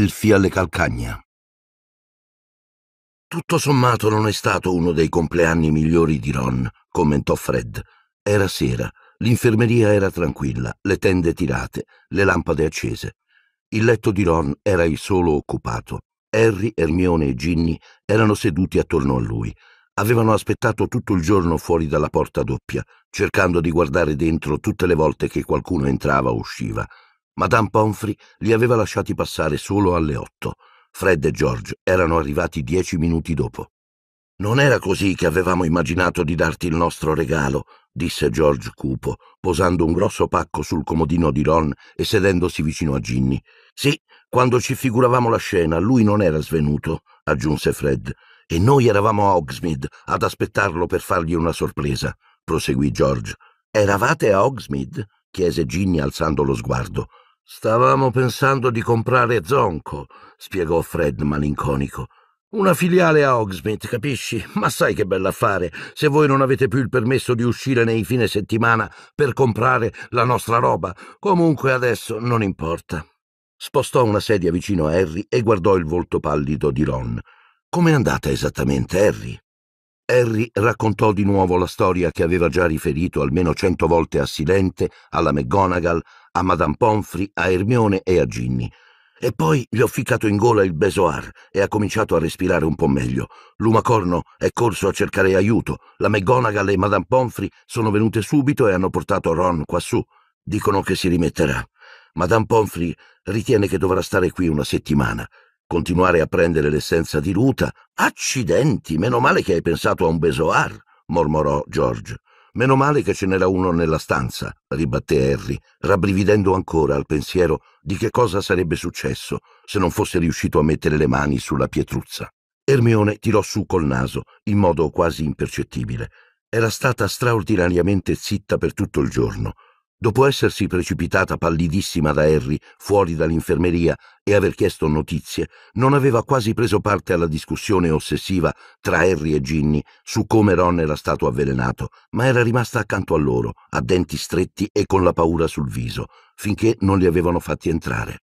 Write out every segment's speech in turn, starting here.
selfie alle calcagna. Tutto sommato non è stato uno dei compleanni migliori di Ron, commentò Fred. Era sera, l'infermeria era tranquilla, le tende tirate, le lampade accese. Il letto di Ron era il solo occupato. Harry, Ermione e Ginny erano seduti attorno a lui. Avevano aspettato tutto il giorno fuori dalla porta doppia, cercando di guardare dentro tutte le volte che qualcuno entrava o usciva. Madame Pomfrey li aveva lasciati passare solo alle otto. Fred e George erano arrivati dieci minuti dopo. Non era così che avevamo immaginato di darti il nostro regalo, disse George cupo, posando un grosso pacco sul comodino di Ron e sedendosi vicino a Ginny. Sì, quando ci figuravamo la scena, lui non era svenuto, aggiunse Fred, e noi eravamo a Hogsmeade ad aspettarlo per fargli una sorpresa, proseguì George. Eravate a Hogsmeade? chiese Ginny alzando lo sguardo. Stavamo pensando di comprare Zonco, spiegò Fred malinconico. Una filiale a Hogsmeade, capisci? Ma sai che bell'affare se voi non avete più il permesso di uscire nei fine settimana per comprare la nostra roba. Comunque adesso non importa. Spostò una sedia vicino a Harry e guardò il volto pallido di Ron. Come è andata esattamente, Harry? Harry raccontò di nuovo la storia che aveva già riferito almeno cento volte a Silente, alla McGonagall, a Madame Pomfrey, a Ermione e a Ginny. E poi gli ho ficcato in gola il besoar e ha cominciato a respirare un po' meglio. Lumacorno è corso a cercare aiuto. La McGonagall e Madame Pomfrey sono venute subito e hanno portato Ron quassù. Dicono che si rimetterà. Madame Pomfrey ritiene che dovrà stare qui una settimana. Continuare a prendere l'essenza di ruta. Accidenti, meno male che hai pensato a un besoar, mormorò George. Meno male che ce n'era uno nella stanza, ribatté Harry, rabbrividendo ancora al pensiero di che cosa sarebbe successo se non fosse riuscito a mettere le mani sulla pietruzza. Ermione tirò su col naso, in modo quasi impercettibile. Era stata straordinariamente zitta per tutto il giorno Dopo essersi precipitata pallidissima da Harry fuori dall'infermeria e aver chiesto notizie, non aveva quasi preso parte alla discussione ossessiva tra Harry e Ginny su come Ron era stato avvelenato, ma era rimasta accanto a loro, a denti stretti e con la paura sul viso, finché non li avevano fatti entrare.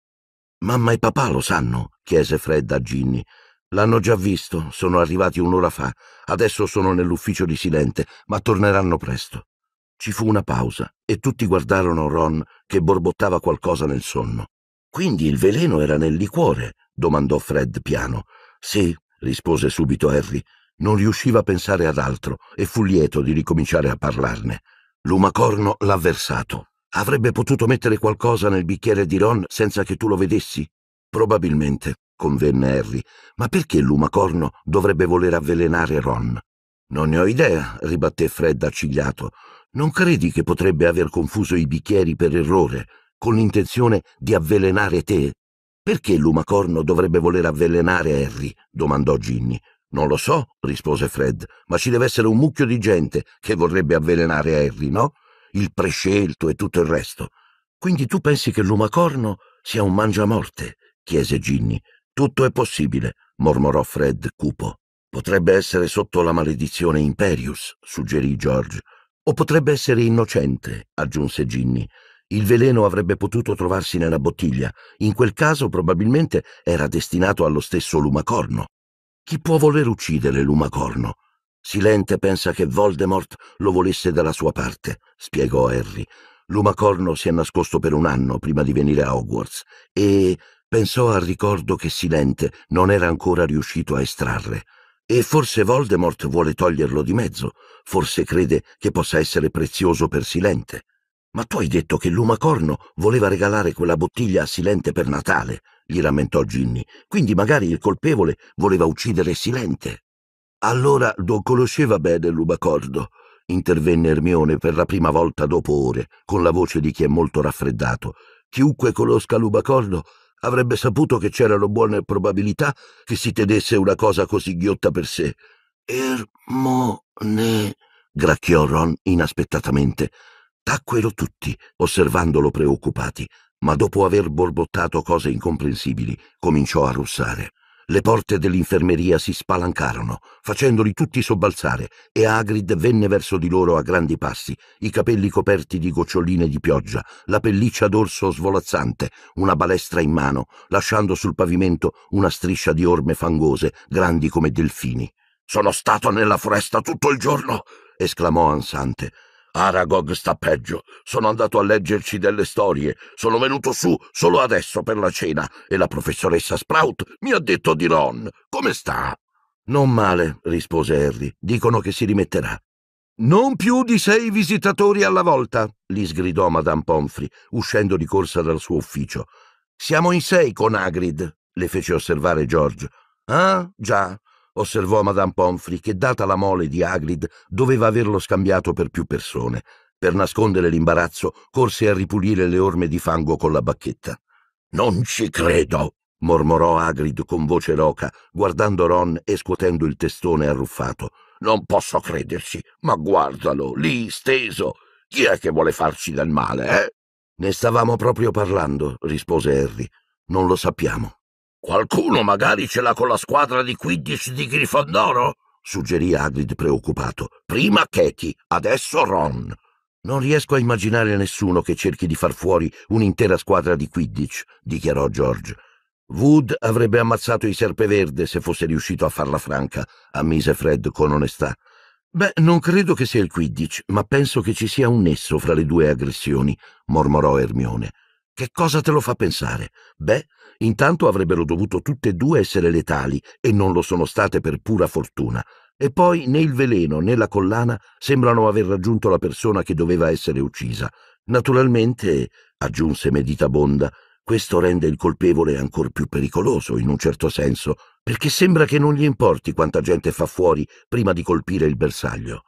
Mamma e papà lo sanno, chiese Fred a Ginny. L'hanno già visto, sono arrivati un'ora fa, adesso sono nell'ufficio di Silente, ma torneranno presto. Ci fu una pausa e tutti guardarono Ron che borbottava qualcosa nel sonno. Quindi il veleno era nel liquore? domandò Fred piano. Sì, rispose subito Harry. Non riusciva a pensare ad altro e fu lieto di ricominciare a parlarne. Lumacorno l'ha versato. Avrebbe potuto mettere qualcosa nel bicchiere di Ron senza che tu lo vedessi? Probabilmente, convenne Harry. Ma perché Lumacorno dovrebbe voler avvelenare Ron? Non ne ho idea, ribatté Fred accigliato. Non credi che potrebbe aver confuso i bicchieri per errore, con l'intenzione di avvelenare te? Perché Lumacorno dovrebbe voler avvelenare Harry? domandò Ginny. Non lo so, rispose Fred, ma ci deve essere un mucchio di gente che vorrebbe avvelenare Harry, no? Il prescelto e tutto il resto. Quindi tu pensi che Lumacorno sia un mangiamorte? chiese Ginny. Tutto è possibile, mormorò Fred cupo. Potrebbe essere sotto la maledizione Imperius, suggerì George. O potrebbe essere innocente, aggiunse Ginny. Il veleno avrebbe potuto trovarsi nella bottiglia. In quel caso probabilmente era destinato allo stesso lumacorno. Chi può voler uccidere lumacorno? Silente pensa che Voldemort lo volesse dalla sua parte, spiegò Harry. Lumacorno si è nascosto per un anno prima di venire a Hogwarts e pensò al ricordo che Silente non era ancora riuscito a estrarre. E forse Voldemort vuole toglierlo di mezzo, forse crede che possa essere prezioso per Silente. Ma tu hai detto che Lumacorno voleva regalare quella bottiglia a Silente per Natale, gli rammentò Ginny. Quindi magari il colpevole voleva uccidere Silente. Allora lo conosceva bene Lumacorno, intervenne Ermione per la prima volta dopo ore, con la voce di chi è molto raffreddato. Chiunque conosca Lumacorno avrebbe saputo che c'erano buone probabilità che si tenesse una cosa così ghiotta per sé. Ermone, gracchiò Ron inaspettatamente. Tacquero tutti, osservandolo preoccupati, ma dopo aver borbottato cose incomprensibili, cominciò a russare. Le porte dell'infermeria si spalancarono, facendoli tutti sobbalzare, e Agrid venne verso di loro a grandi passi, i capelli coperti di goccioline di pioggia, la pelliccia d'orso svolazzante, una balestra in mano, lasciando sul pavimento una striscia di orme fangose, grandi come delfini. Sono stato nella foresta tutto il giorno! esclamò ansante. Aragog sta peggio. Sono andato a leggerci delle storie. Sono venuto su solo adesso per la cena e la professoressa Sprout mi ha detto di Ron. Come sta? Non male, rispose Harry. Dicono che si rimetterà. Non più di sei visitatori alla volta, gli sgridò Madame Pomfrey, uscendo di corsa dal suo ufficio. Siamo in sei con Agrid, le fece osservare George. Ah, già, osservò Madame Pomfrey che, data la mole di Agrid, doveva averlo scambiato per più persone. Per nascondere l'imbarazzo, corse a ripulire le orme di fango con la bacchetta. Non ci credo, mormorò Agrid con voce roca, guardando Ron e scuotendo il testone arruffato. Non posso crederci, ma guardalo, lì steso. Chi è che vuole farci del male, eh? Ne stavamo proprio parlando, rispose Harry. Non lo sappiamo. Qualcuno magari ce l'ha con la squadra di Quidditch di Grifondoro? suggerì Hagrid preoccupato. Prima Katie, adesso Ron. Non riesco a immaginare nessuno che cerchi di far fuori un'intera squadra di Quidditch, dichiarò George. Wood avrebbe ammazzato i serpeverde se fosse riuscito a farla franca, ammise Fred con onestà. Beh, non credo che sia il Quidditch, ma penso che ci sia un nesso fra le due aggressioni, mormorò Ermione. Che cosa te lo fa pensare? Beh, Intanto avrebbero dovuto tutte e due essere letali e non lo sono state per pura fortuna. E poi né il veleno né la collana sembrano aver raggiunto la persona che doveva essere uccisa. Naturalmente, aggiunse meditabonda, questo rende il colpevole ancor più pericoloso, in un certo senso, perché sembra che non gli importi quanta gente fa fuori prima di colpire il bersaglio.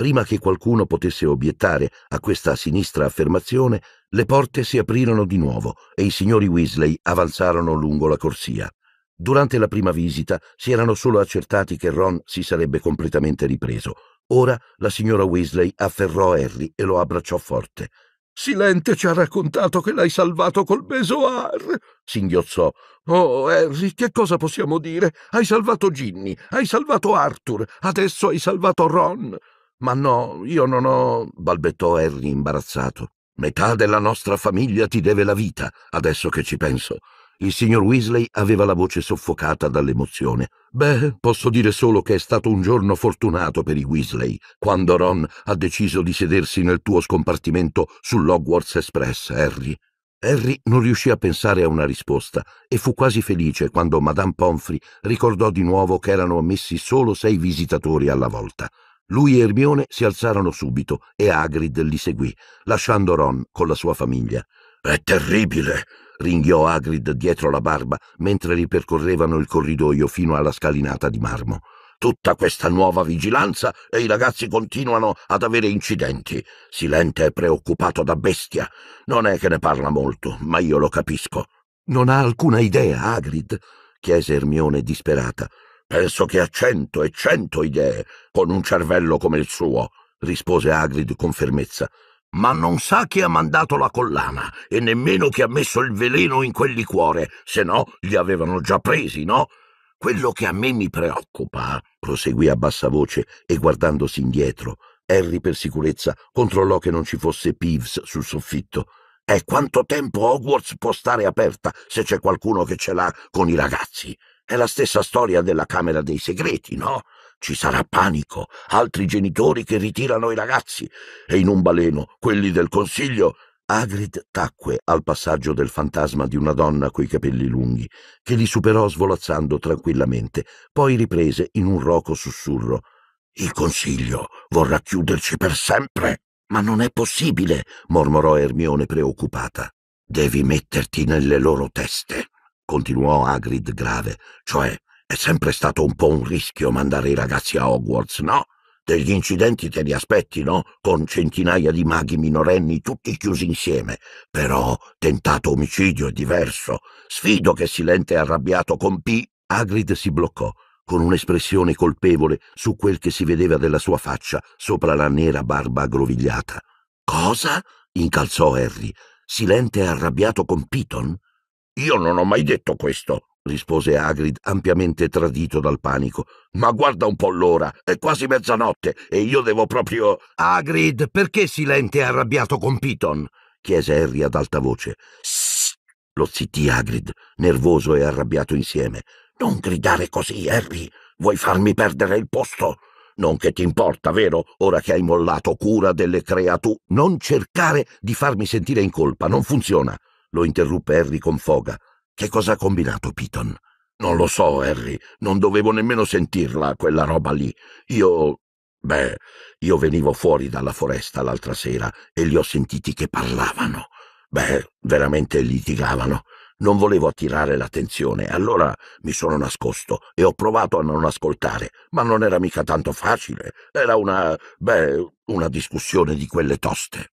Prima che qualcuno potesse obiettare a questa sinistra affermazione, le porte si aprirono di nuovo e i signori Weasley avanzarono lungo la corsia. Durante la prima visita si erano solo accertati che Ron si sarebbe completamente ripreso. Ora la signora Weasley afferrò Harry e lo abbracciò forte. Silente ci ha raccontato che l'hai salvato col Besoar, singhiozzò. Oh, Harry, che cosa possiamo dire? Hai salvato Ginny, hai salvato Arthur, adesso hai salvato Ron. Ma no, io non ho, balbettò Harry imbarazzato. Metà della nostra famiglia ti deve la vita, adesso che ci penso. Il signor Weasley aveva la voce soffocata dall'emozione. Beh, posso dire solo che è stato un giorno fortunato per i Weasley, quando Ron ha deciso di sedersi nel tuo scompartimento sull'Hogwarts Express, Harry. Harry non riuscì a pensare a una risposta e fu quasi felice quando Madame Pomfrey ricordò di nuovo che erano ammessi solo sei visitatori alla volta. Lui e Ermione si alzarono subito e Agrid li seguì, lasciando Ron con la sua famiglia. È terribile! ringhiò Agrid dietro la barba mentre ripercorrevano il corridoio fino alla scalinata di marmo. Tutta questa nuova vigilanza e i ragazzi continuano ad avere incidenti. Silente è preoccupato da bestia. Non è che ne parla molto, ma io lo capisco. Non ha alcuna idea, Agrid, chiese Ermione disperata. Penso che ha cento e cento idee con un cervello come il suo, rispose Agrid con fermezza. Ma non sa chi ha mandato la collana e nemmeno chi ha messo il veleno in quel liquore, se no li avevano già presi, no? Quello che a me mi preoccupa, proseguì a bassa voce e guardandosi indietro, Harry per sicurezza controllò che non ci fosse Peeves sul soffitto. È quanto tempo Hogwarts può stare aperta se c'è qualcuno che ce l'ha con i ragazzi. È la stessa storia della Camera dei Segreti, no? Ci sarà panico, altri genitori che ritirano i ragazzi e in un baleno quelli del Consiglio. Agrid tacque al passaggio del fantasma di una donna coi capelli lunghi, che li superò svolazzando tranquillamente, poi riprese in un roco sussurro. Il Consiglio vorrà chiuderci per sempre. Ma non è possibile, mormorò Ermione preoccupata. Devi metterti nelle loro teste continuò Hagrid grave. Cioè, è sempre stato un po' un rischio mandare i ragazzi a Hogwarts, no? Degli incidenti te li aspetti, no? Con centinaia di maghi minorenni tutti chiusi insieme. Però tentato omicidio è diverso. Sfido che Silente e arrabbiato con P. Hagrid si bloccò, con un'espressione colpevole su quel che si vedeva della sua faccia sopra la nera barba aggrovigliata. Cosa? incalzò Harry. Silente e arrabbiato con Piton? Io non ho mai detto questo, rispose Hagrid, ampiamente tradito dal panico. Ma guarda un po' l'ora, è quasi mezzanotte e io devo proprio. Hagrid, perché silente e arrabbiato con Piton? chiese Harry ad alta voce. Sss! lo zittì Hagrid, nervoso e arrabbiato insieme. Non gridare così, Harry, vuoi farmi perdere il posto? Non che ti importa, vero? Ora che hai mollato cura delle creature. Non cercare di farmi sentire in colpa, non funziona lo interruppe Harry con foga. Che cosa ha combinato Piton? Non lo so, Harry, non dovevo nemmeno sentirla, quella roba lì. Io... Beh, io venivo fuori dalla foresta l'altra sera e li ho sentiti che parlavano. Beh, veramente litigavano. Non volevo attirare l'attenzione, allora mi sono nascosto e ho provato a non ascoltare, ma non era mica tanto facile. Era una... beh, una discussione di quelle toste.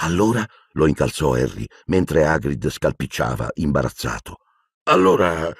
Allora lo incalzò Harry, mentre Hagrid scalpicciava, imbarazzato. Allora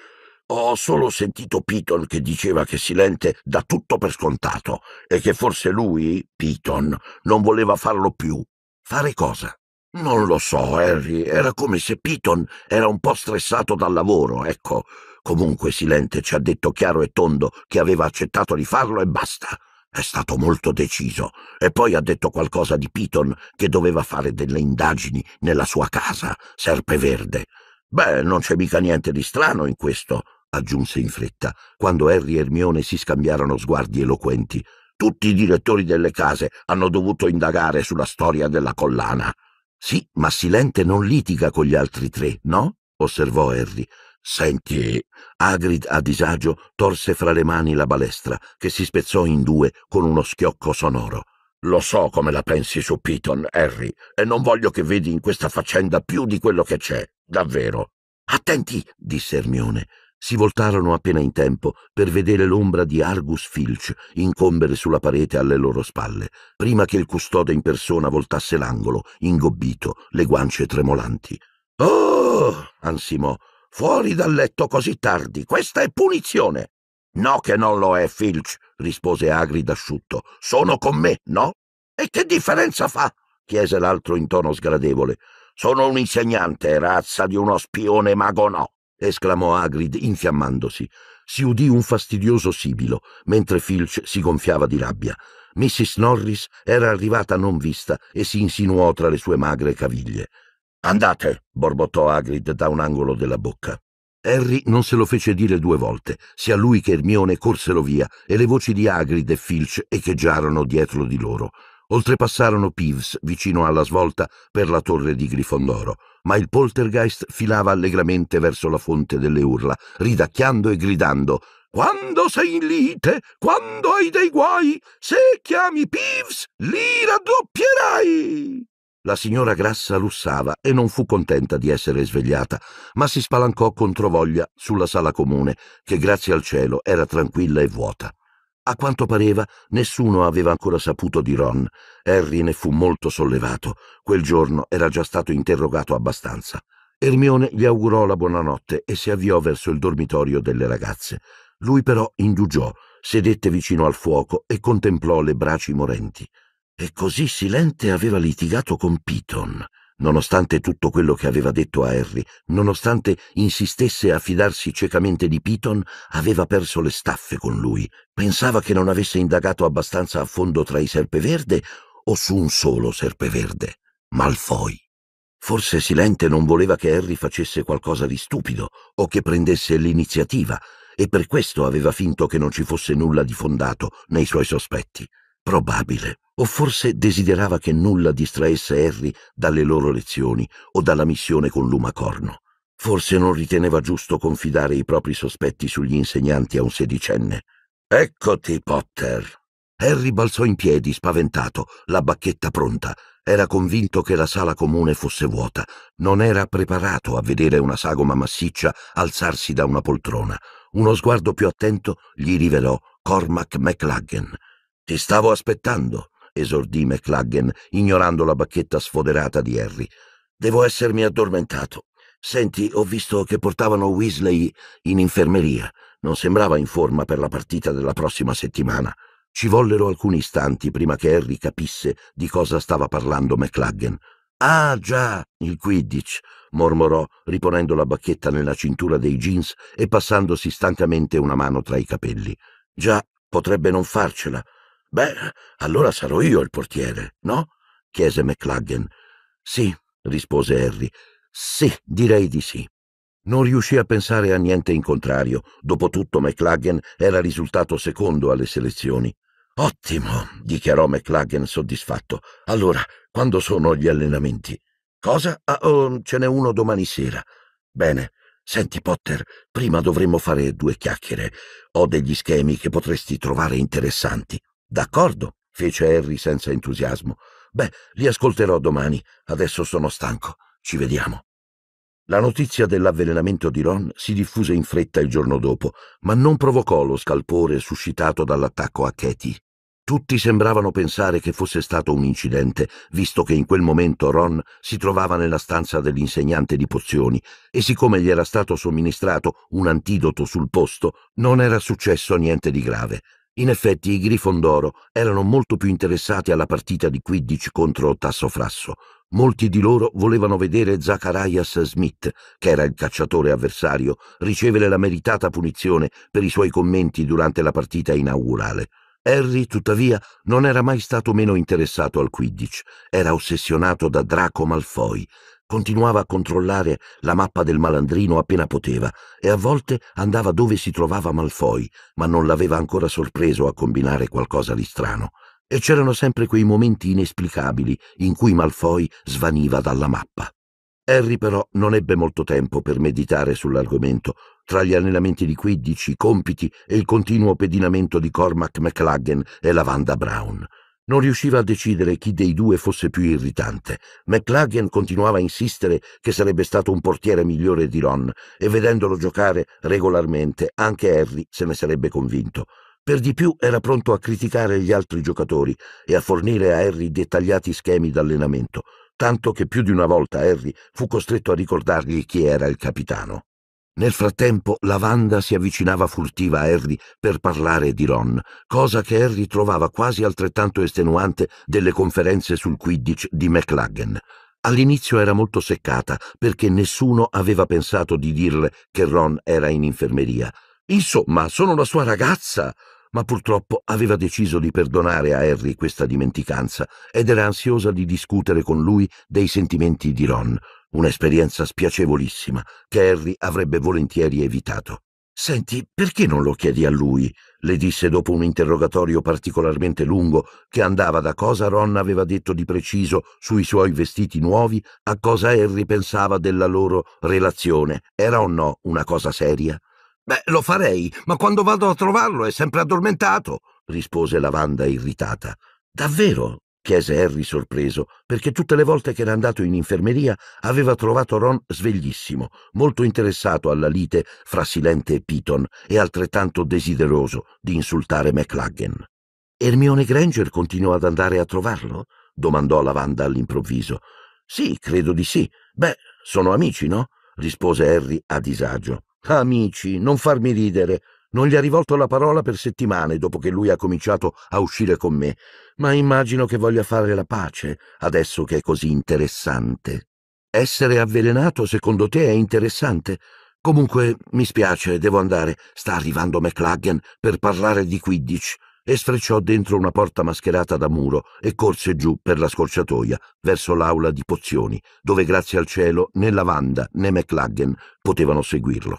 ho solo sentito Piton che diceva che Silente dà tutto per scontato e che forse lui, Piton, non voleva farlo più. Fare cosa? Non lo so, Harry. Era come se Piton era un po' stressato dal lavoro, ecco. Comunque Silente ci ha detto chiaro e tondo che aveva accettato di farlo e basta. È stato molto deciso e poi ha detto qualcosa di Piton che doveva fare delle indagini nella sua casa, Serpe Verde. Beh, non c'è mica niente di strano in questo, aggiunse in fretta, quando Harry e Hermione si scambiarono sguardi eloquenti. Tutti i direttori delle case hanno dovuto indagare sulla storia della collana. Sì, ma Silente non litiga con gli altri tre, no? osservò Harry. Senti. Agrid a disagio torse fra le mani la balestra, che si spezzò in due con uno schiocco sonoro. Lo so come la pensi su Piton, Harry, e non voglio che vedi in questa faccenda più di quello che c'è, davvero. Attenti, disse Ermione. Si voltarono appena in tempo per vedere l'ombra di Argus Filch incombere sulla parete alle loro spalle, prima che il custode in persona voltasse l'angolo, ingobbito, le guance tremolanti. Oh! ansimò, Fuori dal letto così tardi. Questa è punizione. No che non lo è, Filch, rispose Agri asciutto. Sono con me, no? E che differenza fa? chiese l'altro in tono sgradevole. Sono un insegnante, razza di uno spione mago no! esclamò Agrid infiammandosi. Si udì un fastidioso sibilo, mentre Filch si gonfiava di rabbia. Mrs. Norris era arrivata non vista e si insinuò tra le sue magre caviglie. Andate, borbottò Agrid da un angolo della bocca. Harry non se lo fece dire due volte, sia lui che Ermione corsero via e le voci di Agrid e Filch echeggiarono dietro di loro. Oltrepassarono Peeves vicino alla svolta per la torre di Grifondoro, ma il poltergeist filava allegramente verso la fonte delle urla, ridacchiando e gridando quando sei in lite, quando hai dei guai, se chiami Peeves, li raddoppierai. La signora Grassa lussava e non fu contenta di essere svegliata, ma si spalancò controvoglia sulla sala comune, che grazie al cielo era tranquilla e vuota. A quanto pareva, nessuno aveva ancora saputo di Ron. Harry ne fu molto sollevato. Quel giorno era già stato interrogato abbastanza. Ermione gli augurò la buonanotte e si avviò verso il dormitorio delle ragazze. Lui però indugiò, sedette vicino al fuoco e contemplò le braci morenti. E così Silente aveva litigato con Piton, nonostante tutto quello che aveva detto a Harry, nonostante insistesse a fidarsi ciecamente di Piton, aveva perso le staffe con lui. Pensava che non avesse indagato abbastanza a fondo tra i serpeverde o su un solo serpeverde, Malfoy. Forse Silente non voleva che Harry facesse qualcosa di stupido o che prendesse l'iniziativa, e per questo aveva finto che non ci fosse nulla di fondato nei suoi sospetti. Probabile. O forse desiderava che nulla distraesse Harry dalle loro lezioni o dalla missione con l'umacorno. Forse non riteneva giusto confidare i propri sospetti sugli insegnanti a un sedicenne. Eccoti, Potter! Harry balzò in piedi, spaventato, la bacchetta pronta. Era convinto che la sala comune fosse vuota. Non era preparato a vedere una sagoma massiccia alzarsi da una poltrona. Uno sguardo più attento gli rivelò Cormac McLaggen. Ti stavo aspettando, esordì McLaggen, ignorando la bacchetta sfoderata di Harry. Devo essermi addormentato. Senti, ho visto che portavano Weasley in infermeria. Non sembrava in forma per la partita della prossima settimana. Ci vollero alcuni istanti prima che Harry capisse di cosa stava parlando McLaggen. Ah, già, il Quidditch, mormorò, riponendo la bacchetta nella cintura dei jeans e passandosi stancamente una mano tra i capelli. Già, potrebbe non farcela. Beh, allora sarò io il portiere, no? chiese McLaggen. Sì, rispose Harry. Sì, direi di sì. Non riuscì a pensare a niente in contrario. Dopotutto McLaggen era risultato secondo alle selezioni. Ottimo, dichiarò McLaggen soddisfatto. Allora, quando sono gli allenamenti? Cosa? Ah, oh, ce n'è uno domani sera. Bene. Senti, Potter, prima dovremmo fare due chiacchiere. Ho degli schemi che potresti trovare interessanti. D'accordo, fece Harry senza entusiasmo. Beh, li ascolterò domani. Adesso sono stanco. Ci vediamo. La notizia dell'avvelenamento di Ron si diffuse in fretta il giorno dopo, ma non provocò lo scalpore suscitato dall'attacco a Katie. Tutti sembravano pensare che fosse stato un incidente, visto che in quel momento Ron si trovava nella stanza dell'insegnante di pozioni e siccome gli era stato somministrato un antidoto sul posto, non era successo niente di grave. In effetti i Grifondoro erano molto più interessati alla partita di Quidditch contro Tassofrasso. Molti di loro volevano vedere Zacharias Smith, che era il cacciatore avversario, ricevere la meritata punizione per i suoi commenti durante la partita inaugurale. Harry, tuttavia, non era mai stato meno interessato al Quidditch. Era ossessionato da Draco Malfoy Continuava a controllare la mappa del malandrino appena poteva e a volte andava dove si trovava Malfoy, ma non l'aveva ancora sorpreso a combinare qualcosa di strano. E c'erano sempre quei momenti inesplicabili in cui Malfoy svaniva dalla mappa. Harry però non ebbe molto tempo per meditare sull'argomento, tra gli allenamenti di Quiddici, i compiti e il continuo pedinamento di Cormac McLaggen e Lavanda Brown. Non riusciva a decidere chi dei due fosse più irritante. McLaggen continuava a insistere che sarebbe stato un portiere migliore di Ron e vedendolo giocare regolarmente anche Harry se ne sarebbe convinto. Per di più era pronto a criticare gli altri giocatori e a fornire a Harry dettagliati schemi d'allenamento, tanto che più di una volta Harry fu costretto a ricordargli chi era il capitano. Nel frattempo Lavanda si avvicinava furtiva a Harry per parlare di Ron, cosa che Harry trovava quasi altrettanto estenuante delle conferenze sul Quidditch di McLaggen. All'inizio era molto seccata perché nessuno aveva pensato di dirle che Ron era in infermeria. Insomma, sono la sua ragazza! Ma purtroppo aveva deciso di perdonare a Harry questa dimenticanza ed era ansiosa di discutere con lui dei sentimenti di Ron. Un'esperienza spiacevolissima che Harry avrebbe volentieri evitato. Senti, perché non lo chiedi a lui? le disse dopo un interrogatorio particolarmente lungo che andava da cosa Ron aveva detto di preciso sui suoi vestiti nuovi a cosa Harry pensava della loro relazione. Era o no una cosa seria? Beh, lo farei, ma quando vado a trovarlo è sempre addormentato, rispose Lavanda irritata. Davvero? chiese Harry sorpreso, perché tutte le volte che era andato in infermeria aveva trovato Ron sveglissimo, molto interessato alla lite fra Silente e Piton e altrettanto desideroso di insultare McLaggen. Ermione Granger continuò ad andare a trovarlo? domandò Lavanda all'improvviso. Sì, credo di sì. Beh, sono amici, no? rispose Harry a disagio. Amici, non farmi ridere. Non gli ha rivolto la parola per settimane dopo che lui ha cominciato a uscire con me, ma immagino che voglia fare la pace, adesso che è così interessante. Essere avvelenato, secondo te, è interessante? Comunque, mi spiace, devo andare. Sta arrivando McLaggen per parlare di Quidditch. E sfrecciò dentro una porta mascherata da muro e corse giù per la scorciatoia, verso l'aula di pozioni, dove grazie al cielo né Lavanda né McLaggen potevano seguirlo.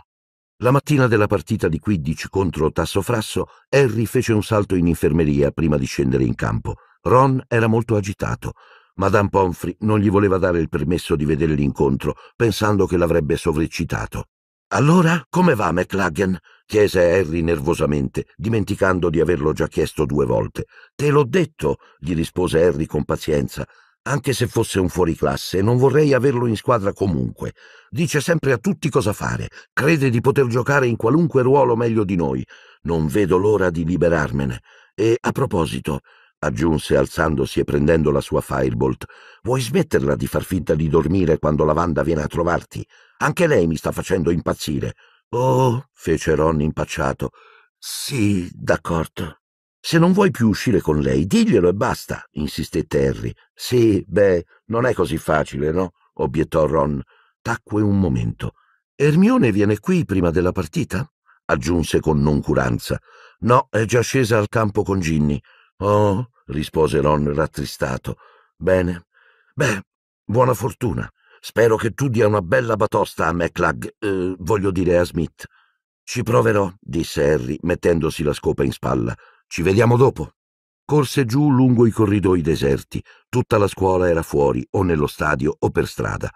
La mattina della partita di Quidditch contro Tassofrasso, Harry fece un salto in infermeria prima di scendere in campo. Ron era molto agitato. Madame Pomfrey non gli voleva dare il permesso di vedere l'incontro, pensando che l'avrebbe sovreccitato. Allora, come va McLaggen? chiese Harry nervosamente, dimenticando di averlo già chiesto due volte. Te l'ho detto, gli rispose Harry con pazienza. Anche se fosse un fuoriclasse, non vorrei averlo in squadra comunque. Dice sempre a tutti cosa fare, crede di poter giocare in qualunque ruolo meglio di noi. Non vedo l'ora di liberarmene. E a proposito, aggiunse alzandosi e prendendo la sua Firebolt, vuoi smetterla di far finta di dormire quando la Wanda viene a trovarti? Anche lei mi sta facendo impazzire. Oh, fece Ron impacciato. Sì, d'accordo. Se non vuoi più uscire con lei, diglielo e basta, insisté Terry. Sì, beh, non è così facile, no? obiettò Ron. Tacque un momento. Ermione viene qui prima della partita? aggiunse con noncuranza. No, è già scesa al campo con Ginny. Oh, rispose Ron rattristato. Bene. Beh, buona fortuna. Spero che tu dia una bella batosta a McLag, eh, voglio dire a Smith. Ci proverò, disse Harry, mettendosi la scopa in spalla. Ci vediamo dopo. Corse giù lungo i corridoi deserti. Tutta la scuola era fuori, o nello stadio o per strada.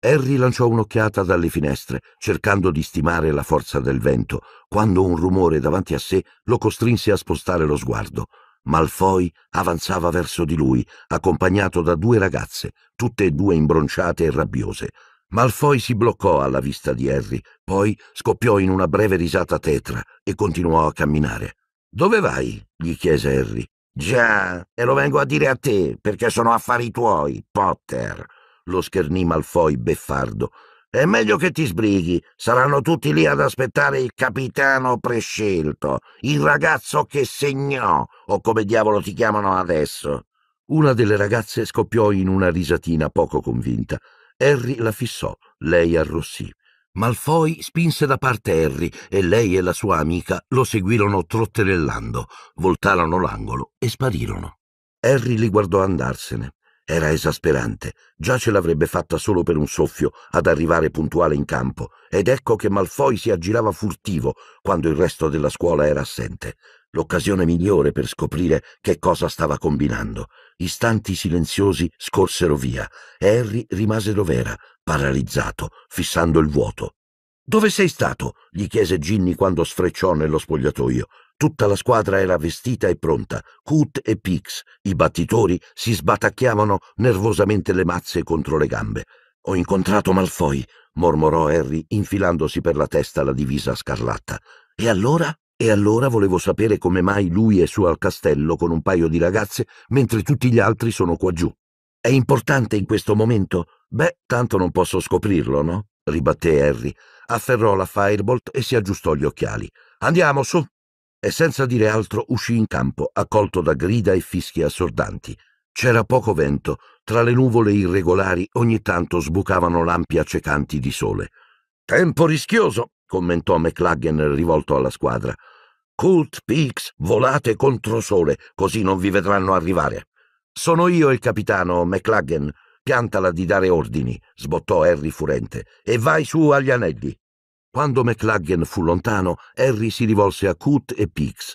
Harry lanciò un'occhiata dalle finestre, cercando di stimare la forza del vento, quando un rumore davanti a sé lo costrinse a spostare lo sguardo. Malfoy avanzava verso di lui, accompagnato da due ragazze, tutte e due imbronciate e rabbiose. Malfoy si bloccò alla vista di Harry, poi scoppiò in una breve risata tetra e continuò a camminare. Dove vai? gli chiese Harry. Già, e lo vengo a dire a te, perché sono affari tuoi, Potter, lo schernì Malfoy beffardo. È meglio che ti sbrighi, saranno tutti lì ad aspettare il capitano prescelto, il ragazzo che segnò, o come diavolo ti chiamano adesso. Una delle ragazze scoppiò in una risatina poco convinta. Harry la fissò, lei arrossì. Malfoy spinse da parte Harry e lei e la sua amica lo seguirono trotterellando, voltarono l'angolo e sparirono. Harry li guardò andarsene. Era esasperante, già ce l'avrebbe fatta solo per un soffio ad arrivare puntuale in campo, ed ecco che Malfoy si aggirava furtivo quando il resto della scuola era assente l'occasione migliore per scoprire che cosa stava combinando. Istanti silenziosi scorsero via Harry rimase dov'era, paralizzato, fissando il vuoto. Dove sei stato? gli chiese Ginny quando sfrecciò nello spogliatoio. Tutta la squadra era vestita e pronta. Coot e Pix, i battitori, si sbatacchiavano nervosamente le mazze contro le gambe. Ho incontrato Malfoy, mormorò Harry, infilandosi per la testa la divisa scarlatta. E allora? E allora volevo sapere come mai lui è su al castello con un paio di ragazze mentre tutti gli altri sono qua giù. È importante in questo momento? Beh, tanto non posso scoprirlo, no? ribatté Harry. Afferrò la Firebolt e si aggiustò gli occhiali. Andiamo su! E senza dire altro uscì in campo, accolto da grida e fischi assordanti. C'era poco vento, tra le nuvole irregolari ogni tanto sbucavano lampi accecanti di sole. Tempo rischioso, commentò McLaggen rivolto alla squadra. Cult Peaks, volate contro sole, così non vi vedranno arrivare. Sono io il capitano McLaggen. Piantala di dare ordini, sbottò Harry furente, e vai su agli anelli. Quando McLaggen fu lontano, Harry si rivolse a Coot e Peaks.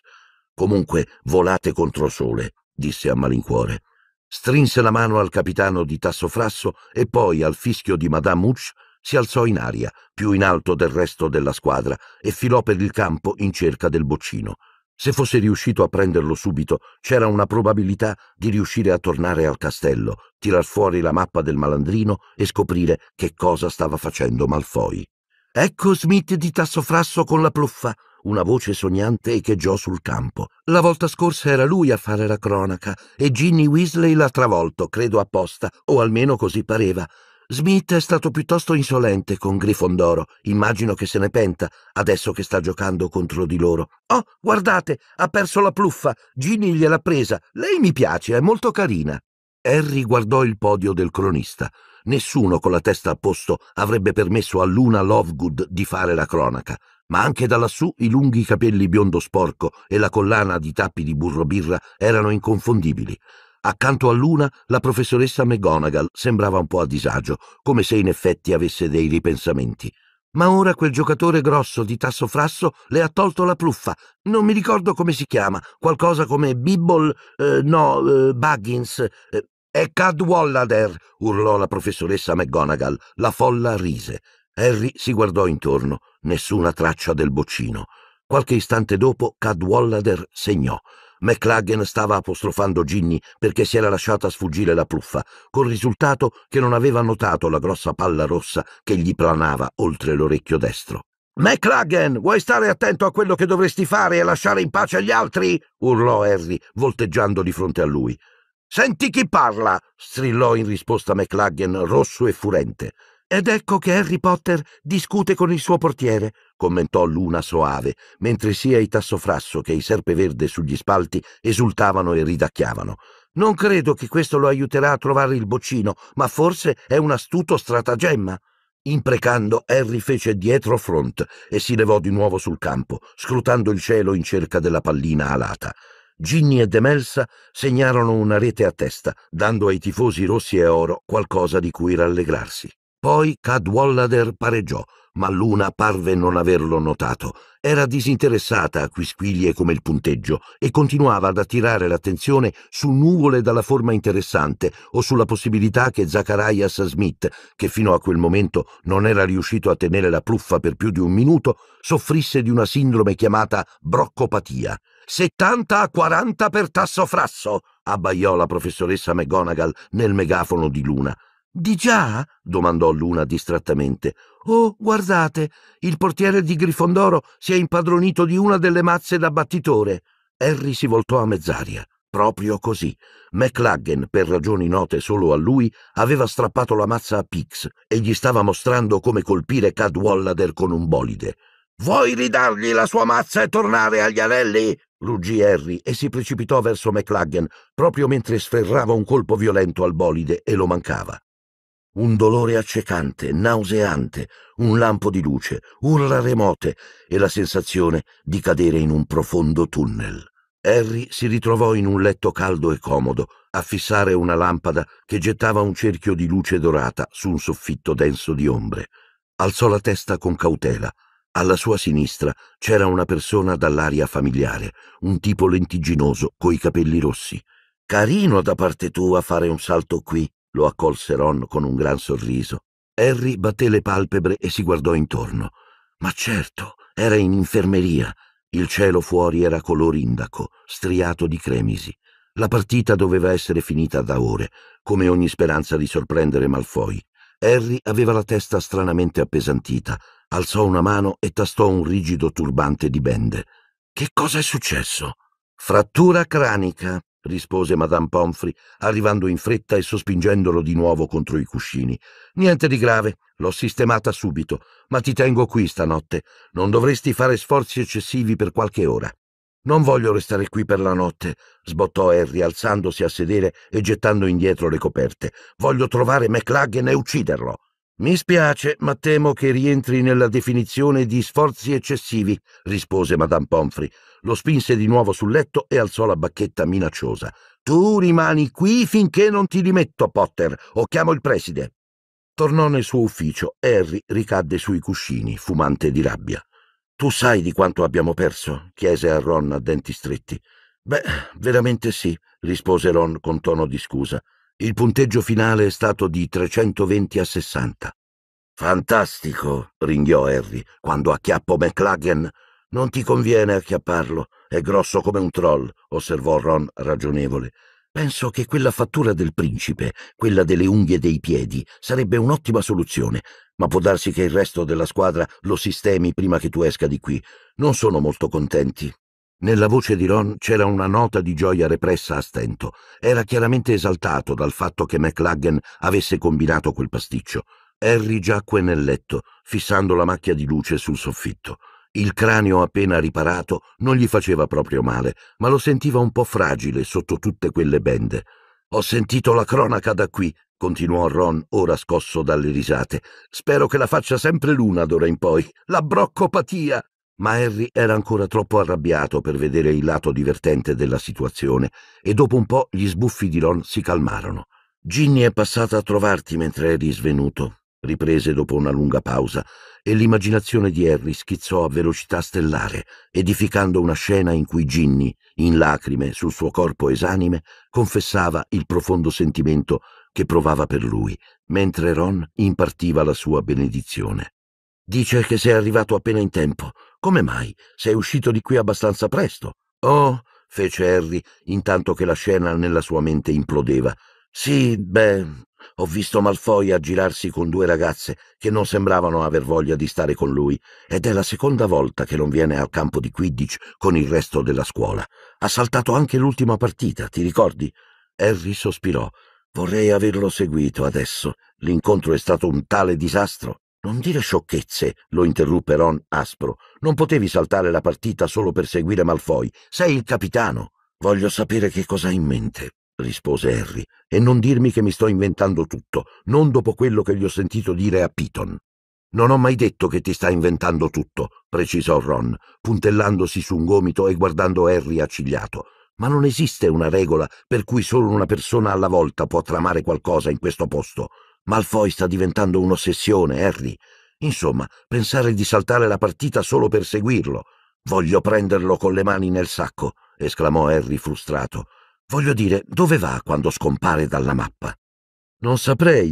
Comunque volate contro sole, disse a malincuore. Strinse la mano al capitano di Tassofrasso e poi al fischio di Madame Hooch si alzò in aria, più in alto del resto della squadra, e filò per il campo in cerca del boccino. Se fosse riuscito a prenderlo subito, c'era una probabilità di riuscire a tornare al castello, tirar fuori la mappa del malandrino e scoprire che cosa stava facendo Malfoy. Ecco Smith di tassofrasso con la pluffa, una voce sognante echeggiò sul campo. La volta scorsa era lui a fare la cronaca e Ginny Weasley l'ha travolto, credo apposta, o almeno così pareva. Smith è stato piuttosto insolente con Grifondoro, immagino che se ne penta adesso che sta giocando contro di loro. Oh, guardate, ha perso la pluffa, Ginny gliel'ha presa, lei mi piace, è molto carina. Harry guardò il podio del cronista. Nessuno con la testa a posto avrebbe permesso a Luna Lovegood di fare la cronaca, ma anche da lassù i lunghi capelli biondo sporco e la collana di tappi di burro birra erano inconfondibili. Accanto a Luna, la professoressa McGonagall sembrava un po' a disagio, come se in effetti avesse dei ripensamenti. Ma ora quel giocatore grosso di tasso frasso le ha tolto la pluffa. Non mi ricordo come si chiama, qualcosa come Bibble, eh, no, eh, Buggins. Eh, è Cadwallader, urlò la professoressa McGonagall. La folla rise. Harry si guardò intorno. Nessuna traccia del boccino. Qualche istante dopo Cadwallader segnò. McLaggen stava apostrofando Ginny perché si era lasciata sfuggire la pluffa, col risultato che non aveva notato la grossa palla rossa che gli planava oltre l'orecchio destro. McLaggen, vuoi stare attento a quello che dovresti fare e lasciare in pace gli altri? urlò Harry, volteggiando di fronte a lui. Senti chi parla! strillò in risposta McLaggen, rosso e furente. Ed ecco che Harry Potter discute con il suo portiere, commentò l'una soave, mentre sia i tassofrasso che i serpeverde sugli spalti esultavano e ridacchiavano. Non credo che questo lo aiuterà a trovare il boccino, ma forse è un astuto stratagemma. Imprecando, Harry fece dietro front e si levò di nuovo sul campo, scrutando il cielo in cerca della pallina alata. Ginny e Demelsa segnarono una rete a testa, dando ai tifosi rossi e oro qualcosa di cui rallegrarsi. Poi Cadwallader pareggiò, ma Luna parve non averlo notato. Era disinteressata a quisquilie come il punteggio e continuava ad attirare l'attenzione su nuvole dalla forma interessante o sulla possibilità che Zacharias Smith, che fino a quel momento non era riuscito a tenere la pluffa per più di un minuto, soffrisse di una sindrome chiamata broccopatia. 70 a 40 per tasso frasso, abbaiò la professoressa McGonagall nel megafono di Luna. Di già? domandò l'una distrattamente. Oh, guardate, il portiere di Grifondoro si è impadronito di una delle mazze da battitore. Harry si voltò a mezz'aria. Proprio così. McLaggen, per ragioni note solo a lui, aveva strappato la mazza a Pix e gli stava mostrando come colpire Cadwallader con un bolide. Vuoi ridargli la sua mazza e tornare agli anelli? ruggì Harry e si precipitò verso McLaggen proprio mentre sferrava un colpo violento al bolide e lo mancava un dolore accecante, nauseante, un lampo di luce, urla remote e la sensazione di cadere in un profondo tunnel. Harry si ritrovò in un letto caldo e comodo, a fissare una lampada che gettava un cerchio di luce dorata su un soffitto denso di ombre. Alzò la testa con cautela. Alla sua sinistra c'era una persona dall'aria familiare, un tipo lentiginoso coi capelli rossi. Carino da parte tua fare un salto qui, lo accolse Ron con un gran sorriso. Harry batté le palpebre e si guardò intorno. Ma certo, era in infermeria. Il cielo fuori era color indaco, striato di cremisi. La partita doveva essere finita da ore, come ogni speranza di sorprendere Malfoy. Harry aveva la testa stranamente appesantita, alzò una mano e tastò un rigido turbante di bende. Che cosa è successo? Frattura cranica, rispose Madame Pomfrey, arrivando in fretta e sospingendolo di nuovo contro i cuscini. Niente di grave, l'ho sistemata subito, ma ti tengo qui stanotte. Non dovresti fare sforzi eccessivi per qualche ora. Non voglio restare qui per la notte, sbottò Harry, alzandosi a sedere e gettando indietro le coperte. Voglio trovare McLaggen e ucciderlo. Mi spiace, ma temo che rientri nella definizione di sforzi eccessivi, rispose Madame Pomfrey. Lo spinse di nuovo sul letto e alzò la bacchetta minacciosa. Tu rimani qui finché non ti dimetto, Potter, o chiamo il preside. Tornò nel suo ufficio. e Harry ricadde sui cuscini, fumante di rabbia. Tu sai di quanto abbiamo perso? chiese a Ron a denti stretti. Beh, veramente sì, rispose Ron con tono di scusa. Il punteggio finale è stato di 320 a 60. Fantastico, ringhiò Harry, quando acchiappo McLaggen. McLagan non ti conviene acchiapparlo, è grosso come un troll, osservò Ron ragionevole. Penso che quella fattura del principe, quella delle unghie dei piedi, sarebbe un'ottima soluzione, ma può darsi che il resto della squadra lo sistemi prima che tu esca di qui. Non sono molto contenti. Nella voce di Ron c'era una nota di gioia repressa a stento. Era chiaramente esaltato dal fatto che McLaggen avesse combinato quel pasticcio. Harry giacque nel letto, fissando la macchia di luce sul soffitto. Il cranio appena riparato non gli faceva proprio male, ma lo sentiva un po' fragile sotto tutte quelle bende. Ho sentito la cronaca da qui, continuò Ron, ora scosso dalle risate. Spero che la faccia sempre l'una d'ora in poi. La broccopatia! Ma Harry era ancora troppo arrabbiato per vedere il lato divertente della situazione e dopo un po' gli sbuffi di Ron si calmarono. Ginny è passata a trovarti mentre eri svenuto, riprese dopo una lunga pausa, e l'immaginazione di Harry schizzò a velocità stellare, edificando una scena in cui Ginny, in lacrime sul suo corpo esanime, confessava il profondo sentimento che provava per lui, mentre Ron impartiva la sua benedizione. Dice che sei arrivato appena in tempo. Come mai? Sei uscito di qui abbastanza presto. Oh, fece Harry, intanto che la scena nella sua mente implodeva. Sì, beh, ho visto Malfoy aggirarsi con due ragazze che non sembravano aver voglia di stare con lui ed è la seconda volta che non viene al campo di Quidditch con il resto della scuola. Ha saltato anche l'ultima partita, ti ricordi? Harry sospirò. Vorrei averlo seguito adesso. L'incontro è stato un tale disastro. Non dire sciocchezze, lo interruppe Ron aspro. Non potevi saltare la partita solo per seguire Malfoy. Sei il capitano. Voglio sapere che cosa hai in mente rispose Harry, e non dirmi che mi sto inventando tutto, non dopo quello che gli ho sentito dire a Piton. Non ho mai detto che ti sta inventando tutto, precisò Ron, puntellandosi su un gomito e guardando Harry accigliato. Ma non esiste una regola per cui solo una persona alla volta può tramare qualcosa in questo posto. Malfoy sta diventando un'ossessione, Harry. Insomma, pensare di saltare la partita solo per seguirlo. Voglio prenderlo con le mani nel sacco, esclamò Harry frustrato. Voglio dire, dove va quando scompare dalla mappa? Non saprei.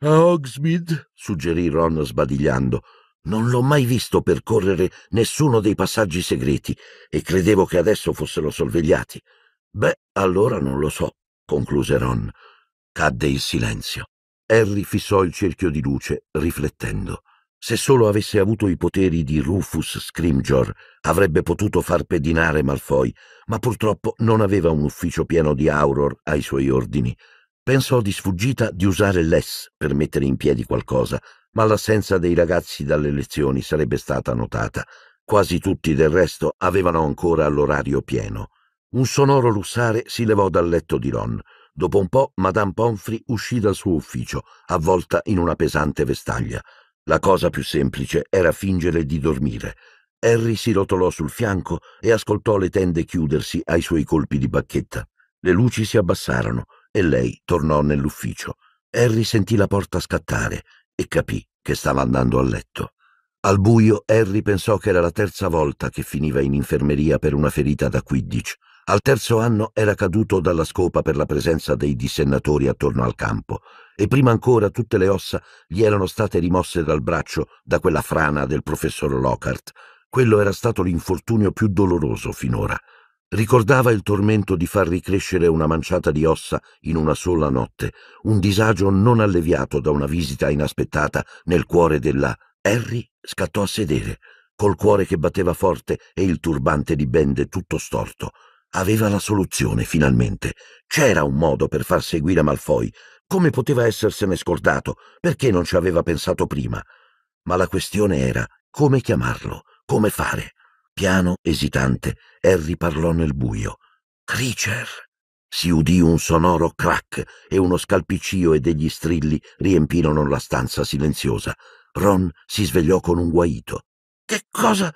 A Hogsmeade, suggerì Ron sbadigliando. Non l'ho mai visto percorrere nessuno dei passaggi segreti e credevo che adesso fossero sorvegliati. Beh, allora non lo so, concluse Ron. Cadde il silenzio. Harry fissò il cerchio di luce, riflettendo. Se solo avesse avuto i poteri di Rufus Scrimgeour, avrebbe potuto far pedinare Malfoy, ma purtroppo non aveva un ufficio pieno di Auror ai suoi ordini. Pensò di sfuggita di usare l'ES per mettere in piedi qualcosa, ma l'assenza dei ragazzi dalle lezioni sarebbe stata notata. Quasi tutti del resto avevano ancora l'orario pieno. Un sonoro lussare si levò dal letto di Ron. Dopo un po' Madame Pomfrey uscì dal suo ufficio, avvolta in una pesante vestaglia. La cosa più semplice era fingere di dormire. Harry si rotolò sul fianco e ascoltò le tende chiudersi ai suoi colpi di bacchetta. Le luci si abbassarono e lei tornò nell'ufficio. Harry sentì la porta scattare e capì che stava andando a letto. Al buio Harry pensò che era la terza volta che finiva in infermeria per una ferita da quidditch. Al terzo anno era caduto dalla scopa per la presenza dei dissennatori attorno al campo e prima ancora tutte le ossa gli erano state rimosse dal braccio da quella frana del professor Lockhart. Quello era stato l'infortunio più doloroso finora. Ricordava il tormento di far ricrescere una manciata di ossa in una sola notte, un disagio non alleviato da una visita inaspettata nel cuore della... Harry scattò a sedere, col cuore che batteva forte e il turbante di bende tutto storto aveva la soluzione, finalmente. C'era un modo per far seguire Malfoy. Come poteva essersene scordato? Perché non ci aveva pensato prima? Ma la questione era come chiamarlo, come fare. Piano, esitante, Harry parlò nel buio. Creature! Si udì un sonoro crack e uno scalpiccio e degli strilli riempirono la stanza silenziosa. Ron si svegliò con un guaito. Che cosa?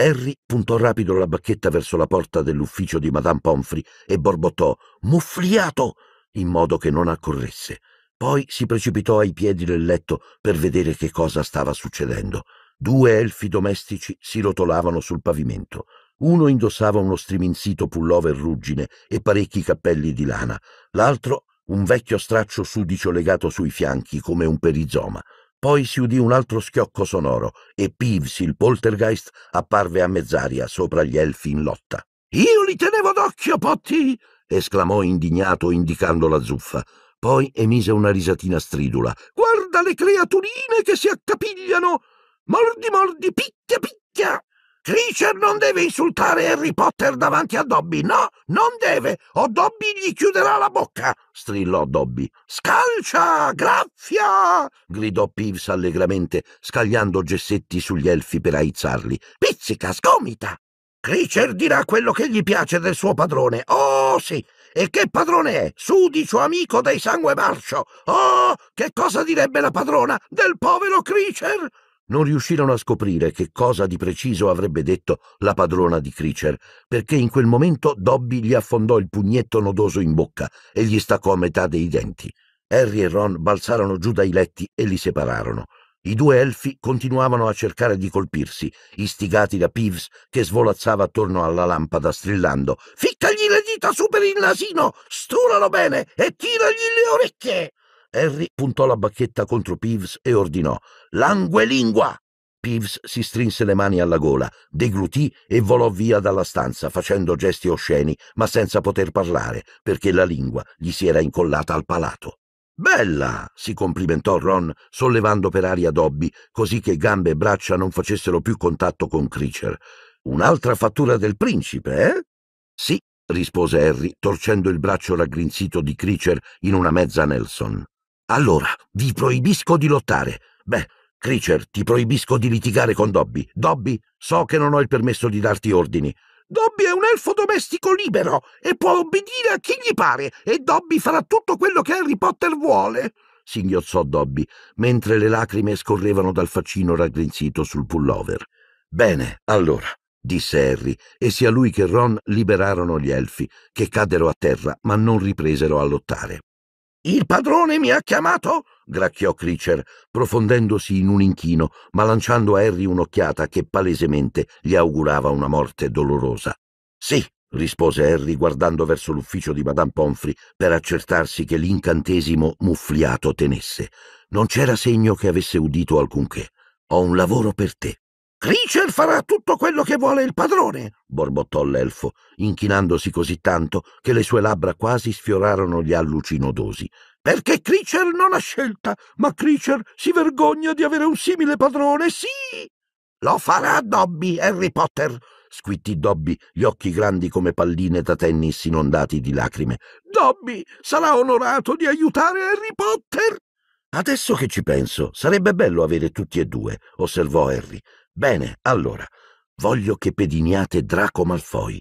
Harry puntò rapido la bacchetta verso la porta dell'ufficio di Madame Pomfrey e borbottò Muffliato! in modo che non accorresse. Poi si precipitò ai piedi del letto per vedere che cosa stava succedendo. Due elfi domestici si rotolavano sul pavimento. Uno indossava uno striminzito pullover ruggine e parecchi cappelli di lana, l'altro un vecchio straccio sudicio legato sui fianchi come un perizoma. Poi si udì un altro schiocco sonoro e Peeves, il poltergeist, apparve a mezz'aria sopra gli elfi in lotta. Io li tenevo d'occhio, Potti! esclamò indignato indicando la zuffa. Poi emise una risatina stridula. Guarda le creaturine che si accapigliano! Mordi, mordi, picchia, picchia! Creature non deve insultare Harry Potter davanti a Dobby, no, non deve, o Dobby gli chiuderà la bocca, strillò Dobby. Scalcia, graffia, gridò Peeves allegramente, scagliando gessetti sugli elfi per aizzarli. Pizzica, sgomita. Creature dirà quello che gli piace del suo padrone. Oh, sì, e che padrone è? Sudicio amico dei sangue marcio. Oh, che cosa direbbe la padrona del povero Creature? non riuscirono a scoprire che cosa di preciso avrebbe detto la padrona di Creecher, perché in quel momento Dobby gli affondò il pugnetto nodoso in bocca e gli staccò metà dei denti. Harry e Ron balzarono giù dai letti e li separarono. I due elfi continuavano a cercare di colpirsi, istigati da Peeves che svolazzava attorno alla lampada strillando «Ficcagli le dita su per il nasino, Sturalo bene e tiragli le orecchie!» Harry puntò la bacchetta contro Peeves e ordinò Languelingua! Peeves si strinse le mani alla gola, deglutì e volò via dalla stanza facendo gesti osceni, ma senza poter parlare, perché la lingua gli si era incollata al palato. Bella! si complimentò Ron, sollevando per aria Dobby, così che gambe e braccia non facessero più contatto con Creature. Un'altra fattura del principe, eh? Sì, rispose Harry, torcendo il braccio raggrinzito di Creature in una mezza Nelson. Allora, vi proibisco di lottare. Beh, Creature, ti proibisco di litigare con Dobby. Dobby, so che non ho il permesso di darti ordini. Dobby è un elfo domestico libero e può obbedire a chi gli pare e Dobby farà tutto quello che Harry Potter vuole, singhiozzò Dobby, mentre le lacrime scorrevano dal faccino raggrinzito sul pullover. Bene, allora, disse Harry, e sia lui che Ron liberarono gli elfi, che caddero a terra ma non ripresero a lottare. Il padrone mi ha chiamato? gracchiò Creacher, profondendosi in un inchino, ma lanciando a Harry un'occhiata che palesemente gli augurava una morte dolorosa. Sì, rispose Harry guardando verso l'ufficio di Madame Pomfrey per accertarsi che l'incantesimo muffliato tenesse. Non c'era segno che avesse udito alcunché. Ho un lavoro per te. Richel farà tutto quello che vuole il padrone, borbottò l'elfo, inchinandosi così tanto che le sue labbra quasi sfiorarono gli allucinodosi. Perché Creature non ha scelta, ma Creature si vergogna di avere un simile padrone, sì! Lo farà Dobby, Harry Potter! squittì Dobby, gli occhi grandi come palline da tennis inondati di lacrime. Dobby sarà onorato di aiutare Harry Potter! Adesso che ci penso, sarebbe bello avere tutti e due, osservò Harry. Bene, allora, voglio che pediniate Draco Malfoy.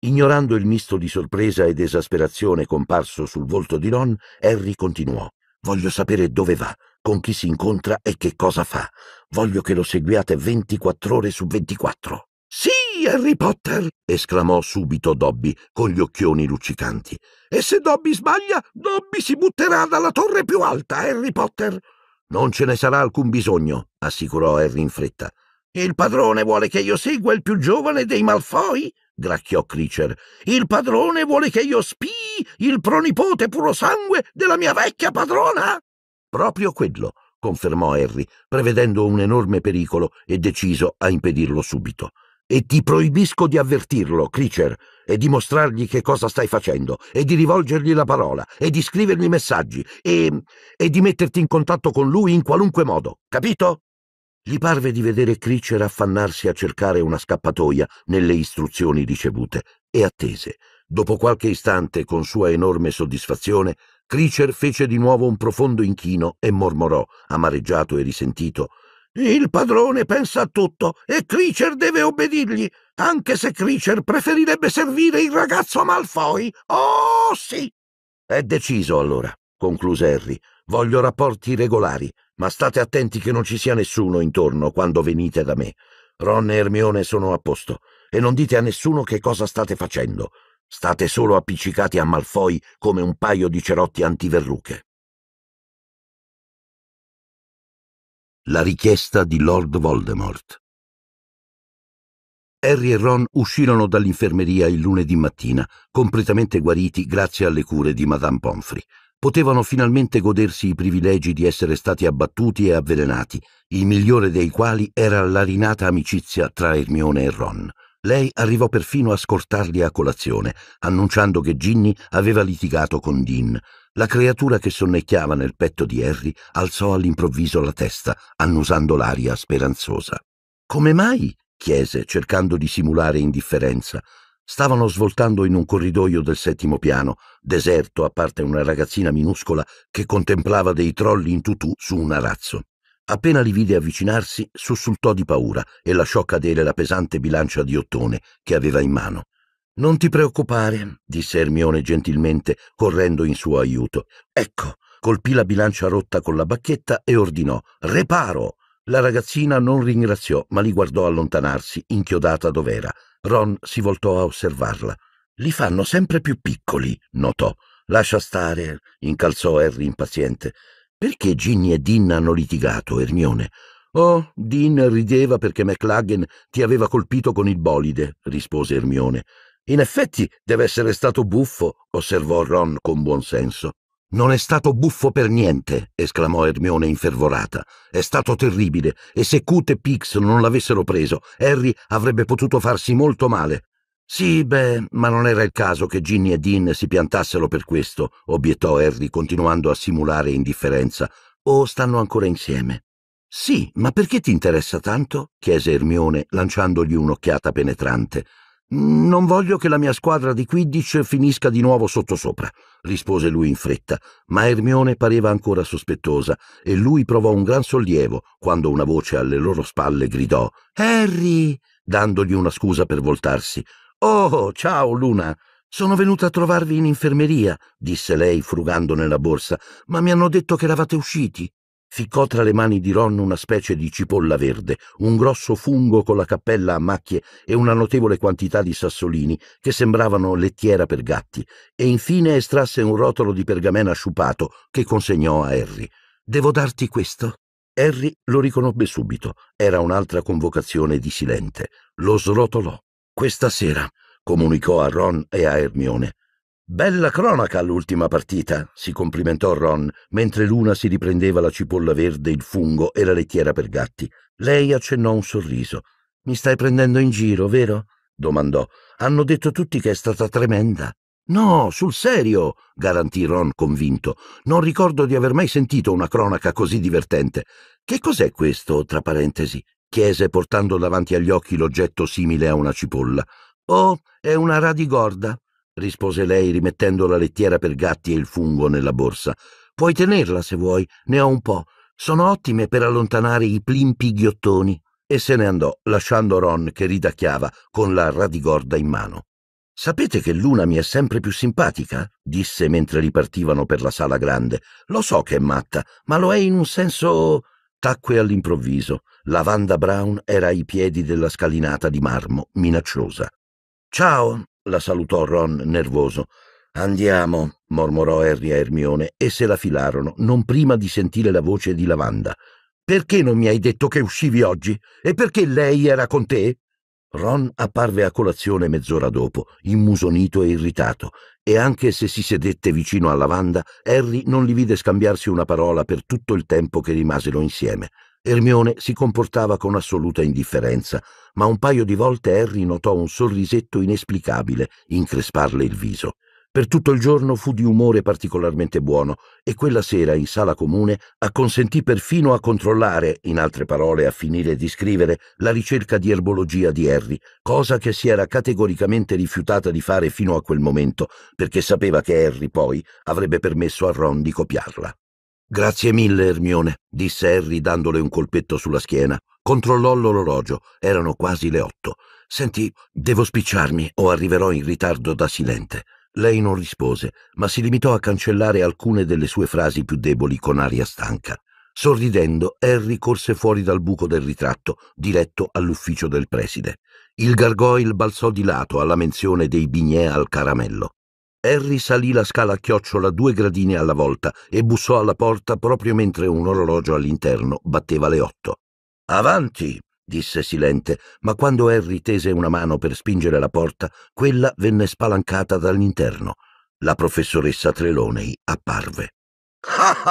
Ignorando il misto di sorpresa ed esasperazione comparso sul volto di Ron, Harry continuò. Voglio sapere dove va, con chi si incontra e che cosa fa. Voglio che lo seguiate 24 ore su 24. Sì, Harry Potter! esclamò subito Dobby, con gli occhioni luccicanti. E se Dobby sbaglia, Dobby si butterà dalla torre più alta, Harry Potter! Non ce ne sarà alcun bisogno, assicurò Harry in fretta. Il padrone vuole che io segua il più giovane dei Malfoi? gracchiò Creature. Il padrone vuole che io spii il pronipote puro sangue della mia vecchia padrona? Proprio quello, confermò Harry, prevedendo un enorme pericolo e deciso a impedirlo subito. E ti proibisco di avvertirlo, Creature, e di mostrargli che cosa stai facendo, e di rivolgergli la parola, e di scrivergli messaggi, e, e di metterti in contatto con lui in qualunque modo, capito? Gli parve di vedere Critcher affannarsi a cercare una scappatoia nelle istruzioni ricevute e attese. Dopo qualche istante, con sua enorme soddisfazione, Critcher fece di nuovo un profondo inchino e mormorò, amareggiato e risentito, il padrone pensa a tutto e Creature deve obbedirgli, anche se Creature preferirebbe servire il ragazzo Malfoy. Oh sì! È deciso allora, concluse Harry, Voglio rapporti regolari, ma state attenti che non ci sia nessuno intorno quando venite da me. Ron e Ermione sono a posto e non dite a nessuno che cosa state facendo. State solo appiccicati a Malfoy come un paio di cerotti antiverruche. La richiesta di Lord Voldemort Harry e Ron uscirono dall'infermeria il lunedì mattina, completamente guariti grazie alle cure di Madame Pomfrey potevano finalmente godersi i privilegi di essere stati abbattuti e avvelenati, il migliore dei quali era la rinata amicizia tra Ermione e Ron. Lei arrivò perfino a scortarli a colazione, annunciando che Ginny aveva litigato con Dean. La creatura che sonnecchiava nel petto di Harry alzò all'improvviso la testa, annusando l'aria speranzosa. Come mai? chiese, cercando di simulare indifferenza. Stavano svoltando in un corridoio del settimo piano, deserto a parte una ragazzina minuscola che contemplava dei trolli in tutù su un arazzo. Appena li vide avvicinarsi, sussultò di paura e lasciò cadere la pesante bilancia di ottone che aveva in mano. Non ti preoccupare, disse Ermione gentilmente, correndo in suo aiuto. Ecco, colpì la bilancia rotta con la bacchetta e ordinò Reparo! La ragazzina non ringraziò, ma li guardò allontanarsi, inchiodata dov'era. Ron si voltò a osservarla. Li fanno sempre più piccoli, notò. Lascia stare, incalzò Harry impaziente. Perché Ginny e Dean hanno litigato, Ermione? Oh, Dean rideva perché McLaggen ti aveva colpito con il bolide, rispose Ermione. In effetti deve essere stato buffo, osservò Ron con buon senso. Non è stato buffo per niente, esclamò Ermione infervorata. È stato terribile, e se Cute e Pix non l'avessero preso, Harry avrebbe potuto farsi molto male. Sì, beh, ma non era il caso che Ginny e Dean si piantassero per questo, obiettò Harry continuando a simulare indifferenza. O stanno ancora insieme? Sì, ma perché ti interessa tanto? chiese Ermione lanciandogli un'occhiata penetrante. Non voglio che la mia squadra di Quidditch finisca di nuovo sottosopra, rispose lui in fretta, ma Ermione pareva ancora sospettosa e lui provò un gran sollievo quando una voce alle loro spalle gridò Harry, dandogli una scusa per voltarsi. Oh, ciao Luna. Sono venuta a trovarvi in infermeria, disse lei frugando nella borsa, ma mi hanno detto che eravate usciti ficcò tra le mani di Ron una specie di cipolla verde, un grosso fungo con la cappella a macchie e una notevole quantità di sassolini che sembravano lettiera per gatti, e infine estrasse un rotolo di pergamena sciupato che consegnò a Harry. Devo darti questo? Harry lo riconobbe subito. Era un'altra convocazione di Silente. Lo srotolò. Questa sera, comunicò a Ron e a Ermione. Bella cronaca l'ultima partita, si complimentò Ron, mentre l'una si riprendeva la cipolla verde, il fungo e la lettiera per gatti. Lei accennò un sorriso. Mi stai prendendo in giro, vero? domandò. Hanno detto tutti che è stata tremenda. No, sul serio, garantì Ron convinto. Non ricordo di aver mai sentito una cronaca così divertente. Che cos'è questo, tra parentesi? chiese portando davanti agli occhi l'oggetto simile a una cipolla. Oh, è una radigorda, rispose lei rimettendo la lettiera per gatti e il fungo nella borsa. Puoi tenerla se vuoi, ne ho un po'. Sono ottime per allontanare i plimpi ghiottoni. E se ne andò, lasciando Ron che ridacchiava con la radigorda in mano. Sapete che Luna mi è sempre più simpatica? disse mentre ripartivano per la sala grande. Lo so che è matta, ma lo è in un senso. Tacque all'improvviso. La Vanda Brown era ai piedi della scalinata di marmo, minacciosa. Ciao, la salutò Ron nervoso. Andiamo, mormorò Harry a Ermione, e se la filarono, non prima di sentire la voce di Lavanda. Perché non mi hai detto che uscivi oggi? E perché lei era con te? Ron apparve a colazione mezz'ora dopo, immusonito e irritato, e anche se si sedette vicino a Lavanda, Harry non li vide scambiarsi una parola per tutto il tempo che rimasero insieme. Ermione si comportava con assoluta indifferenza, ma un paio di volte Harry notò un sorrisetto inesplicabile incresparle il viso. Per tutto il giorno fu di umore particolarmente buono e quella sera in sala comune acconsentì perfino a controllare, in altre parole a finire di scrivere, la ricerca di erbologia di Harry, cosa che si era categoricamente rifiutata di fare fino a quel momento, perché sapeva che Harry poi avrebbe permesso a Ron di copiarla. Grazie mille, Ermione, disse Harry dandole un colpetto sulla schiena. Controllò l'orologio, erano quasi le otto. Senti, devo spicciarmi o arriverò in ritardo da Silente. Lei non rispose, ma si limitò a cancellare alcune delle sue frasi più deboli con aria stanca. Sorridendo, Harry corse fuori dal buco del ritratto, diretto all'ufficio del preside. Il gargoyle balzò di lato alla menzione dei bignè al caramello. Harry salì la scala a chiocciola due gradini alla volta e bussò alla porta proprio mentre un orologio all'interno batteva le otto. Avanti! disse silente, ma quando Harry tese una mano per spingere la porta, quella venne spalancata dall'interno. La professoressa Trelonei apparve. Ah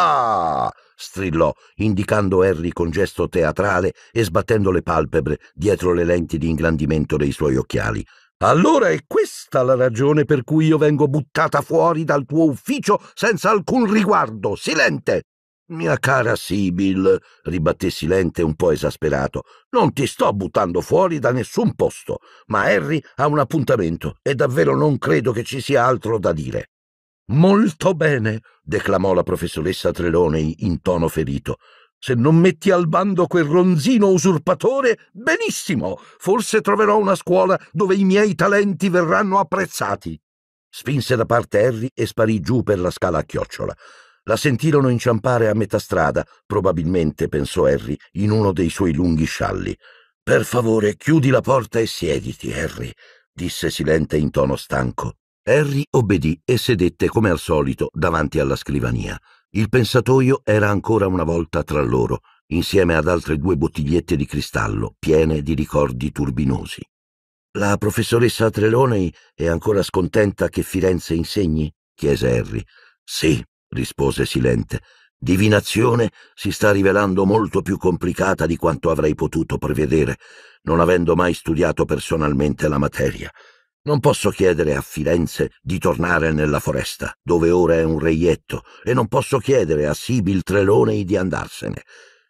ah! strillò, indicando Harry con gesto teatrale e sbattendo le palpebre dietro le lenti di ingrandimento dei suoi occhiali. Allora è questa la ragione per cui io vengo buttata fuori dal tuo ufficio senza alcun riguardo. Silente! Mia cara Sibyl, ribatté Silente un po' esasperato, non ti sto buttando fuori da nessun posto, ma Harry ha un appuntamento e davvero non credo che ci sia altro da dire. Molto bene, declamò la professoressa Trelonei in tono ferito. Se non metti al bando quel ronzino usurpatore, benissimo, forse troverò una scuola dove i miei talenti verranno apprezzati. Spinse da parte Harry e sparì giù per la scala a chiocciola. La sentirono inciampare a metà strada, probabilmente, pensò Harry, in uno dei suoi lunghi scialli. Per favore, chiudi la porta e siediti, Harry, disse Silente in tono stanco. Harry obbedì e sedette come al solito davanti alla scrivania. Il pensatoio era ancora una volta tra loro, insieme ad altre due bottigliette di cristallo, piene di ricordi turbinosi. La professoressa Trelonei è ancora scontenta che Firenze insegni? chiese Harry. Sì, rispose Silente. Divinazione si sta rivelando molto più complicata di quanto avrei potuto prevedere, non avendo mai studiato personalmente la materia. Non posso chiedere a Firenze di tornare nella foresta, dove ora è un reietto, e non posso chiedere a Sibil Trelonei di andarsene.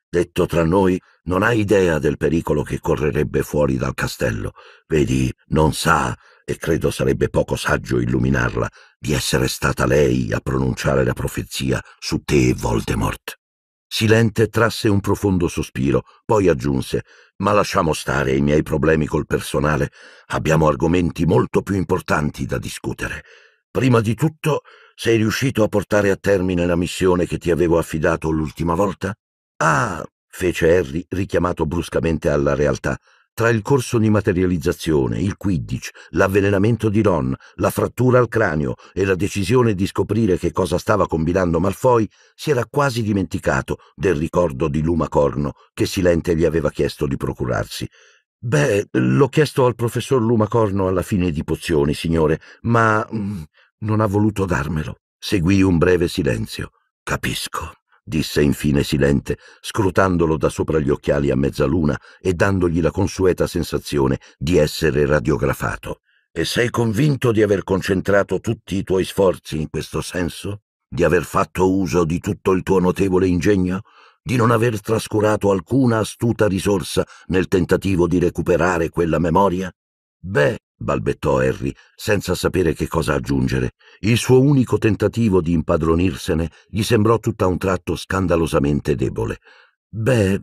Detto tra noi, non ha idea del pericolo che correrebbe fuori dal castello. Vedi, non sa, e credo sarebbe poco saggio illuminarla, di essere stata lei a pronunciare la profezia su te, Voldemort. Silente trasse un profondo sospiro, poi aggiunse ma lasciamo stare i miei problemi col personale, abbiamo argomenti molto più importanti da discutere. Prima di tutto, sei riuscito a portare a termine la missione che ti avevo affidato l'ultima volta? Ah, fece Harry, richiamato bruscamente alla realtà tra il corso di materializzazione, il quidditch, l'avvelenamento di Ron, la frattura al cranio e la decisione di scoprire che cosa stava combinando Malfoy, si era quasi dimenticato del ricordo di Luma Corno che Silente gli aveva chiesto di procurarsi. Beh, l'ho chiesto al professor Luma Corno alla fine di Pozioni, signore, ma mm, non ha voluto darmelo. Seguì un breve silenzio. Capisco disse infine silente, scrutandolo da sopra gli occhiali a mezzaluna e dandogli la consueta sensazione di essere radiografato. E sei convinto di aver concentrato tutti i tuoi sforzi in questo senso? Di aver fatto uso di tutto il tuo notevole ingegno? Di non aver trascurato alcuna astuta risorsa nel tentativo di recuperare quella memoria? Beh, balbettò Harry, senza sapere che cosa aggiungere. Il suo unico tentativo di impadronirsene gli sembrò tutt'a un tratto scandalosamente debole. Beh,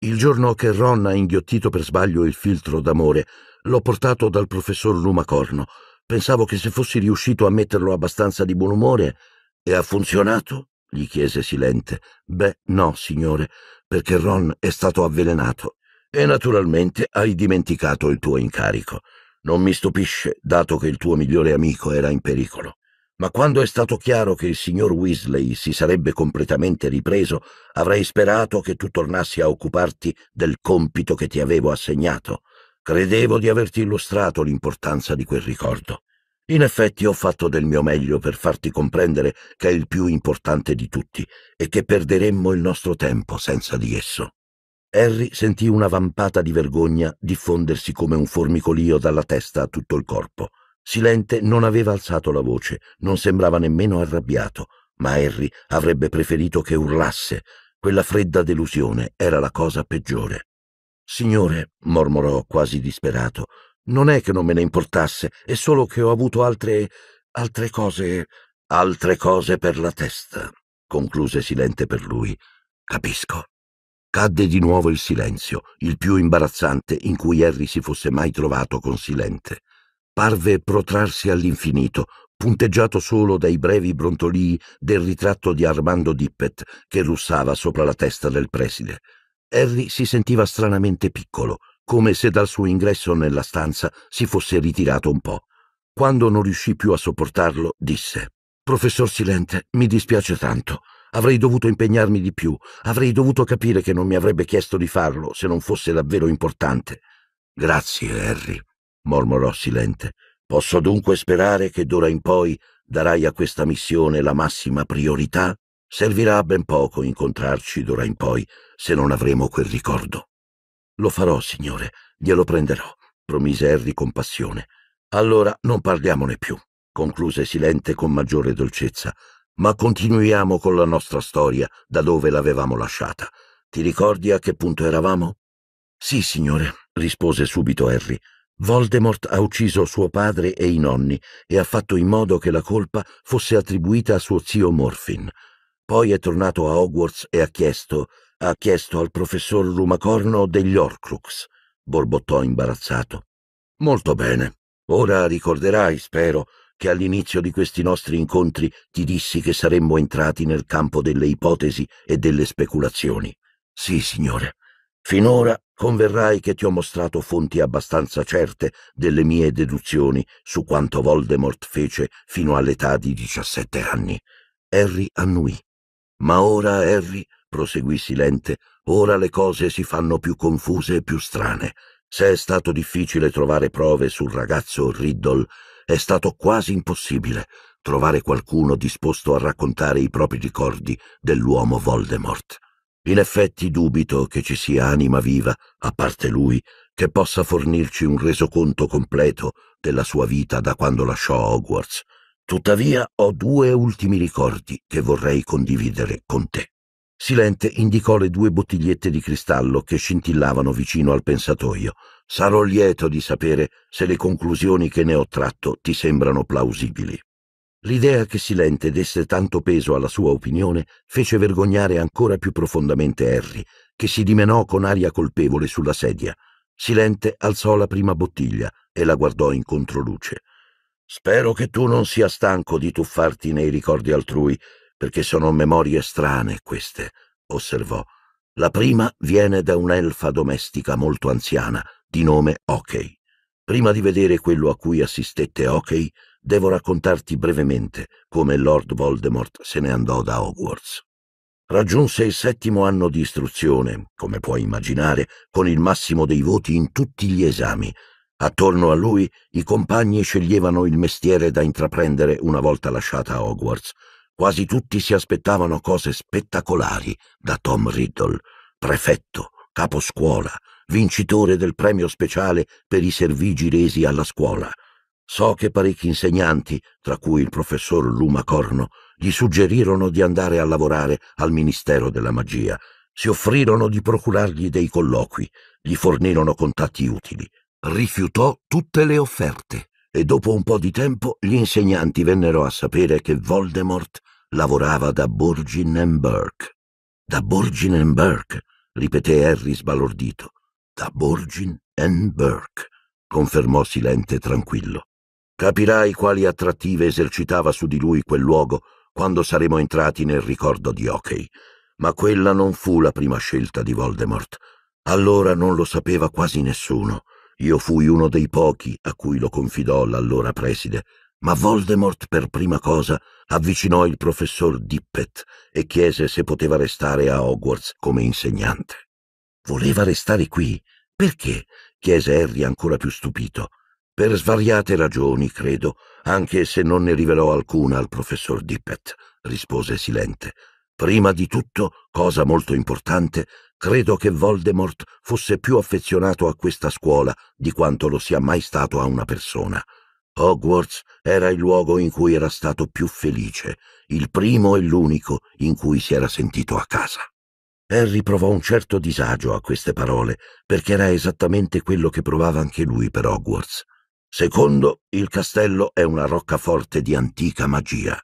il giorno che Ron ha inghiottito per sbaglio il filtro d'amore, l'ho portato dal professor Lumacorno. Pensavo che se fossi riuscito a metterlo abbastanza di buon umore. E ha funzionato? gli chiese silente. Beh, no, signore, perché Ron è stato avvelenato. E naturalmente hai dimenticato il tuo incarico. Non mi stupisce, dato che il tuo migliore amico era in pericolo. Ma quando è stato chiaro che il signor Weasley si sarebbe completamente ripreso, avrei sperato che tu tornassi a occuparti del compito che ti avevo assegnato. Credevo di averti illustrato l'importanza di quel ricordo. In effetti ho fatto del mio meglio per farti comprendere che è il più importante di tutti e che perderemmo il nostro tempo senza di esso. Harry sentì una vampata di vergogna diffondersi come un formicolio dalla testa a tutto il corpo. Silente non aveva alzato la voce, non sembrava nemmeno arrabbiato, ma Harry avrebbe preferito che urlasse. Quella fredda delusione era la cosa peggiore. Signore, mormorò quasi disperato, non è che non me ne importasse, è solo che ho avuto altre. altre cose. altre cose per la testa, concluse Silente per lui. Capisco. Cadde di nuovo il silenzio, il più imbarazzante in cui Harry si fosse mai trovato con Silente. Parve protrarsi all'infinito, punteggiato solo dai brevi brontolii del ritratto di Armando Dippet che russava sopra la testa del preside. Harry si sentiva stranamente piccolo, come se dal suo ingresso nella stanza si fosse ritirato un po'. Quando non riuscì più a sopportarlo, disse Professor Silente, mi dispiace tanto. Avrei dovuto impegnarmi di più, avrei dovuto capire che non mi avrebbe chiesto di farlo se non fosse davvero importante. Grazie, Harry, mormorò silente. Posso dunque sperare che d'ora in poi darai a questa missione la massima priorità? Servirà ben poco incontrarci d'ora in poi se non avremo quel ricordo. Lo farò, signore, glielo prenderò, promise Harry con passione. Allora non parliamone più, concluse Silente con maggiore dolcezza. Ma continuiamo con la nostra storia da dove l'avevamo lasciata. Ti ricordi a che punto eravamo? Sì, signore, rispose subito Harry. Voldemort ha ucciso suo padre e i nonni e ha fatto in modo che la colpa fosse attribuita a suo zio Morfin. Poi è tornato a Hogwarts e ha chiesto, ha chiesto al professor Rumacorno degli Horcrux, borbottò imbarazzato. Molto bene. Ora ricorderai, spero, che all'inizio di questi nostri incontri ti dissi che saremmo entrati nel campo delle ipotesi e delle speculazioni. Sì, signore. Finora converrai che ti ho mostrato fonti abbastanza certe delle mie deduzioni su quanto Voldemort fece fino all'età di 17 anni. Harry annuì. Ma ora, Harry, proseguì Silente, ora le cose si fanno più confuse e più strane. Se è stato difficile trovare prove sul ragazzo Riddle, è stato quasi impossibile trovare qualcuno disposto a raccontare i propri ricordi dell'uomo Voldemort. In effetti dubito che ci sia anima viva, a parte lui, che possa fornirci un resoconto completo della sua vita da quando lasciò Hogwarts. Tuttavia ho due ultimi ricordi che vorrei condividere con te. Silente indicò le due bottigliette di cristallo che scintillavano vicino al pensatoio. Sarò lieto di sapere se le conclusioni che ne ho tratto ti sembrano plausibili. L'idea che Silente desse tanto peso alla sua opinione fece vergognare ancora più profondamente Harry, che si dimenò con aria colpevole sulla sedia. Silente alzò la prima bottiglia e la guardò in controluce. Spero che tu non sia stanco di tuffarti nei ricordi altrui perché sono memorie strane queste, osservò. La prima viene da un'elfa domestica molto anziana, di nome Hockey. Prima di vedere quello a cui assistette Hockey, devo raccontarti brevemente come Lord Voldemort se ne andò da Hogwarts. Raggiunse il settimo anno di istruzione, come puoi immaginare, con il massimo dei voti in tutti gli esami. Attorno a lui i compagni sceglievano il mestiere da intraprendere una volta lasciata Hogwarts, Quasi tutti si aspettavano cose spettacolari da Tom Riddle, prefetto, capo scuola, vincitore del premio speciale per i servigi resi alla scuola. So che parecchi insegnanti, tra cui il professor Luma Corno, gli suggerirono di andare a lavorare al Ministero della Magia. Si offrirono di procurargli dei colloqui, gli fornirono contatti utili. Rifiutò tutte le offerte e dopo un po' di tempo gli insegnanti vennero a sapere che Voldemort lavorava da Borgin Burke. Da Borgin Burke, ripeté Harry sbalordito. Da Borgin Burke, confermò Silente e tranquillo. Capirai quali attrattive esercitava su di lui quel luogo quando saremo entrati nel ricordo di Hockey. Ma quella non fu la prima scelta di Voldemort. Allora non lo sapeva quasi nessuno io fui uno dei pochi a cui lo confidò l'allora preside, ma Voldemort per prima cosa avvicinò il professor Dippet e chiese se poteva restare a Hogwarts come insegnante. Voleva restare qui? Perché? chiese Harry ancora più stupito. Per svariate ragioni, credo, anche se non ne rivelò alcuna al professor Dippet, rispose Silente. Prima di tutto, cosa molto importante, Credo che Voldemort fosse più affezionato a questa scuola di quanto lo sia mai stato a una persona. Hogwarts era il luogo in cui era stato più felice, il primo e l'unico in cui si era sentito a casa. Harry provò un certo disagio a queste parole, perché era esattamente quello che provava anche lui per Hogwarts. Secondo, il castello è una roccaforte di antica magia,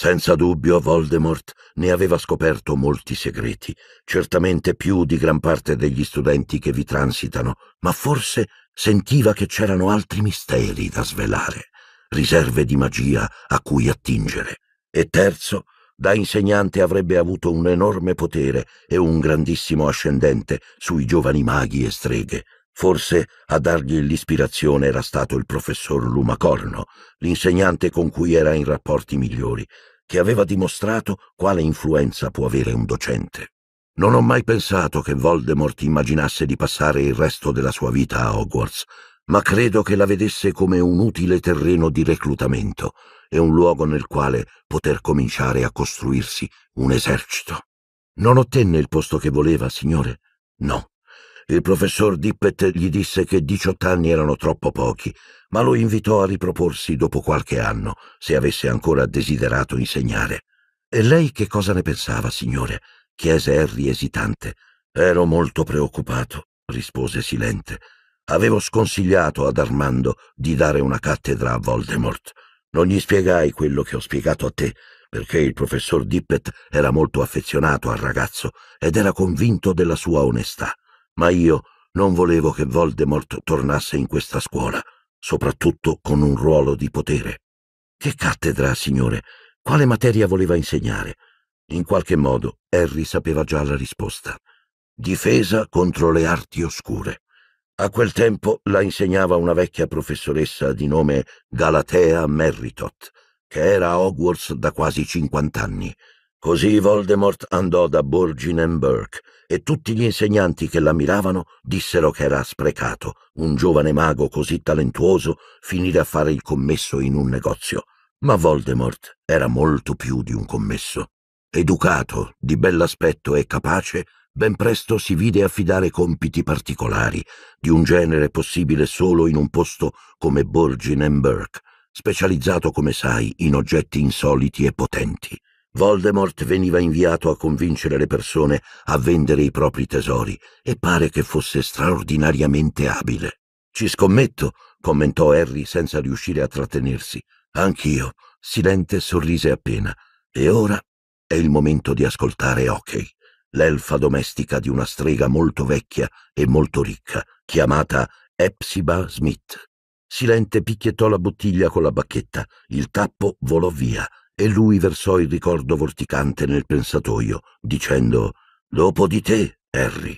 senza dubbio Voldemort ne aveva scoperto molti segreti, certamente più di gran parte degli studenti che vi transitano, ma forse sentiva che c'erano altri misteri da svelare, riserve di magia a cui attingere. E terzo, da insegnante avrebbe avuto un enorme potere e un grandissimo ascendente sui giovani maghi e streghe, Forse a dargli l'ispirazione era stato il professor Lumacorno, l'insegnante con cui era in rapporti migliori, che aveva dimostrato quale influenza può avere un docente. Non ho mai pensato che Voldemort immaginasse di passare il resto della sua vita a Hogwarts, ma credo che la vedesse come un utile terreno di reclutamento e un luogo nel quale poter cominciare a costruirsi un esercito. Non ottenne il posto che voleva, signore? No, il professor Dippet gli disse che 18 anni erano troppo pochi, ma lo invitò a riproporsi dopo qualche anno, se avesse ancora desiderato insegnare. E lei che cosa ne pensava, signore? chiese Harry esitante. Ero molto preoccupato, rispose Silente. Avevo sconsigliato ad Armando di dare una cattedra a Voldemort. Non gli spiegai quello che ho spiegato a te, perché il professor Dippet era molto affezionato al ragazzo ed era convinto della sua onestà ma io non volevo che Voldemort tornasse in questa scuola, soprattutto con un ruolo di potere. Che cattedra, signore? Quale materia voleva insegnare? In qualche modo Harry sapeva già la risposta. Difesa contro le arti oscure. A quel tempo la insegnava una vecchia professoressa di nome Galatea Merritot, che era a Hogwarts da quasi 50 anni. Così Voldemort andò da Borgin and Burke e tutti gli insegnanti che l'ammiravano dissero che era sprecato un giovane mago così talentuoso finire a fare il commesso in un negozio. Ma Voldemort era molto più di un commesso. Educato, di bell'aspetto e capace, ben presto si vide affidare compiti particolari, di un genere possibile solo in un posto come Borgin and Burke, specializzato come sai in oggetti insoliti e potenti. Voldemort veniva inviato a convincere le persone a vendere i propri tesori e pare che fosse straordinariamente abile. Ci scommetto, commentò Harry senza riuscire a trattenersi. Anch'io. Silente sorrise appena. E ora è il momento di ascoltare Hockey, l'elfa domestica di una strega molto vecchia e molto ricca, chiamata Epsiba Smith. Silente picchiettò la bottiglia con la bacchetta. Il tappo volò via e lui versò il ricordo vorticante nel pensatoio, dicendo Dopo di te, Harry.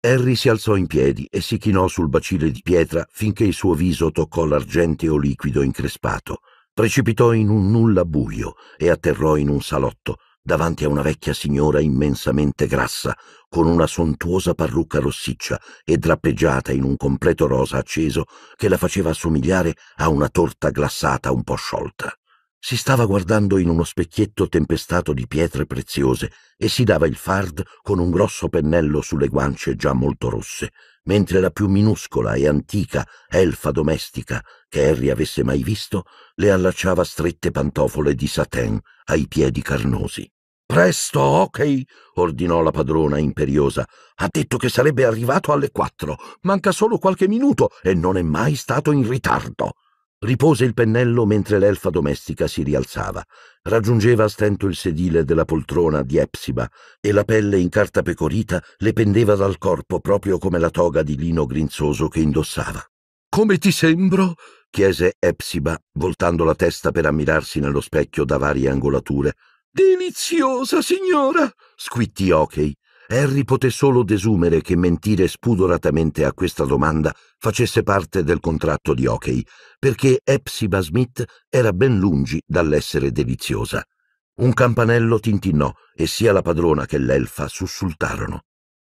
Harry si alzò in piedi e si chinò sul bacile di pietra finché il suo viso toccò l'argenteo liquido increspato. Precipitò in un nulla buio e atterrò in un salotto, davanti a una vecchia signora immensamente grassa, con una sontuosa parrucca rossiccia e drappeggiata in un completo rosa acceso che la faceva assomigliare a una torta glassata un po' sciolta. Si stava guardando in uno specchietto tempestato di pietre preziose e si dava il fard con un grosso pennello sulle guance già molto rosse, mentre la più minuscola e antica elfa domestica che Harry avesse mai visto le allacciava strette pantofole di satin ai piedi carnosi. Presto, ok, ordinò la padrona imperiosa. Ha detto che sarebbe arrivato alle quattro. Manca solo qualche minuto e non è mai stato in ritardo. Ripose il pennello mentre l'elfa domestica si rialzava. Raggiungeva a stento il sedile della poltrona di Epsiba e la pelle incartapecorita le pendeva dal corpo proprio come la toga di lino grinzoso che indossava. Come ti sembro? chiese Epsiba, voltando la testa per ammirarsi nello specchio da varie angolature. Deliziosa signora! squittì Okey. Harry poté solo desumere che mentire spudoratamente a questa domanda facesse parte del contratto di hockey, perché Epsiba Smith era ben lungi dall'essere deliziosa. Un campanello tintinnò e sia la padrona che l'elfa sussultarono.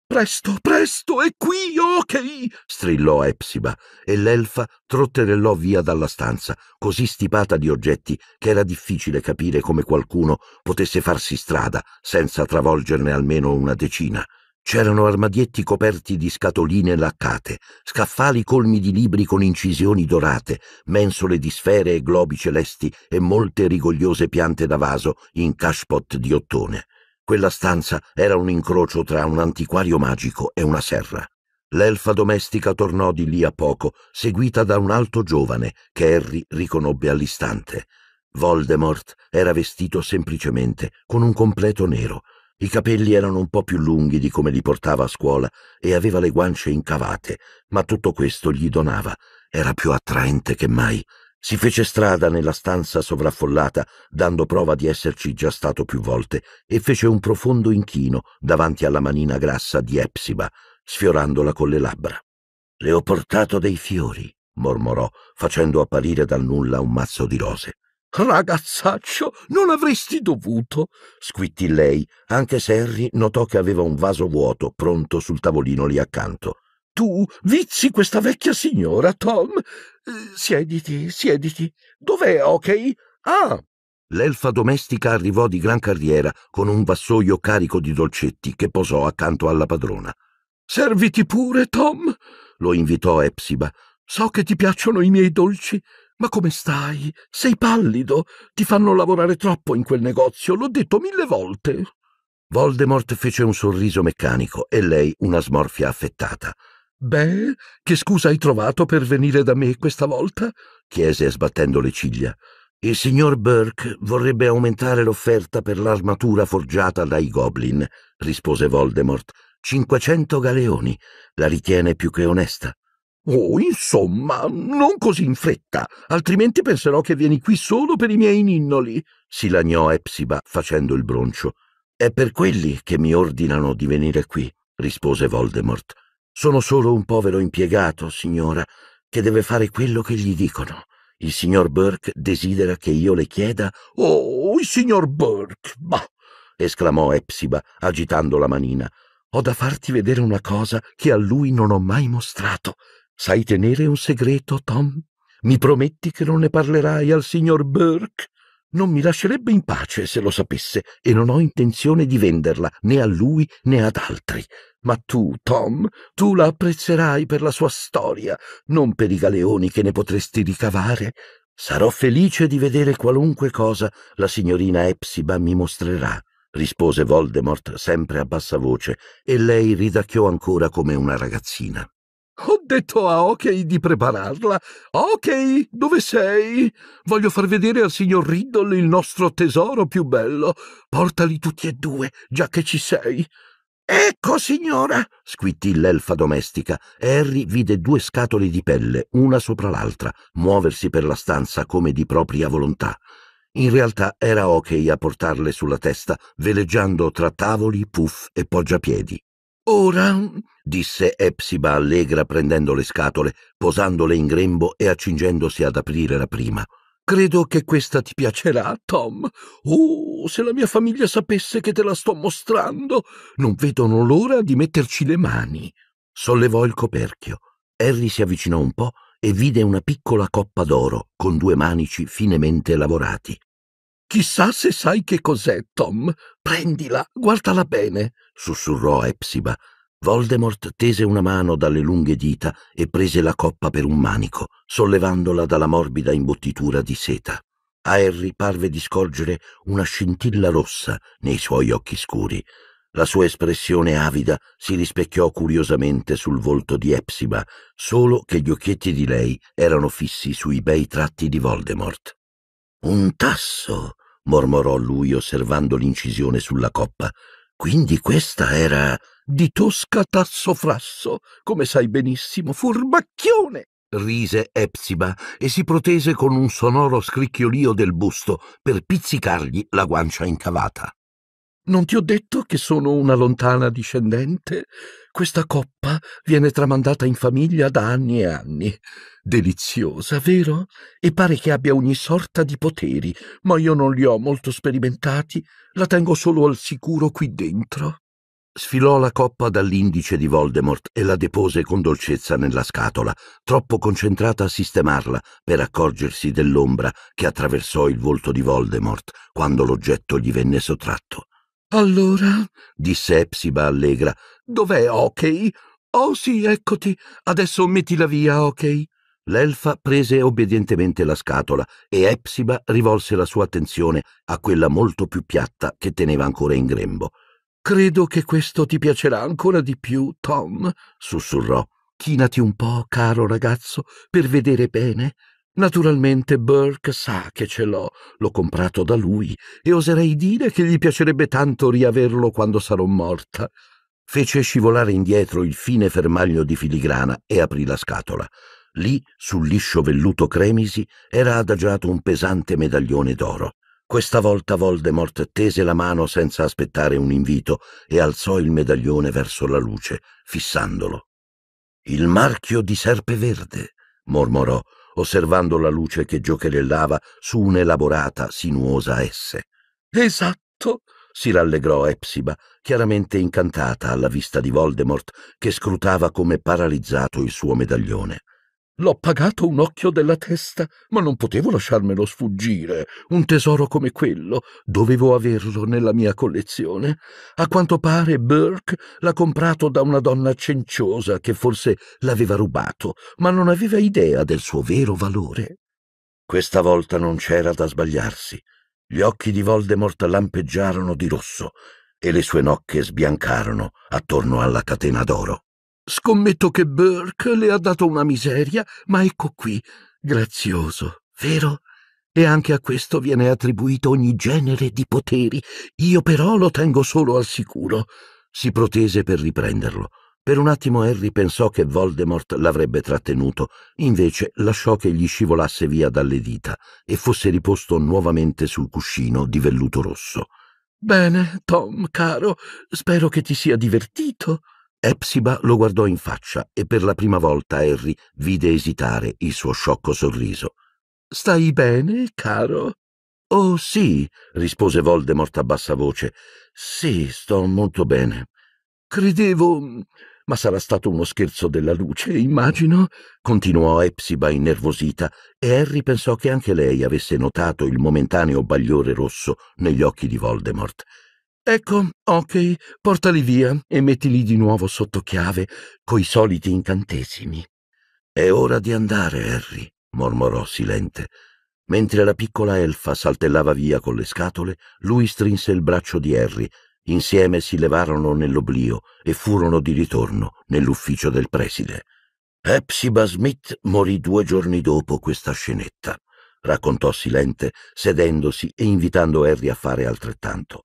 Presto, presto, è qui, ok! strillò Epsiba, e l'elfa trotterellò via dalla stanza, così stipata di oggetti che era difficile capire come qualcuno potesse farsi strada senza travolgerne almeno una decina. C'erano armadietti coperti di scatoline laccate, scaffali colmi di libri con incisioni dorate, mensole di sfere e globi celesti e molte rigogliose piante da vaso in cashpot di ottone. Quella stanza era un incrocio tra un antiquario magico e una serra. L'elfa domestica tornò di lì a poco, seguita da un alto giovane che Harry riconobbe all'istante. Voldemort era vestito semplicemente, con un completo nero. I capelli erano un po' più lunghi di come li portava a scuola e aveva le guance incavate, ma tutto questo gli donava. Era più attraente che mai. Si fece strada nella stanza sovraffollata, dando prova di esserci già stato più volte, e fece un profondo inchino davanti alla manina grassa di Epsiba, sfiorandola con le labbra. Le ho portato dei fiori, mormorò, facendo apparire dal nulla un mazzo di rose. Ragazzaccio, non avresti dovuto, squittì lei, anche se Harry notò che aveva un vaso vuoto pronto sul tavolino lì accanto. Tu vizi questa vecchia signora, Tom. Siediti, siediti. Dov'è ok? Ah! L'elfa domestica arrivò di gran carriera con un vassoio carico di dolcetti che posò accanto alla padrona. Serviti pure, Tom, lo invitò Epsiba. So che ti piacciono i miei dolci. Ma come stai? Sei pallido. Ti fanno lavorare troppo in quel negozio, l'ho detto mille volte. Voldemort fece un sorriso meccanico e lei una smorfia affettata. Beh, che scusa hai trovato per venire da me questa volta? chiese sbattendo le ciglia. Il signor Burke vorrebbe aumentare l'offerta per l'armatura forgiata dai Goblin, rispose Voldemort. Cinquecento galeoni. La ritiene più che onesta. Oh, insomma, non così in fretta, altrimenti penserò che vieni qui solo per i miei ninnoli, si lagnò Epsiba facendo il broncio. È per quelli che mi ordinano di venire qui, rispose Voldemort. Sono solo un povero impiegato, signora, che deve fare quello che gli dicono. Il signor Burke desidera che io le chieda. Oh, il signor Burke! Bah! esclamò Epsiba, agitando la manina. Ho da farti vedere una cosa che a lui non ho mai mostrato. Sai tenere un segreto, Tom? Mi prometti che non ne parlerai al signor Burke? Non mi lascerebbe in pace se lo sapesse e non ho intenzione di venderla né a lui né ad altri. Ma tu, Tom, tu la apprezzerai per la sua storia, non per i galeoni che ne potresti ricavare. Sarò felice di vedere qualunque cosa la signorina Epsiba mi mostrerà, rispose Voldemort sempre a bassa voce, e lei ridacchiò ancora come una ragazzina. Ho detto a Ok di prepararla. Ok, dove sei? Voglio far vedere al signor Riddle il nostro tesoro più bello. Portali tutti e due, già che ci sei. Ecco, signora! squittì l'elfa domestica. Harry vide due scatole di pelle, una sopra l'altra, muoversi per la stanza come di propria volontà. In realtà era Ok a portarle sulla testa, veleggiando tra tavoli, puff e poggiapiedi. Ora, disse Epsiba allegra prendendo le scatole, posandole in grembo e accingendosi ad aprire la prima. Credo che questa ti piacerà, Tom. Oh, se la mia famiglia sapesse che te la sto mostrando, non vedono l'ora di metterci le mani. Sollevò il coperchio. Harry si avvicinò un po' e vide una piccola coppa d'oro con due manici finemente lavorati. Chissà se sai che cos'è, Tom. Prendila, guardala bene, sussurrò Epsiba. Voldemort tese una mano dalle lunghe dita e prese la coppa per un manico, sollevandola dalla morbida imbottitura di seta. A Harry parve di scorgere una scintilla rossa nei suoi occhi scuri. La sua espressione avida si rispecchiò curiosamente sul volto di Epsiba, solo che gli occhietti di lei erano fissi sui bei tratti di Voldemort. Un tasso, mormorò lui osservando l'incisione sulla coppa. Quindi questa era di Tosca Tasso Frasso, come sai benissimo, furbacchione! rise Epsiba e si protese con un sonoro scricchiolio del busto per pizzicargli la guancia incavata. Non ti ho detto che sono una lontana discendente? Questa coppa viene tramandata in famiglia da anni e anni. Deliziosa, vero? E pare che abbia ogni sorta di poteri, ma io non li ho molto sperimentati, la tengo solo al sicuro qui dentro. Sfilò la coppa dall'indice di Voldemort e la depose con dolcezza nella scatola, troppo concentrata a sistemarla per accorgersi dell'ombra che attraversò il volto di Voldemort quando l'oggetto gli venne sottratto. Allora, disse Epsiba allegra, dov'è Ok? Oh sì, eccoti. Adesso mettila via, Ok. L'elfa prese obbedientemente la scatola e Epsiba rivolse la sua attenzione a quella molto più piatta che teneva ancora in grembo. Credo che questo ti piacerà ancora di più, Tom, sussurrò. Chinati un po', caro ragazzo, per vedere bene. Naturalmente Burke sa che ce l'ho, l'ho comprato da lui e oserei dire che gli piacerebbe tanto riaverlo quando sarò morta. Fece scivolare indietro il fine fermaglio di filigrana e aprì la scatola. Lì, sul liscio velluto cremisi, era adagiato un pesante medaglione d'oro. Questa volta Voldemort tese la mano senza aspettare un invito e alzò il medaglione verso la luce, fissandolo. Il marchio di serpe verde, mormorò, osservando la luce che giocherellava su un'elaborata, sinuosa S. Esatto, si rallegrò Epsiba, chiaramente incantata alla vista di Voldemort che scrutava come paralizzato il suo medaglione. L'ho pagato un occhio della testa, ma non potevo lasciarmelo sfuggire. Un tesoro come quello dovevo averlo nella mia collezione. A quanto pare Burke l'ha comprato da una donna cenciosa che forse l'aveva rubato, ma non aveva idea del suo vero valore. Questa volta non c'era da sbagliarsi. Gli occhi di Voldemort lampeggiarono di rosso e le sue nocche sbiancarono attorno alla catena d'oro. Scommetto che Burke le ha dato una miseria, ma ecco qui, grazioso, vero? E anche a questo viene attribuito ogni genere di poteri. Io però lo tengo solo al sicuro. Si protese per riprenderlo. Per un attimo Harry pensò che Voldemort l'avrebbe trattenuto, invece lasciò che gli scivolasse via dalle dita e fosse riposto nuovamente sul cuscino di velluto rosso. Bene, Tom, caro, spero che ti sia divertito. Epsiba lo guardò in faccia e per la prima volta Harry vide esitare il suo sciocco sorriso. Stai bene, caro? Oh sì, rispose Voldemort a bassa voce. Sì, sto molto bene. Credevo. Ma sarà stato uno scherzo della luce, immagino, continuò Epsiba innervosita, e Harry pensò che anche lei avesse notato il momentaneo bagliore rosso negli occhi di Voldemort. Ecco, ok, portali via e mettili di nuovo sotto chiave coi soliti incantesimi. È ora di andare, Harry, mormorò silente. Mentre la piccola elfa saltellava via con le scatole, lui strinse il braccio di Harry. Insieme si levarono nell'oblio e furono di ritorno nell'ufficio del preside. Hepsiba Smith morì due giorni dopo questa scenetta, raccontò Silente, sedendosi e invitando Harry a fare altrettanto.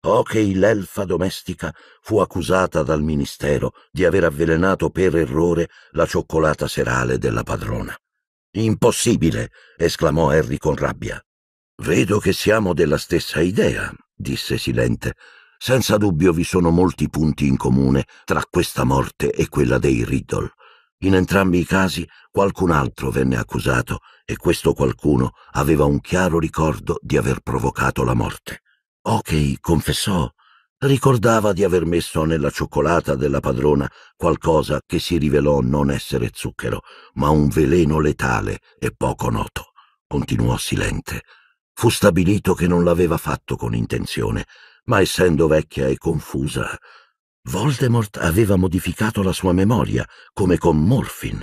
Okey, l'elfa domestica, fu accusata dal ministero di aver avvelenato per errore la cioccolata serale della padrona. Impossibile! esclamò Harry con rabbia. Vedo che siamo della stessa idea, disse Silente. Senza dubbio vi sono molti punti in comune tra questa morte e quella dei Riddle. In entrambi i casi qualcun altro venne accusato e questo qualcuno aveva un chiaro ricordo di aver provocato la morte. Ok, confessò, ricordava di aver messo nella cioccolata della padrona qualcosa che si rivelò non essere zucchero, ma un veleno letale e poco noto. Continuò silente. Fu stabilito che non l'aveva fatto con intenzione, ma essendo vecchia e confusa, Voldemort aveva modificato la sua memoria, come con Morfin.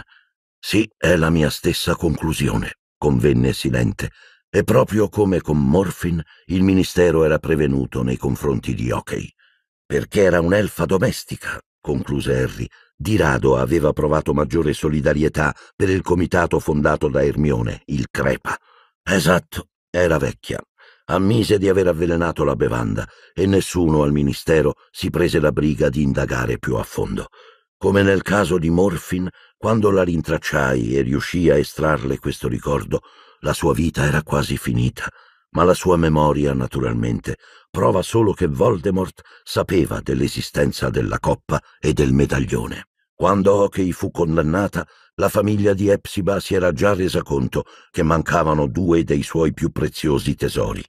Sì, è la mia stessa conclusione, convenne silente. E proprio come con Morfin, il ministero era prevenuto nei confronti di Hockey, perché era un'elfa domestica, concluse Harry. Di rado aveva provato maggiore solidarietà per il comitato fondato da Ermione, il Crepa. Esatto, era vecchia. Ammise di aver avvelenato la bevanda e nessuno al ministero si prese la briga di indagare più a fondo. Come nel caso di Morfin, quando la rintracciai e riuscii a estrarle questo ricordo, la sua vita era quasi finita, ma la sua memoria, naturalmente, prova solo che Voldemort sapeva dell'esistenza della coppa e del medaglione. Quando Hockey fu condannata, la famiglia di Epsiba si era già resa conto che mancavano due dei suoi più preziosi tesori.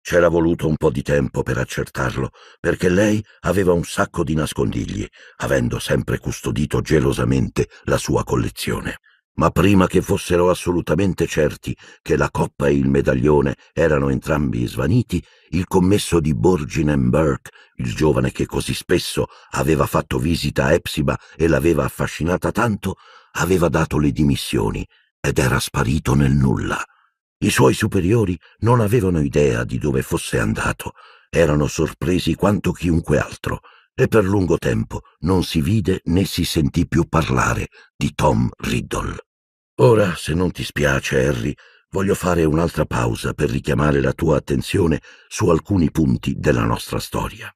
C'era voluto un po' di tempo per accertarlo, perché lei aveva un sacco di nascondigli, avendo sempre custodito gelosamente la sua collezione ma prima che fossero assolutamente certi che la coppa e il medaglione erano entrambi svaniti, il commesso di Borgin and Burke, il giovane che così spesso aveva fatto visita a Epsiba e l'aveva affascinata tanto, aveva dato le dimissioni ed era sparito nel nulla. I suoi superiori non avevano idea di dove fosse andato, erano sorpresi quanto chiunque altro, e per lungo tempo non si vide né si sentì più parlare di Tom Riddle. Ora, se non ti spiace, Harry, voglio fare un'altra pausa per richiamare la tua attenzione su alcuni punti della nostra storia.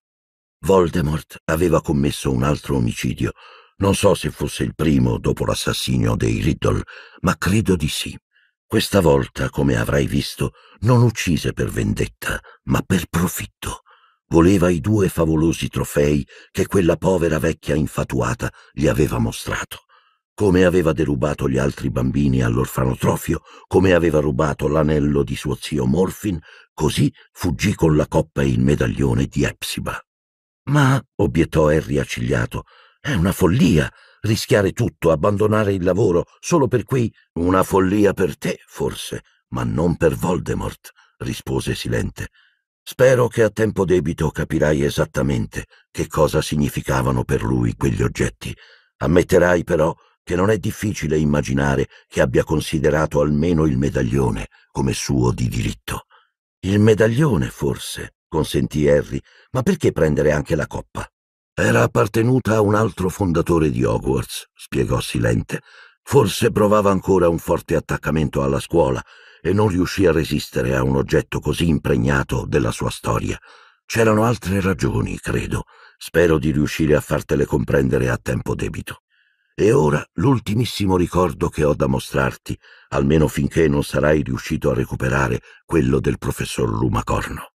Voldemort aveva commesso un altro omicidio. Non so se fosse il primo dopo l'assassinio dei Riddle, ma credo di sì. Questa volta, come avrai visto, non uccise per vendetta, ma per profitto. Voleva i due favolosi trofei che quella povera vecchia infatuata gli aveva mostrato come aveva derubato gli altri bambini all'orfanotrofio, come aveva rubato l'anello di suo zio Morfin, così fuggì con la coppa e il medaglione di Epsiba. Ma, obiettò Harry accigliato, è una follia rischiare tutto, abbandonare il lavoro, solo per qui. Una follia per te, forse, ma non per Voldemort, rispose Silente. Spero che a tempo debito capirai esattamente che cosa significavano per lui quegli oggetti. Ammetterai però che non è difficile immaginare che abbia considerato almeno il medaglione come suo di diritto. Il medaglione, forse, consentì Harry, ma perché prendere anche la coppa? Era appartenuta a un altro fondatore di Hogwarts, spiegò Silente. Forse provava ancora un forte attaccamento alla scuola e non riuscì a resistere a un oggetto così impregnato della sua storia. C'erano altre ragioni, credo. Spero di riuscire a fartele comprendere a tempo debito. E ora l'ultimissimo ricordo che ho da mostrarti, almeno finché non sarai riuscito a recuperare quello del professor Lumacorno.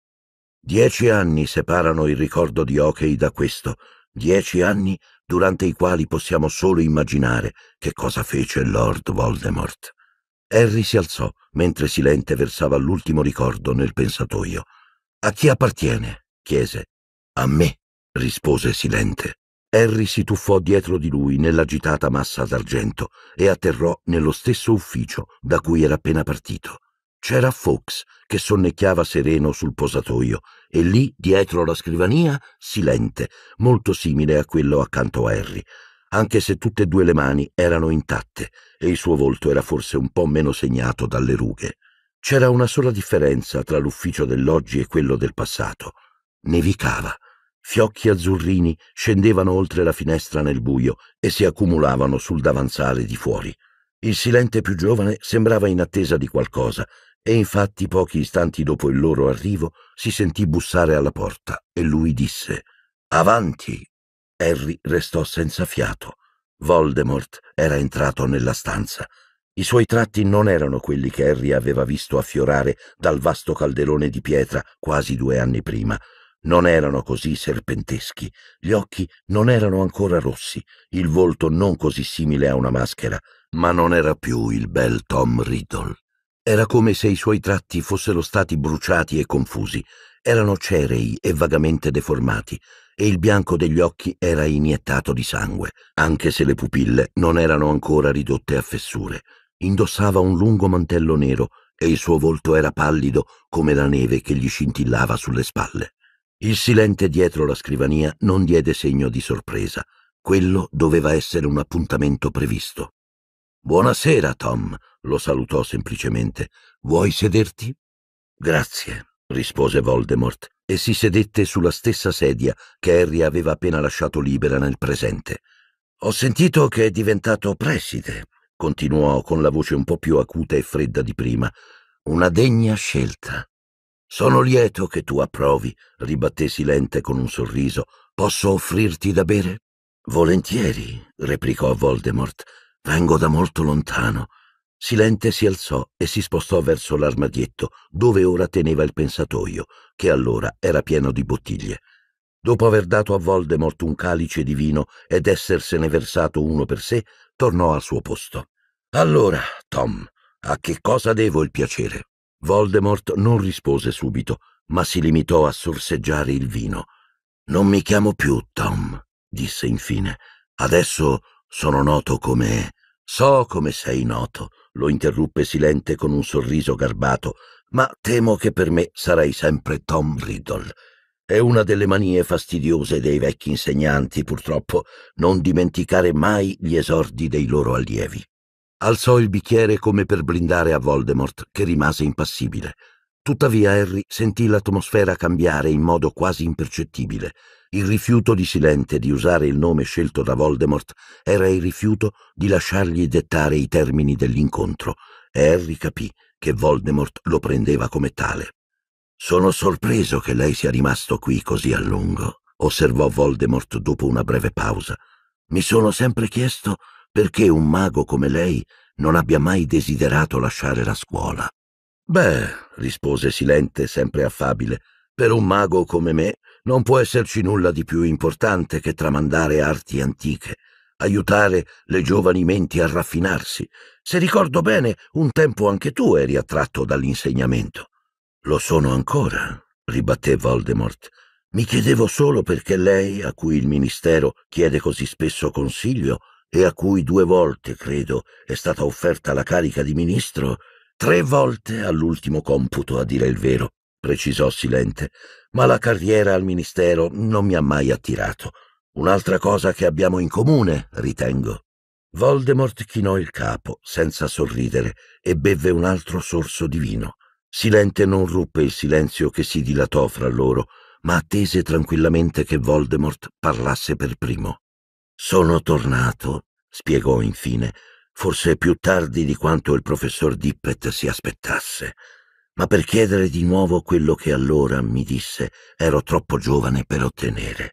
Dieci anni separano il ricordo di Hockey da questo, dieci anni durante i quali possiamo solo immaginare che cosa fece Lord Voldemort. Harry si alzò mentre Silente versava l'ultimo ricordo nel pensatoio. A chi appartiene? chiese. A me, rispose Silente. Harry si tuffò dietro di lui nell'agitata massa d'argento e atterrò nello stesso ufficio da cui era appena partito. C'era Fox che sonnecchiava sereno sul posatoio e lì, dietro la scrivania, silente, molto simile a quello accanto a Harry, anche se tutte e due le mani erano intatte e il suo volto era forse un po' meno segnato dalle rughe. C'era una sola differenza tra l'ufficio dell'oggi e quello del passato. Nevicava. Fiocchi azzurrini scendevano oltre la finestra nel buio e si accumulavano sul davanzale di fuori. Il silente più giovane sembrava in attesa di qualcosa e infatti pochi istanti dopo il loro arrivo si sentì bussare alla porta e lui disse Avanti! Harry restò senza fiato. Voldemort era entrato nella stanza. I suoi tratti non erano quelli che Harry aveva visto affiorare dal vasto calderone di pietra quasi due anni prima, non erano così serpenteschi, gli occhi non erano ancora rossi, il volto non così simile a una maschera, ma non era più il bel Tom Riddle. Era come se i suoi tratti fossero stati bruciati e confusi, erano cerei e vagamente deformati, e il bianco degli occhi era iniettato di sangue, anche se le pupille non erano ancora ridotte a fessure. Indossava un lungo mantello nero e il suo volto era pallido come la neve che gli scintillava sulle spalle. Il silente dietro la scrivania non diede segno di sorpresa. Quello doveva essere un appuntamento previsto. Buonasera, Tom, lo salutò semplicemente. Vuoi sederti? Grazie, rispose Voldemort, e si sedette sulla stessa sedia che Harry aveva appena lasciato libera nel presente. Ho sentito che è diventato preside, continuò con la voce un po più acuta e fredda di prima. Una degna scelta. Sono lieto che tu approvi, ribatté Silente con un sorriso. Posso offrirti da bere? Volentieri, replicò Voldemort. Vengo da molto lontano. Silente si alzò e si spostò verso l'armadietto, dove ora teneva il pensatoio, che allora era pieno di bottiglie. Dopo aver dato a Voldemort un calice di vino ed essersene versato uno per sé, tornò al suo posto. Allora, Tom, a che cosa devo il piacere? Voldemort non rispose subito, ma si limitò a sorseggiare il vino. Non mi chiamo più Tom, disse infine. Adesso sono noto come... So come sei noto, lo interruppe Silente con un sorriso garbato, ma temo che per me sarai sempre Tom Riddle. È una delle manie fastidiose dei vecchi insegnanti, purtroppo, non dimenticare mai gli esordi dei loro allievi. Alzò il bicchiere come per blindare a Voldemort, che rimase impassibile. Tuttavia Harry sentì l'atmosfera cambiare in modo quasi impercettibile. Il rifiuto di Silente di usare il nome scelto da Voldemort era il rifiuto di lasciargli dettare i termini dell'incontro, e Harry capì che Voldemort lo prendeva come tale. Sono sorpreso che lei sia rimasto qui così a lungo, osservò Voldemort dopo una breve pausa. Mi sono sempre chiesto perché un mago come lei non abbia mai desiderato lasciare la scuola. Beh, rispose Silente, sempre affabile, per un mago come me non può esserci nulla di più importante che tramandare arti antiche, aiutare le giovani menti a raffinarsi. Se ricordo bene, un tempo anche tu eri attratto dall'insegnamento. Lo sono ancora, ribatté Voldemort. Mi chiedevo solo perché lei, a cui il Ministero chiede così spesso consiglio, e a cui due volte, credo, è stata offerta la carica di ministro, tre volte all'ultimo computo, a dire il vero, precisò Silente, ma la carriera al ministero non mi ha mai attirato. Un'altra cosa che abbiamo in comune, ritengo. Voldemort chinò il capo, senza sorridere, e bevve un altro sorso di vino. Silente non ruppe il silenzio che si dilatò fra loro, ma attese tranquillamente che Voldemort parlasse per primo. Sono tornato, spiegò infine, forse più tardi di quanto il professor Dippet si aspettasse, ma per chiedere di nuovo quello che allora mi disse ero troppo giovane per ottenere.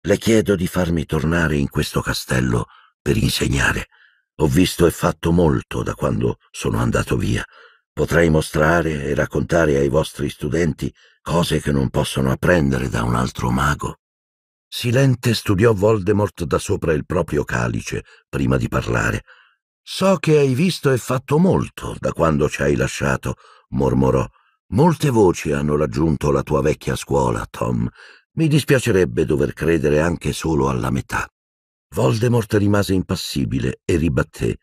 Le chiedo di farmi tornare in questo castello per insegnare. Ho visto e fatto molto da quando sono andato via. Potrei mostrare e raccontare ai vostri studenti cose che non possono apprendere da un altro mago. Silente studiò Voldemort da sopra il proprio calice prima di parlare. So che hai visto e fatto molto da quando ci hai lasciato, mormorò. Molte voci hanno raggiunto la tua vecchia scuola, Tom. Mi dispiacerebbe dover credere anche solo alla metà. Voldemort rimase impassibile e ribatté.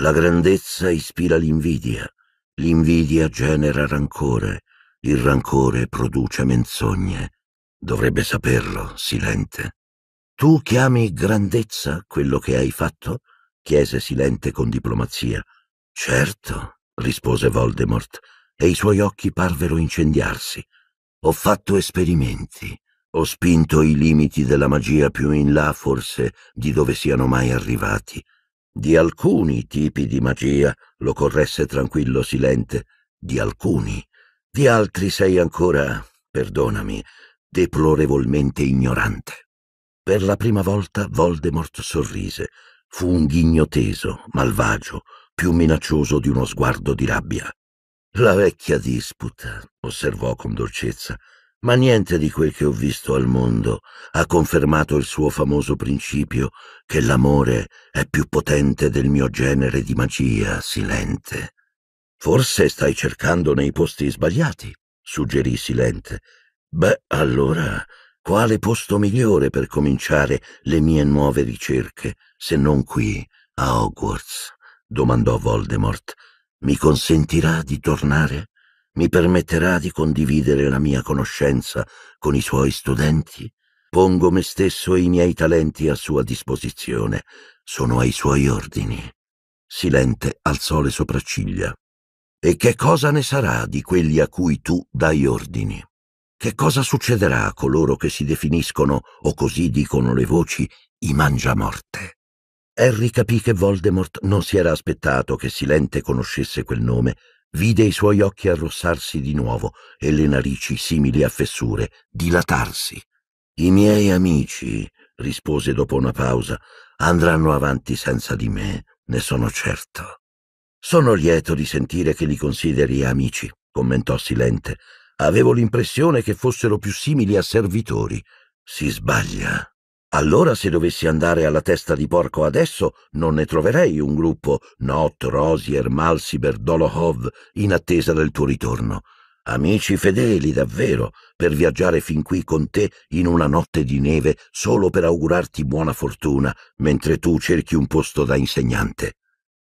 La grandezza ispira l'invidia. L'invidia genera rancore. Il rancore produce menzogne. Dovrebbe saperlo, Silente. Tu chiami grandezza quello che hai fatto? chiese Silente con diplomazia. Certo, rispose Voldemort, e i suoi occhi parvero incendiarsi. Ho fatto esperimenti, ho spinto i limiti della magia più in là forse di dove siano mai arrivati. Di alcuni tipi di magia, lo corresse tranquillo Silente, di alcuni, di altri sei ancora, perdonami, deplorevolmente ignorante. Per la prima volta Voldemort sorrise. Fu un ghigno teso, malvagio, più minaccioso di uno sguardo di rabbia. La vecchia disputa, osservò con dolcezza, ma niente di quel che ho visto al mondo ha confermato il suo famoso principio che l'amore è più potente del mio genere di magia silente. Forse stai cercando nei posti sbagliati, suggerì Silente, Beh, allora, quale posto migliore per cominciare le mie nuove ricerche, se non qui, a Hogwarts? domandò Voldemort. Mi consentirà di tornare? Mi permetterà di condividere la mia conoscenza con i suoi studenti? Pongo me stesso e i miei talenti a sua disposizione. Sono ai suoi ordini. Silente alzò le sopracciglia. E che cosa ne sarà di quelli a cui tu dai ordini? Che cosa succederà a coloro che si definiscono, o così dicono le voci, i mangiamorte? Harry capì che Voldemort non si era aspettato che Silente conoscesse quel nome, vide i suoi occhi arrossarsi di nuovo e le narici, simili a fessure, dilatarsi. I miei amici, rispose dopo una pausa, andranno avanti senza di me, ne sono certo. Sono lieto di sentire che li consideri amici, commentò Silente. Avevo l'impressione che fossero più simili a servitori. Si sbaglia. Allora se dovessi andare alla testa di porco adesso non ne troverei un gruppo Not, Rosier, Malsiber, Dolohov in attesa del tuo ritorno. Amici fedeli, davvero, per viaggiare fin qui con te in una notte di neve solo per augurarti buona fortuna, mentre tu cerchi un posto da insegnante.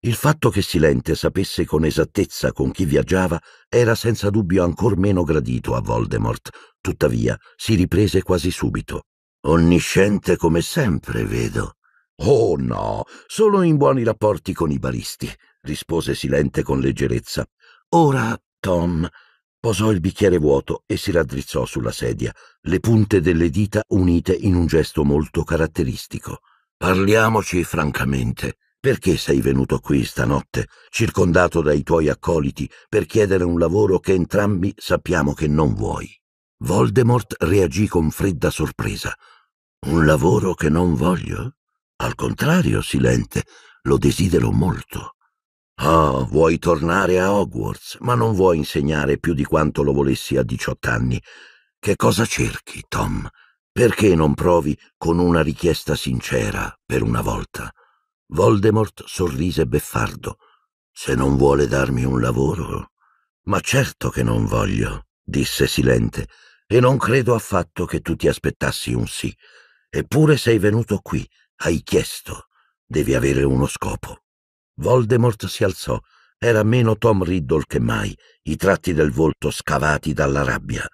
Il fatto che Silente sapesse con esattezza con chi viaggiava era senza dubbio ancor meno gradito a Voldemort, tuttavia si riprese quasi subito. Onnisciente come sempre, vedo. Oh no, solo in buoni rapporti con i baristi, rispose Silente con leggerezza. Ora, Tom, posò il bicchiere vuoto e si raddrizzò sulla sedia, le punte delle dita unite in un gesto molto caratteristico. Parliamoci francamente. Perché sei venuto qui stanotte, circondato dai tuoi accoliti, per chiedere un lavoro che entrambi sappiamo che non vuoi? Voldemort reagì con fredda sorpresa. Un lavoro che non voglio? Al contrario, Silente, lo desidero molto. Ah, oh, vuoi tornare a Hogwarts, ma non vuoi insegnare più di quanto lo volessi a diciott'anni. Che cosa cerchi, Tom? Perché non provi con una richiesta sincera, per una volta? Voldemort sorrise beffardo. Se non vuole darmi un lavoro. Ma certo che non voglio, disse silente, e non credo affatto che tu ti aspettassi un sì. Eppure sei venuto qui, hai chiesto. Devi avere uno scopo. Voldemort si alzò. Era meno Tom Riddle che mai, i tratti del volto scavati dalla rabbia.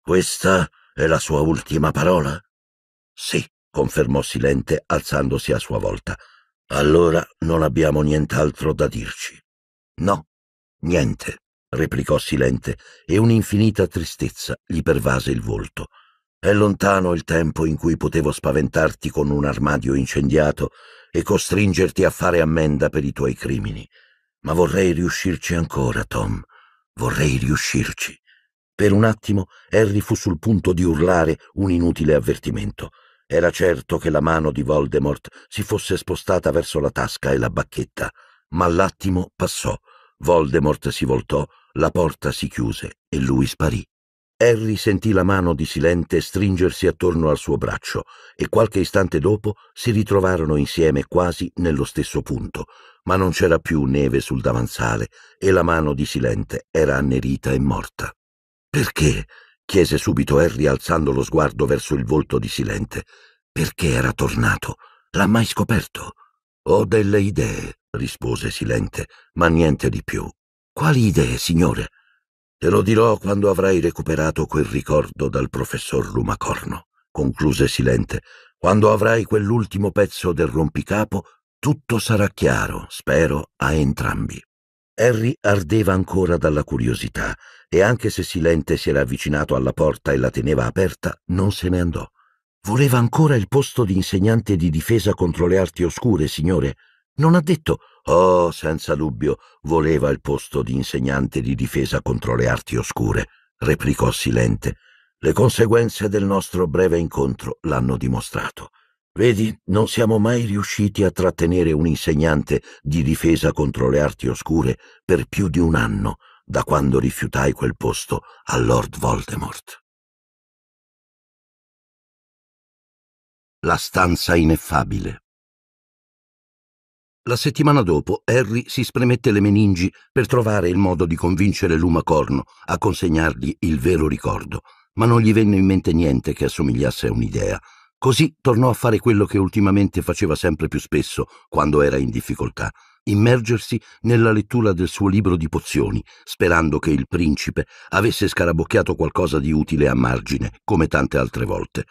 Questa è la sua ultima parola? Sì, confermò Silente, alzandosi a sua volta. Allora non abbiamo nient'altro da dirci. No, niente, replicò Silente, e un'infinita tristezza gli pervase il volto. È lontano il tempo in cui potevo spaventarti con un armadio incendiato e costringerti a fare ammenda per i tuoi crimini. Ma vorrei riuscirci ancora, Tom. Vorrei riuscirci. Per un attimo Harry fu sul punto di urlare un inutile avvertimento. Era certo che la mano di Voldemort si fosse spostata verso la tasca e la bacchetta, ma l'attimo passò. Voldemort si voltò, la porta si chiuse e lui sparì. Harry sentì la mano di Silente stringersi attorno al suo braccio e qualche istante dopo si ritrovarono insieme quasi nello stesso punto, ma non c'era più neve sul davanzale e la mano di Silente era annerita e morta. Perché? chiese subito Harry alzando lo sguardo verso il volto di Silente. Perché era tornato? L'ha mai scoperto? Ho delle idee, rispose Silente, ma niente di più. Quali idee, signore? Te lo dirò quando avrai recuperato quel ricordo dal professor Lumacorno, concluse Silente. Quando avrai quell'ultimo pezzo del rompicapo, tutto sarà chiaro, spero, a entrambi. Harry ardeva ancora dalla curiosità e anche se Silente si era avvicinato alla porta e la teneva aperta, non se ne andò. Voleva ancora il posto di insegnante di difesa contro le arti oscure, signore. Non ha detto, oh, senza dubbio, voleva il posto di insegnante di difesa contro le arti oscure, replicò Silente. Le conseguenze del nostro breve incontro l'hanno dimostrato. Vedi, non siamo mai riusciti a trattenere un insegnante di difesa contro le arti oscure per più di un anno da quando rifiutai quel posto a Lord Voldemort. La stanza ineffabile. La settimana dopo, Harry si spremette le meningi per trovare il modo di convincere Lumacorno a consegnargli il vero ricordo, ma non gli venne in mente niente che assomigliasse a un'idea, Così tornò a fare quello che ultimamente faceva sempre più spesso, quando era in difficoltà, immergersi nella lettura del suo libro di pozioni, sperando che il principe avesse scarabocchiato qualcosa di utile a margine, come tante altre volte.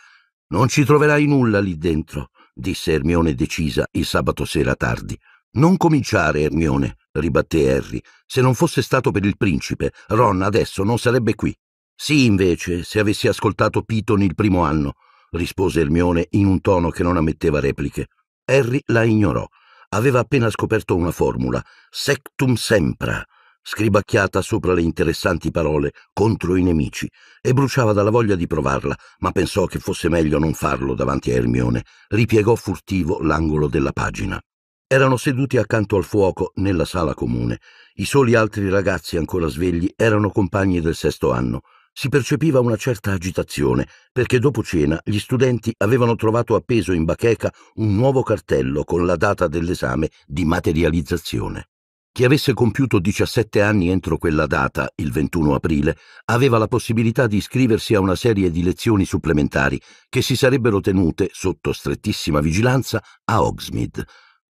Non ci troverai nulla lì dentro, disse Ermione decisa il sabato sera tardi. Non cominciare, Ermione, ribatté Harry. Se non fosse stato per il principe, Ron adesso non sarebbe qui. Sì, invece, se avessi ascoltato Piton il primo anno rispose Ermione in un tono che non ammetteva repliche. Harry la ignorò. Aveva appena scoperto una formula, sectum sempra, scribacchiata sopra le interessanti parole contro i nemici, e bruciava dalla voglia di provarla, ma pensò che fosse meglio non farlo davanti a Ermione. Ripiegò furtivo l'angolo della pagina. Erano seduti accanto al fuoco nella sala comune. I soli altri ragazzi ancora svegli erano compagni del sesto anno si percepiva una certa agitazione, perché dopo cena gli studenti avevano trovato appeso in bacheca un nuovo cartello con la data dell'esame di materializzazione. Chi avesse compiuto 17 anni entro quella data, il 21 aprile, aveva la possibilità di iscriversi a una serie di lezioni supplementari che si sarebbero tenute, sotto strettissima vigilanza, a Oxmid,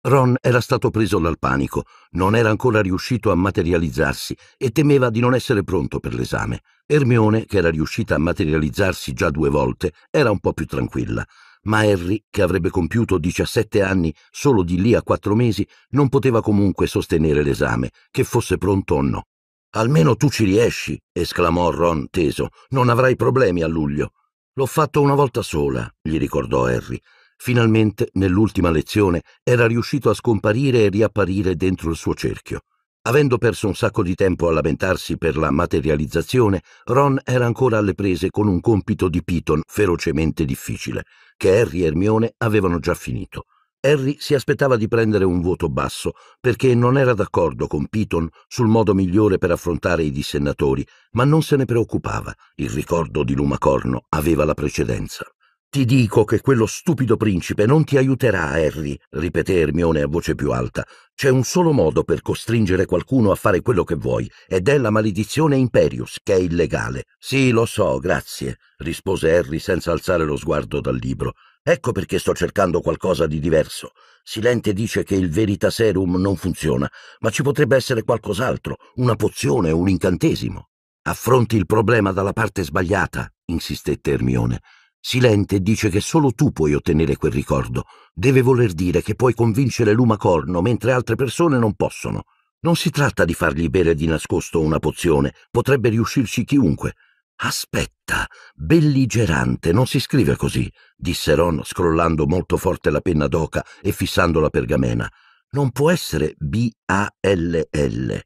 Ron era stato preso dal panico, non era ancora riuscito a materializzarsi e temeva di non essere pronto per l'esame. Ermione, che era riuscita a materializzarsi già due volte, era un po' più tranquilla, ma Harry, che avrebbe compiuto 17 anni solo di lì a quattro mesi, non poteva comunque sostenere l'esame, che fosse pronto o no. Almeno tu ci riesci, esclamò Ron teso, non avrai problemi a luglio. L'ho fatto una volta sola, gli ricordò Harry. Finalmente, nell'ultima lezione, era riuscito a scomparire e riapparire dentro il suo cerchio. Avendo perso un sacco di tempo a lamentarsi per la materializzazione, Ron era ancora alle prese con un compito di Piton ferocemente difficile, che Harry e Hermione avevano già finito. Harry si aspettava di prendere un voto basso, perché non era d'accordo con Piton sul modo migliore per affrontare i dissennatori, ma non se ne preoccupava, il ricordo di Lumacorno aveva la precedenza. Ti dico che quello stupido principe non ti aiuterà, Harry, ripeté Ermione a voce più alta. C'è un solo modo per costringere qualcuno a fare quello che vuoi, ed è la maledizione Imperius, che è illegale. Sì, lo so, grazie, rispose Harry senza alzare lo sguardo dal libro. Ecco perché sto cercando qualcosa di diverso. Silente dice che il Veritaserum non funziona, ma ci potrebbe essere qualcos'altro, una pozione, un incantesimo. Affronti il problema dalla parte sbagliata, insistette Ermione. Silente dice che solo tu puoi ottenere quel ricordo. Deve voler dire che puoi convincere Luma Corno mentre altre persone non possono. Non si tratta di fargli bere di nascosto una pozione, potrebbe riuscirci chiunque. Aspetta, belligerante, non si scrive così, disse Ron scrollando molto forte la penna d'oca e fissando la pergamena. Non può essere B-A-L-L.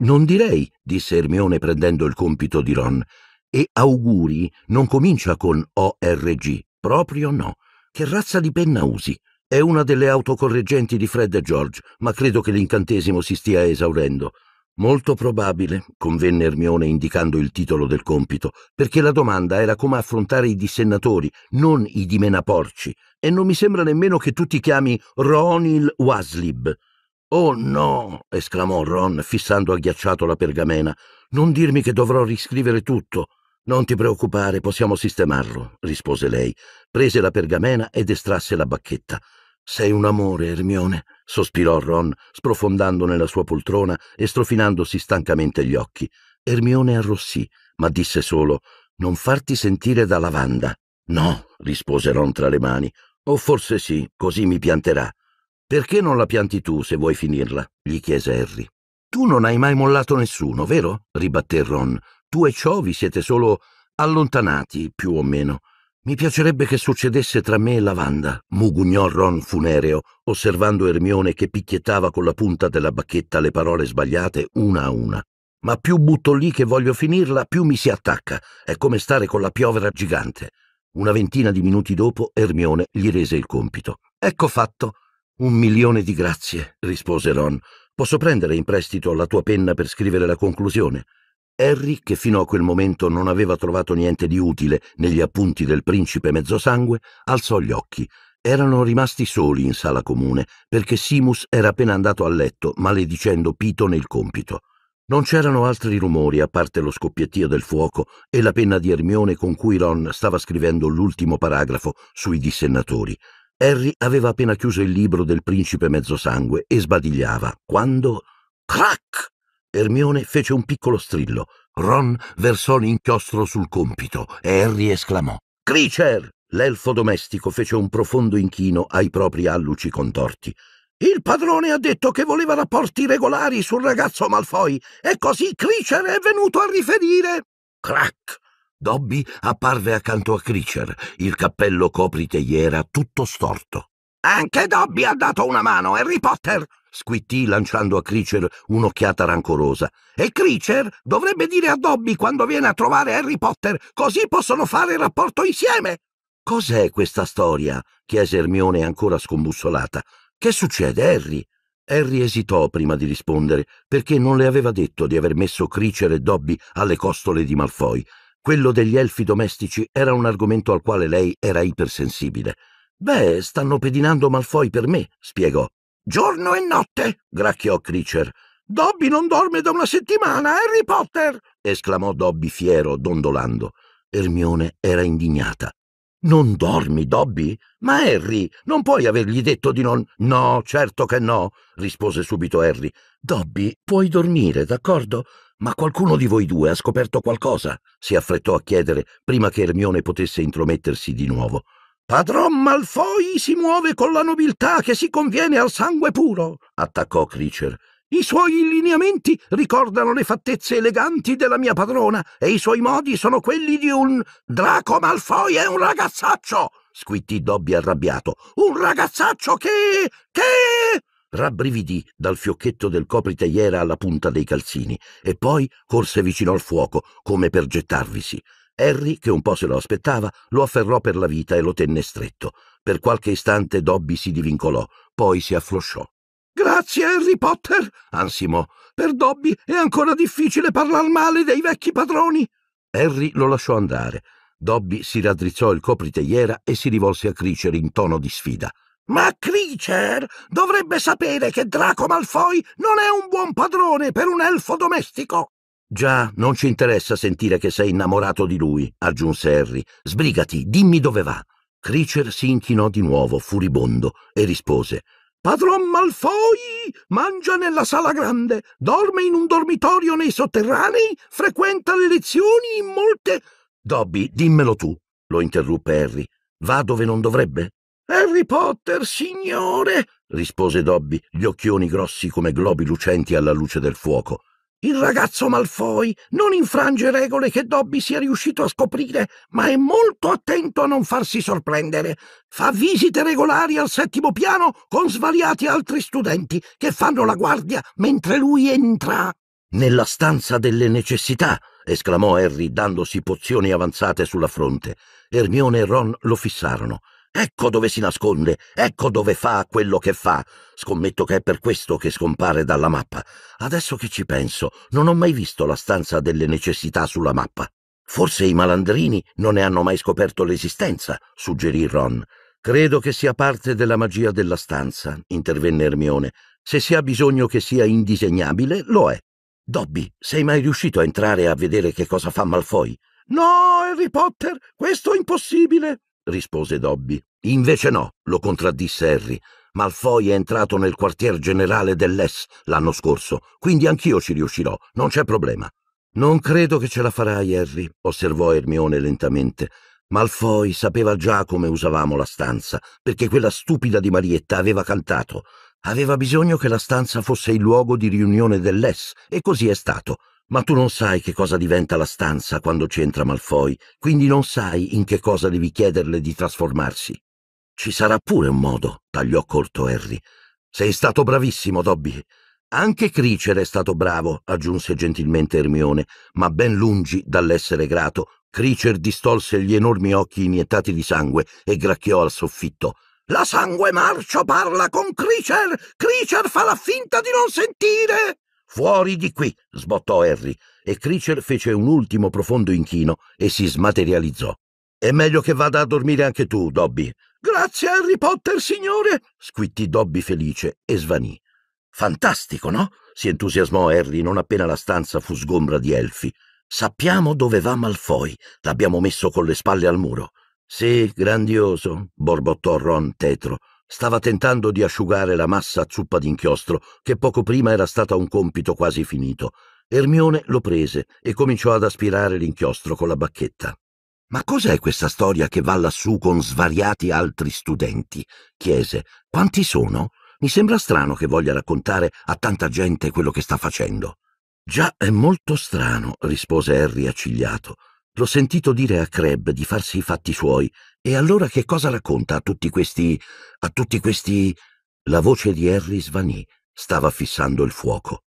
Non direi, disse Ermione prendendo il compito di Ron. E auguri non comincia con ORG, proprio no. Che razza di penna usi? È una delle autocorreggenti di Fred e George, ma credo che l'incantesimo si stia esaurendo. Molto probabile, convenne Ermione indicando il titolo del compito, perché la domanda era come affrontare i dissennatori, non i dimenaporci, e non mi sembra nemmeno che tu ti chiami Ronil Waslib. Oh no! esclamò Ron, fissando agghiacciato la pergamena. Non dirmi che dovrò riscrivere tutto. Non ti preoccupare, possiamo sistemarlo, rispose lei. Prese la pergamena ed estrasse la bacchetta. Sei un amore, Ermione, sospirò Ron, sprofondando nella sua poltrona e strofinandosi stancamente gli occhi. Ermione arrossì, ma disse solo Non farti sentire da lavanda. No, rispose Ron tra le mani. O forse sì, così mi pianterà. Perché non la pianti tu se vuoi finirla? gli chiese Harry. Tu non hai mai mollato nessuno, vero? ribatté Ron. Tu e ciò vi siete solo allontanati, più o meno. Mi piacerebbe che succedesse tra me e Lavanda, mugugnò Ron funereo, osservando Ermione che picchiettava con la punta della bacchetta le parole sbagliate una a una. Ma più butto lì che voglio finirla, più mi si attacca. È come stare con la piovra gigante. Una ventina di minuti dopo Ermione gli rese il compito. Ecco fatto. Un milione di grazie, rispose Ron. Posso prendere in prestito la tua penna per scrivere la conclusione? Harry, che fino a quel momento non aveva trovato niente di utile negli appunti del principe mezzosangue, alzò gli occhi. Erano rimasti soli in sala comune, perché Simus era appena andato a letto, maledicendo Pitone il compito. Non c'erano altri rumori a parte lo scoppiettio del fuoco e la penna di Ermione con cui Ron stava scrivendo l'ultimo paragrafo sui dissennatori. Harry aveva appena chiuso il libro del principe mezzosangue e sbadigliava, quando... Crac! Ermione fece un piccolo strillo. Ron versò l'inchiostro sul compito e Harry esclamò: Creature! L'elfo domestico fece un profondo inchino ai propri alluci contorti. Il padrone ha detto che voleva rapporti regolari sul ragazzo Malfoy e così Creacher è venuto a riferire. Crack! Dobby apparve accanto a Creacher, il cappello copritegliera tutto storto. Anche Dobby ha dato una mano, Harry Potter! squittì lanciando a Creacher un'occhiata rancorosa. E Creacher dovrebbe dire a Dobby quando viene a trovare Harry Potter, così possono fare il rapporto insieme. Cos'è questa storia? chiese Ermione ancora scombussolata. Che succede, Harry? Harry esitò prima di rispondere, perché non le aveva detto di aver messo Creacher e Dobby alle costole di Malfoy. Quello degli elfi domestici era un argomento al quale lei era ipersensibile. Beh, stanno pedinando Malfoy per me, spiegò. Giorno e notte, gracchiò Creature. Dobby non dorme da una settimana, Harry Potter! esclamò Dobby fiero, dondolando. Ermione era indignata. Non dormi, Dobby? Ma Harry, non puoi avergli detto di non. No, certo che no, rispose subito Harry. Dobby, puoi dormire, d'accordo? Ma qualcuno di voi due ha scoperto qualcosa? si affrettò a chiedere prima che Ermione potesse intromettersi di nuovo. Padron Malfoi si muove con la nobiltà che si conviene al sangue puro, attaccò Creature. I suoi lineamenti ricordano le fattezze eleganti della mia padrona e i suoi modi sono quelli di un... Draco Malfoi è un ragazzaccio! squittì Dobby arrabbiato. Un ragazzaccio che... che... Rabbrividì dal fiocchetto del copritegliera alla punta dei calzini e poi corse vicino al fuoco, come per gettarvisi. Harry, che un po' se lo aspettava, lo afferrò per la vita e lo tenne stretto. Per qualche istante Dobby si divincolò, poi si afflosciò. Grazie, Harry Potter, ansimò. Per Dobby è ancora difficile parlar male dei vecchi padroni. Harry lo lasciò andare. Dobby si raddrizzò il copritegliera e si rivolse a Creature in tono di sfida. Ma Creature dovrebbe sapere che Draco Malfoy non è un buon padrone per un elfo domestico. Già, non ci interessa sentire che sei innamorato di lui, aggiunse Harry. Sbrigati, dimmi dove va. Creacher si inchinò di nuovo, furibondo, e rispose Padron Malfoy mangia nella sala grande, dorme in un dormitorio nei sotterranei, frequenta le lezioni in molte... Dobby, dimmelo tu, lo interruppe Harry. Va dove non dovrebbe? Harry Potter, signore, rispose Dobby, gli occhioni grossi come globi lucenti alla luce del fuoco. Il ragazzo Malfoy non infrange regole che Dobby sia riuscito a scoprire, ma è molto attento a non farsi sorprendere. Fa visite regolari al settimo piano con svariati altri studenti che fanno la guardia mentre lui entra. Nella stanza delle necessità, esclamò Harry dandosi pozioni avanzate sulla fronte. Ermione e Ron lo fissarono. Ecco dove si nasconde, ecco dove fa quello che fa. Scommetto che è per questo che scompare dalla mappa. Adesso che ci penso, non ho mai visto la stanza delle necessità sulla mappa. Forse i malandrini non ne hanno mai scoperto l'esistenza, suggerì Ron. Credo che sia parte della magia della stanza, intervenne Ermione. Se si ha bisogno che sia indisegnabile, lo è. Dobby, sei mai riuscito a entrare a vedere che cosa fa Malfoy? No, Harry Potter, questo è impossibile, rispose Dobby. Invece no, lo contraddisse Harry. Malfoy è entrato nel quartier generale dell'Es l'anno scorso, quindi anch'io ci riuscirò, non c'è problema. Non credo che ce la farai, Harry, osservò Ermione lentamente. Malfoy sapeva già come usavamo la stanza, perché quella stupida di Marietta aveva cantato. Aveva bisogno che la stanza fosse il luogo di riunione dell'Es, e così è stato. Ma tu non sai che cosa diventa la stanza quando ci entra Malfoy, quindi non sai in che cosa devi chiederle di trasformarsi. Ci sarà pure un modo, tagliò corto Harry. Sei stato bravissimo, Dobby. Anche Cricer è stato bravo, aggiunse gentilmente Ermione, ma ben lungi dall'essere grato. Cricer distolse gli enormi occhi iniettati di sangue e gracchiò al soffitto. La sangue marcio parla con Cricer! Cricer fa la finta di non sentire! Fuori di qui! sbottò Harry, e Critcher fece un ultimo profondo inchino e si smaterializzò. È meglio che vada a dormire anche tu, Dobby. Grazie, Harry Potter, signore! squittì Dobby felice e svanì. Fantastico, no? si entusiasmò Harry non appena la stanza fu sgombra di elfi. Sappiamo dove va Malfoy. L'abbiamo messo con le spalle al muro. Sì, grandioso, borbottò Ron tetro. Stava tentando di asciugare la massa zuppa d'inchiostro che poco prima era stata un compito quasi finito. Ermione lo prese e cominciò ad aspirare l'inchiostro con la bacchetta. Ma cos'è questa storia che va lassù con svariati altri studenti? chiese. Quanti sono? Mi sembra strano che voglia raccontare a tanta gente quello che sta facendo. Già è molto strano, rispose Harry accigliato. L'ho sentito dire a Creb di farsi i fatti suoi e allora che cosa racconta a tutti questi... a tutti questi... La voce di Harry svanì, stava fissando il fuoco.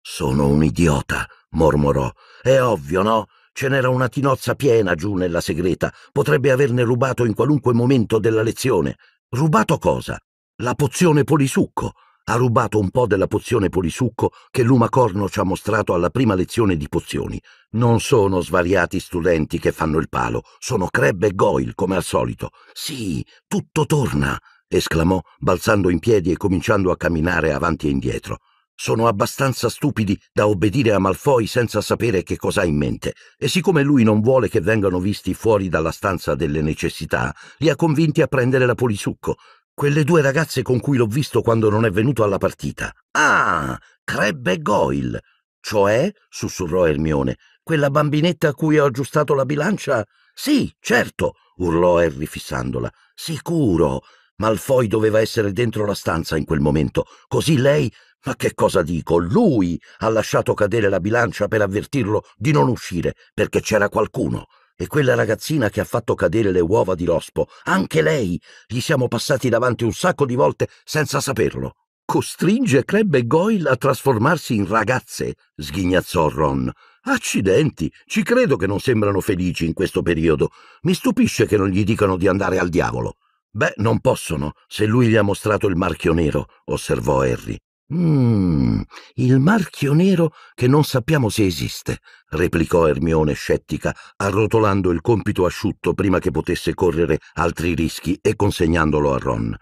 Sono un idiota, mormorò. È ovvio, no? Ce n'era una tinozza piena giù nella segreta. Potrebbe averne rubato in qualunque momento della lezione. Rubato cosa? La pozione polisucco ha rubato un po' della pozione polisucco che Lumacorno ci ha mostrato alla prima lezione di pozioni. Non sono svariati studenti che fanno il palo, sono Creb e Goyle, come al solito. Sì, tutto torna, esclamò, balzando in piedi e cominciando a camminare avanti e indietro. Sono abbastanza stupidi da obbedire a Malfoy senza sapere che cosa ha in mente, e siccome lui non vuole che vengano visti fuori dalla stanza delle necessità, li ha convinti a prendere la polisucco. Quelle due ragazze con cui l'ho visto quando non è venuto alla partita. Ah, Crebbe Goyle. Cioè, sussurrò Ermione, quella bambinetta a cui ho aggiustato la bilancia? Sì, certo, urlò Harry fissandola. Sicuro. Malfoy doveva essere dentro la stanza in quel momento, così lei, ma che cosa dico, lui ha lasciato cadere la bilancia per avvertirlo di non uscire, perché c'era qualcuno. E quella ragazzina che ha fatto cadere le uova di Rospo, anche lei, gli siamo passati davanti un sacco di volte senza saperlo. Costringe Crabbe e Goyle a trasformarsi in ragazze, sghignazzò Ron. Accidenti, ci credo che non sembrano felici in questo periodo. Mi stupisce che non gli dicano di andare al diavolo. Beh, non possono, se lui gli ha mostrato il marchio nero, osservò Harry. Mm, il marchio nero che non sappiamo se esiste, replicò Ermione scettica, arrotolando il compito asciutto prima che potesse correre altri rischi e consegnandolo a Ron.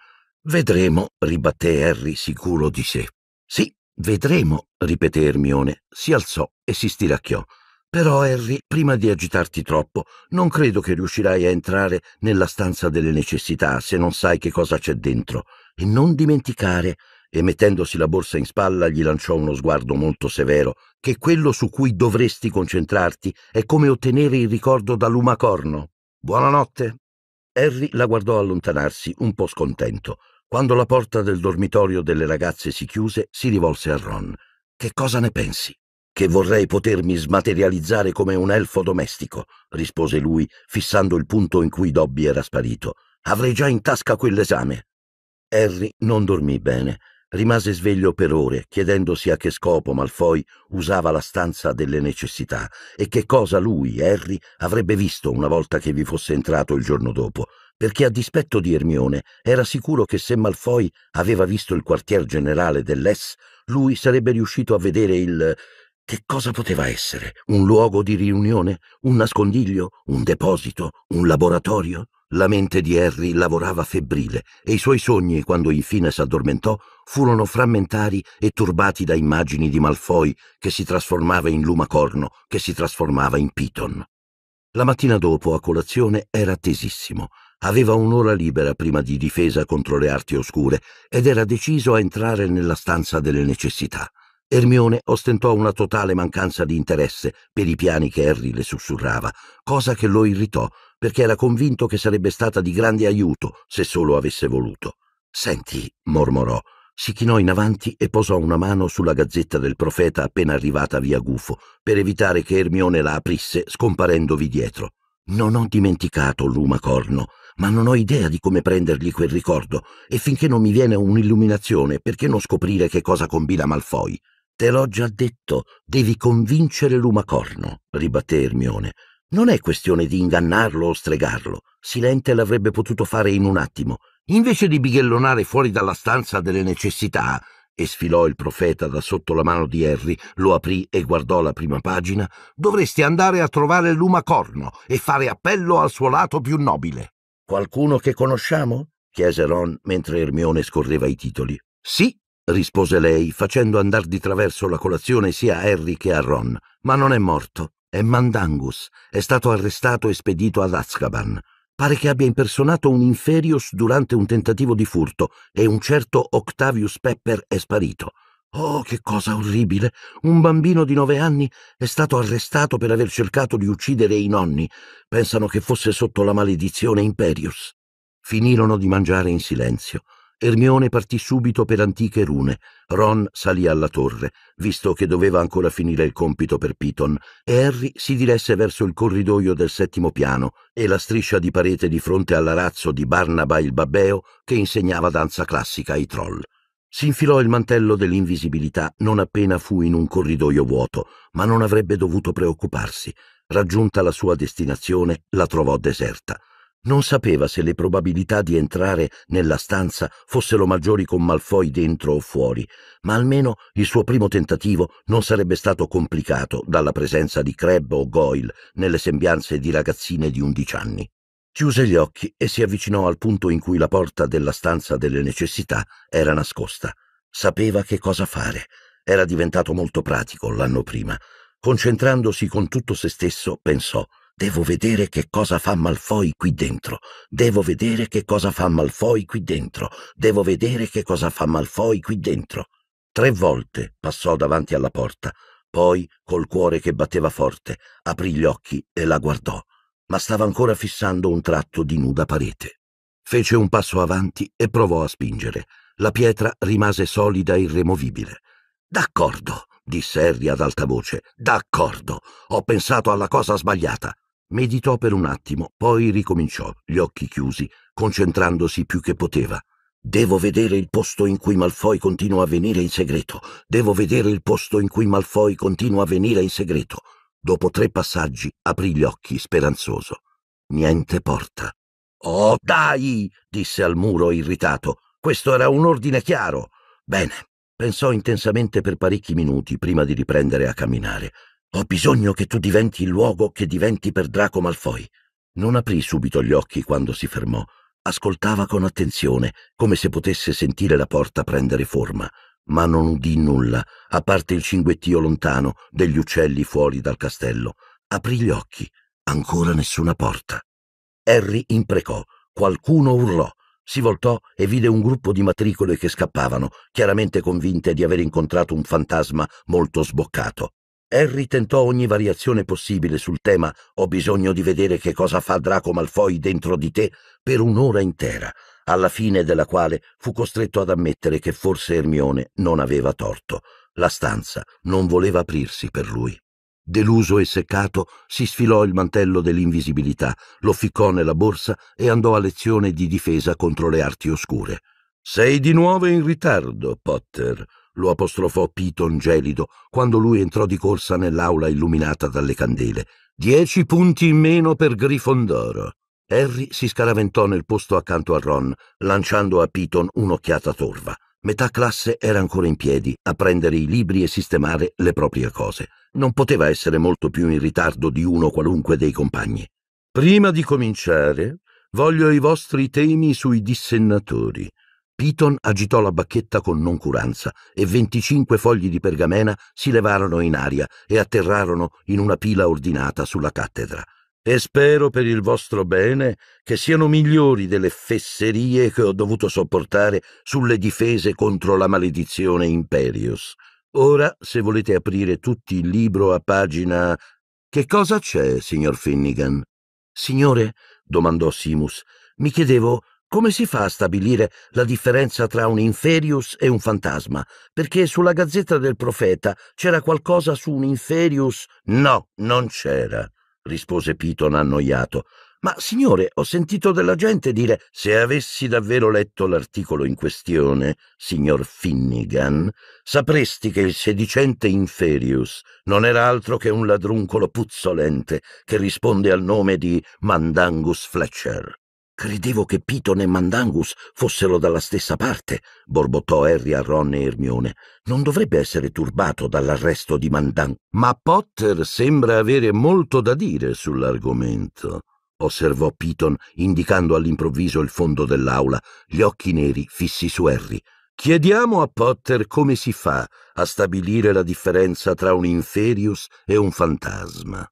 Vedremo, ribatté Harry sicuro di sé. Sì, vedremo, ripeté Ermione, si alzò e si stiracchiò. Però, Harry, prima di agitarti troppo, non credo che riuscirai a entrare nella stanza delle necessità se non sai che cosa c'è dentro. E non dimenticare e mettendosi la borsa in spalla gli lanciò uno sguardo molto severo, che quello su cui dovresti concentrarti è come ottenere il ricordo da Lumacorno. Buonanotte. Harry la guardò allontanarsi, un po' scontento. Quando la porta del dormitorio delle ragazze si chiuse, si rivolse a Ron. Che cosa ne pensi? Che vorrei potermi smaterializzare come un elfo domestico, rispose lui, fissando il punto in cui Dobby era sparito. Avrei già in tasca quell'esame. Harry non dormì bene. Rimase sveglio per ore, chiedendosi a che scopo Malfoy usava la stanza delle necessità e che cosa lui, Harry, avrebbe visto una volta che vi fosse entrato il giorno dopo, perché a dispetto di Ermione era sicuro che se Malfoy aveva visto il quartier generale dell'Es, lui sarebbe riuscito a vedere il... Che cosa poteva essere? Un luogo di riunione? Un nascondiglio? Un deposito? Un laboratorio? La mente di Harry lavorava febbrile e i suoi sogni, quando infine s'addormentò, furono frammentari e turbati da immagini di Malfoy che si trasformava in lumacorno, che si trasformava in Piton. La mattina dopo, a colazione, era tesissimo. Aveva un'ora libera prima di difesa contro le arti oscure ed era deciso a entrare nella stanza delle necessità. Ermione ostentò una totale mancanza di interesse per i piani che Harry le sussurrava, cosa che lo irritò perché era convinto che sarebbe stata di grande aiuto se solo avesse voluto. Senti, mormorò. Si chinò in avanti e posò una mano sulla gazzetta del profeta appena arrivata via Gufo, per evitare che Ermione la aprisse, scomparendovi dietro. Non ho dimenticato Luma Corno, ma non ho idea di come prendergli quel ricordo, e finché non mi viene un'illuminazione, perché non scoprire che cosa combina Malfoy? Te l'ho già detto, devi convincere Luma Corno, ribatté Ermione. Non è questione di ingannarlo o stregarlo. Silente l'avrebbe potuto fare in un attimo. Invece di bighellonare fuori dalla stanza delle necessità, e sfilò il profeta da sotto la mano di Harry, lo aprì e guardò la prima pagina, dovresti andare a trovare Lumacorno e fare appello al suo lato più nobile. Qualcuno che conosciamo? chiese Ron mentre Ermione scorreva i titoli. Sì, rispose lei, facendo andar di traverso la colazione sia a Harry che a Ron, ma non è morto. È Mandangus, è stato arrestato e spedito ad Azkaban. Pare che abbia impersonato un Inferius durante un tentativo di furto e un certo Octavius Pepper è sparito. Oh, che cosa orribile! Un bambino di nove anni è stato arrestato per aver cercato di uccidere i nonni. Pensano che fosse sotto la maledizione Imperius. Finirono di mangiare in silenzio. Ermione partì subito per antiche rune. Ron salì alla torre, visto che doveva ancora finire il compito per Piton, e Harry si diresse verso il corridoio del settimo piano e la striscia di parete di fronte all'arazzo di Barnaba il Babbeo che insegnava danza classica ai troll. Si infilò il mantello dell'invisibilità non appena fu in un corridoio vuoto, ma non avrebbe dovuto preoccuparsi. Raggiunta la sua destinazione, la trovò deserta. Non sapeva se le probabilità di entrare nella stanza fossero maggiori con Malfoy dentro o fuori, ma almeno il suo primo tentativo non sarebbe stato complicato dalla presenza di Crebb o Goyle nelle sembianze di ragazzine di undici anni. Chiuse gli occhi e si avvicinò al punto in cui la porta della stanza delle necessità era nascosta. Sapeva che cosa fare. Era diventato molto pratico l'anno prima. Concentrandosi con tutto se stesso, pensò Devo vedere che cosa fa Malfoy qui dentro. Devo vedere che cosa fa Malfoy qui dentro. Devo vedere che cosa fa Malfoy qui dentro. Tre volte passò davanti alla porta, poi, col cuore che batteva forte, aprì gli occhi e la guardò, ma stava ancora fissando un tratto di nuda parete. Fece un passo avanti e provò a spingere. La pietra rimase solida e irremovibile. D'accordo, disse Harry ad alta voce. D'accordo, ho pensato alla cosa sbagliata. Meditò per un attimo, poi ricominciò, gli occhi chiusi, concentrandosi più che poteva. Devo vedere il posto in cui Malfoy continua a venire in segreto. Devo vedere il posto in cui Malfoy continua a venire in segreto. Dopo tre passaggi aprì gli occhi, speranzoso. Niente porta. Oh, dai! disse al muro irritato. Questo era un ordine chiaro. Bene, pensò intensamente per parecchi minuti prima di riprendere a camminare. Ho bisogno che tu diventi il luogo che diventi per Draco Malfoy. Non aprì subito gli occhi quando si fermò. Ascoltava con attenzione, come se potesse sentire la porta prendere forma, ma non udì nulla, a parte il cinguettio lontano degli uccelli fuori dal castello. Aprì gli occhi. Ancora nessuna porta. Harry imprecò. Qualcuno urlò. Si voltò e vide un gruppo di matricole che scappavano, chiaramente convinte di aver incontrato un fantasma molto sboccato. Harry tentò ogni variazione possibile sul tema Ho bisogno di vedere che cosa fa Draco Malfoy dentro di te per un'ora intera, alla fine della quale fu costretto ad ammettere che forse Ermione non aveva torto. La stanza non voleva aprirsi per lui. Deluso e seccato, si sfilò il mantello dell'invisibilità, lo ficcò nella borsa e andò a lezione di difesa contro le arti oscure. Sei di nuovo in ritardo, Potter, lo apostrofò Piton gelido quando lui entrò di corsa nell'aula illuminata dalle candele. Dieci punti in meno per Grifondoro. Harry si scaraventò nel posto accanto a Ron, lanciando a Piton un'occhiata torva. Metà classe era ancora in piedi a prendere i libri e sistemare le proprie cose. Non poteva essere molto più in ritardo di uno qualunque dei compagni. Prima di cominciare, voglio i vostri temi sui dissennatori. Piton agitò la bacchetta con noncuranza e 25 fogli di pergamena si levarono in aria e atterrarono in una pila ordinata sulla cattedra. E spero per il vostro bene che siano migliori delle fesserie che ho dovuto sopportare sulle difese contro la maledizione Imperius. Ora, se volete aprire tutti il libro a pagina... Che cosa c'è, signor Finnigan? Signore, domandò Simus, mi chiedevo come si fa a stabilire la differenza tra un inferius e un fantasma? Perché sulla gazzetta del profeta c'era qualcosa su un inferius? No, non c'era, rispose Piton annoiato. Ma signore, ho sentito della gente dire se avessi davvero letto l'articolo in questione, signor Finnigan, sapresti che il sedicente Inferius non era altro che un ladruncolo puzzolente che risponde al nome di Mandangus Fletcher. Credevo che Piton e Mandangus fossero dalla stessa parte, borbottò Harry a Ron e Ermione. Non dovrebbe essere turbato dall'arresto di Mandangus. Ma Potter sembra avere molto da dire sull'argomento, osservò Piton, indicando all'improvviso il fondo dell'aula, gli occhi neri fissi su Harry. Chiediamo a Potter come si fa a stabilire la differenza tra un inferius e un fantasma.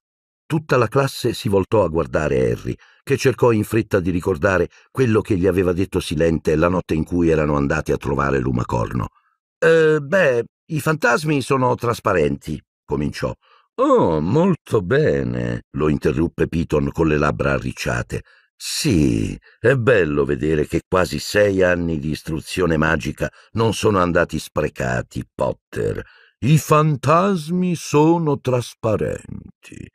Tutta la classe si voltò a guardare Harry, che cercò in fretta di ricordare quello che gli aveva detto Silente la notte in cui erano andati a trovare l'umacorno. Eh, beh, i fantasmi sono trasparenti, cominciò. Oh, molto bene, lo interruppe Piton con le labbra arricciate. Sì, è bello vedere che quasi sei anni di istruzione magica non sono andati sprecati, Potter. I fantasmi sono trasparenti.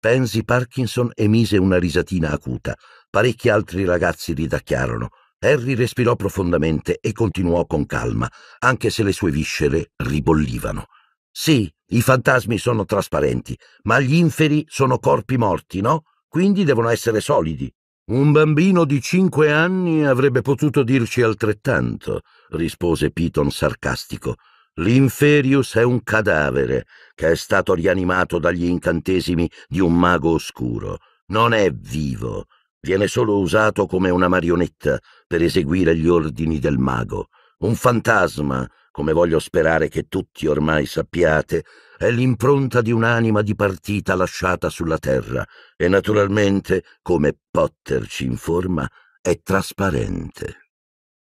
Pensi Parkinson emise una risatina acuta. Parecchi altri ragazzi ridacchiarono. Harry respirò profondamente e continuò con calma, anche se le sue viscere ribollivano. Sì, i fantasmi sono trasparenti, ma gli inferi sono corpi morti, no? Quindi devono essere solidi. Un bambino di cinque anni avrebbe potuto dirci altrettanto, rispose Piton sarcastico. L'Inferius è un cadavere che è stato rianimato dagli incantesimi di un mago oscuro. Non è vivo, viene solo usato come una marionetta per eseguire gli ordini del mago. Un fantasma, come voglio sperare che tutti ormai sappiate, è l'impronta di un'anima di partita lasciata sulla terra e naturalmente, come Potter ci informa, è trasparente.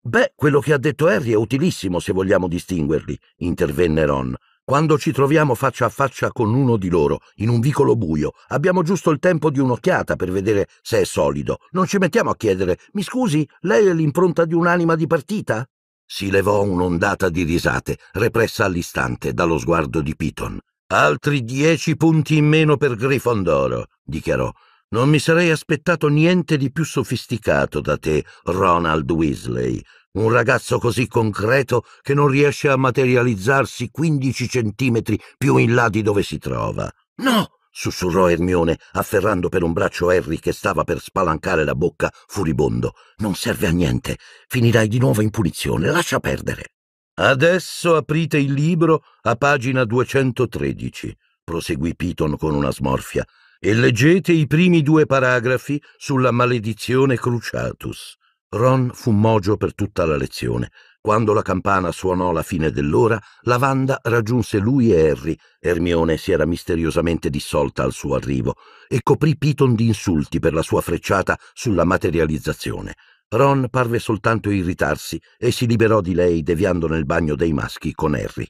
Beh, quello che ha detto Harry è utilissimo se vogliamo distinguerli, intervenne Ron. Quando ci troviamo faccia a faccia con uno di loro, in un vicolo buio, abbiamo giusto il tempo di un'occhiata per vedere se è solido. Non ci mettiamo a chiedere, mi scusi, lei è l'impronta di un'anima di partita? Si levò un'ondata di risate, repressa all'istante dallo sguardo di Piton. Altri dieci punti in meno per Grifondoro, dichiarò. Non mi sarei aspettato niente di più sofisticato da te, Ronald Weasley, un ragazzo così concreto che non riesce a materializzarsi 15 centimetri più in là di dove si trova. No! sussurrò Ermione, afferrando per un braccio Harry che stava per spalancare la bocca furibondo. Non serve a niente. Finirai di nuovo in punizione. Lascia perdere. Adesso aprite il libro a pagina 213, proseguì Piton con una smorfia e leggete i primi due paragrafi sulla maledizione Cruciatus. Ron fu mogio per tutta la lezione. Quando la campana suonò la fine dell'ora, Lavanda raggiunse lui e Harry. Ermione si era misteriosamente dissolta al suo arrivo e coprì Piton di insulti per la sua frecciata sulla materializzazione. Ron parve soltanto irritarsi e si liberò di lei deviando nel bagno dei maschi con Harry.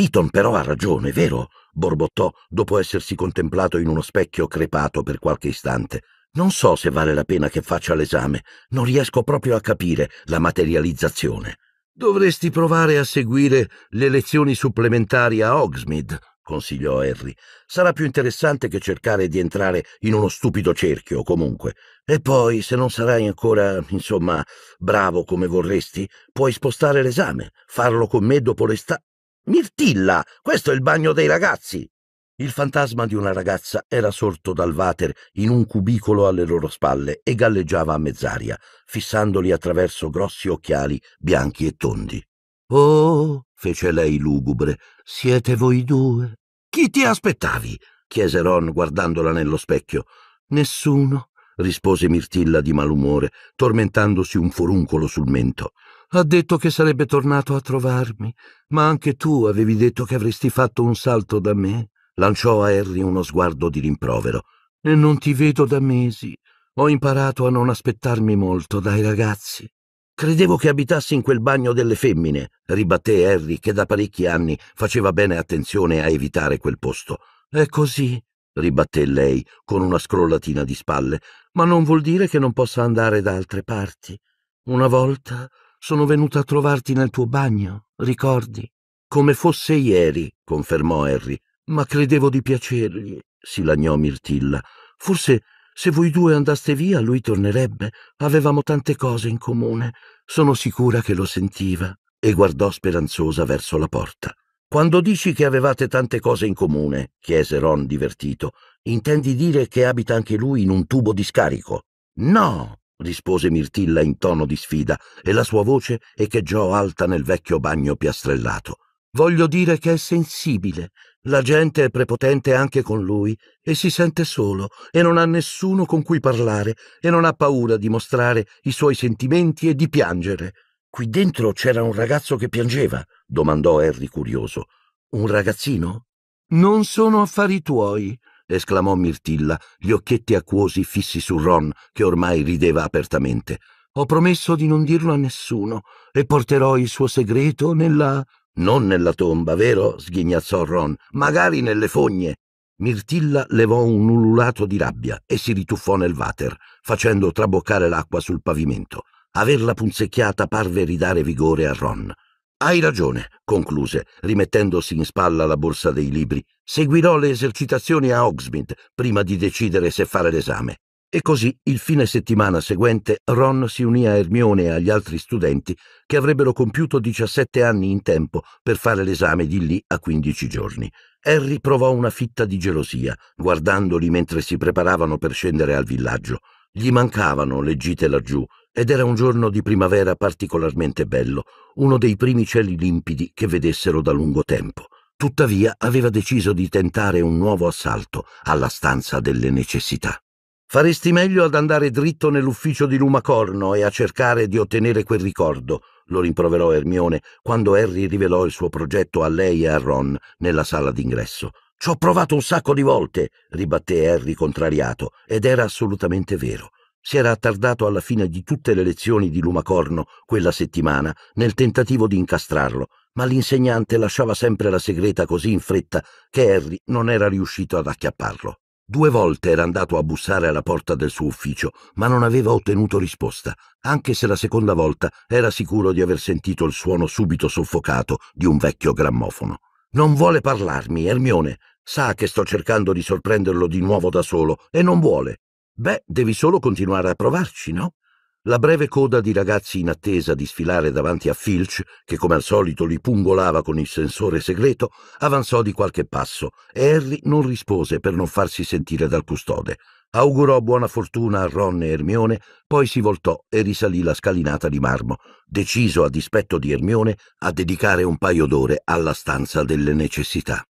Piton però ha ragione, vero? borbottò dopo essersi contemplato in uno specchio crepato per qualche istante. Non so se vale la pena che faccia l'esame, non riesco proprio a capire la materializzazione. Dovresti provare a seguire le lezioni supplementari a Hogsmeade, consigliò Harry. Sarà più interessante che cercare di entrare in uno stupido cerchio, comunque. E poi, se non sarai ancora, insomma, bravo come vorresti, puoi spostare l'esame, farlo con me dopo l'estate. Mirtilla, questo è il bagno dei ragazzi. Il fantasma di una ragazza era sorto dal water in un cubicolo alle loro spalle e galleggiava a mezz'aria, fissandoli attraverso grossi occhiali bianchi e tondi. Oh, fece lei lugubre, siete voi due. Chi ti aspettavi? chiese Ron guardandola nello specchio. Nessuno, rispose Mirtilla di malumore, tormentandosi un foruncolo sul mento ha detto che sarebbe tornato a trovarmi, ma anche tu avevi detto che avresti fatto un salto da me. Lanciò a Harry uno sguardo di rimprovero. E non ti vedo da mesi. Ho imparato a non aspettarmi molto dai ragazzi. Credevo che abitassi in quel bagno delle femmine, ribatté Harry, che da parecchi anni faceva bene attenzione a evitare quel posto. È così, ribatté lei con una scrollatina di spalle, ma non vuol dire che non possa andare da altre parti. Una volta sono venuta a trovarti nel tuo bagno, ricordi? Come fosse ieri, confermò Harry. Ma credevo di piacergli, si lagnò Mirtilla. Forse se voi due andaste via lui tornerebbe. Avevamo tante cose in comune. Sono sicura che lo sentiva. E guardò speranzosa verso la porta. Quando dici che avevate tante cose in comune, chiese Ron divertito, intendi dire che abita anche lui in un tubo di scarico? No, rispose Mirtilla in tono di sfida, e la sua voce echeggiò alta nel vecchio bagno piastrellato. Voglio dire che è sensibile. La gente è prepotente anche con lui e si sente solo e non ha nessuno con cui parlare e non ha paura di mostrare i suoi sentimenti e di piangere. Qui dentro c'era un ragazzo che piangeva, domandò Harry curioso. Un ragazzino? Non sono affari tuoi esclamò Mirtilla, gli occhietti acquosi fissi su Ron, che ormai rideva apertamente. Ho promesso di non dirlo a nessuno e porterò il suo segreto nella... Non nella tomba, vero? sghignazzò Ron. Magari nelle fogne. Mirtilla levò un ululato di rabbia e si rituffò nel water, facendo traboccare l'acqua sul pavimento. Averla punzecchiata parve ridare vigore a Ron. Hai ragione, concluse, rimettendosi in spalla la borsa dei libri. Seguirò le esercitazioni a Hogsmeade prima di decidere se fare l'esame. E così il fine settimana seguente Ron si unì a Ermione e agli altri studenti che avrebbero compiuto 17 anni in tempo per fare l'esame di lì a 15 giorni. Harry provò una fitta di gelosia, guardandoli mentre si preparavano per scendere al villaggio. Gli mancavano le gite laggiù, ed era un giorno di primavera particolarmente bello, uno dei primi cieli limpidi che vedessero da lungo tempo. Tuttavia aveva deciso di tentare un nuovo assalto alla stanza delle necessità. Faresti meglio ad andare dritto nell'ufficio di Lumacorno e a cercare di ottenere quel ricordo, lo rimproverò Ermione quando Harry rivelò il suo progetto a lei e a Ron nella sala d'ingresso. Ci ho provato un sacco di volte, ribatté Harry contrariato, ed era assolutamente vero. Si era attardato alla fine di tutte le lezioni di Lumacorno quella settimana nel tentativo di incastrarlo, ma l'insegnante lasciava sempre la segreta così in fretta che Harry non era riuscito ad acchiapparlo. Due volte era andato a bussare alla porta del suo ufficio, ma non aveva ottenuto risposta, anche se la seconda volta era sicuro di aver sentito il suono subito soffocato di un vecchio grammofono. Non vuole parlarmi, Ermione. Sa che sto cercando di sorprenderlo di nuovo da solo e non vuole. Beh, devi solo continuare a provarci, no? La breve coda di ragazzi in attesa di sfilare davanti a Filch, che come al solito li pungolava con il sensore segreto, avanzò di qualche passo e Harry non rispose per non farsi sentire dal custode. Augurò buona fortuna a Ron e Ermione, poi si voltò e risalì la scalinata di marmo, deciso a dispetto di Ermione a dedicare un paio d'ore alla stanza delle necessità.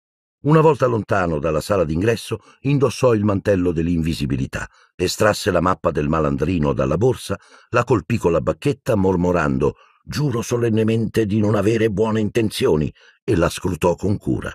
Una volta lontano dalla sala d'ingresso, indossò il mantello dell'invisibilità, estrasse la mappa del malandrino dalla borsa, la colpì con la bacchetta mormorando Giuro solennemente di non avere buone intenzioni e la scrutò con cura.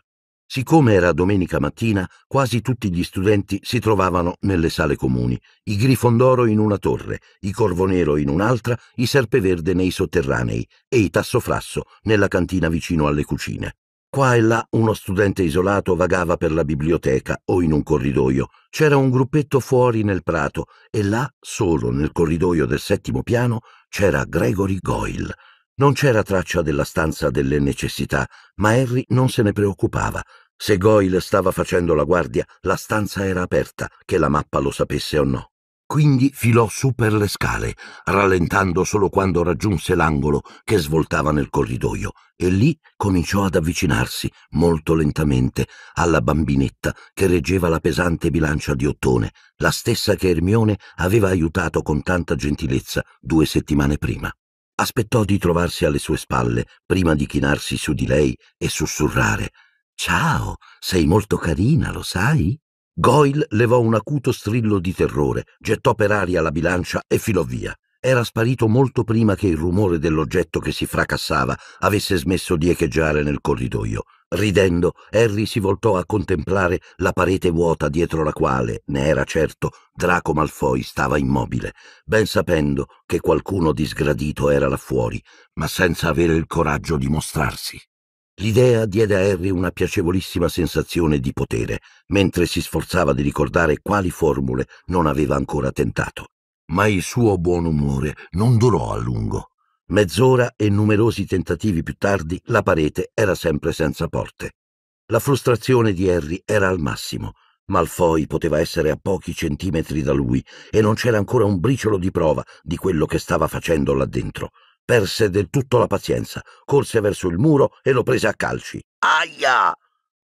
Siccome era domenica mattina, quasi tutti gli studenti si trovavano nelle sale comuni, i Grifondoro in una torre, i corvo nero in un'altra, i Serpeverde nei sotterranei e i Tassofrasso nella cantina vicino alle cucine. Qua e là uno studente isolato vagava per la biblioteca o in un corridoio. C'era un gruppetto fuori nel prato e là, solo nel corridoio del settimo piano, c'era Gregory Goyle. Non c'era traccia della stanza delle necessità, ma Harry non se ne preoccupava. Se Goyle stava facendo la guardia, la stanza era aperta, che la mappa lo sapesse o no. Quindi filò su per le scale, rallentando solo quando raggiunse l'angolo che svoltava nel corridoio, e lì cominciò ad avvicinarsi, molto lentamente, alla bambinetta che reggeva la pesante bilancia di ottone, la stessa che Ermione aveva aiutato con tanta gentilezza due settimane prima. Aspettò di trovarsi alle sue spalle prima di chinarsi su di lei e sussurrare Ciao, sei molto carina, lo sai? Goyle levò un acuto strillo di terrore, gettò per aria la bilancia e filò via. Era sparito molto prima che il rumore dell'oggetto che si fracassava avesse smesso di echeggiare nel corridoio. Ridendo, Harry si voltò a contemplare la parete vuota dietro la quale, ne era certo, Draco Malfoy stava immobile, ben sapendo che qualcuno disgradito era là fuori, ma senza avere il coraggio di mostrarsi. L'idea diede a Harry una piacevolissima sensazione di potere, mentre si sforzava di ricordare quali formule non aveva ancora tentato. Ma il suo buon umore non durò a lungo. Mezz'ora e numerosi tentativi più tardi la parete era sempre senza porte. La frustrazione di Harry era al massimo. Malfoy poteva essere a pochi centimetri da lui e non c'era ancora un briciolo di prova di quello che stava facendo là dentro. Perse del tutto la pazienza, corse verso il muro e lo prese a calci. Aia!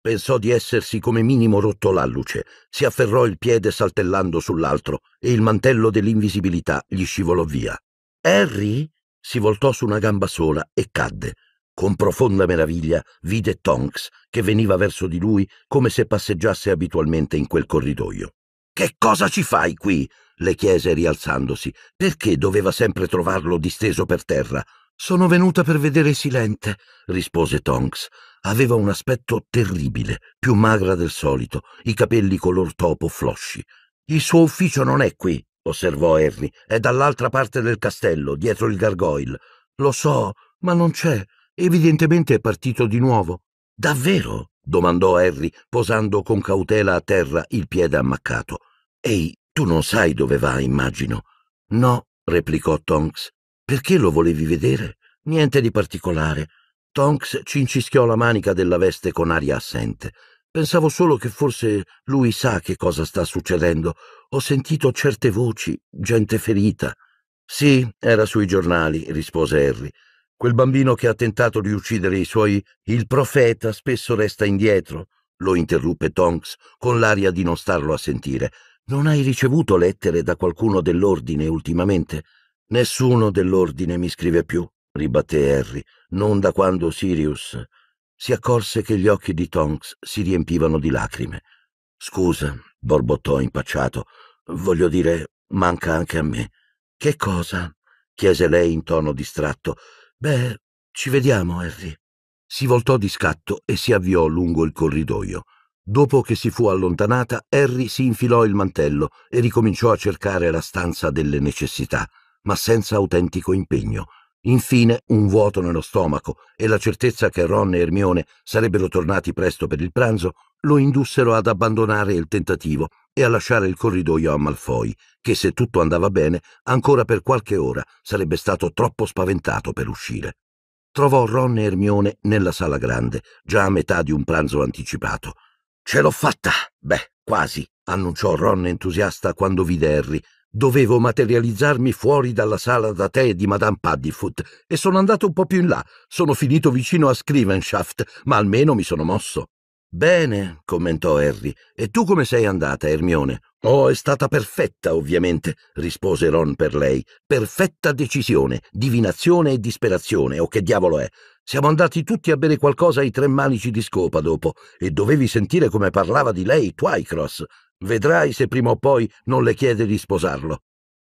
Pensò di essersi come minimo rotto l'alluce, si afferrò il piede saltellando sull'altro e il mantello dell'invisibilità gli scivolò via. Harry si voltò su una gamba sola e cadde. Con profonda meraviglia vide Tonks che veniva verso di lui come se passeggiasse abitualmente in quel corridoio. Che cosa ci fai qui? le chiese rialzandosi. Perché doveva sempre trovarlo disteso per terra? Sono venuta per vedere Silente, rispose Tonks. Aveva un aspetto terribile, più magra del solito, i capelli color topo flosci. Il suo ufficio non è qui, osservò Harry, è dall'altra parte del castello, dietro il gargoyle. Lo so, ma non c'è. Evidentemente è partito di nuovo. Davvero? domandò Harry, posando con cautela a terra il piede ammaccato. Ehi, tu non sai dove va, immagino. No, replicò Tonks. Perché lo volevi vedere? Niente di particolare. Tonks cincischiò la manica della veste con aria assente. Pensavo solo che forse lui sa che cosa sta succedendo. Ho sentito certe voci, gente ferita. Sì, era sui giornali, rispose Harry. Quel bambino che ha tentato di uccidere i suoi... Il profeta spesso resta indietro, lo interruppe Tonks con l'aria di non starlo a sentire. Non hai ricevuto lettere da qualcuno dell'ordine ultimamente? Nessuno dell'ordine mi scrive più, ribatté Harry, non da quando Sirius. Si accorse che gli occhi di Tonks si riempivano di lacrime. Scusa, borbottò impacciato. Voglio dire, manca anche a me. Che cosa? chiese lei in tono distratto. Beh, ci vediamo, Harry. Si voltò di scatto e si avviò lungo il corridoio. Dopo che si fu allontanata, Harry si infilò il mantello e ricominciò a cercare la stanza delle necessità, ma senza autentico impegno. Infine un vuoto nello stomaco e la certezza che Ron e Hermione sarebbero tornati presto per il pranzo lo indussero ad abbandonare il tentativo e a lasciare il corridoio a Malfoy, che se tutto andava bene, ancora per qualche ora sarebbe stato troppo spaventato per uscire. Trovò Ron e Hermione nella sala grande, già a metà di un pranzo anticipato. Ce l'ho fatta! Beh, quasi, annunciò Ron entusiasta quando vide Harry. Dovevo materializzarmi fuori dalla sala da tè di Madame Paddifoot e sono andato un po' più in là. Sono finito vicino a Scrivenshaft, ma almeno mi sono mosso. Bene, commentò Harry. E tu come sei andata, Ermione? Oh, è stata perfetta, ovviamente, rispose Ron per lei. Perfetta decisione, divinazione e disperazione, o che diavolo è. Siamo andati tutti a bere qualcosa ai tre manici di scopa dopo e dovevi sentire come parlava di lei Twycross. Vedrai se prima o poi non le chiede di sposarlo.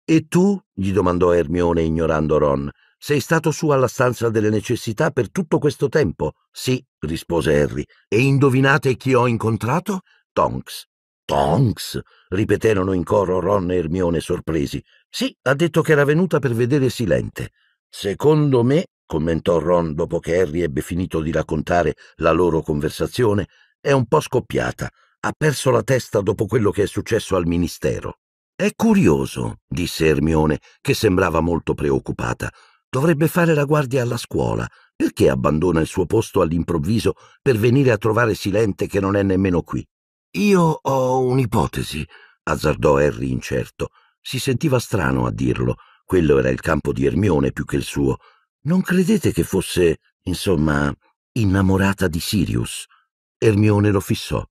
E tu? gli domandò Ermione ignorando Ron. Sei stato su alla stanza delle necessità per tutto questo tempo? Sì, rispose Harry. E indovinate chi ho incontrato? Tonks. Tonks? ripeterono in coro Ron e Ermione sorpresi. Sì, ha detto che era venuta per vedere Silente. Secondo me commentò Ron dopo che Harry ebbe finito di raccontare la loro conversazione, è un po' scoppiata. Ha perso la testa dopo quello che è successo al ministero. È curioso, disse Ermione, che sembrava molto preoccupata. Dovrebbe fare la guardia alla scuola. Perché abbandona il suo posto all'improvviso per venire a trovare Silente che non è nemmeno qui? Io ho un'ipotesi, azzardò Harry incerto. Si sentiva strano a dirlo. Quello era il campo di Ermione più che il suo, non credete che fosse, insomma, innamorata di Sirius? Ermione lo fissò.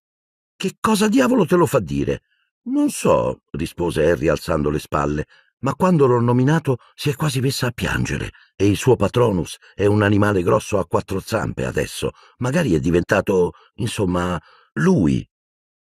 Che cosa diavolo te lo fa dire? Non so, rispose Harry alzando le spalle, ma quando l'ho nominato si è quasi messa a piangere e il suo patronus è un animale grosso a quattro zampe adesso. Magari è diventato, insomma, lui.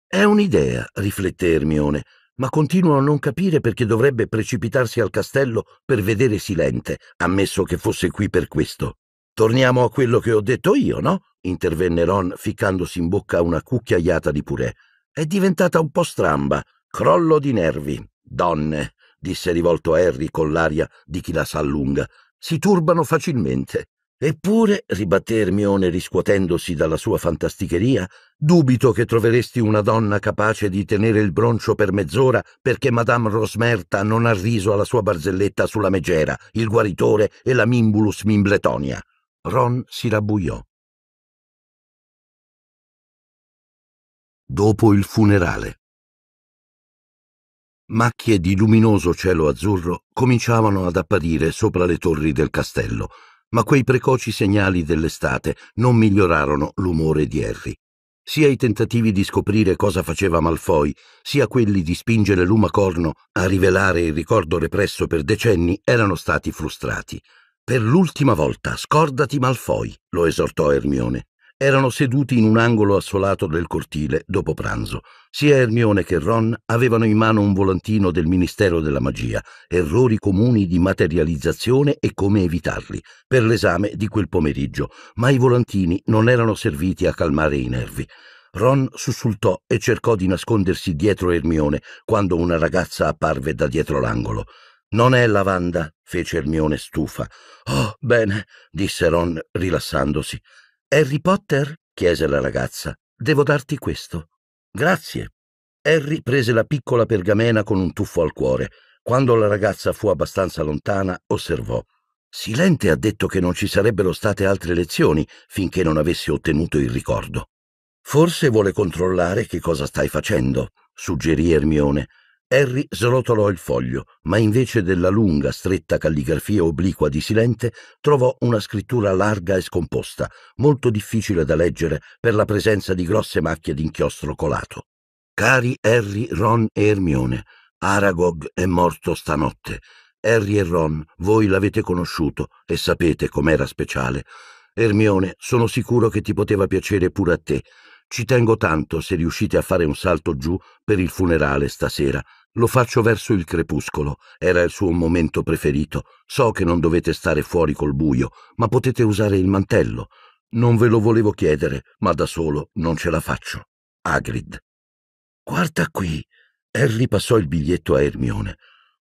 È un'idea, riflette Ermione ma continuo a non capire perché dovrebbe precipitarsi al castello per vedere Silente, ammesso che fosse qui per questo. Torniamo a quello che ho detto io, no? intervenne Ron, ficcandosi in bocca una cucchiaiata di purè. È diventata un po' stramba. Crollo di nervi. Donne, disse rivolto a Harry con l'aria di chi la sa lunga, si turbano facilmente. Eppure, ribatté Ermione riscuotendosi dalla sua fantasticheria, dubito che troveresti una donna capace di tenere il broncio per mezz'ora perché Madame Rosmerta non ha riso alla sua barzelletta sulla megera, il guaritore e la Mimbulus Mimbletonia. Ron si rabbuiò. Dopo il funerale. Macchie di luminoso cielo azzurro cominciavano ad apparire sopra le torri del castello ma quei precoci segnali dell'estate non migliorarono l'umore di Harry. Sia i tentativi di scoprire cosa faceva Malfoy, sia quelli di spingere Lumacorno a rivelare il ricordo represso per decenni erano stati frustrati. Per l'ultima volta, scordati Malfoy, lo esortò Ermione. Erano seduti in un angolo assolato del cortile dopo pranzo. Sia Ermione che Ron avevano in mano un volantino del Ministero della Magia, errori comuni di materializzazione e come evitarli, per l'esame di quel pomeriggio, ma i volantini non erano serviti a calmare i nervi. Ron sussultò e cercò di nascondersi dietro Ermione quando una ragazza apparve da dietro l'angolo. Non è lavanda, fece Ermione stufa. Oh, bene, disse Ron rilassandosi. Harry Potter? chiese la ragazza. Devo darti questo. Grazie. Harry prese la piccola pergamena con un tuffo al cuore. Quando la ragazza fu abbastanza lontana, osservò. Silente ha detto che non ci sarebbero state altre lezioni finché non avessi ottenuto il ricordo. Forse vuole controllare che cosa stai facendo, suggerì Ermione. Harry srotolò il foglio, ma invece della lunga, stretta calligrafia obliqua di Silente, trovò una scrittura larga e scomposta, molto difficile da leggere per la presenza di grosse macchie d'inchiostro colato. Cari Harry, Ron e Ermione, Aragog è morto stanotte. Harry e Ron, voi l'avete conosciuto e sapete com'era speciale. Ermione, sono sicuro che ti poteva piacere pure a te. Ci tengo tanto se riuscite a fare un salto giù per il funerale stasera. Lo faccio verso il crepuscolo, era il suo momento preferito. So che non dovete stare fuori col buio, ma potete usare il mantello. Non ve lo volevo chiedere, ma da solo non ce la faccio. Agrid. Guarda qui. Harry passò il biglietto a Ermione.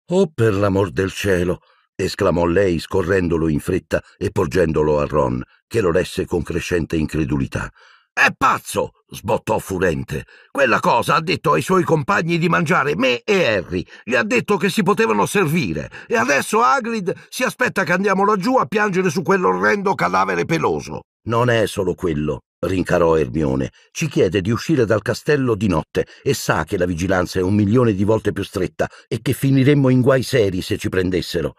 Oh, per l'amor del cielo! esclamò lei scorrendolo in fretta e porgendolo a Ron, che lo lesse con crescente incredulità. È pazzo! sbottò furente. Quella cosa ha detto ai suoi compagni di mangiare me e Harry. Gli ha detto che si potevano servire. E adesso Hagrid si aspetta che andiamo laggiù a piangere su quell'orrendo cadavere peloso. Non è solo quello, rincarò Ermione. Ci chiede di uscire dal castello di notte e sa che la vigilanza è un milione di volte più stretta e che finiremmo in guai seri se ci prendessero.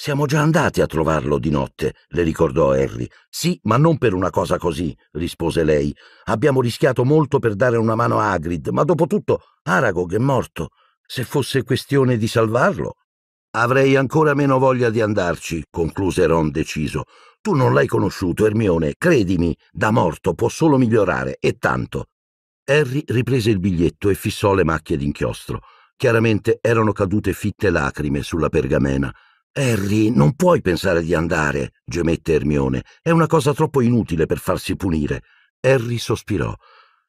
Siamo già andati a trovarlo di notte, le ricordò Harry. Sì, ma non per una cosa così, rispose lei. Abbiamo rischiato molto per dare una mano a Hagrid, ma dopo tutto Aragog è morto. Se fosse questione di salvarlo. Avrei ancora meno voglia di andarci, concluse Ron deciso. Tu non l'hai conosciuto, Ermione. Credimi, da morto può solo migliorare, e tanto. Harry riprese il biglietto e fissò le macchie d'inchiostro. Chiaramente erano cadute fitte lacrime sulla pergamena. Harry, non puoi pensare di andare, gemette Ermione. È una cosa troppo inutile per farsi punire. Harry sospirò.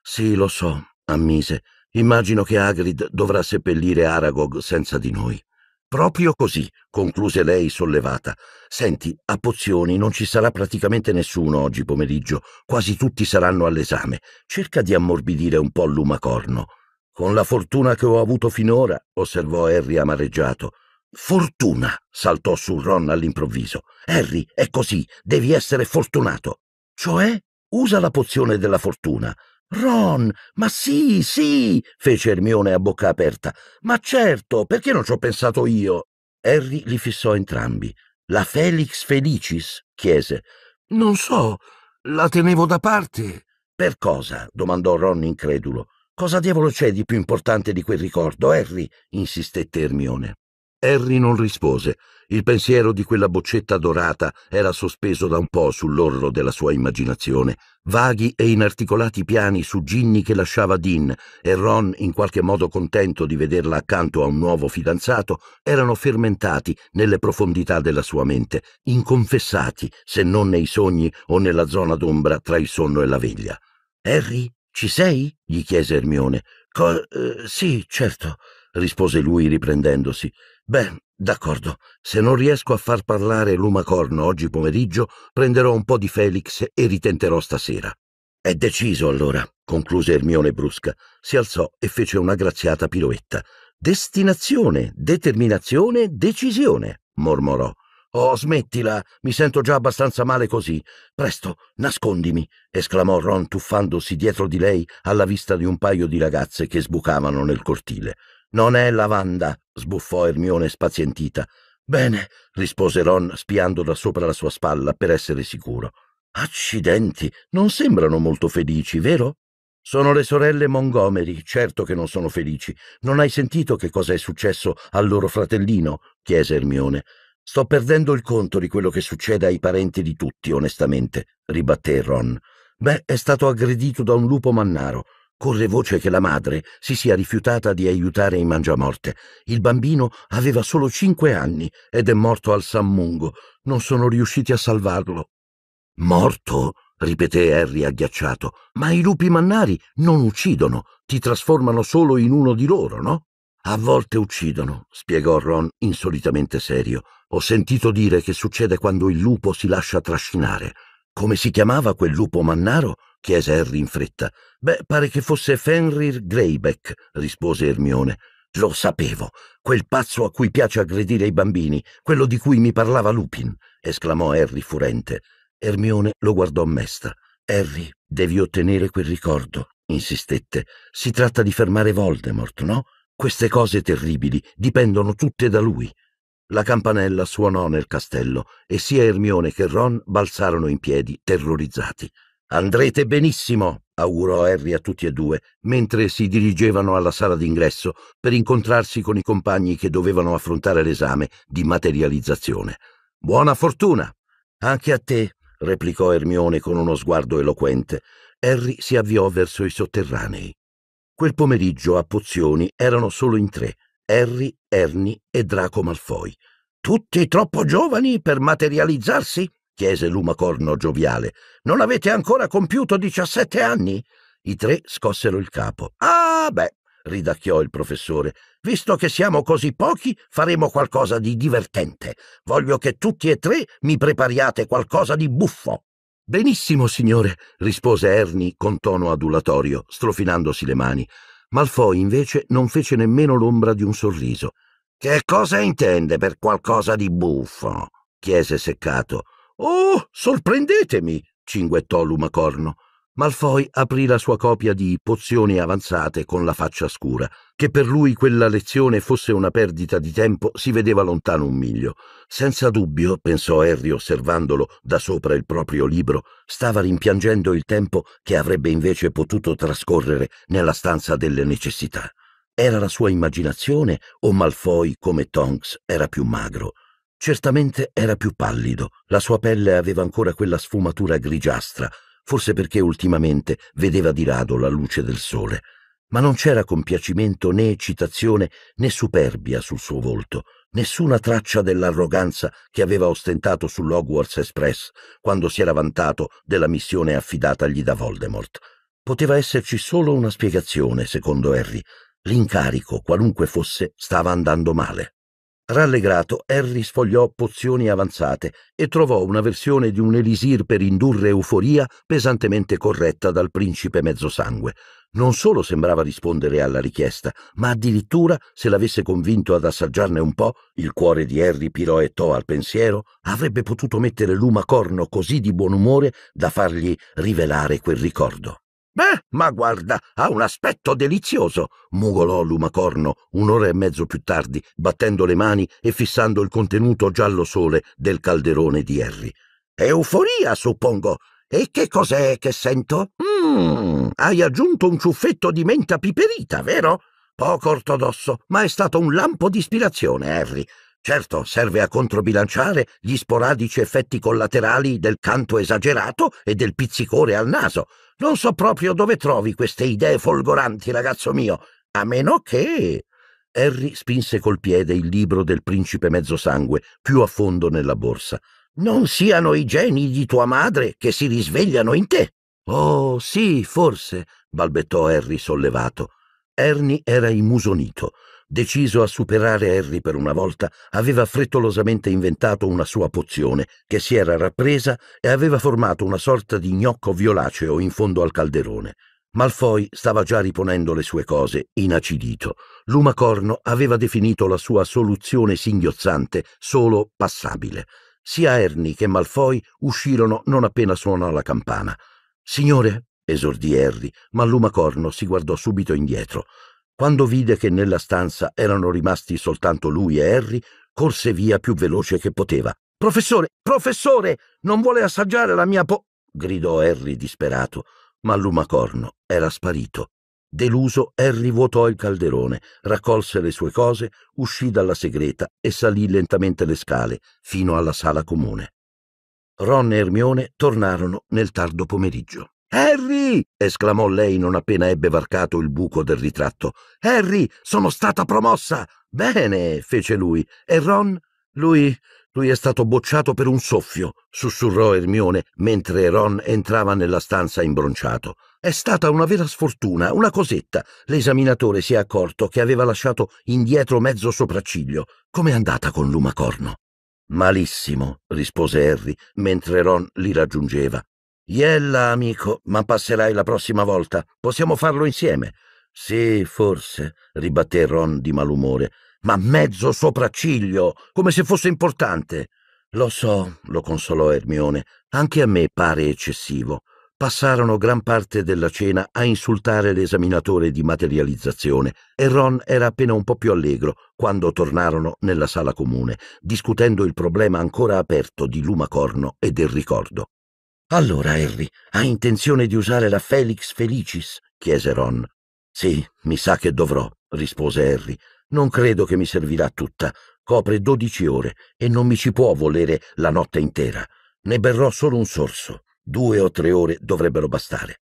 Sì, lo so, ammise. Immagino che Hagrid dovrà seppellire Aragog senza di noi. Proprio così, concluse lei sollevata. Senti, a Pozioni non ci sarà praticamente nessuno oggi pomeriggio, quasi tutti saranno all'esame. Cerca di ammorbidire un po' l'umacorno. Con la fortuna che ho avuto finora, osservò Harry amareggiato, Fortuna! saltò su Ron all'improvviso. Harry, è così, devi essere fortunato. Cioè, usa la pozione della fortuna. Ron, ma sì, sì, fece Ermione a bocca aperta. Ma certo, perché non ci ho pensato io? Harry li fissò entrambi. La Felix Felicis? chiese. Non so, la tenevo da parte. Per cosa? domandò Ron incredulo. Cosa diavolo c'è di più importante di quel ricordo, Harry? insistette Ermione. Harry non rispose. Il pensiero di quella boccetta dorata era sospeso da un po' sull'orlo della sua immaginazione. Vaghi e inarticolati piani su Ginny che lasciava Dean e Ron, in qualche modo contento di vederla accanto a un nuovo fidanzato, erano fermentati nelle profondità della sua mente, inconfessati, se non nei sogni o nella zona d'ombra tra il sonno e la veglia. Harry, ci sei? gli chiese Ermione. Co- eh, sì, certo rispose lui riprendendosi. Beh, d'accordo. Se non riesco a far parlare Lumacorno oggi pomeriggio, prenderò un po' di Felix e ritenterò stasera. È deciso allora, concluse Ermione brusca. Si alzò e fece una graziata piroetta. Destinazione, determinazione, decisione, mormorò. Oh, smettila, mi sento già abbastanza male così. Presto, nascondimi, esclamò Ron tuffandosi dietro di lei alla vista di un paio di ragazze che sbucavano nel cortile. Non è lavanda, sbuffò Ermione spazientita. Bene, rispose Ron, spiando da sopra la sua spalla per essere sicuro. Accidenti, non sembrano molto felici, vero? Sono le sorelle Montgomery, certo che non sono felici. Non hai sentito che cosa è successo al loro fratellino? chiese Ermione. Sto perdendo il conto di quello che succede ai parenti di tutti, onestamente, ribatté Ron. Beh, è stato aggredito da un lupo mannaro. Corre voce che la madre si sia rifiutata di aiutare i mangiamorte. Il bambino aveva solo cinque anni ed è morto al Sammungo. Non sono riusciti a salvarlo. Morto? ripeté Harry agghiacciato. Ma i lupi mannari non uccidono, ti trasformano solo in uno di loro, no? A volte uccidono, spiegò Ron insolitamente serio. Ho sentito dire che succede quando il lupo si lascia trascinare. Come si chiamava quel lupo mannaro? chiese Harry in fretta. Beh, pare che fosse Fenrir Greyback, rispose Ermione. Lo sapevo, quel pazzo a cui piace aggredire i bambini, quello di cui mi parlava Lupin, esclamò Harry furente. Ermione lo guardò mesta. Harry, devi ottenere quel ricordo, insistette. Si tratta di fermare Voldemort, no? Queste cose terribili dipendono tutte da lui. La campanella suonò nel castello e sia Ermione che Ron balzarono in piedi, terrorizzati. Andrete benissimo, augurò Harry a tutti e due, mentre si dirigevano alla sala d'ingresso per incontrarsi con i compagni che dovevano affrontare l'esame di materializzazione. Buona fortuna! Anche a te, replicò Ermione con uno sguardo eloquente. Harry si avviò verso i sotterranei. Quel pomeriggio a Pozioni erano solo in tre, Harry, Ernie e Draco Malfoy. Tutti troppo giovani per materializzarsi? chiese Lumacorno gioviale. Non avete ancora compiuto diciassette anni? I tre scossero il capo. Ah, beh, ridacchiò il professore, visto che siamo così pochi, faremo qualcosa di divertente. Voglio che tutti e tre mi prepariate qualcosa di buffo. Benissimo, signore, rispose Erni con tono adulatorio, strofinandosi le mani. Malfoy invece non fece nemmeno l'ombra di un sorriso. Che cosa intende per qualcosa di buffo? chiese seccato. Oh, sorprendetemi! cinguettò Lumacorno. Malfoy aprì la sua copia di Pozioni avanzate con la faccia scura. Che per lui quella lezione fosse una perdita di tempo si vedeva lontano un miglio. Senza dubbio, pensò Harry osservandolo da sopra il proprio libro, stava rimpiangendo il tempo che avrebbe invece potuto trascorrere nella stanza delle necessità. Era la sua immaginazione o Malfoy, come Tonks, era più magro? Certamente era più pallido, la sua pelle aveva ancora quella sfumatura grigiastra, forse perché ultimamente vedeva di rado la luce del sole, ma non c'era compiacimento né eccitazione né superbia sul suo volto, nessuna traccia dell'arroganza che aveva ostentato sull'Hogwarts Express quando si era vantato della missione affidatagli da Voldemort. Poteva esserci solo una spiegazione, secondo Harry. L'incarico, qualunque fosse, stava andando male. Rallegrato, Harry sfogliò pozioni avanzate e trovò una versione di un elisir per indurre euforia pesantemente corretta dal principe mezzosangue. Non solo sembrava rispondere alla richiesta, ma addirittura, se l'avesse convinto ad assaggiarne un po', il cuore di Harry piroettò al pensiero, avrebbe potuto mettere l'umacorno così di buon umore da fargli rivelare quel ricordo. Beh, ma guarda, ha un aspetto delizioso, mugolò Lumacorno un'ora e mezzo più tardi, battendo le mani e fissando il contenuto giallo sole del calderone di Harry. Euforia, suppongo. E che cos'è che sento? Mmm, hai aggiunto un ciuffetto di menta piperita, vero? Poco ortodosso, ma è stato un lampo di ispirazione, Harry. Certo, serve a controbilanciare gli sporadici effetti collaterali del canto esagerato e del pizzicore al naso. Non so proprio dove trovi queste idee folgoranti, ragazzo mio, a meno che... Harry spinse col piede il libro del principe mezzosangue più a fondo nella borsa. Non siano i geni di tua madre che si risvegliano in te. Oh, sì, forse, balbettò Harry sollevato. Ernie era immusonito deciso a superare Harry per una volta, aveva frettolosamente inventato una sua pozione, che si era rappresa e aveva formato una sorta di gnocco violaceo in fondo al calderone. Malfoy stava già riponendo le sue cose, inacidito. Lumacorno aveva definito la sua soluzione singhiozzante solo passabile. Sia Ernie che Malfoy uscirono non appena suonò la campana. Signore, esordì Harry, ma Lumacorno si guardò subito indietro. Quando vide che nella stanza erano rimasti soltanto lui e Harry, corse via più veloce che poteva. Professore, professore, non vuole assaggiare la mia po... gridò Harry disperato, ma l'umacorno era sparito. Deluso, Harry vuotò il calderone, raccolse le sue cose, uscì dalla segreta e salì lentamente le scale fino alla sala comune. Ron e Ermione tornarono nel tardo pomeriggio. Harry! esclamò lei non appena ebbe varcato il buco del ritratto. Harry, sono stata promossa! Bene, fece lui. E Ron? Lui. lui è stato bocciato per un soffio, sussurrò Ermione mentre Ron entrava nella stanza imbronciato. È stata una vera sfortuna, una cosetta. L'esaminatore si è accorto che aveva lasciato indietro mezzo sopracciglio. Com'è andata con Lumacorno? Malissimo, rispose Harry mentre Ron li raggiungeva. Iella, amico, ma passerai la prossima volta. Possiamo farlo insieme. Sì, forse, ribatté Ron di malumore. Ma mezzo sopracciglio, come se fosse importante. Lo so, lo consolò Ermione, anche a me pare eccessivo. Passarono gran parte della cena a insultare l'esaminatore di materializzazione e Ron era appena un po' più allegro quando tornarono nella sala comune, discutendo il problema ancora aperto di Lumacorno e del ricordo. Allora, Harry, hai intenzione di usare la Felix Felicis? chiese Ron. Sì, mi sa che dovrò, rispose Harry. Non credo che mi servirà tutta. Copre dodici ore e non mi ci può volere la notte intera. Ne berrò solo un sorso. Due o tre ore dovrebbero bastare.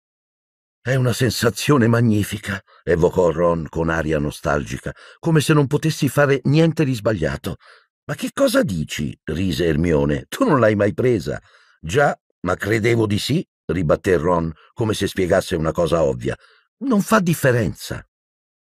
È una sensazione magnifica, evocò Ron con aria nostalgica, come se non potessi fare niente di sbagliato. Ma che cosa dici? rise Ermione. Tu non l'hai mai presa. Già, ma credevo di sì, ribatté Ron, come se spiegasse una cosa ovvia. Non fa differenza.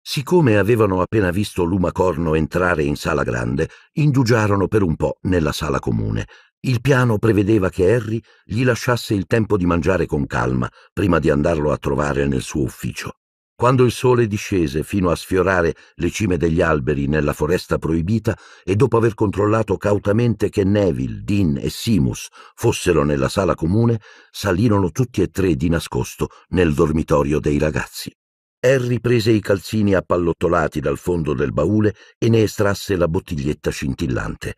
Siccome avevano appena visto Lumacorno entrare in sala grande, indugiarono per un po' nella sala comune. Il piano prevedeva che Harry gli lasciasse il tempo di mangiare con calma prima di andarlo a trovare nel suo ufficio. Quando il sole discese fino a sfiorare le cime degli alberi nella foresta proibita e dopo aver controllato cautamente che Neville, Dean e Simus fossero nella sala comune, salirono tutti e tre di nascosto nel dormitorio dei ragazzi. Harry prese i calzini appallottolati dal fondo del baule e ne estrasse la bottiglietta scintillante.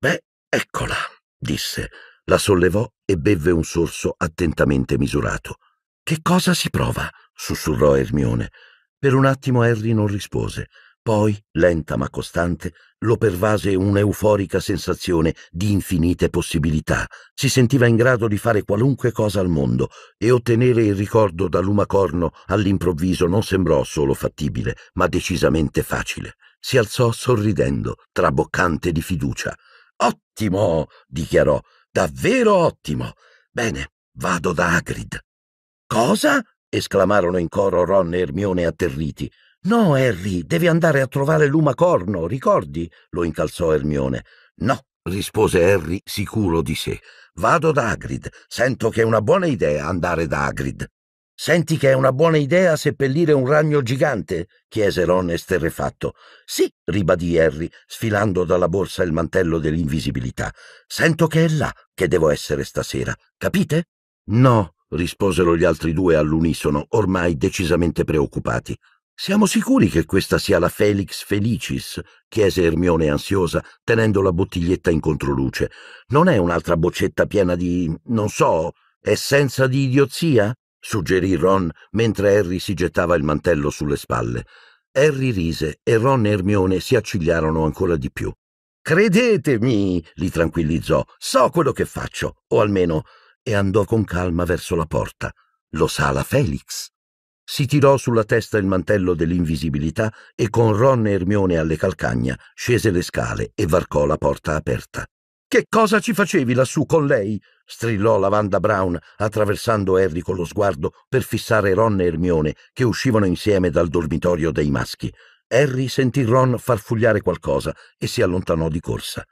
Beh, eccola, disse. La sollevò e bevve un sorso attentamente misurato. Che cosa si prova? sussurrò Ermione. Per un attimo Harry non rispose. Poi, lenta ma costante, lo pervase un'euforica sensazione di infinite possibilità. Si sentiva in grado di fare qualunque cosa al mondo e ottenere il ricordo da Lumacorno all'improvviso non sembrò solo fattibile, ma decisamente facile. Si alzò sorridendo, traboccante di fiducia. Ottimo! dichiarò. Davvero ottimo! Bene, vado da Hagrid. Cosa? esclamarono in coro Ron e Ermione atterriti. No, Harry, devi andare a trovare Lumacorno, ricordi? lo incalzò Ermione. No, rispose Harry sicuro di sé. Vado da Agrid. Sento che è una buona idea andare da Agrid. Senti che è una buona idea seppellire un ragno gigante? chiese Ron esterrefatto. Sì, ribadì Harry, sfilando dalla borsa il mantello dell'invisibilità. Sento che è là che devo essere stasera. Capite? No, risposero gli altri due all'unisono, ormai decisamente preoccupati. Siamo sicuri che questa sia la Felix Felicis? chiese Ermione ansiosa, tenendo la bottiglietta in controluce. Non è un'altra boccetta piena di, non so, essenza di idiozia? suggerì Ron mentre Harry si gettava il mantello sulle spalle. Harry rise e Ron e Ermione si accigliarono ancora di più. Credetemi, li tranquillizzò, so quello che faccio, o almeno e andò con calma verso la porta. Lo sa la Felix. Si tirò sulla testa il mantello dell'invisibilità e con Ron e Ermione alle calcagna scese le scale e varcò la porta aperta. Che cosa ci facevi lassù con lei? strillò Lavanda Brown, attraversando Harry con lo sguardo per fissare Ron e Ermione, che uscivano insieme dal dormitorio dei maschi. Harry sentì Ron farfugliare qualcosa e si allontanò di corsa.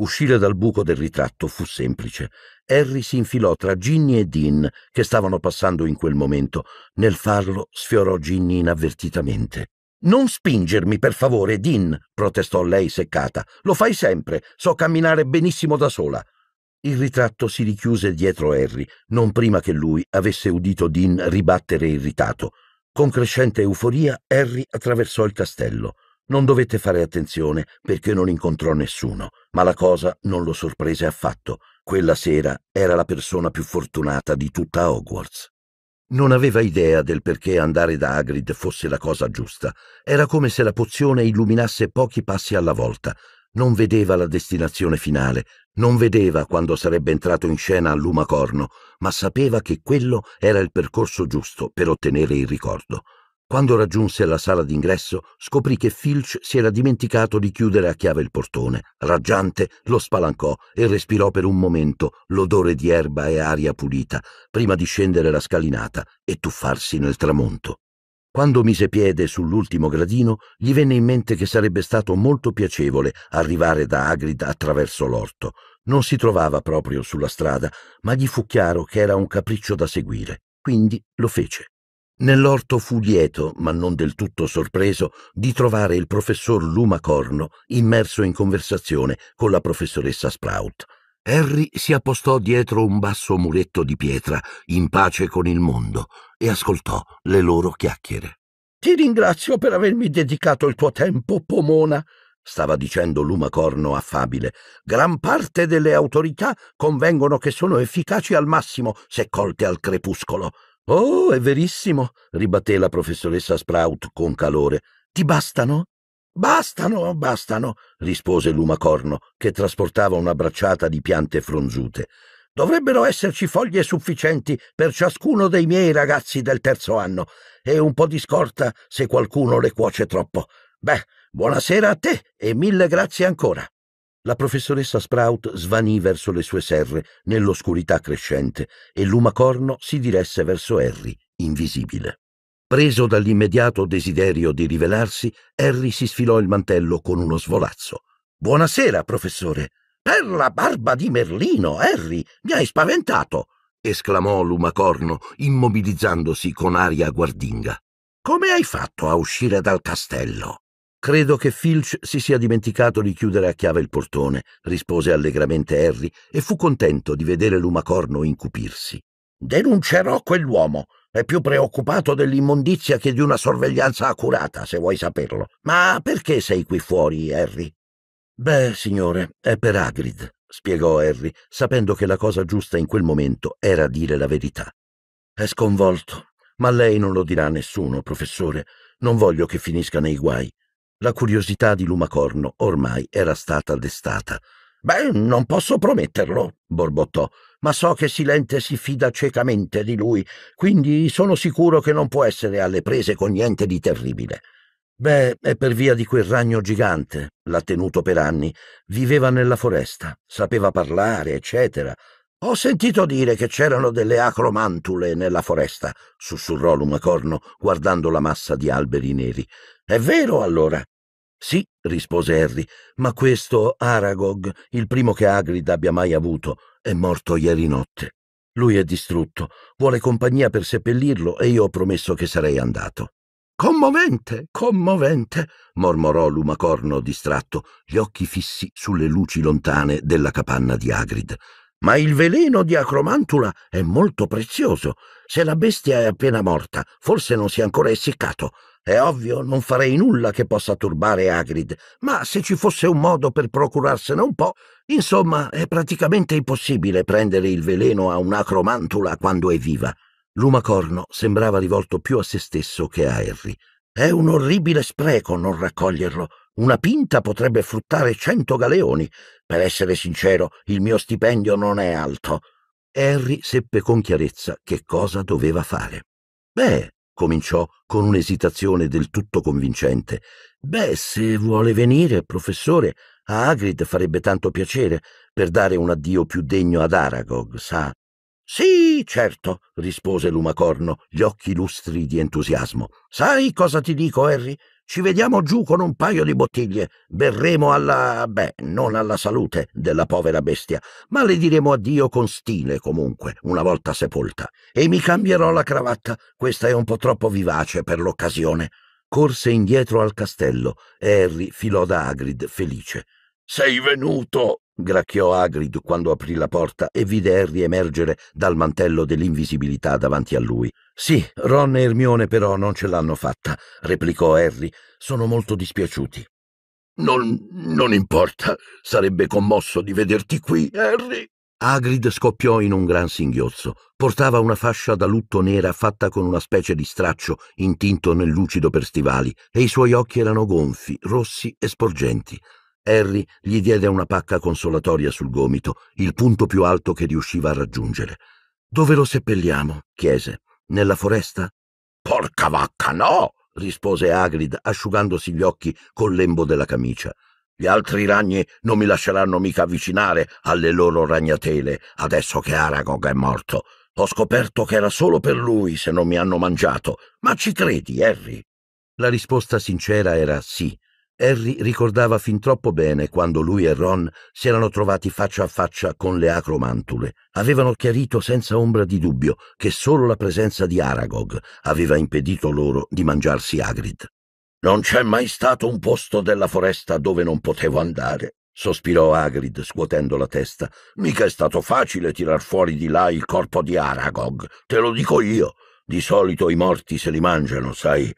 Uscire dal buco del ritratto fu semplice. Harry si infilò tra Ginny e Dean, che stavano passando in quel momento. Nel farlo sfiorò Ginny inavvertitamente. Non spingermi, per favore, Dean, protestò lei seccata. Lo fai sempre, so camminare benissimo da sola. Il ritratto si richiuse dietro Harry, non prima che lui avesse udito Dean ribattere irritato. Con crescente euforia, Harry attraversò il castello. Non dovette fare attenzione perché non incontrò nessuno, ma la cosa non lo sorprese affatto. Quella sera era la persona più fortunata di tutta Hogwarts. Non aveva idea del perché andare da Hagrid fosse la cosa giusta. Era come se la pozione illuminasse pochi passi alla volta. Non vedeva la destinazione finale, non vedeva quando sarebbe entrato in scena a Lumacorno, ma sapeva che quello era il percorso giusto per ottenere il ricordo. Quando raggiunse la sala d'ingresso, scoprì che Filch si era dimenticato di chiudere a chiave il portone. Raggiante, lo spalancò e respirò per un momento l'odore di erba e aria pulita, prima di scendere la scalinata e tuffarsi nel tramonto. Quando mise piede sull'ultimo gradino, gli venne in mente che sarebbe stato molto piacevole arrivare da Agrid attraverso l'orto. Non si trovava proprio sulla strada, ma gli fu chiaro che era un capriccio da seguire, quindi lo fece. Nell'orto fu lieto, ma non del tutto sorpreso, di trovare il professor Luma Corno immerso in conversazione con la professoressa Sprout. Harry si appostò dietro un basso muretto di pietra, in pace con il mondo, e ascoltò le loro chiacchiere. Ti ringrazio per avermi dedicato il tuo tempo, Pomona, stava dicendo Luma Corno affabile. Gran parte delle autorità convengono che sono efficaci al massimo se colte al crepuscolo. Oh, è verissimo, ribatté la professoressa Sprout con calore. Ti bastano? Bastano, bastano, rispose Lumacorno, che trasportava una bracciata di piante fronzute. Dovrebbero esserci foglie sufficienti per ciascuno dei miei ragazzi del terzo anno e un po' di scorta se qualcuno le cuoce troppo. Beh, buonasera a te e mille grazie ancora. La professoressa Sprout svanì verso le sue serre nell'oscurità crescente e Lumacorno si diresse verso Harry, invisibile. Preso dall'immediato desiderio di rivelarsi, Harry si sfilò il mantello con uno svolazzo. Buonasera, professore. Per la barba di Merlino, Harry, mi hai spaventato! esclamò Lumacorno, immobilizzandosi con aria guardinga. Come hai fatto a uscire dal castello? Credo che Filch si sia dimenticato di chiudere a chiave il portone, rispose allegramente Harry e fu contento di vedere l'umacorno incupirsi. Denuncerò quell'uomo. È più preoccupato dell'immondizia che di una sorveglianza accurata, se vuoi saperlo. Ma perché sei qui fuori, Harry? Beh, signore, è per Agrid, spiegò Harry, sapendo che la cosa giusta in quel momento era dire la verità. È sconvolto, ma lei non lo dirà a nessuno, professore. Non voglio che finisca nei guai. La curiosità di Lumacorno ormai era stata destata. Beh, non posso prometterlo, borbottò, ma so che Silente si fida ciecamente di lui, quindi sono sicuro che non può essere alle prese con niente di terribile. Beh, è per via di quel ragno gigante, l'ha tenuto per anni, viveva nella foresta, sapeva parlare, eccetera. Ho sentito dire che c'erano delle acromantule nella foresta, sussurrò Lumacorno guardando la massa di alberi neri. È vero allora? Sì, rispose Harry, ma questo Aragog, il primo che Agrid abbia mai avuto, è morto ieri notte. Lui è distrutto, vuole compagnia per seppellirlo e io ho promesso che sarei andato. Commovente, commovente, mormorò Lumacorno distratto, gli occhi fissi sulle luci lontane della capanna di Agrid. Ma il veleno di Acromantula è molto prezioso. Se la bestia è appena morta, forse non si è ancora essiccato. È ovvio, non farei nulla che possa turbare Hagrid, ma se ci fosse un modo per procurarsene un po', insomma, è praticamente impossibile prendere il veleno a un'acromantula quando è viva. Lumacorno sembrava rivolto più a se stesso che a Harry. È un orribile spreco non raccoglierlo. Una pinta potrebbe fruttare cento galeoni. Per essere sincero, il mio stipendio non è alto. Harry seppe con chiarezza che cosa doveva fare. Beh, cominciò con un'esitazione del tutto convincente. Beh, se vuole venire, professore, a Agrid farebbe tanto piacere per dare un addio più degno ad Aragog, sa. Sì, certo, rispose Lumacorno, gli occhi lustri di entusiasmo. Sai cosa ti dico, Harry? Ci vediamo giù con un paio di bottiglie. Berremo alla... beh, non alla salute della povera bestia, ma le diremo addio con stile comunque, una volta sepolta. E mi cambierò la cravatta, questa è un po' troppo vivace per l'occasione. Corse indietro al castello e Harry filò da Agrid felice. Sei venuto, gracchiò Agrid quando aprì la porta e vide Harry emergere dal mantello dell'invisibilità davanti a lui. Sì, Ron e Ermione però non ce l'hanno fatta, replicò Harry. Sono molto dispiaciuti. Non, non importa, sarebbe commosso di vederti qui, Harry. Agrid scoppiò in un gran singhiozzo. Portava una fascia da lutto nera fatta con una specie di straccio intinto nel lucido per stivali e i suoi occhi erano gonfi, rossi e sporgenti. Harry gli diede una pacca consolatoria sul gomito, il punto più alto che riusciva a raggiungere. Dove lo seppelliamo? chiese. Nella foresta? Porca vacca, no! rispose Agrid, asciugandosi gli occhi col lembo della camicia. Gli altri ragni non mi lasceranno mica avvicinare alle loro ragnatele, adesso che Aragog è morto. Ho scoperto che era solo per lui se non mi hanno mangiato. Ma ci credi, Harry? La risposta sincera era sì. Harry ricordava fin troppo bene quando lui e Ron si erano trovati faccia a faccia con le acromantule. Avevano chiarito senza ombra di dubbio che solo la presenza di Aragog aveva impedito loro di mangiarsi Agrid. Non c'è mai stato un posto della foresta dove non potevo andare, sospirò Agrid scuotendo la testa. Mica è stato facile tirar fuori di là il corpo di Aragog, te lo dico io. Di solito i morti se li mangiano, sai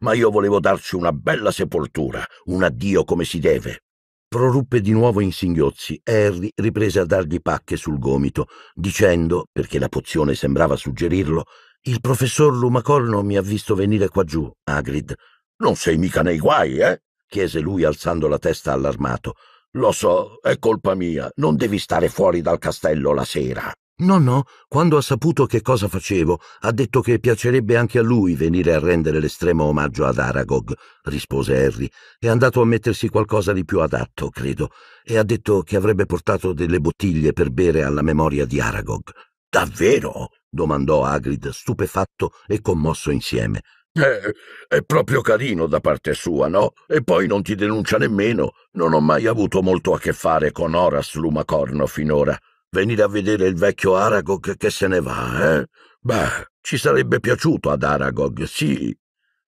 ma io volevo darci una bella sepoltura, un addio come si deve. Proruppe di nuovo in singhiozzi e Harry riprese a dargli pacche sul gomito, dicendo, perché la pozione sembrava suggerirlo, il professor Lumacolno mi ha visto venire qua giù, Agrid. Non sei mica nei guai, eh? chiese lui alzando la testa allarmato. Lo so, è colpa mia, non devi stare fuori dal castello la sera. No, no, quando ha saputo che cosa facevo, ha detto che piacerebbe anche a lui venire a rendere l'estremo omaggio ad Aragog, rispose Harry. È andato a mettersi qualcosa di più adatto, credo, e ha detto che avrebbe portato delle bottiglie per bere alla memoria di Aragog. Davvero? domandò Hagrid, stupefatto e commosso insieme. Eh, è proprio carino da parte sua, no? E poi non ti denuncia nemmeno. Non ho mai avuto molto a che fare con Horace Lumacorno finora venire a vedere il vecchio Aragog che se ne va, eh? Beh, ci sarebbe piaciuto ad Aragog, sì.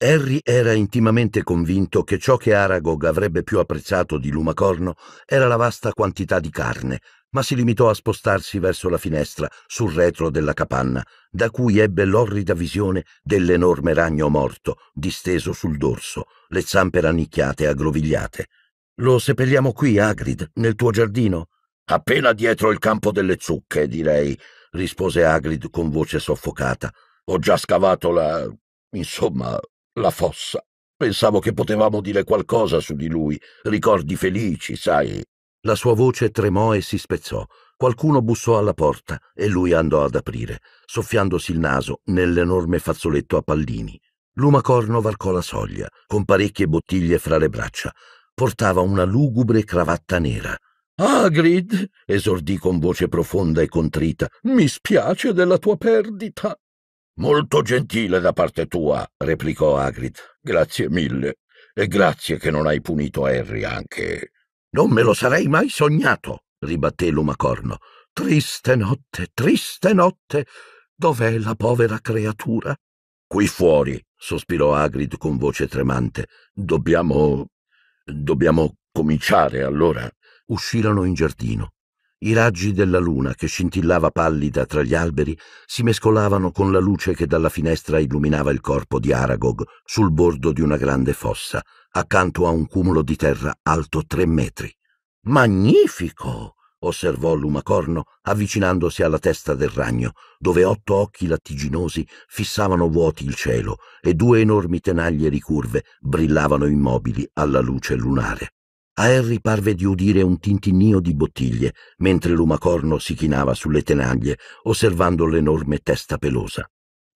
Harry era intimamente convinto che ciò che Aragog avrebbe più apprezzato di Lumacorno era la vasta quantità di carne, ma si limitò a spostarsi verso la finestra, sul retro della capanna, da cui ebbe l'orrida visione dell'enorme ragno morto, disteso sul dorso, le zampe rannicchiate e aggrovigliate. Lo seppelliamo qui, Agrid, nel tuo giardino? Appena dietro il campo delle zucche, direi, rispose Agrid con voce soffocata. Ho già scavato la. insomma, la fossa. Pensavo che potevamo dire qualcosa su di lui, ricordi felici, sai. La sua voce tremò e si spezzò. Qualcuno bussò alla porta e lui andò ad aprire, soffiandosi il naso nell'enorme fazzoletto a pallini. Lumacorno varcò la soglia, con parecchie bottiglie fra le braccia. Portava una lugubre cravatta nera. Agrid, esordì con voce profonda e contrita, mi spiace della tua perdita. Molto gentile da parte tua, replicò Agrid. Grazie mille. E grazie che non hai punito Harry anche. Non me lo sarei mai sognato, ribatté Lumacorno. Triste notte, triste notte. Dov'è la povera creatura? Qui fuori, sospirò Agrid con voce tremante. Dobbiamo. dobbiamo cominciare allora uscirono in giardino. I raggi della luna, che scintillava pallida tra gli alberi, si mescolavano con la luce che dalla finestra illuminava il corpo di Aragog sul bordo di una grande fossa, accanto a un cumulo di terra alto tre metri. Magnifico! osservò Lumacorno, avvicinandosi alla testa del ragno, dove otto occhi lattiginosi fissavano vuoti il cielo e due enormi tenaglie ricurve brillavano immobili alla luce lunare a Harry parve di udire un tintinnio di bottiglie mentre l'umacorno si chinava sulle tenaglie, osservando l'enorme testa pelosa.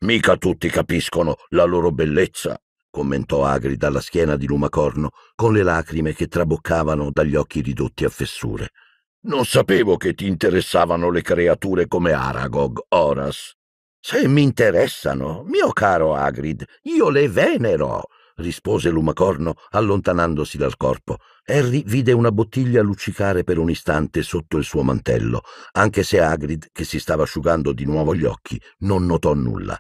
Mica tutti capiscono la loro bellezza, commentò Agri dalla schiena di Lumacorno, con le lacrime che traboccavano dagli occhi ridotti a fessure. Non sapevo che ti interessavano le creature come Aragog, Horas. Se mi interessano, mio caro Agrid, io le venero rispose Lumacorno allontanandosi dal corpo. Harry vide una bottiglia luccicare per un istante sotto il suo mantello, anche se Agrid, che si stava asciugando di nuovo gli occhi, non notò nulla.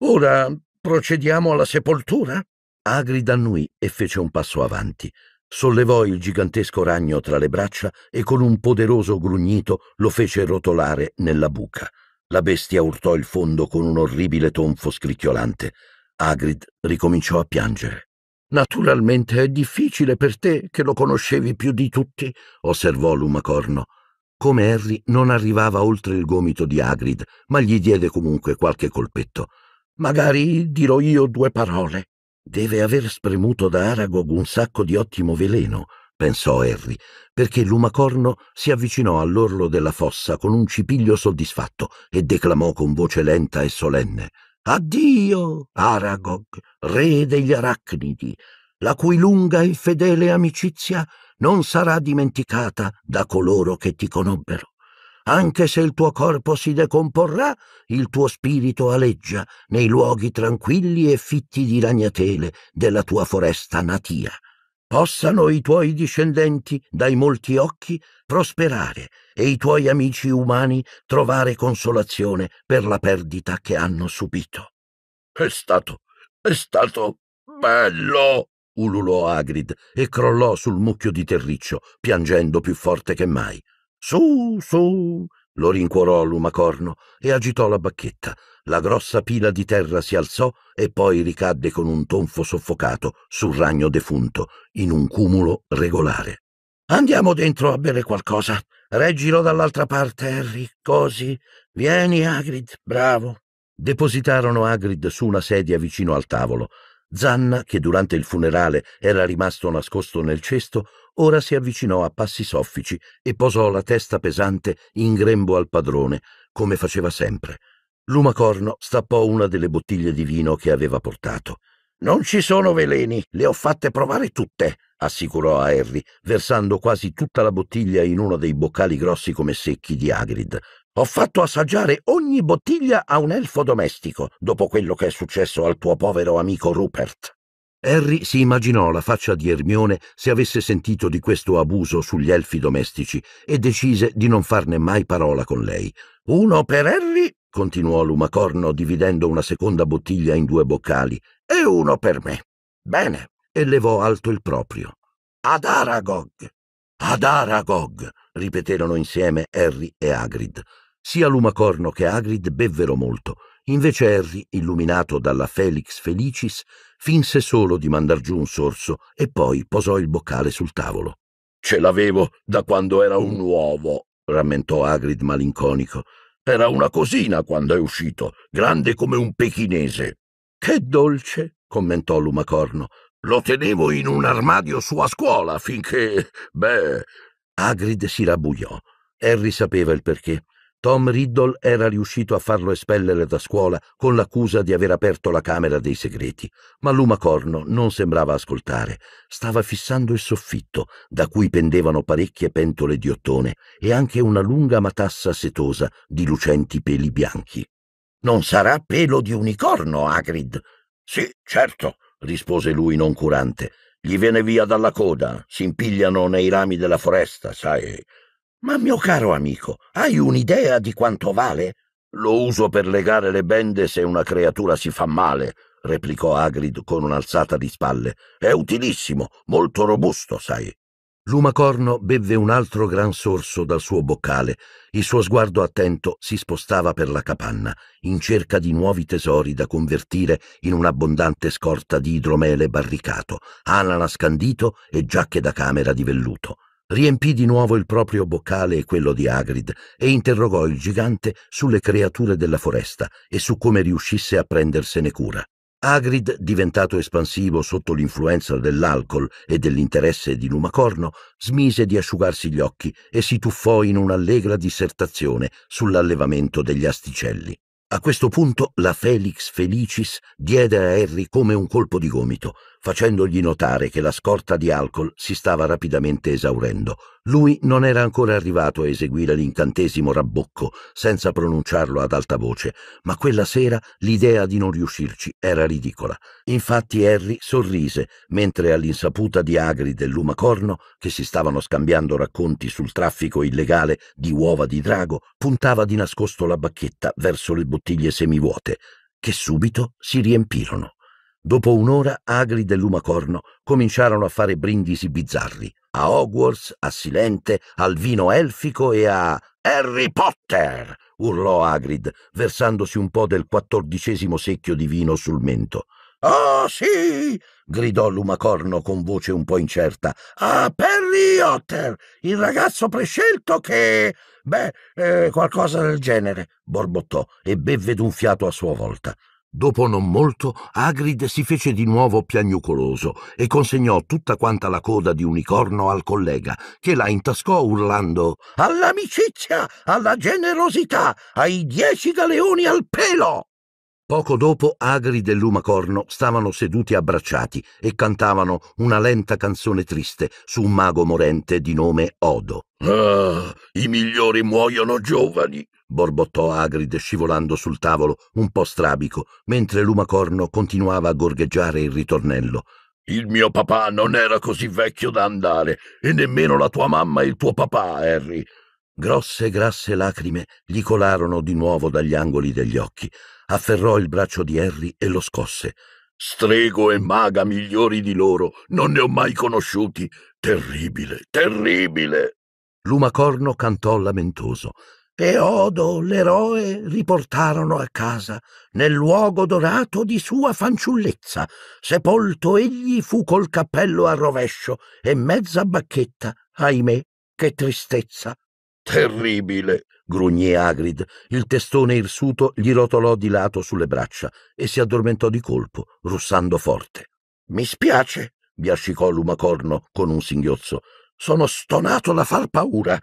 Ora procediamo alla sepoltura? Agrid annui e fece un passo avanti. Sollevò il gigantesco ragno tra le braccia e con un poderoso grugnito lo fece rotolare nella buca. La bestia urtò il fondo con un orribile tonfo scricchiolante. Agrid ricominciò a piangere. Naturalmente è difficile per te, che lo conoscevi più di tutti, osservò Lumacorno. Come Harry non arrivava oltre il gomito di Agrid, ma gli diede comunque qualche colpetto. Magari dirò io due parole. Deve aver spremuto da Aragog un sacco di ottimo veleno, pensò Harry, perché Lumacorno si avvicinò all'orlo della fossa con un cipiglio soddisfatto e declamò con voce lenta e solenne. Addio, Aragog, re degli Arachnidi, la cui lunga e fedele amicizia non sarà dimenticata da coloro che ti conobbero. Anche se il tuo corpo si decomporrà, il tuo spirito aleggia nei luoghi tranquilli e fitti di ragnatele della tua foresta natia. Possano i tuoi discendenti dai molti occhi prosperare e i tuoi amici umani trovare consolazione per la perdita che hanno subito. È stato, è stato bello! ululò Agrid e crollò sul mucchio di terriccio, piangendo più forte che mai. Su, su, lo rincuorò Lumacorno e agitò la bacchetta. La grossa pila di terra si alzò e poi ricadde con un tonfo soffocato sul ragno defunto, in un cumulo regolare. Andiamo dentro a bere qualcosa. Reggilo dall'altra parte, Harry. Così. Vieni, Agrid. Bravo. Depositarono Agrid su una sedia vicino al tavolo Zanna, che durante il funerale era rimasto nascosto nel cesto, ora si avvicinò a passi soffici e posò la testa pesante in grembo al padrone, come faceva sempre. Lumacorno stappò una delle bottiglie di vino che aveva portato. Non ci sono veleni, le ho fatte provare tutte, assicurò a Harry, versando quasi tutta la bottiglia in uno dei boccali grossi come secchi di Agrid. Ho fatto assaggiare ogni bottiglia a un elfo domestico, dopo quello che è successo al tuo povero amico Rupert. Harry si immaginò la faccia di Ermione se avesse sentito di questo abuso sugli elfi domestici e decise di non farne mai parola con lei. Uno per Harry, continuò Lumacorno dividendo una seconda bottiglia in due boccali, e uno per me. Bene, e levò alto il proprio. Ad Aragog! Ad Aragog! ripeterono insieme Harry e Agrid. Sia Lumacorno che Agrid bevvero molto, invece Harry, illuminato dalla Felix Felicis, finse solo di mandar giù un sorso e poi posò il boccale sul tavolo. Ce l'avevo da quando era un mm. uovo, rammentò Agrid malinconico. Era una cosina quando è uscito, grande come un pechinese. Che dolce, commentò Lumacorno. Lo tenevo in un armadio su a scuola finché. beh. Agrid si rabbugliò. Harry sapeva il perché. Tom Riddle era riuscito a farlo espellere da scuola con l'accusa di aver aperto la Camera dei Segreti, ma Lumacorno non sembrava ascoltare. Stava fissando il soffitto, da cui pendevano parecchie pentole di ottone e anche una lunga matassa setosa di lucenti peli bianchi. Non sarà pelo di unicorno, Agrid? Sì, certo, rispose lui noncurante. Gli viene via dalla coda, si impigliano nei rami della foresta, sai. Ma mio caro amico, hai un'idea di quanto vale? Lo uso per legare le bende se una creatura si fa male, replicò Agrid con un'alzata di spalle. È utilissimo, molto robusto, sai. Lumacorno bevve un altro gran sorso dal suo boccale. Il suo sguardo attento si spostava per la capanna, in cerca di nuovi tesori da convertire in un'abbondante scorta di idromele barricato, anana scandito e giacche da camera di velluto riempì di nuovo il proprio boccale e quello di Agrid e interrogò il gigante sulle creature della foresta e su come riuscisse a prendersene cura. Agrid, diventato espansivo sotto l'influenza dell'alcol e dell'interesse di Numacorno, smise di asciugarsi gli occhi e si tuffò in un'allegra dissertazione sull'allevamento degli asticelli. A questo punto la Felix Felicis diede a Harry come un colpo di gomito, facendogli notare che la scorta di alcol si stava rapidamente esaurendo. Lui non era ancora arrivato a eseguire l'incantesimo rabbocco senza pronunciarlo ad alta voce, ma quella sera l'idea di non riuscirci era ridicola. Infatti Harry sorrise mentre all'insaputa di Agri e Lumacorno, che si stavano scambiando racconti sul traffico illegale di uova di drago, puntava di nascosto la bacchetta verso le bottiglie semivuote, che subito si riempirono. Dopo un'ora Agri e Lumacorno cominciarono a fare brindisi bizzarri. A Hogwarts, a Silente, al vino elfico e a Harry Potter! urlò Agrid, versandosi un po' del quattordicesimo secchio di vino sul mento. Ah, oh, sì! gridò Lumacorno con voce un po' incerta. A Perry Otter, il ragazzo prescelto che... beh, eh, qualcosa del genere, borbottò e bevve d'un fiato a sua volta. Dopo non molto, Agrid si fece di nuovo piagnucoloso e consegnò tutta quanta la coda di unicorno al collega, che la intascò urlando All'amicizia, alla generosità, ai dieci galeoni al pelo! Poco dopo Agrid e Lumacorno stavano seduti abbracciati e cantavano una lenta canzone triste su un mago morente di nome Odo. Ah, i migliori muoiono giovani, borbottò Agrid scivolando sul tavolo, un po' strabico, mentre Lumacorno continuava a gorgheggiare il ritornello. Il mio papà non era così vecchio da andare, e nemmeno la tua mamma e il tuo papà, Harry. Grosse, grasse lacrime gli colarono di nuovo dagli angoli degli occhi. Afferrò il braccio di Harry e lo scosse. Strego e maga migliori di loro, non ne ho mai conosciuti. Terribile, terribile. Lumacorno cantò lamentoso e Odo l'eroe riportarono a casa, nel luogo dorato di sua fanciullezza. Sepolto egli fu col cappello a rovescio e mezza bacchetta, ahimè, che tristezza. Terribile, grugnì Agrid. Il testone irsuto gli rotolò di lato sulle braccia e si addormentò di colpo, russando forte. Mi spiace, biascicò Lumacorno con un singhiozzo. Sono stonato da far paura.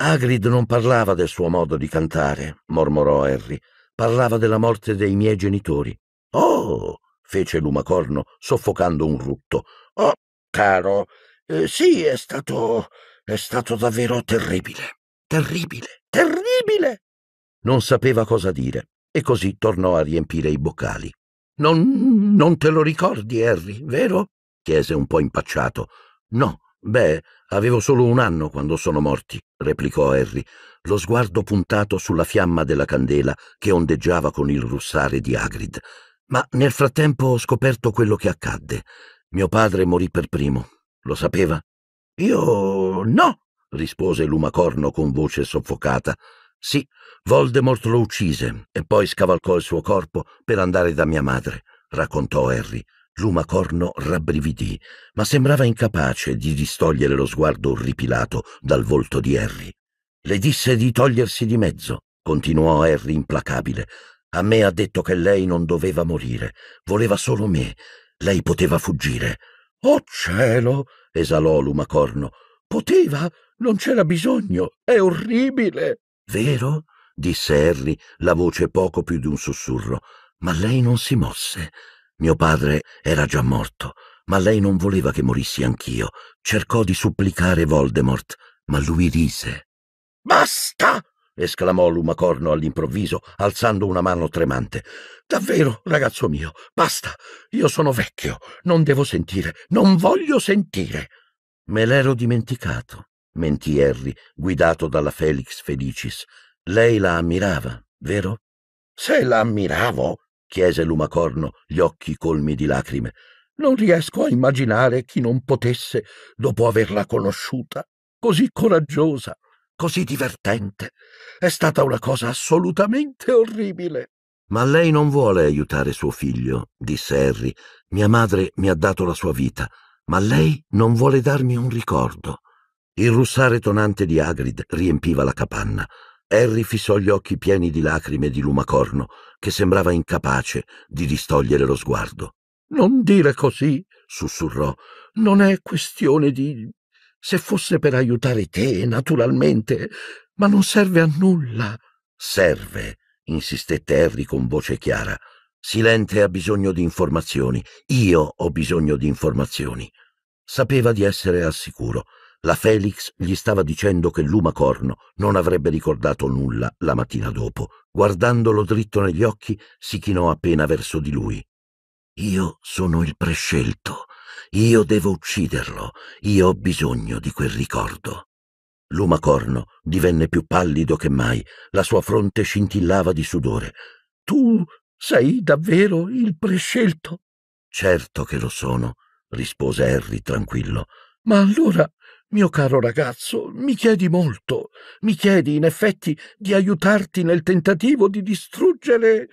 Agrid non parlava del suo modo di cantare, mormorò Harry. Parlava della morte dei miei genitori. Oh, fece Lumacorno, soffocando un rutto. Oh, caro, eh, sì, è stato. è stato davvero terribile. Terribile, terribile! Non sapeva cosa dire e così tornò a riempire i boccali. Non. non te lo ricordi, Harry, vero? chiese un po' impacciato. No, Beh, avevo solo un anno quando sono morti, replicò Harry, lo sguardo puntato sulla fiamma della candela che ondeggiava con il russare di Agrid. Ma nel frattempo ho scoperto quello che accadde. Mio padre morì per primo. Lo sapeva? Io no, rispose Lumacorno con voce soffocata. Sì, Voldemort lo uccise e poi scavalcò il suo corpo per andare da mia madre, raccontò Harry. Lumacorno rabbrividì, ma sembrava incapace di distogliere lo sguardo orripilato dal volto di Harry. Le disse di togliersi di mezzo, continuò Harry implacabile. A me ha detto che lei non doveva morire, voleva solo me. Lei poteva fuggire. Oh cielo! esalò Lumacorno. Poteva? Non c'era bisogno. È orribile. Vero? disse Harry, la voce poco più di un sussurro. Ma lei non si mosse. Mio padre era già morto, ma lei non voleva che morissi anch'io. Cercò di supplicare Voldemort, ma lui rise. Basta! esclamò Lumacorno all'improvviso, alzando una mano tremante. Davvero, ragazzo mio, basta. Io sono vecchio, non devo sentire, non voglio sentire. Me l'ero dimenticato, mentì Harry, guidato dalla Felix Felicis. Lei la ammirava, vero? Se la ammiravo, chiese Lumacorno, gli occhi colmi di lacrime. Non riesco a immaginare chi non potesse, dopo averla conosciuta, così coraggiosa, così divertente. È stata una cosa assolutamente orribile. Ma lei non vuole aiutare suo figlio, disse Harry. Mia madre mi ha dato la sua vita, ma lei non vuole darmi un ricordo. Il russare tonante di Agrid riempiva la capanna. Harry fissò gli occhi pieni di lacrime di lumacorno, che sembrava incapace di distogliere lo sguardo. Non dire così, sussurrò. Non è questione di... Se fosse per aiutare te, naturalmente, ma non serve a nulla. Serve, insistette Harry con voce chiara. Silente ha bisogno di informazioni. Io ho bisogno di informazioni. Sapeva di essere al sicuro la Felix gli stava dicendo che Lumacorno non avrebbe ricordato nulla la mattina dopo. Guardandolo dritto negli occhi, si chinò appena verso di lui. Io sono il prescelto. Io devo ucciderlo. Io ho bisogno di quel ricordo. Lumacorno divenne più pallido che mai, la sua fronte scintillava di sudore. Tu sei davvero il prescelto? Certo che lo sono, rispose Harry tranquillo. Ma allora mio caro ragazzo, mi chiedi molto, mi chiedi in effetti di aiutarti nel tentativo di distruggere...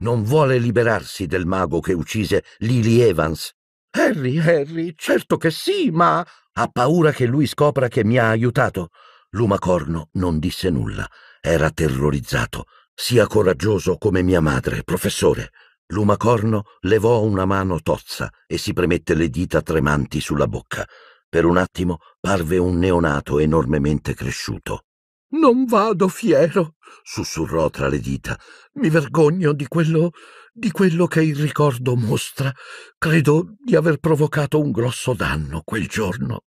Non vuole liberarsi del mago che uccise Lily Evans. Harry, Harry, certo che sì, ma... Ha paura che lui scopra che mi ha aiutato. Lumacorno non disse nulla. Era terrorizzato. Sia coraggioso come mia madre, professore. Lumacorno levò una mano tozza e si premette le dita tremanti sulla bocca. Per un attimo parve un neonato enormemente cresciuto. Non vado fiero, sussurrò tra le dita. Mi vergogno di quello di quello che il ricordo mostra. Credo di aver provocato un grosso danno quel giorno.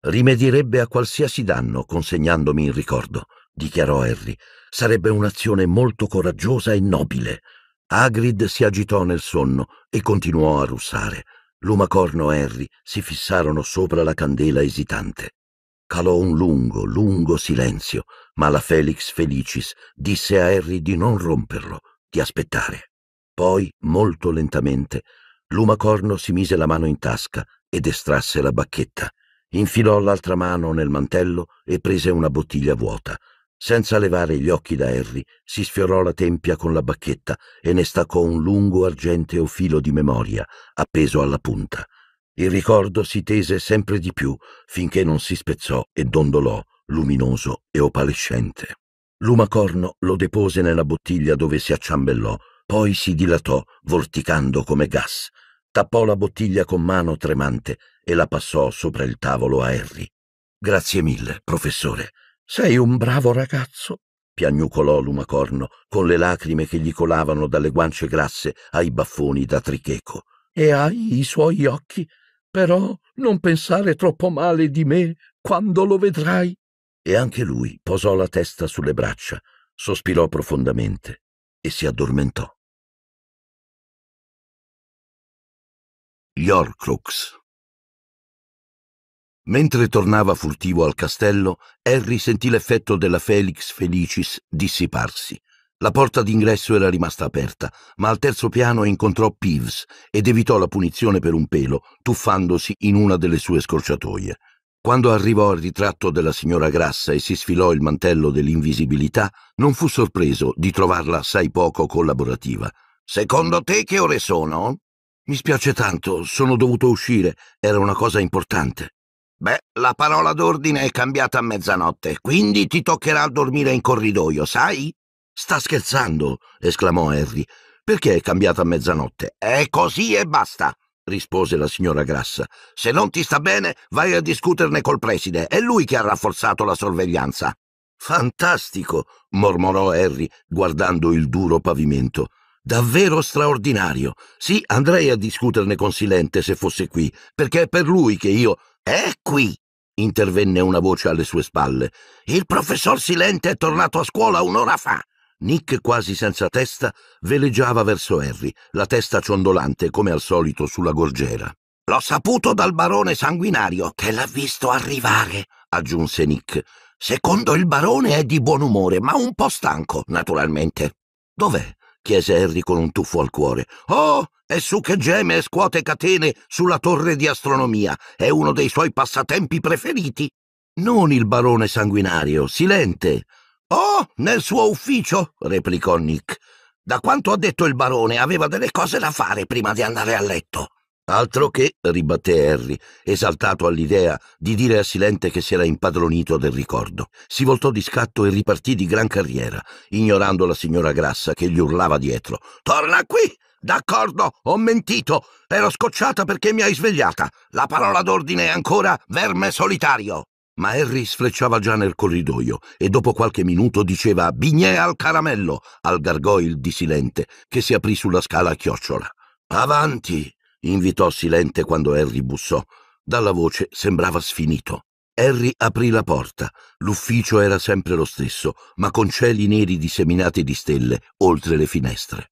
Rimedierebbe a qualsiasi danno consegnandomi il ricordo, dichiarò Harry. Sarebbe un'azione molto coraggiosa e nobile. Agrid si agitò nel sonno e continuò a russare. Lumacorno e Harry si fissarono sopra la candela esitante. Calò un lungo, lungo silenzio, ma la Felix Felicis disse a Harry di non romperlo, di aspettare. Poi, molto lentamente, Lumacorno si mise la mano in tasca ed estrasse la bacchetta. Infilò l'altra mano nel mantello e prese una bottiglia vuota, senza levare gli occhi da Harry, si sfiorò la tempia con la bacchetta e ne staccò un lungo argenteo filo di memoria, appeso alla punta. Il ricordo si tese sempre di più, finché non si spezzò e dondolò, luminoso e opalescente. Lumacorno lo depose nella bottiglia dove si acciambellò, poi si dilatò, vorticando come gas. Tappò la bottiglia con mano tremante e la passò sopra il tavolo a Harry. Grazie mille, professore. Sei un bravo ragazzo, piagnucolò Lumacorno, con le lacrime che gli colavano dalle guance grasse ai baffoni da tricheco. E hai i suoi occhi, però non pensare troppo male di me quando lo vedrai. E anche lui posò la testa sulle braccia, sospirò profondamente e si addormentò. Gli Orcrux Mentre tornava furtivo al castello, Harry sentì l'effetto della Felix Felicis dissiparsi. La porta d'ingresso era rimasta aperta, ma al terzo piano incontrò Peeves ed evitò la punizione per un pelo, tuffandosi in una delle sue scorciatoie. Quando arrivò al ritratto della signora Grassa e si sfilò il mantello dell'invisibilità, non fu sorpreso di trovarla assai poco collaborativa. Secondo te che ore sono? Mi spiace tanto, sono dovuto uscire, era una cosa importante. Beh, la parola d'ordine è cambiata a mezzanotte, quindi ti toccherà dormire in corridoio, sai? Sta scherzando, esclamò Harry. Perché è cambiata a mezzanotte? È così e basta, rispose la signora Grassa. Se non ti sta bene, vai a discuterne col preside. È lui che ha rafforzato la sorveglianza. Fantastico, mormorò Harry, guardando il duro pavimento. Davvero straordinario. Sì, andrei a discuterne con Silente se fosse qui, perché è per lui che io è qui, intervenne una voce alle sue spalle. Il professor Silente è tornato a scuola un'ora fa. Nick, quasi senza testa, veleggiava verso Harry, la testa ciondolante come al solito sulla gorgiera. L'ho saputo dal barone sanguinario che l'ha visto arrivare, aggiunse Nick. Secondo il barone è di buon umore, ma un po' stanco, naturalmente. Dov'è? chiese Harry con un tuffo al cuore. Oh, è su che geme e scuote catene sulla torre di astronomia. È uno dei suoi passatempi preferiti. Non il barone sanguinario, silente. Oh, nel suo ufficio, replicò Nick. Da quanto ha detto il barone, aveva delle cose da fare prima di andare a letto. Altro che, ribatté Harry, esaltato all'idea di dire a Silente che si era impadronito del ricordo. Si voltò di scatto e ripartì di gran carriera, ignorando la signora Grassa che gli urlava dietro. Torna qui! D'accordo, ho mentito. Ero scocciata perché mi hai svegliata. La parola d'ordine è ancora verme solitario. Ma Harry sfrecciava già nel corridoio e dopo qualche minuto diceva bignè al caramello al gargoyle di Silente che si aprì sulla scala a chiocciola. Avanti! invitò Silente quando Harry bussò. Dalla voce sembrava sfinito. Harry aprì la porta. L'ufficio era sempre lo stesso, ma con cieli neri disseminati di stelle oltre le finestre.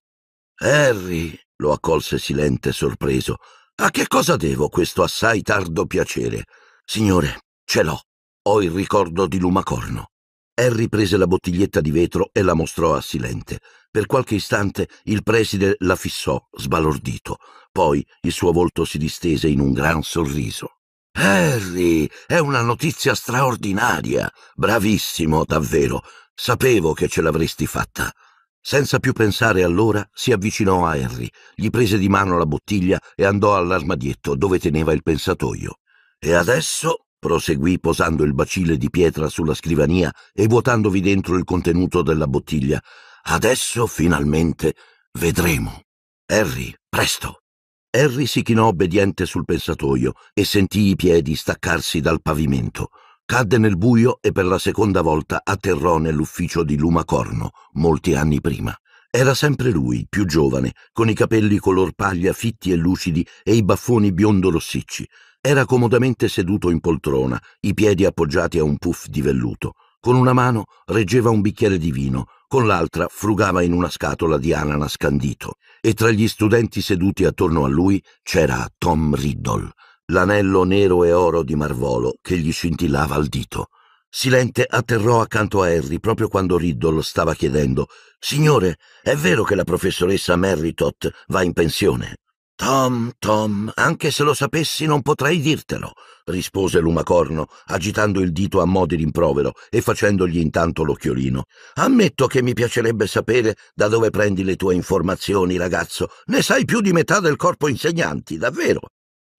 Harry, lo accolse Silente sorpreso. A che cosa devo questo assai tardo piacere? Signore, ce l'ho. Ho il ricordo di Lumacorno. Harry prese la bottiglietta di vetro e la mostrò a Silente. Per qualche istante il preside la fissò, sbalordito. Poi il suo volto si distese in un gran sorriso. Harry, è una notizia straordinaria. Bravissimo, davvero. Sapevo che ce l'avresti fatta. Senza più pensare allora, si avvicinò a Harry, gli prese di mano la bottiglia e andò all'armadietto dove teneva il pensatoio. E adesso proseguì posando il bacile di pietra sulla scrivania e vuotandovi dentro il contenuto della bottiglia. Adesso finalmente vedremo. Harry, presto. Harry si chinò obbediente sul pensatoio e sentì i piedi staccarsi dal pavimento. Cadde nel buio e per la seconda volta atterrò nell'ufficio di Luma Corno, molti anni prima. Era sempre lui, più giovane, con i capelli color paglia fitti e lucidi e i baffoni biondo rossicci. Era comodamente seduto in poltrona, i piedi appoggiati a un puff di velluto. Con una mano reggeva un bicchiere di vino, con l'altra frugava in una scatola di ananas scandito. E tra gli studenti seduti attorno a lui c'era Tom Riddle, l'anello nero e oro di Marvolo che gli scintillava al dito. Silente atterrò accanto a Harry proprio quando Riddle stava chiedendo Signore, è vero che la professoressa Merritot va in pensione? Tom, Tom, anche se lo sapessi non potrei dirtelo, rispose Lumacorno, agitando il dito a mo' di rimprovero e facendogli intanto l'occhiolino. Ammetto che mi piacerebbe sapere da dove prendi le tue informazioni, ragazzo. Ne sai più di metà del corpo insegnanti, davvero.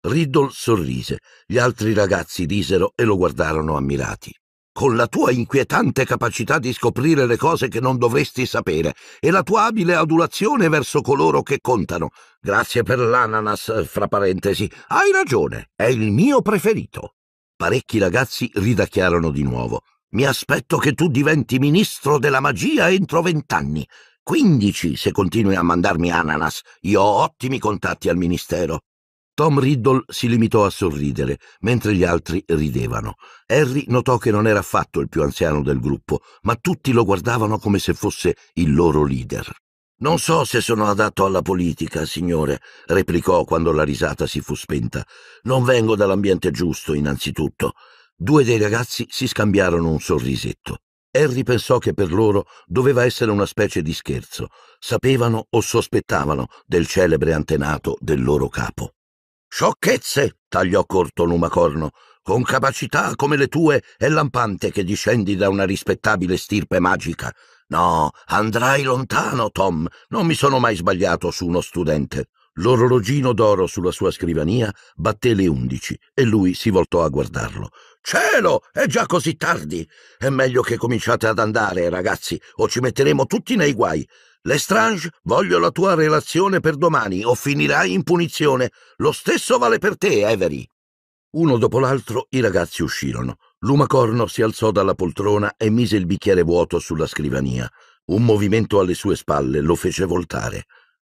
Riddle sorrise, gli altri ragazzi risero e lo guardarono ammirati con la tua inquietante capacità di scoprire le cose che non dovresti sapere e la tua abile adulazione verso coloro che contano. Grazie per l'ananas, fra parentesi. Hai ragione, è il mio preferito. Parecchi ragazzi ridacchiarono di nuovo. Mi aspetto che tu diventi ministro della magia entro vent'anni. Quindici se continui a mandarmi ananas. Io ho ottimi contatti al ministero. Tom Riddle si limitò a sorridere, mentre gli altri ridevano. Harry notò che non era affatto il più anziano del gruppo, ma tutti lo guardavano come se fosse il loro leader. Non so se sono adatto alla politica, signore, replicò quando la risata si fu spenta. Non vengo dall'ambiente giusto, innanzitutto. Due dei ragazzi si scambiarono un sorrisetto. Harry pensò che per loro doveva essere una specie di scherzo. Sapevano o sospettavano del celebre antenato del loro capo. Sciocchezze! tagliò corto Lumacorno. Con capacità come le tue è lampante che discendi da una rispettabile stirpe magica. No, andrai lontano, Tom. Non mi sono mai sbagliato su uno studente. L'orologino d'oro sulla sua scrivania batté le undici e lui si voltò a guardarlo. Cielo, è già così tardi. È meglio che cominciate ad andare, ragazzi, o ci metteremo tutti nei guai. Lestrange, voglio la tua relazione per domani o finirai in punizione. Lo stesso vale per te, Avery. Uno dopo l'altro i ragazzi uscirono. Lumacorno si alzò dalla poltrona e mise il bicchiere vuoto sulla scrivania. Un movimento alle sue spalle lo fece voltare.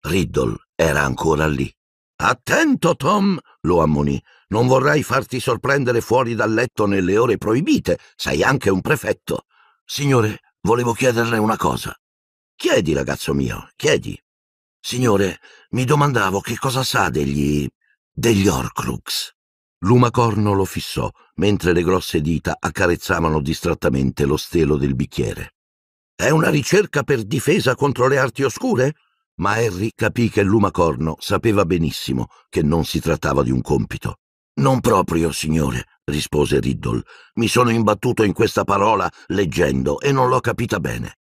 Riddle era ancora lì. Attento, Tom, lo ammonì. Non vorrai farti sorprendere fuori dal letto nelle ore proibite. Sei anche un prefetto. Signore, volevo chiederle una cosa. Chiedi, ragazzo mio, chiedi. Signore, mi domandavo che cosa sa degli... degli Orcrux. Lumacorno lo fissò, mentre le grosse dita accarezzavano distrattamente lo stelo del bicchiere. È una ricerca per difesa contro le arti oscure? Ma Harry capì che Lumacorno sapeva benissimo che non si trattava di un compito. Non proprio, signore, rispose Riddle. Mi sono imbattuto in questa parola leggendo e non l'ho capita bene.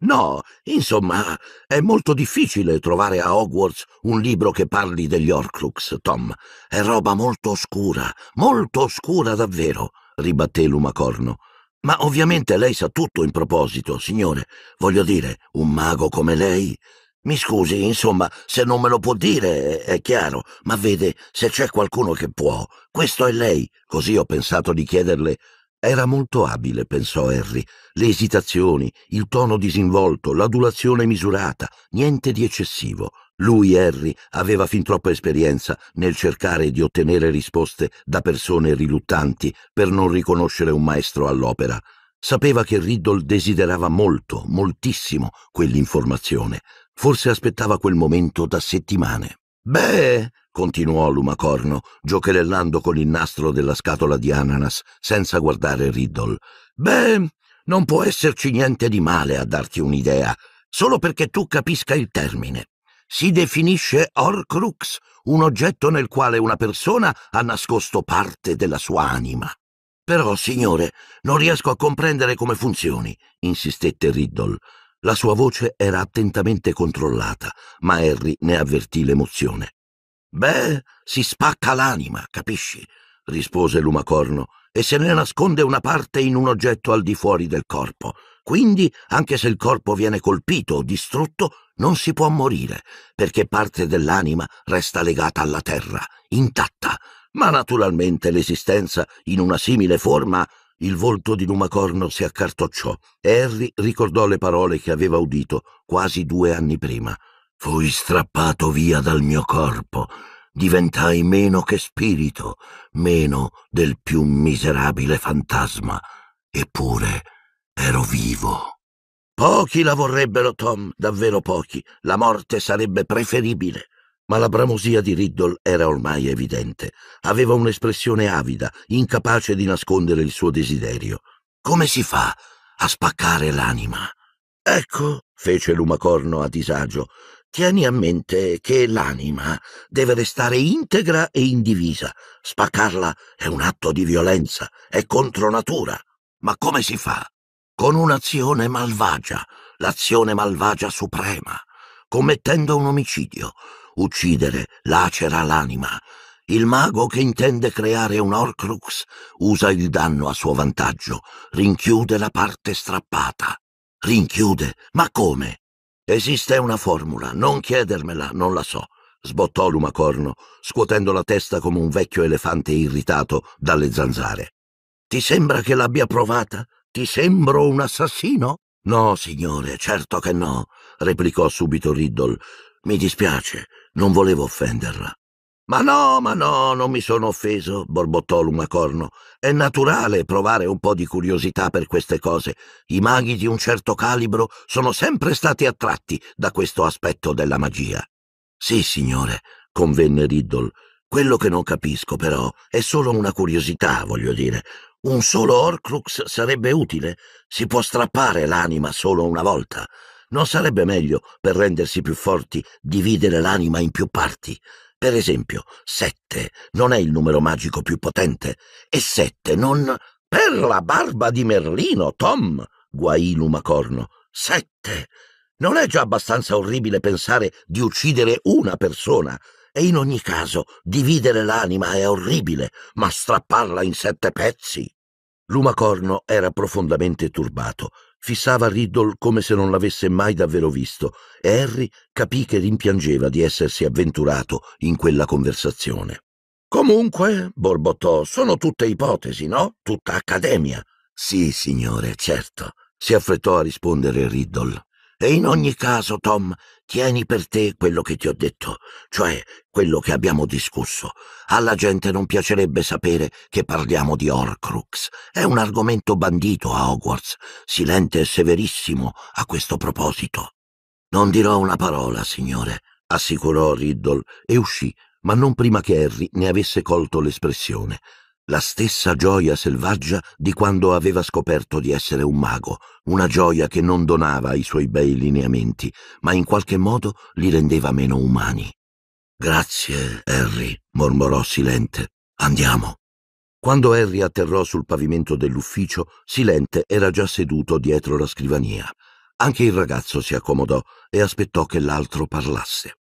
No, insomma, è molto difficile trovare a Hogwarts un libro che parli degli Orcrux, Tom. È roba molto oscura, molto oscura davvero, ribatté Lumacorno. Ma ovviamente lei sa tutto in proposito, signore. Voglio dire, un mago come lei. Mi scusi, insomma, se non me lo può dire, è chiaro, ma vede, se c'è qualcuno che può, questo è lei. Così ho pensato di chiederle era molto abile, pensò Harry. Le esitazioni, il tono disinvolto, l'adulazione misurata, niente di eccessivo. Lui, Harry, aveva fin troppa esperienza nel cercare di ottenere risposte da persone riluttanti per non riconoscere un maestro all'opera. Sapeva che Riddle desiderava molto, moltissimo quell'informazione. Forse aspettava quel momento da settimane. Beh, continuò Lumacorno, giocherellando con il nastro della scatola di ananas, senza guardare Riddle. Beh, non può esserci niente di male a darti un'idea, solo perché tu capisca il termine. Si definisce Horcrux, un oggetto nel quale una persona ha nascosto parte della sua anima. Però, signore, non riesco a comprendere come funzioni, insistette Riddle. La sua voce era attentamente controllata, ma Harry ne avvertì l'emozione. Beh, si spacca l'anima, capisci? rispose Lumacorno, e se ne nasconde una parte in un oggetto al di fuori del corpo. Quindi, anche se il corpo viene colpito o distrutto, non si può morire, perché parte dell'anima resta legata alla terra, intatta. Ma naturalmente l'esistenza in una simile forma il volto di Lumacorno si accartocciò e Harry ricordò le parole che aveva udito quasi due anni prima. Fui strappato via dal mio corpo, diventai meno che spirito, meno del più miserabile fantasma, eppure ero vivo. Pochi la vorrebbero, Tom, davvero pochi. La morte sarebbe preferibile. Ma la bramosia di Riddle era ormai evidente. Aveva un'espressione avida, incapace di nascondere il suo desiderio. Come si fa a spaccare l'anima? Ecco, fece Lumacorno a disagio, Tieni a mente che l'anima deve restare integra e indivisa. Spaccarla è un atto di violenza, è contro natura. Ma come si fa? Con un'azione malvagia, l'azione malvagia suprema, commettendo un omicidio. Uccidere lacera l'anima. Il mago che intende creare un Orcrux usa il danno a suo vantaggio, rinchiude la parte strappata. Rinchiude? Ma come? Esiste una formula, non chiedermela, non la so, sbottò Lumacorno, scuotendo la testa come un vecchio elefante irritato dalle zanzare. Ti sembra che l'abbia provata? Ti sembro un assassino? No, signore, certo che no, replicò subito Riddle. Mi dispiace, non volevo offenderla. Ma no, ma no, non mi sono offeso, borbottò Lumacorno. È naturale provare un po' di curiosità per queste cose. I maghi di un certo calibro sono sempre stati attratti da questo aspetto della magia. Sì, signore, convenne Riddle. Quello che non capisco, però, è solo una curiosità, voglio dire. Un solo Horcrux sarebbe utile? Si può strappare l'anima solo una volta. Non sarebbe meglio, per rendersi più forti, dividere l'anima in più parti? Per esempio, sette non è il numero magico più potente e sette non... Per la barba di Merlino, Tom! guaì Lumacorno. Sette! Non è già abbastanza orribile pensare di uccidere una persona. E in ogni caso, dividere l'anima è orribile, ma strapparla in sette pezzi. Lumacorno era profondamente turbato fissava Riddle come se non l'avesse mai davvero visto e Harry capì che rimpiangeva di essersi avventurato in quella conversazione. Comunque, borbottò, sono tutte ipotesi, no? Tutta accademia. Sì, signore, certo, si affrettò a rispondere Riddle. E in ogni caso, Tom, Tieni per te quello che ti ho detto, cioè quello che abbiamo discusso. Alla gente non piacerebbe sapere che parliamo di Horcrux. È un argomento bandito a Hogwarts, silente e severissimo a questo proposito. Non dirò una parola, signore, assicurò Riddle e uscì, ma non prima che Harry ne avesse colto l'espressione la stessa gioia selvaggia di quando aveva scoperto di essere un mago, una gioia che non donava i suoi bei lineamenti, ma in qualche modo li rendeva meno umani. Grazie, Harry, mormorò Silente. Andiamo. Quando Harry atterrò sul pavimento dell'ufficio, Silente era già seduto dietro la scrivania. Anche il ragazzo si accomodò e aspettò che l'altro parlasse.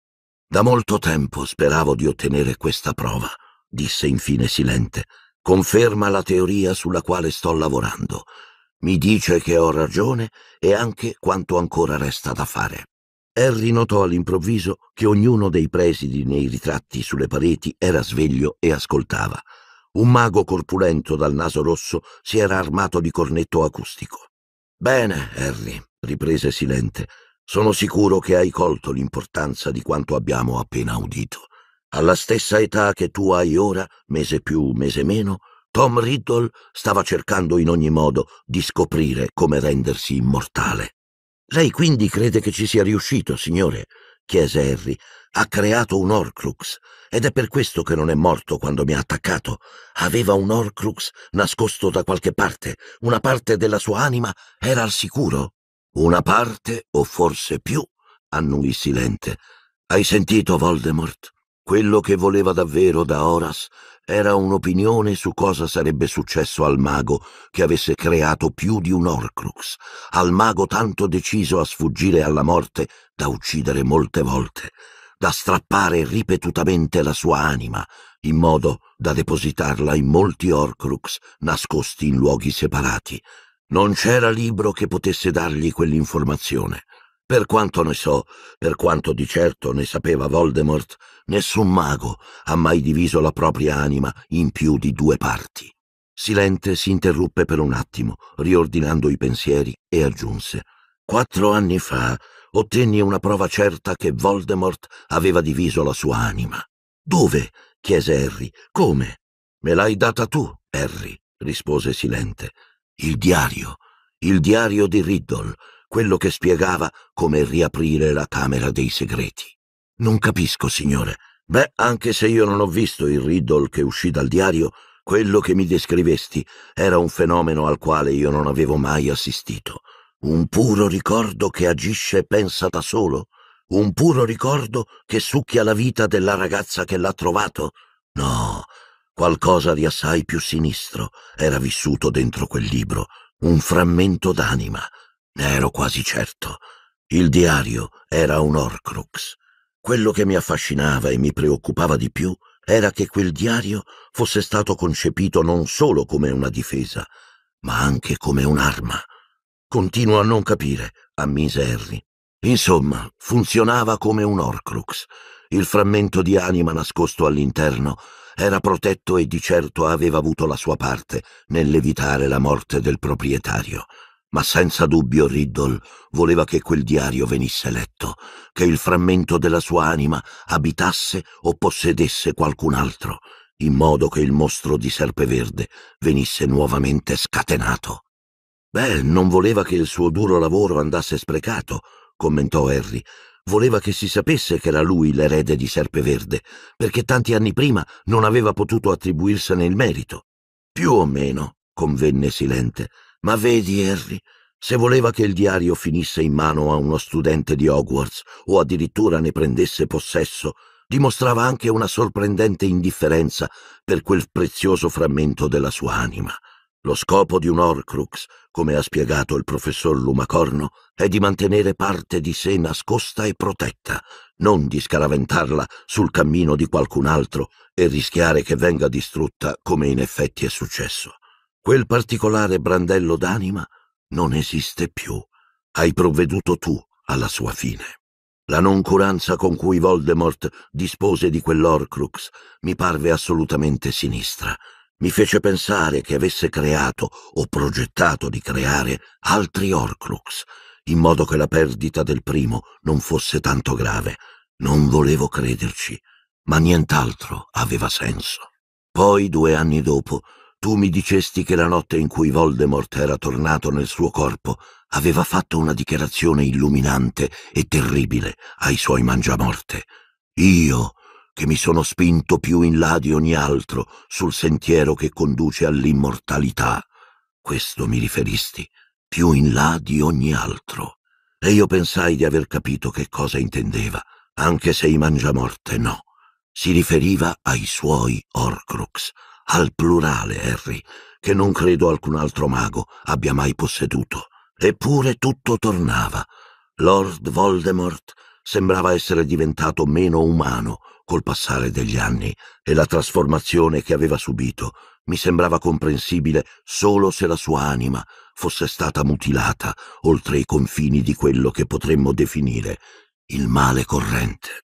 Da molto tempo speravo di ottenere questa prova, disse infine Silente conferma la teoria sulla quale sto lavorando, mi dice che ho ragione e anche quanto ancora resta da fare. Harry notò all'improvviso che ognuno dei presidi nei ritratti sulle pareti era sveglio e ascoltava. Un mago corpulento dal naso rosso si era armato di cornetto acustico. Bene, Harry, riprese Silente, sono sicuro che hai colto l'importanza di quanto abbiamo appena udito. Alla stessa età che tu hai ora, mese più, mese meno, Tom Riddle stava cercando in ogni modo di scoprire come rendersi immortale. Lei quindi crede che ci sia riuscito, signore? chiese Harry. Ha creato un Orcrux ed è per questo che non è morto quando mi ha attaccato. Aveva un Orcrux nascosto da qualche parte. Una parte della sua anima era al sicuro. Una parte, o forse più, annui silente. Hai sentito, Voldemort? Quello che voleva davvero da Horace era un'opinione su cosa sarebbe successo al mago che avesse creato più di un Horcrux, al mago tanto deciso a sfuggire alla morte da uccidere molte volte, da strappare ripetutamente la sua anima, in modo da depositarla in molti Horcrux nascosti in luoghi separati. Non c'era libro che potesse dargli quell'informazione. Per quanto ne so, per quanto di certo ne sapeva Voldemort, Nessun mago ha mai diviso la propria anima in più di due parti. Silente si interruppe per un attimo, riordinando i pensieri, e aggiunse Quattro anni fa ottenni una prova certa che Voldemort aveva diviso la sua anima. Dove? chiese Harry. Come? Me l'hai data tu, Harry, rispose Silente. Il diario, il diario di Riddle, quello che spiegava come riaprire la Camera dei Segreti. Non capisco, signore. Beh, anche se io non ho visto il Riddle che uscì dal diario, quello che mi descrivesti era un fenomeno al quale io non avevo mai assistito. Un puro ricordo che agisce e pensa da solo? Un puro ricordo che succhia la vita della ragazza che l'ha trovato? No, qualcosa di assai più sinistro era vissuto dentro quel libro, un frammento d'anima. Ne ero quasi certo. Il diario era un Orcrux. Quello che mi affascinava e mi preoccupava di più era che quel diario fosse stato concepito non solo come una difesa, ma anche come un'arma. Continuo a non capire, ammise Harry. Insomma, funzionava come un Horcrux. Il frammento di anima nascosto all'interno era protetto e di certo aveva avuto la sua parte nell'evitare la morte del proprietario. Ma senza dubbio Riddle voleva che quel diario venisse letto, che il frammento della sua anima abitasse o possedesse qualcun altro, in modo che il mostro di Serpeverde venisse nuovamente scatenato. Beh, non voleva che il suo duro lavoro andasse sprecato, commentò Harry. Voleva che si sapesse che era lui l'erede di Serpeverde, perché tanti anni prima non aveva potuto attribuirsene il merito. Più o meno, convenne Silente ma vedi, Harry, se voleva che il diario finisse in mano a uno studente di Hogwarts o addirittura ne prendesse possesso, dimostrava anche una sorprendente indifferenza per quel prezioso frammento della sua anima. Lo scopo di un Horcrux, come ha spiegato il professor Lumacorno, è di mantenere parte di sé nascosta e protetta, non di scaraventarla sul cammino di qualcun altro e rischiare che venga distrutta come in effetti è successo. Quel particolare brandello d'anima non esiste più. Hai provveduto tu alla sua fine. La noncuranza con cui Voldemort dispose di quell'Orcrux mi parve assolutamente sinistra. Mi fece pensare che avesse creato o progettato di creare altri Orcrux, in modo che la perdita del primo non fosse tanto grave. Non volevo crederci, ma nient'altro aveva senso. Poi, due anni dopo, tu mi dicesti che la notte in cui Voldemort era tornato nel suo corpo aveva fatto una dichiarazione illuminante e terribile ai suoi mangiamorte. Io, che mi sono spinto più in là di ogni altro sul sentiero che conduce all'immortalità, questo mi riferisti, più in là di ogni altro. E io pensai di aver capito che cosa intendeva, anche se i mangiamorte no. Si riferiva ai suoi Orcrux, al plurale, Harry, che non credo alcun altro mago abbia mai posseduto. Eppure tutto tornava. Lord Voldemort sembrava essere diventato meno umano col passare degli anni e la trasformazione che aveva subito mi sembrava comprensibile solo se la sua anima fosse stata mutilata oltre i confini di quello che potremmo definire il male corrente.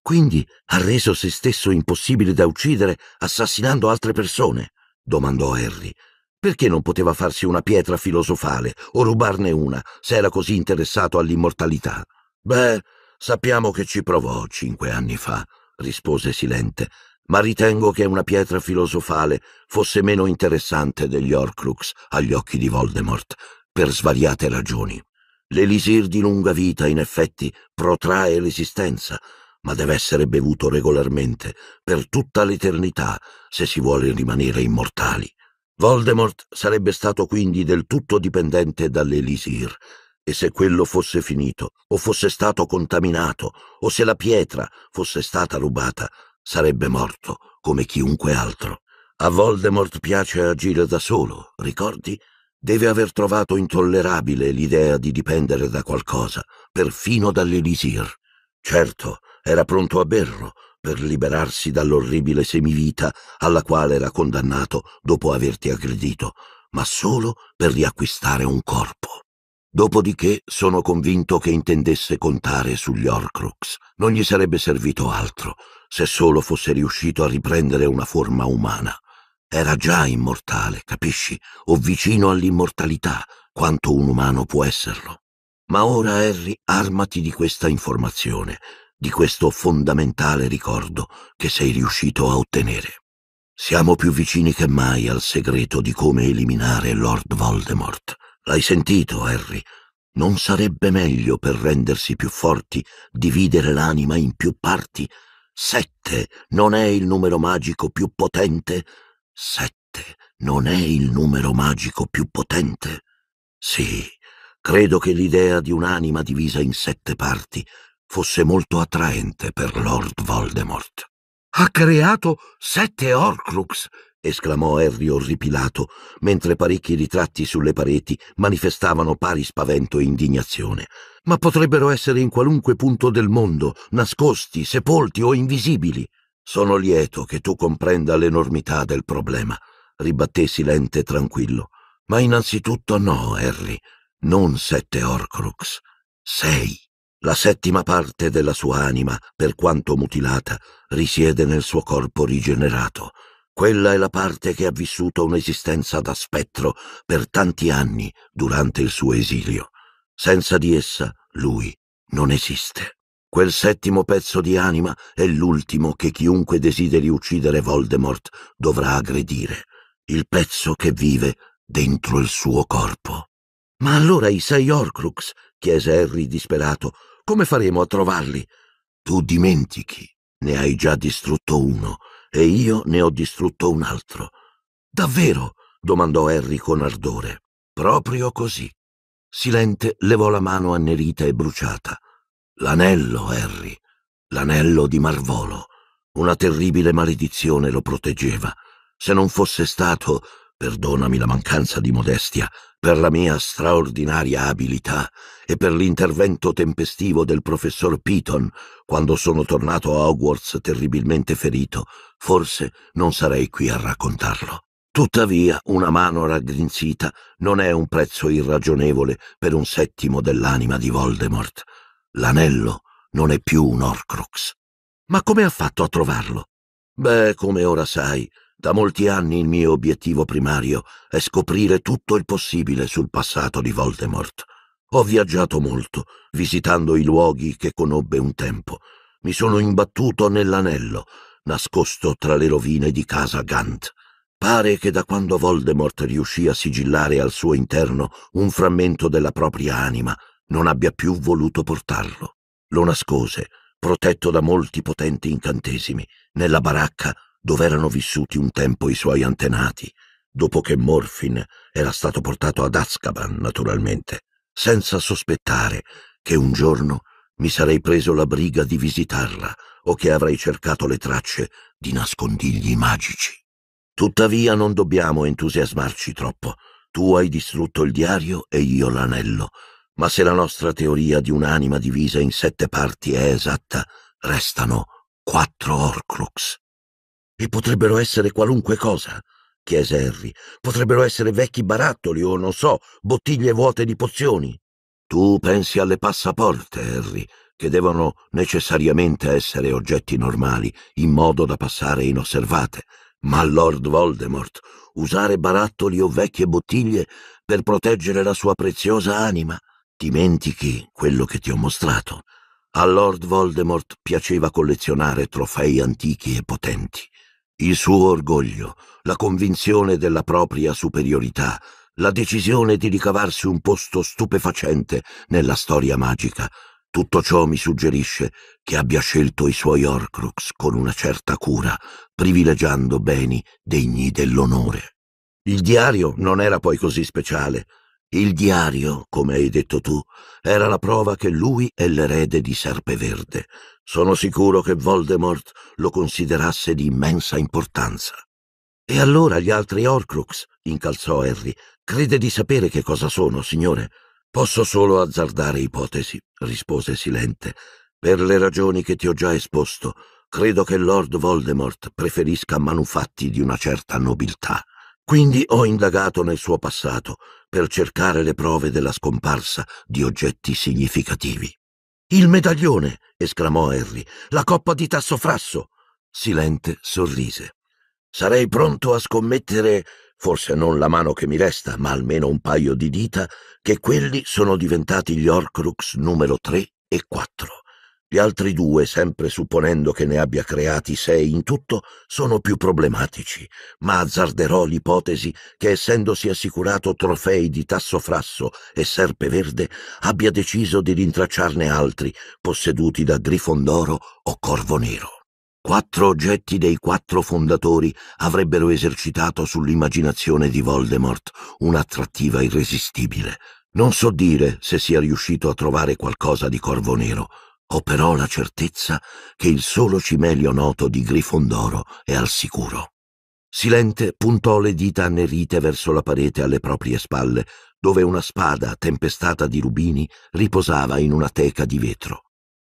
Quindi ha reso se stesso impossibile da uccidere assassinando altre persone? domandò Harry. Perché non poteva farsi una pietra filosofale o rubarne una, se era così interessato all'immortalità? Beh, sappiamo che ci provò cinque anni fa, rispose Silente, ma ritengo che una pietra filosofale fosse meno interessante degli Orcrux agli occhi di Voldemort, per svariate ragioni. L'elisir di lunga vita, in effetti, protrae l'esistenza, ma deve essere bevuto regolarmente per tutta l'eternità se si vuole rimanere immortali. Voldemort sarebbe stato quindi del tutto dipendente dall'Elisir, e se quello fosse finito, o fosse stato contaminato, o se la pietra fosse stata rubata, sarebbe morto come chiunque altro. A Voldemort piace agire da solo, ricordi? Deve aver trovato intollerabile l'idea di dipendere da qualcosa, perfino dall'Elisir. Certo, era pronto a berlo per liberarsi dall'orribile semivita alla quale era condannato dopo averti aggredito, ma solo per riacquistare un corpo. Dopodiché sono convinto che intendesse contare sugli Horcrux. Non gli sarebbe servito altro, se solo fosse riuscito a riprendere una forma umana. Era già immortale, capisci? O vicino all'immortalità, quanto un umano può esserlo. Ma ora, Harry, armati di questa informazione di questo fondamentale ricordo che sei riuscito a ottenere. Siamo più vicini che mai al segreto di come eliminare Lord Voldemort. L'hai sentito, Harry? Non sarebbe meglio per rendersi più forti dividere l'anima in più parti? Sette non è il numero magico più potente? Sette non è il numero magico più potente? Sì, credo che l'idea di un'anima divisa in sette parti fosse molto attraente per Lord Voldemort. Ha creato sette Horcrux! esclamò Harry orripilato, mentre parecchi ritratti sulle pareti manifestavano pari spavento e indignazione. Ma potrebbero essere in qualunque punto del mondo, nascosti, sepolti o invisibili. Sono lieto che tu comprenda l'enormità del problema, ribatté silente e tranquillo. Ma innanzitutto no, Harry, non sette Horcrux, sei. La settima parte della sua anima, per quanto mutilata, risiede nel suo corpo rigenerato. Quella è la parte che ha vissuto un'esistenza da spettro per tanti anni durante il suo esilio. Senza di essa, lui non esiste. Quel settimo pezzo di anima è l'ultimo che chiunque desideri uccidere Voldemort dovrà aggredire. Il pezzo che vive dentro il suo corpo. Ma allora i sei Horcrux chiese Harry disperato. Come faremo a trovarli? Tu dimentichi, ne hai già distrutto uno e io ne ho distrutto un altro. Davvero? domandò Harry con ardore. Proprio così. Silente levò la mano annerita e bruciata. L'anello, Harry, l'anello di Marvolo. Una terribile maledizione lo proteggeva. Se non fosse stato, perdonami la mancanza di modestia, per la mia straordinaria abilità e per l'intervento tempestivo del professor Piton quando sono tornato a Hogwarts terribilmente ferito, forse non sarei qui a raccontarlo. Tuttavia, una mano raggrinzita non è un prezzo irragionevole per un settimo dell'anima di Voldemort. L'anello non è più un Horcrux. Ma come ha fatto a trovarlo? Beh, come ora sai, da molti anni il mio obiettivo primario è scoprire tutto il possibile sul passato di Voldemort. Ho viaggiato molto, visitando i luoghi che conobbe un tempo. Mi sono imbattuto nell'anello, nascosto tra le rovine di casa Gant. Pare che da quando Voldemort riuscì a sigillare al suo interno un frammento della propria anima, non abbia più voluto portarlo. Lo nascose, protetto da molti potenti incantesimi, nella baracca dove erano vissuti un tempo i suoi antenati, dopo che Morfin era stato portato ad Azkaban, naturalmente, senza sospettare che un giorno mi sarei preso la briga di visitarla o che avrei cercato le tracce di nascondigli magici. Tuttavia non dobbiamo entusiasmarci troppo. Tu hai distrutto il diario e io l'anello, ma se la nostra teoria di un'anima divisa in sette parti è esatta, restano quattro Orcrux. E potrebbero essere qualunque cosa, chiese Harry. Potrebbero essere vecchi barattoli o, non so, bottiglie vuote di pozioni. Tu pensi alle passaporte, Harry, che devono necessariamente essere oggetti normali, in modo da passare inosservate. Ma Lord Voldemort, usare barattoli o vecchie bottiglie per proteggere la sua preziosa anima. Dimentichi quello che ti ho mostrato. A Lord Voldemort piaceva collezionare trofei antichi e potenti. Il suo orgoglio, la convinzione della propria superiorità, la decisione di ricavarsi un posto stupefacente nella storia magica, tutto ciò mi suggerisce che abbia scelto i suoi Horcrux con una certa cura, privilegiando beni degni dell'onore. Il diario non era poi così speciale. Il diario, come hai detto tu, era la prova che lui è l'erede di Serpeverde, sono sicuro che Voldemort lo considerasse di immensa importanza. E allora gli altri Horcrux, incalzò Harry. Crede di sapere che cosa sono, signore? Posso solo azzardare ipotesi, rispose Silente. Per le ragioni che ti ho già esposto, credo che Lord Voldemort preferisca manufatti di una certa nobiltà. Quindi ho indagato nel suo passato per cercare le prove della scomparsa di oggetti significativi. Il medaglione! esclamò Harry. La coppa di tassofrasso! Silente sorrise. Sarei pronto a scommettere, forse non la mano che mi resta, ma almeno un paio di dita, che quelli sono diventati gli Orcrux numero 3 e 4. Gli altri due, sempre supponendo che ne abbia creati sei in tutto, sono più problematici, ma azzarderò l'ipotesi che, essendosi assicurato trofei di Tasso Frasso e Serpe Verde, abbia deciso di rintracciarne altri, posseduti da Grifondoro o Corvo Nero. Quattro oggetti dei quattro fondatori avrebbero esercitato sull'immaginazione di Voldemort un'attrattiva irresistibile. Non so dire se sia riuscito a trovare qualcosa di Corvo Nero, ho però la certezza che il solo cimelio noto di Grifondoro è al sicuro. Silente puntò le dita annerite verso la parete alle proprie spalle, dove una spada tempestata di rubini riposava in una teca di vetro.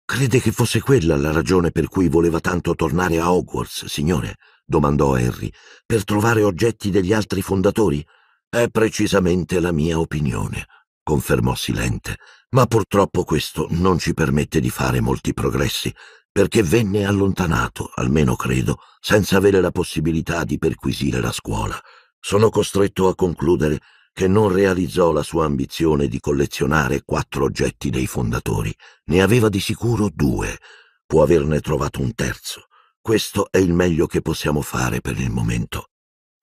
Crede che fosse quella la ragione per cui voleva tanto tornare a Hogwarts, signore? domandò Harry, per trovare oggetti degli altri fondatori? È precisamente la mia opinione, confermò Silente, ma purtroppo questo non ci permette di fare molti progressi, perché venne allontanato, almeno credo, senza avere la possibilità di perquisire la scuola. Sono costretto a concludere che non realizzò la sua ambizione di collezionare quattro oggetti dei fondatori. Ne aveva di sicuro due, può averne trovato un terzo. Questo è il meglio che possiamo fare per il momento.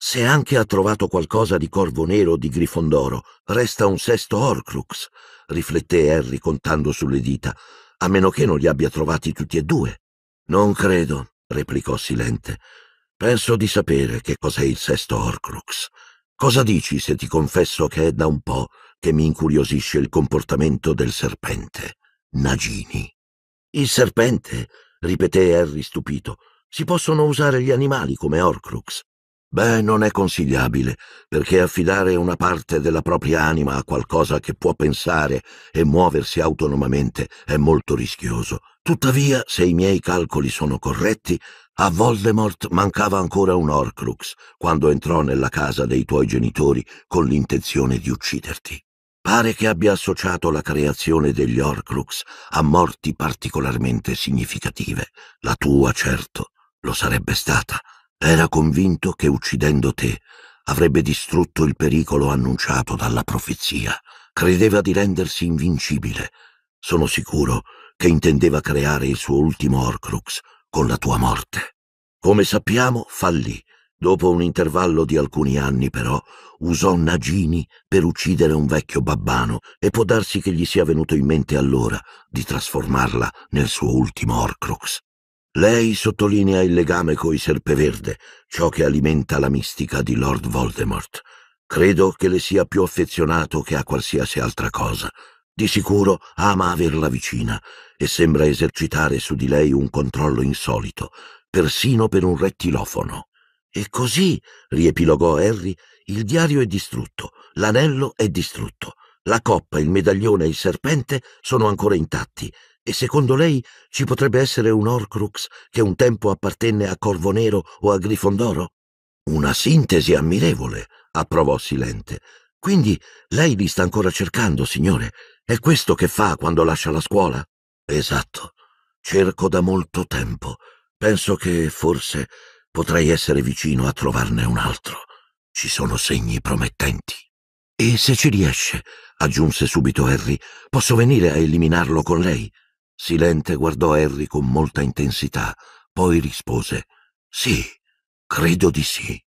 Se anche ha trovato qualcosa di Corvo Nero o di Grifondoro, resta un sesto Horcrux, riflette Harry contando sulle dita, a meno che non li abbia trovati tutti e due. Non credo, replicò Silente. Penso di sapere che cos'è il sesto Horcrux. Cosa dici se ti confesso che è da un po' che mi incuriosisce il comportamento del serpente, Nagini? Il serpente, ripeté Harry stupito, si possono usare gli animali come Horcrux. Beh, non è consigliabile, perché affidare una parte della propria anima a qualcosa che può pensare e muoversi autonomamente è molto rischioso. Tuttavia, se i miei calcoli sono corretti, a Voldemort mancava ancora un Horcrux quando entrò nella casa dei tuoi genitori con l'intenzione di ucciderti. Pare che abbia associato la creazione degli Horcrux a morti particolarmente significative. La tua, certo, lo sarebbe stata era convinto che uccidendo te avrebbe distrutto il pericolo annunciato dalla profezia. Credeva di rendersi invincibile. Sono sicuro che intendeva creare il suo ultimo Orcrux con la tua morte. Come sappiamo, fallì. Dopo un intervallo di alcuni anni, però, usò Nagini per uccidere un vecchio babbano e può darsi che gli sia venuto in mente allora di trasformarla nel suo ultimo Orcrux. Lei sottolinea il legame coi serpeverde, ciò che alimenta la mistica di Lord Voldemort. Credo che le sia più affezionato che a qualsiasi altra cosa. Di sicuro ama averla vicina e sembra esercitare su di lei un controllo insolito, persino per un rettilofono. E così, riepilogò Harry, il diario è distrutto, l'anello è distrutto, la coppa, il medaglione e il serpente sono ancora intatti, e secondo lei ci potrebbe essere un Horcrux che un tempo appartenne a Corvo Nero o a Grifondoro? Una sintesi ammirevole, approvò Silente. Quindi lei li sta ancora cercando, signore? È questo che fa quando lascia la scuola? Esatto. Cerco da molto tempo. Penso che forse potrei essere vicino a trovarne un altro. Ci sono segni promettenti. E se ci riesce, aggiunse subito Harry, posso venire a eliminarlo con lei? Silente guardò Harry con molta intensità, poi rispose Sì, credo di sì.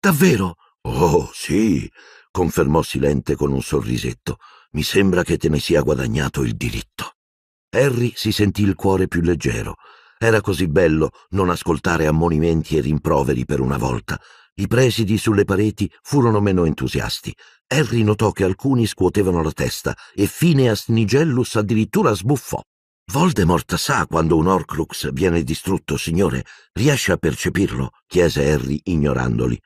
Davvero? Oh, sì, confermò Silente con un sorrisetto. Mi sembra che te ne sia guadagnato il diritto. Harry si sentì il cuore più leggero. Era così bello non ascoltare ammonimenti e rimproveri per una volta. I presidi sulle pareti furono meno entusiasti. Harry notò che alcuni scuotevano la testa e Phineas Nigellus addirittura sbuffò. Voldemort sa quando un Horcrux viene distrutto, signore. Riesce a percepirlo? chiese Harry, ignorandoli.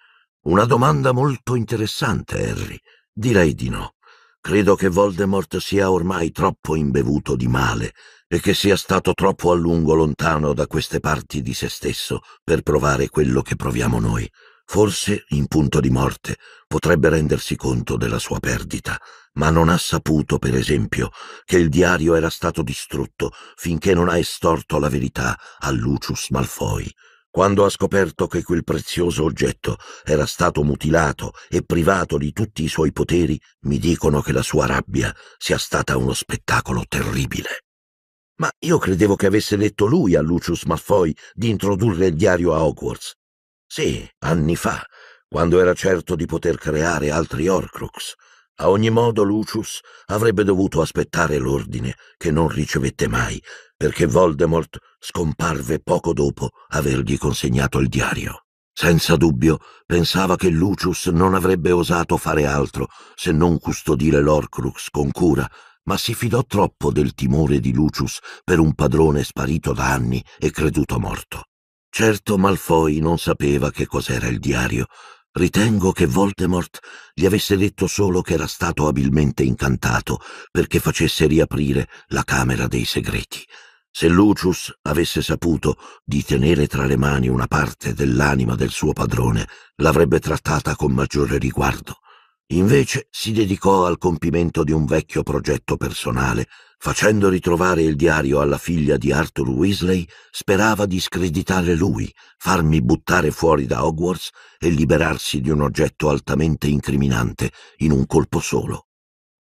Una domanda molto interessante, Harry. Direi di no. Credo che Voldemort sia ormai troppo imbevuto di male e che sia stato troppo a lungo lontano da queste parti di se stesso per provare quello che proviamo noi. Forse, in punto di morte, potrebbe rendersi conto della sua perdita, ma non ha saputo, per esempio, che il diario era stato distrutto finché non ha estorto la verità a Lucius Malfoy. Quando ha scoperto che quel prezioso oggetto era stato mutilato e privato di tutti i suoi poteri, mi dicono che la sua rabbia sia stata uno spettacolo terribile. Ma io credevo che avesse detto lui a Lucius Malfoy di introdurre il diario a Hogwarts. Sì, anni fa, quando era certo di poter creare altri Orcrux. A ogni modo Lucius avrebbe dovuto aspettare l'ordine che non ricevette mai, perché Voldemort scomparve poco dopo avergli consegnato il diario. Senza dubbio pensava che Lucius non avrebbe osato fare altro se non custodire l'Orcrux con cura, ma si fidò troppo del timore di Lucius per un padrone sparito da anni e creduto morto. Certo Malfoy non sapeva che cos'era il diario. Ritengo che Voldemort gli avesse detto solo che era stato abilmente incantato perché facesse riaprire la Camera dei Segreti. Se Lucius avesse saputo di tenere tra le mani una parte dell'anima del suo padrone, l'avrebbe trattata con maggiore riguardo. Invece si dedicò al compimento di un vecchio progetto personale. Facendo ritrovare il diario alla figlia di Arthur Weasley, sperava di screditare lui, farmi buttare fuori da Hogwarts e liberarsi di un oggetto altamente incriminante in un colpo solo.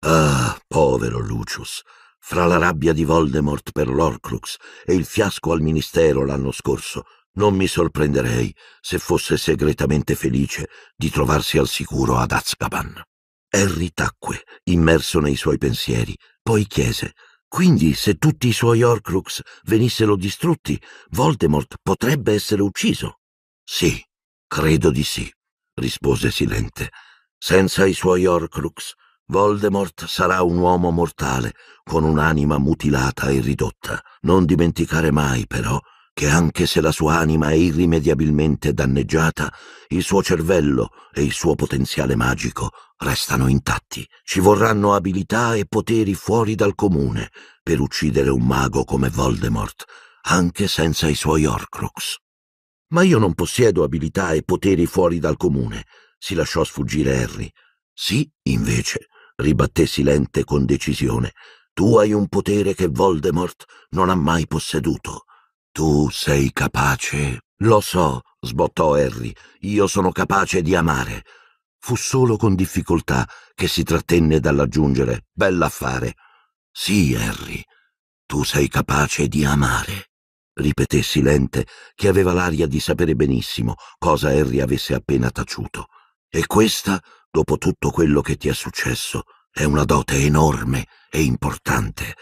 Ah, povero Lucius! Fra la rabbia di Voldemort per l'Orcrux e il fiasco al ministero l'anno scorso, non mi sorprenderei se fosse segretamente felice di trovarsi al sicuro ad Azkaban. Harry tacque, immerso nei suoi pensieri, poi chiese quindi, se tutti i suoi Horcrux venissero distrutti, Voldemort potrebbe essere ucciso? Sì, credo di sì, rispose Silente. Senza i suoi Horcrux, Voldemort sarà un uomo mortale, con un'anima mutilata e ridotta. Non dimenticare mai, però, che anche se la sua anima è irrimediabilmente danneggiata, il suo cervello e il suo potenziale magico restano intatti. Ci vorranno abilità e poteri fuori dal comune per uccidere un mago come Voldemort, anche senza i suoi Horcrux. Ma io non possiedo abilità e poteri fuori dal comune, si lasciò sfuggire Harry. Sì, invece, ribatté Silente con decisione, tu hai un potere che Voldemort non ha mai posseduto. Tu sei capace? Lo so, sbottò Harry. Io sono capace di amare. Fu solo con difficoltà che si trattenne dall'aggiungere Bell'affare. Sì, Harry, tu sei capace di amare ripeté Silente, che aveva l'aria di sapere benissimo cosa Harry avesse appena taciuto. E questa, dopo tutto quello che ti è successo, è una dote enorme e importante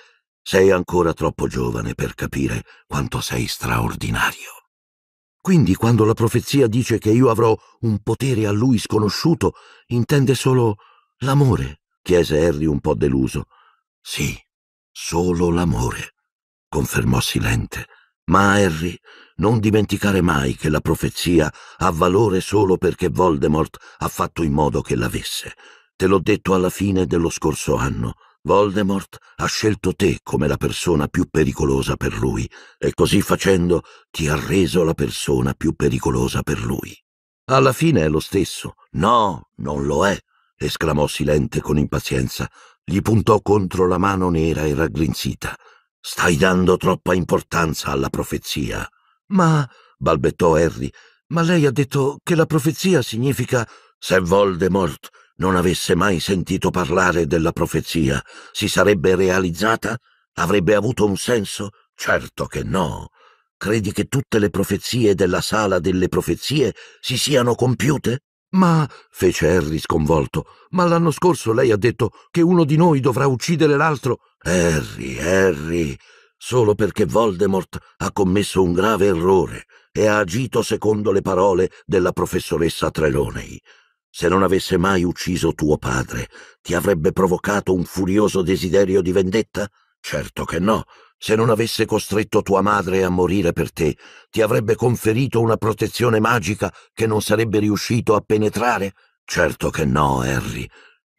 sei ancora troppo giovane per capire quanto sei straordinario. Quindi quando la profezia dice che io avrò un potere a lui sconosciuto, intende solo l'amore? chiese Harry un po' deluso. Sì, solo l'amore, confermò Silente. Ma Harry, non dimenticare mai che la profezia ha valore solo perché Voldemort ha fatto in modo che l'avesse. Te l'ho detto alla fine dello scorso anno. Voldemort ha scelto te come la persona più pericolosa per lui e così facendo ti ha reso la persona più pericolosa per lui. Alla fine è lo stesso. No, non lo è, esclamò Silente con impazienza. Gli puntò contro la mano nera e raggrinzita. Stai dando troppa importanza alla profezia. Ma, balbettò Harry, ma lei ha detto che la profezia significa se Voldemort non avesse mai sentito parlare della profezia, si sarebbe realizzata? Avrebbe avuto un senso? Certo che no. Credi che tutte le profezie della sala delle profezie si siano compiute? Ma, fece Harry sconvolto, ma l'anno scorso lei ha detto che uno di noi dovrà uccidere l'altro. Harry, Harry, solo perché Voldemort ha commesso un grave errore e ha agito secondo le parole della professoressa Trelawney. Se non avesse mai ucciso tuo padre, ti avrebbe provocato un furioso desiderio di vendetta? Certo che no. Se non avesse costretto tua madre a morire per te, ti avrebbe conferito una protezione magica che non sarebbe riuscito a penetrare? Certo che no, Harry.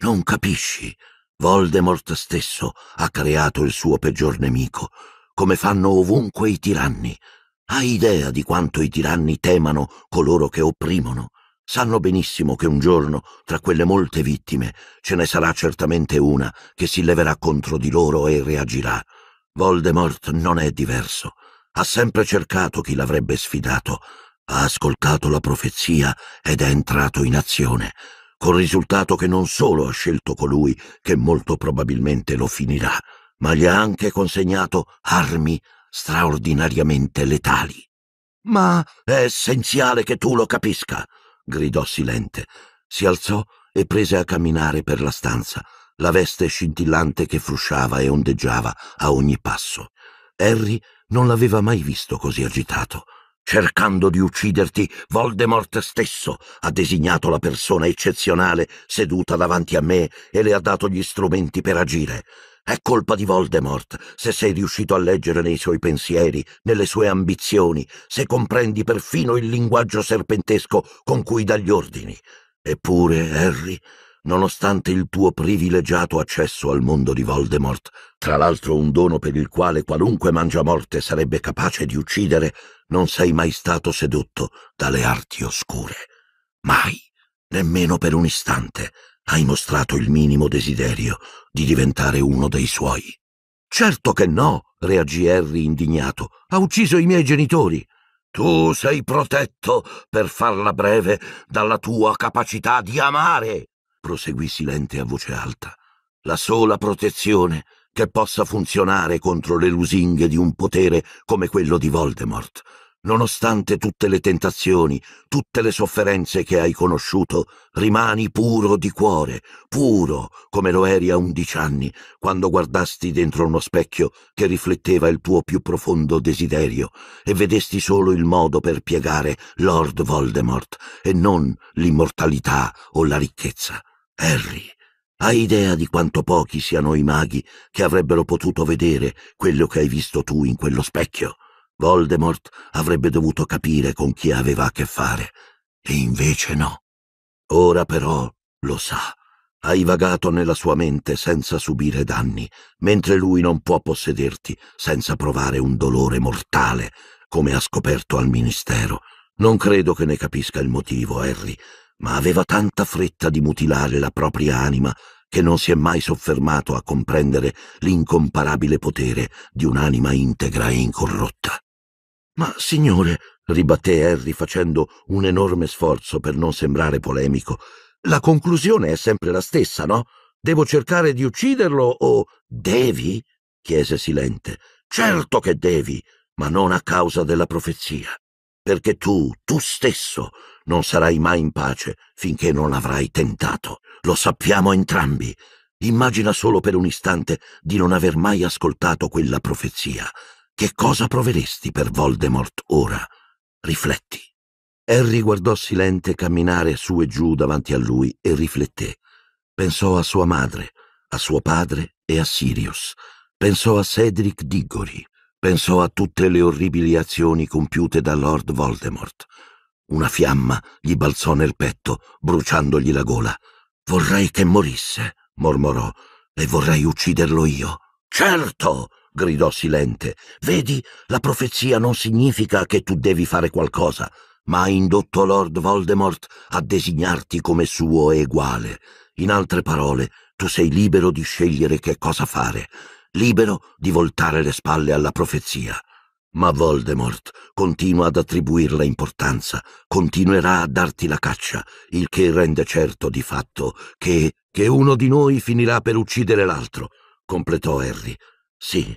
Non capisci. Voldemort stesso ha creato il suo peggior nemico, come fanno ovunque i tiranni. Hai idea di quanto i tiranni temano coloro che opprimono? sanno benissimo che un giorno, tra quelle molte vittime, ce ne sarà certamente una che si leverà contro di loro e reagirà. Voldemort non è diverso. Ha sempre cercato chi l'avrebbe sfidato, ha ascoltato la profezia ed è entrato in azione, col risultato che non solo ha scelto colui che molto probabilmente lo finirà, ma gli ha anche consegnato armi straordinariamente letali. Ma è essenziale che tu lo capisca gridò silente. Si alzò e prese a camminare per la stanza, la veste scintillante che frusciava e ondeggiava a ogni passo. Harry non l'aveva mai visto così agitato. Cercando di ucciderti, Voldemort stesso ha designato la persona eccezionale seduta davanti a me e le ha dato gli strumenti per agire. È colpa di Voldemort se sei riuscito a leggere nei suoi pensieri, nelle sue ambizioni, se comprendi perfino il linguaggio serpentesco con cui dà gli ordini. Eppure, Harry, nonostante il tuo privilegiato accesso al mondo di Voldemort, tra l'altro un dono per il quale qualunque mangiamorte sarebbe capace di uccidere, non sei mai stato sedotto dalle arti oscure. Mai, nemmeno per un istante, hai mostrato il minimo desiderio di diventare uno dei suoi. Certo che no, reagì Harry indignato. Ha ucciso i miei genitori. Tu sei protetto, per farla breve, dalla tua capacità di amare, proseguì Silente a voce alta. La sola protezione che possa funzionare contro le lusinghe di un potere come quello di Voldemort nonostante tutte le tentazioni, tutte le sofferenze che hai conosciuto, rimani puro di cuore, puro come lo eri a undici anni, quando guardasti dentro uno specchio che rifletteva il tuo più profondo desiderio e vedesti solo il modo per piegare Lord Voldemort e non l'immortalità o la ricchezza. Harry, hai idea di quanto pochi siano i maghi che avrebbero potuto vedere quello che hai visto tu in quello specchio? Voldemort avrebbe dovuto capire con chi aveva a che fare, e invece no. Ora però lo sa. Hai vagato nella sua mente senza subire danni, mentre lui non può possederti senza provare un dolore mortale, come ha scoperto al Ministero. Non credo che ne capisca il motivo, Harry, ma aveva tanta fretta di mutilare la propria anima che non si è mai soffermato a comprendere l'incomparabile potere di un'anima integra e incorrotta. Ma, signore, ribatté Harry facendo un enorme sforzo per non sembrare polemico, la conclusione è sempre la stessa, no? Devo cercare di ucciderlo o devi? chiese Silente. Certo che devi, ma non a causa della profezia, perché tu, tu stesso, non sarai mai in pace finché non avrai tentato. Lo sappiamo entrambi. Immagina solo per un istante di non aver mai ascoltato quella profezia. Che cosa proveresti per Voldemort ora? Rifletti. Harry guardò silente camminare su e giù davanti a lui e rifletté. Pensò a sua madre, a suo padre e a Sirius. Pensò a Cedric Diggory. Pensò a tutte le orribili azioni compiute da Lord Voldemort. Una fiamma gli balzò nel petto, bruciandogli la gola. Vorrei che morisse, mormorò, e vorrei ucciderlo io. Certo! gridò Silente. Vedi, la profezia non significa che tu devi fare qualcosa, ma ha indotto Lord Voldemort a designarti come suo eguale. In altre parole, tu sei libero di scegliere che cosa fare, libero di voltare le spalle alla profezia. Ma Voldemort continua ad attribuirla importanza, continuerà a darti la caccia, il che rende certo di fatto che, che uno di noi finirà per uccidere l'altro, completò Harry, sì,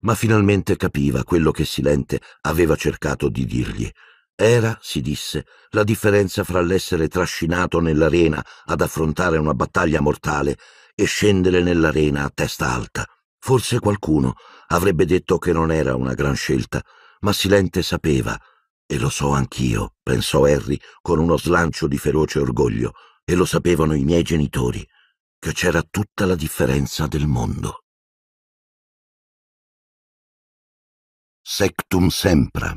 ma finalmente capiva quello che Silente aveva cercato di dirgli. Era, si disse, la differenza fra l'essere trascinato nell'arena ad affrontare una battaglia mortale e scendere nell'arena a testa alta. Forse qualcuno avrebbe detto che non era una gran scelta, ma Silente sapeva, e lo so anch'io, pensò Harry con uno slancio di feroce orgoglio, e lo sapevano i miei genitori, che c'era tutta la differenza del mondo. Sectum Sempra.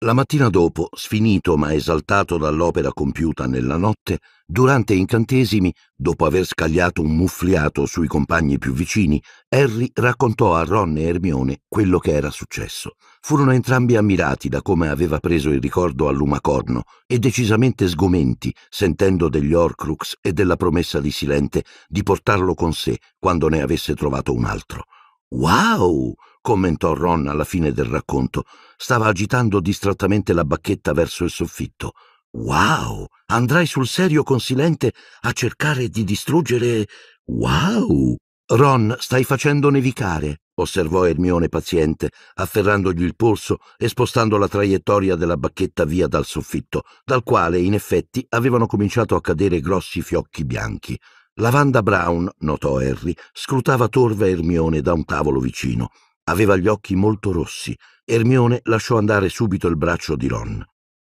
La mattina dopo, sfinito ma esaltato dall'opera compiuta nella notte, durante incantesimi, dopo aver scagliato un muffliato sui compagni più vicini, Harry raccontò a Ron e Ermione quello che era successo. Furono entrambi ammirati da come aveva preso il ricordo all'umacorno e decisamente sgomenti, sentendo degli Orcrux e della promessa di Silente di portarlo con sé quando ne avesse trovato un altro. Wow! commentò Ron alla fine del racconto. Stava agitando distrattamente la bacchetta verso il soffitto. Wow! Andrai sul serio con Silente a cercare di distruggere... Wow! Ron, stai facendo nevicare, osservò Ermione paziente, afferrandogli il polso e spostando la traiettoria della bacchetta via dal soffitto, dal quale in effetti avevano cominciato a cadere grossi fiocchi bianchi. Lavanda Brown, notò Harry, scrutava torva Ermione da un tavolo vicino. Aveva gli occhi molto rossi. Ermione lasciò andare subito il braccio di Ron.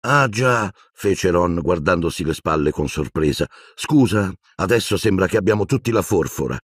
Ah già, fece Ron guardandosi le spalle con sorpresa. Scusa, adesso sembra che abbiamo tutti la forfora.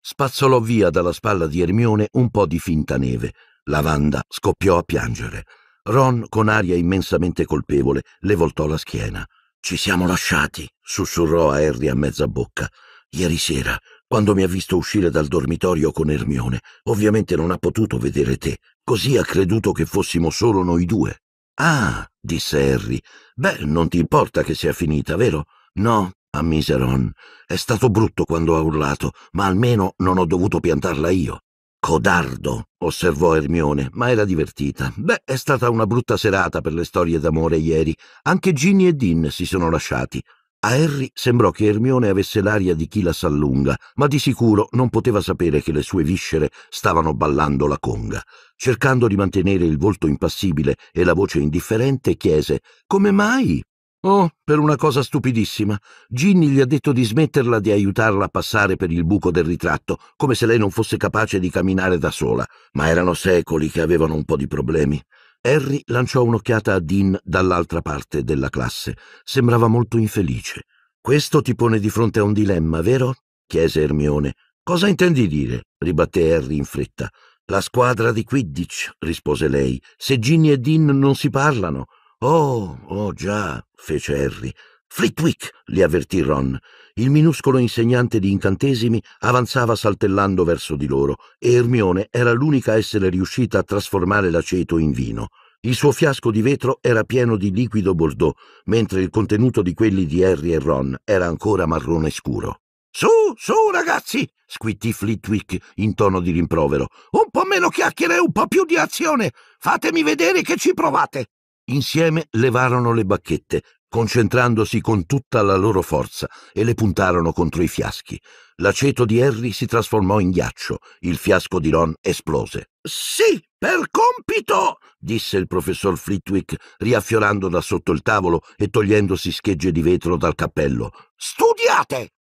Spazzolò via dalla spalla di Ermione un po' di finta neve. Lavanda scoppiò a piangere. Ron, con aria immensamente colpevole, le voltò la schiena. Ci siamo lasciati, sussurrò a Harry a mezza bocca. Ieri sera quando mi ha visto uscire dal dormitorio con Ermione, ovviamente non ha potuto vedere te, così ha creduto che fossimo solo noi due. Ah, disse Harry, beh, non ti importa che sia finita, vero? No, ammise Ron. È stato brutto quando ha urlato, ma almeno non ho dovuto piantarla io. Codardo, osservò Ermione, ma era divertita. Beh, è stata una brutta serata per le storie d'amore ieri. Anche Ginny e Dean si sono lasciati. A Harry sembrò che Ermione avesse l'aria di chi la s'allunga, ma di sicuro non poteva sapere che le sue viscere stavano ballando la conga. Cercando di mantenere il volto impassibile e la voce indifferente, chiese Come mai? Oh, per una cosa stupidissima. Ginny gli ha detto di smetterla di aiutarla a passare per il buco del ritratto, come se lei non fosse capace di camminare da sola, ma erano secoli che avevano un po' di problemi. Harry lanciò un'occhiata a Dean dall'altra parte della classe. Sembrava molto infelice. Questo ti pone di fronte a un dilemma, vero? chiese Ermione. Cosa intendi dire? ribatté Harry in fretta. La squadra di Quidditch, rispose lei. Se Ginny e Dean non si parlano. Oh, oh già, fece Harry. Flitwick, li avvertì Ron il minuscolo insegnante di incantesimi avanzava saltellando verso di loro e Ermione era l'unica a essere riuscita a trasformare l'aceto in vino. Il suo fiasco di vetro era pieno di liquido bordeaux, mentre il contenuto di quelli di Harry e Ron era ancora marrone scuro. Su, su, ragazzi! squittì Flitwick in tono di rimprovero. Un po' meno chiacchiere e un po' più di azione! Fatemi vedere che ci provate! Insieme levarono le bacchette, concentrandosi con tutta la loro forza e le puntarono contro i fiaschi. L'aceto di Harry si trasformò in ghiaccio, il fiasco di Ron esplose. Sì, per compito! disse il professor Flitwick, riaffiorando da sotto il tavolo e togliendosi schegge di vetro dal cappello. Studiate!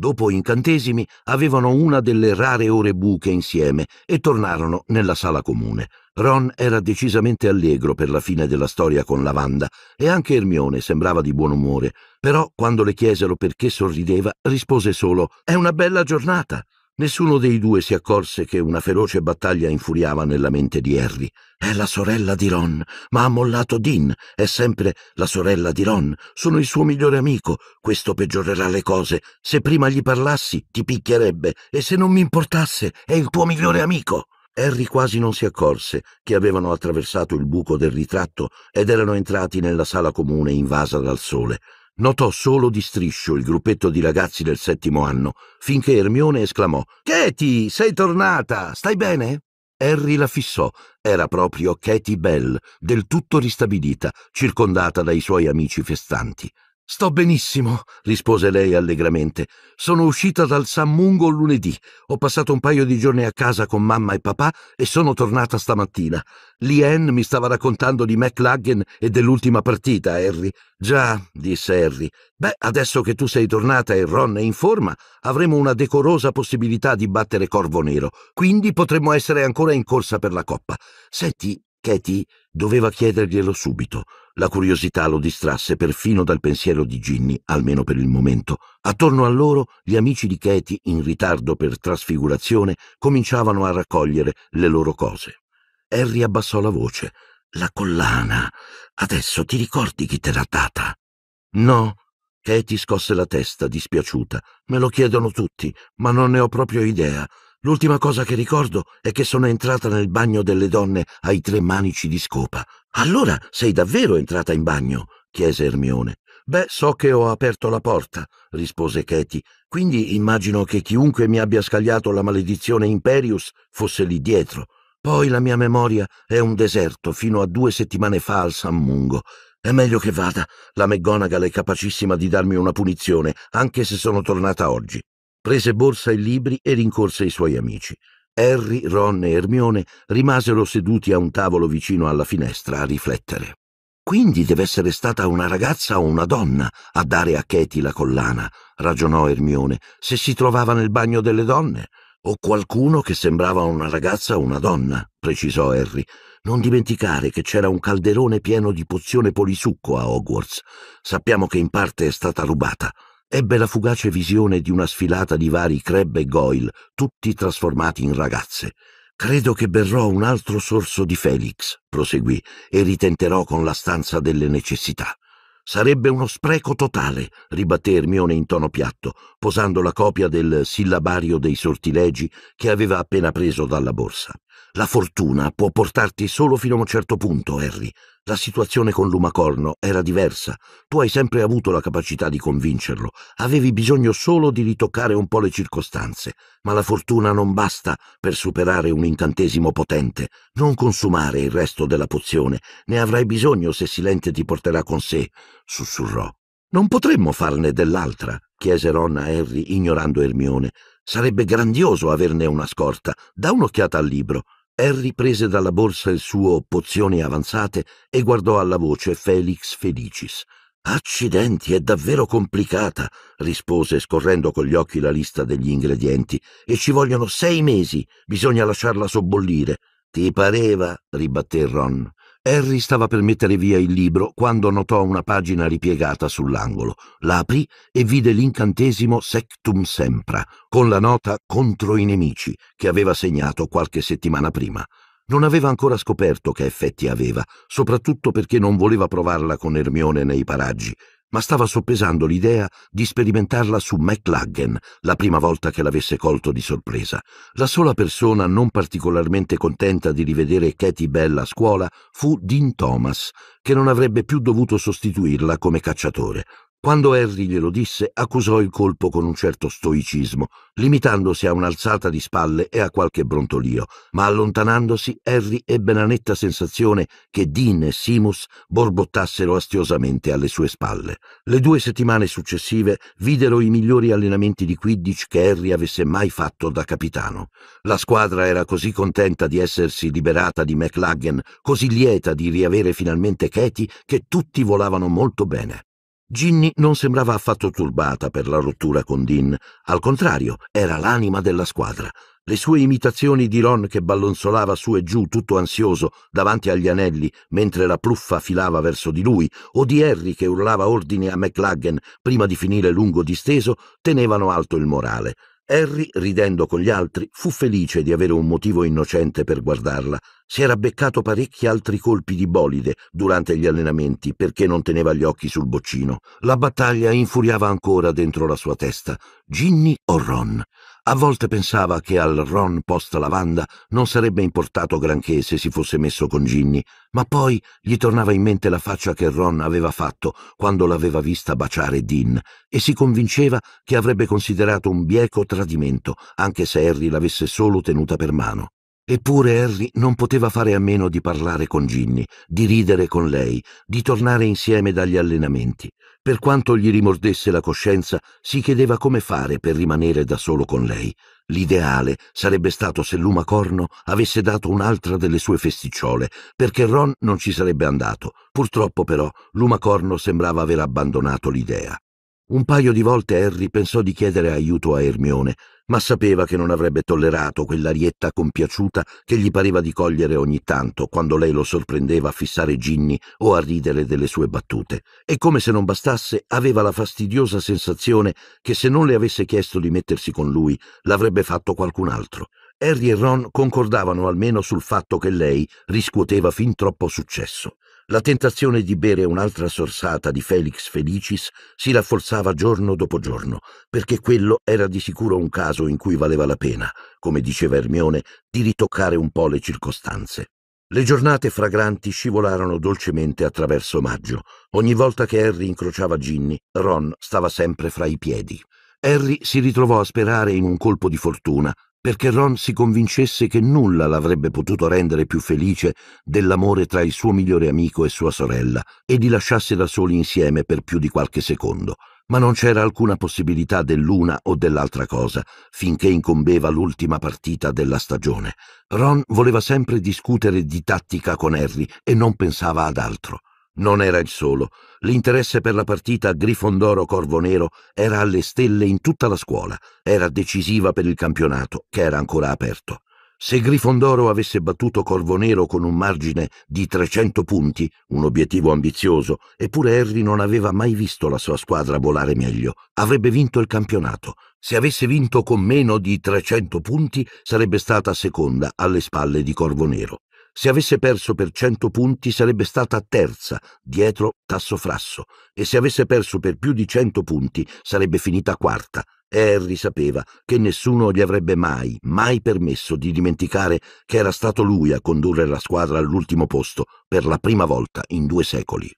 dopo incantesimi, avevano una delle rare ore buche insieme e tornarono nella sala comune. Ron era decisamente allegro per la fine della storia con Lavanda e anche Ermione sembrava di buon umore, però quando le chiesero perché sorrideva rispose solo È una bella giornata. Nessuno dei due si accorse che una feroce battaglia infuriava nella mente di Harry. È la sorella di Ron, ma ha mollato Dean. È sempre la sorella di Ron. Sono il suo migliore amico. Questo peggiorerà le cose. Se prima gli parlassi, ti picchierebbe. E se non mi importasse, è il tuo migliore amico. Harry quasi non si accorse che avevano attraversato il buco del ritratto ed erano entrati nella sala comune invasa dal sole. Notò solo di striscio il gruppetto di ragazzi del settimo anno, finché Ermione esclamò Katie, sei tornata, stai bene? Harry la fissò. Era proprio Katie Bell, del tutto ristabilita, circondata dai suoi amici festanti. Sto benissimo, rispose lei allegramente. Sono uscita dal San Mungo lunedì. Ho passato un paio di giorni a casa con mamma e papà e sono tornata stamattina. Lien mi stava raccontando di McLaggen e dell'ultima partita, Harry. Già, disse Harry. Beh, adesso che tu sei tornata e Ron è in forma, avremo una decorosa possibilità di battere Corvo Nero. Quindi potremmo essere ancora in corsa per la coppa. Senti, Katie doveva chiederglielo subito. La curiosità lo distrasse perfino dal pensiero di Ginny, almeno per il momento. Attorno a loro gli amici di Katie, in ritardo per trasfigurazione, cominciavano a raccogliere le loro cose. Harry abbassò la voce. La collana. Adesso ti ricordi chi te l'ha data? No. Katie scosse la testa, dispiaciuta. Me lo chiedono tutti, ma non ne ho proprio idea. L'ultima cosa che ricordo è che sono entrata nel bagno delle donne ai tre manici di scopa. Allora sei davvero entrata in bagno? chiese Ermione. Beh, so che ho aperto la porta, rispose Katie, quindi immagino che chiunque mi abbia scagliato la maledizione Imperius fosse lì dietro. Poi la mia memoria è un deserto fino a due settimane fa al San Mungo. È meglio che vada. La McGonagall è capacissima di darmi una punizione, anche se sono tornata oggi. Prese borsa e libri e rincorse i suoi amici. Harry, Ron e Ermione rimasero seduti a un tavolo vicino alla finestra a riflettere. Quindi deve essere stata una ragazza o una donna a dare a Katie la collana, ragionò Ermione, se si trovava nel bagno delle donne. O qualcuno che sembrava una ragazza o una donna, precisò Harry. Non dimenticare che c'era un calderone pieno di pozione polisucco a Hogwarts. Sappiamo che in parte è stata rubata ebbe la fugace visione di una sfilata di vari Kreb e Goyle, tutti trasformati in ragazze. Credo che berrò un altro sorso di Felix, proseguì, e ritenterò con la stanza delle necessità. Sarebbe uno spreco totale, ribatté Ermione in tono piatto, posando la copia del sillabario dei sortilegi che aveva appena preso dalla borsa. La fortuna può portarti solo fino a un certo punto, Harry. La situazione con Lumacorno era diversa. Tu hai sempre avuto la capacità di convincerlo. Avevi bisogno solo di ritoccare un po' le circostanze. Ma la fortuna non basta per superare un incantesimo potente. Non consumare il resto della pozione. Ne avrai bisogno se Silente ti porterà con sé, sussurrò. Non potremmo farne dell'altra, chiese Ron a Harry, ignorando Ermione. Sarebbe grandioso averne una scorta. Da un'occhiata al libro. Harry prese dalla borsa il suo pozioni avanzate e guardò alla voce Felix Felicis. Accidenti, è davvero complicata, rispose scorrendo con gli occhi la lista degli ingredienti, e ci vogliono sei mesi, bisogna lasciarla sobbollire. Ti pareva? ribatté Ron. Harry stava per mettere via il libro quando notò una pagina ripiegata sull'angolo. La aprì e vide l'incantesimo Sectum Sempra, con la nota contro i nemici che aveva segnato qualche settimana prima. Non aveva ancora scoperto che effetti aveva, soprattutto perché non voleva provarla con Ermione nei paraggi, ma stava soppesando l'idea di sperimentarla su McLaggen la prima volta che l'avesse colto di sorpresa. La sola persona non particolarmente contenta di rivedere Katie Bell a scuola fu Dean Thomas, che non avrebbe più dovuto sostituirla come cacciatore. Quando Harry glielo disse, accusò il colpo con un certo stoicismo, limitandosi a un'alzata di spalle e a qualche brontolio, ma allontanandosi Harry ebbe la netta sensazione che Dean e Simus borbottassero astiosamente alle sue spalle. Le due settimane successive videro i migliori allenamenti di Quidditch che Harry avesse mai fatto da capitano. La squadra era così contenta di essersi liberata di McLaggen, così lieta di riavere finalmente Katie, che tutti volavano molto bene. Ginny non sembrava affatto turbata per la rottura con Dean, al contrario, era l'anima della squadra. Le sue imitazioni di Ron che ballonzolava su e giù tutto ansioso davanti agli anelli mentre la pluffa filava verso di lui, o di Harry che urlava ordini a McLaggen prima di finire lungo disteso, tenevano alto il morale. Harry, ridendo con gli altri, fu felice di avere un motivo innocente per guardarla. Si era beccato parecchi altri colpi di bolide durante gli allenamenti perché non teneva gli occhi sul boccino. La battaglia infuriava ancora dentro la sua testa. Ginny o Ron? A volte pensava che al Ron post lavanda non sarebbe importato granché se si fosse messo con Ginny, ma poi gli tornava in mente la faccia che Ron aveva fatto quando l'aveva vista baciare Dean e si convinceva che avrebbe considerato un bieco tradimento, anche se Harry l'avesse solo tenuta per mano. Eppure Harry non poteva fare a meno di parlare con Ginny, di ridere con lei, di tornare insieme dagli allenamenti. Per quanto gli rimordesse la coscienza, si chiedeva come fare per rimanere da solo con lei. L'ideale sarebbe stato se Lumacorno avesse dato un'altra delle sue festicciole, perché Ron non ci sarebbe andato. Purtroppo però Lumacorno sembrava aver abbandonato l'idea. Un paio di volte Harry pensò di chiedere aiuto a Ermione, ma sapeva che non avrebbe tollerato quell'arietta compiaciuta che gli pareva di cogliere ogni tanto quando lei lo sorprendeva a fissare Ginny o a ridere delle sue battute. E come se non bastasse, aveva la fastidiosa sensazione che se non le avesse chiesto di mettersi con lui, l'avrebbe fatto qualcun altro. Harry e Ron concordavano almeno sul fatto che lei riscuoteva fin troppo successo. La tentazione di bere un'altra sorsata di Felix Felicis si rafforzava giorno dopo giorno, perché quello era di sicuro un caso in cui valeva la pena, come diceva Ermione, di ritoccare un po' le circostanze. Le giornate fragranti scivolarono dolcemente attraverso maggio. Ogni volta che Harry incrociava Ginny, Ron stava sempre fra i piedi. Harry si ritrovò a sperare in un colpo di fortuna, perché Ron si convincesse che nulla l'avrebbe potuto rendere più felice dell'amore tra il suo migliore amico e sua sorella e li lasciasse da soli insieme per più di qualche secondo, ma non c'era alcuna possibilità dell'una o dell'altra cosa finché incombeva l'ultima partita della stagione. Ron voleva sempre discutere di tattica con Harry e non pensava ad altro. Non era il solo. L'interesse per la partita Grifondoro-Corvo Nero era alle stelle in tutta la scuola. Era decisiva per il campionato, che era ancora aperto. Se Grifondoro avesse battuto Corvo Nero con un margine di 300 punti, un obiettivo ambizioso, eppure Harry non aveva mai visto la sua squadra volare meglio, avrebbe vinto il campionato. Se avesse vinto con meno di 300 punti, sarebbe stata seconda alle spalle di Corvo Nero. Se avesse perso per 100 punti sarebbe stata terza, dietro Tasso Frasso, e se avesse perso per più di 100 punti sarebbe finita quarta. E Harry sapeva che nessuno gli avrebbe mai, mai permesso di dimenticare che era stato lui a condurre la squadra all'ultimo posto per la prima volta in due secoli.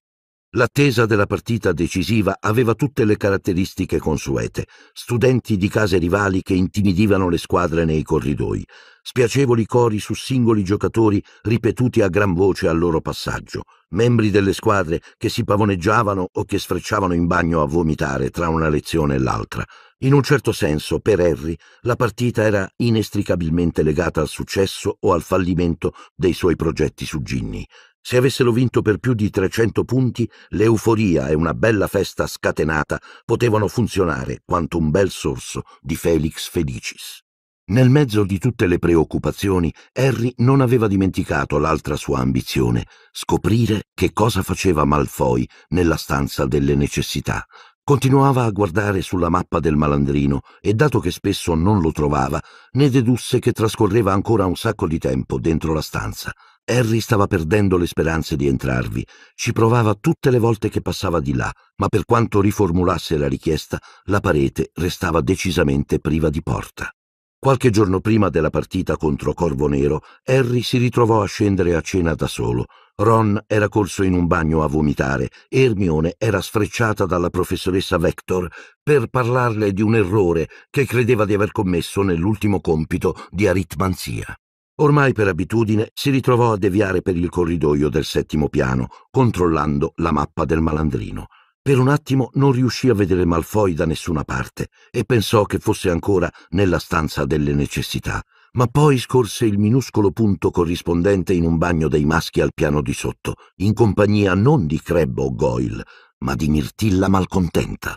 L'attesa della partita decisiva aveva tutte le caratteristiche consuete, studenti di case rivali che intimidivano le squadre nei corridoi, spiacevoli cori su singoli giocatori ripetuti a gran voce al loro passaggio, membri delle squadre che si pavoneggiavano o che sfrecciavano in bagno a vomitare tra una lezione e l'altra. In un certo senso, per Harry, la partita era inestricabilmente legata al successo o al fallimento dei suoi progetti su Ginny se avessero vinto per più di 300 punti, l'euforia e una bella festa scatenata potevano funzionare quanto un bel sorso di Felix Felicis. Nel mezzo di tutte le preoccupazioni, Harry non aveva dimenticato l'altra sua ambizione, scoprire che cosa faceva Malfoy nella stanza delle necessità. Continuava a guardare sulla mappa del malandrino e, dato che spesso non lo trovava, ne dedusse che trascorreva ancora un sacco di tempo dentro la stanza. Harry stava perdendo le speranze di entrarvi. Ci provava tutte le volte che passava di là, ma per quanto riformulasse la richiesta, la parete restava decisamente priva di porta. Qualche giorno prima della partita contro Corvo Nero, Harry si ritrovò a scendere a cena da solo. Ron era corso in un bagno a vomitare e Ermione era sfrecciata dalla professoressa Vector per parlarle di un errore che credeva di aver commesso nell'ultimo compito di aritmanzia. Ormai per abitudine si ritrovò a deviare per il corridoio del settimo piano, controllando la mappa del malandrino. Per un attimo non riuscì a vedere Malfoy da nessuna parte e pensò che fosse ancora nella stanza delle necessità, ma poi scorse il minuscolo punto corrispondente in un bagno dei maschi al piano di sotto, in compagnia non di Creb o Goyle, ma di Mirtilla malcontenta.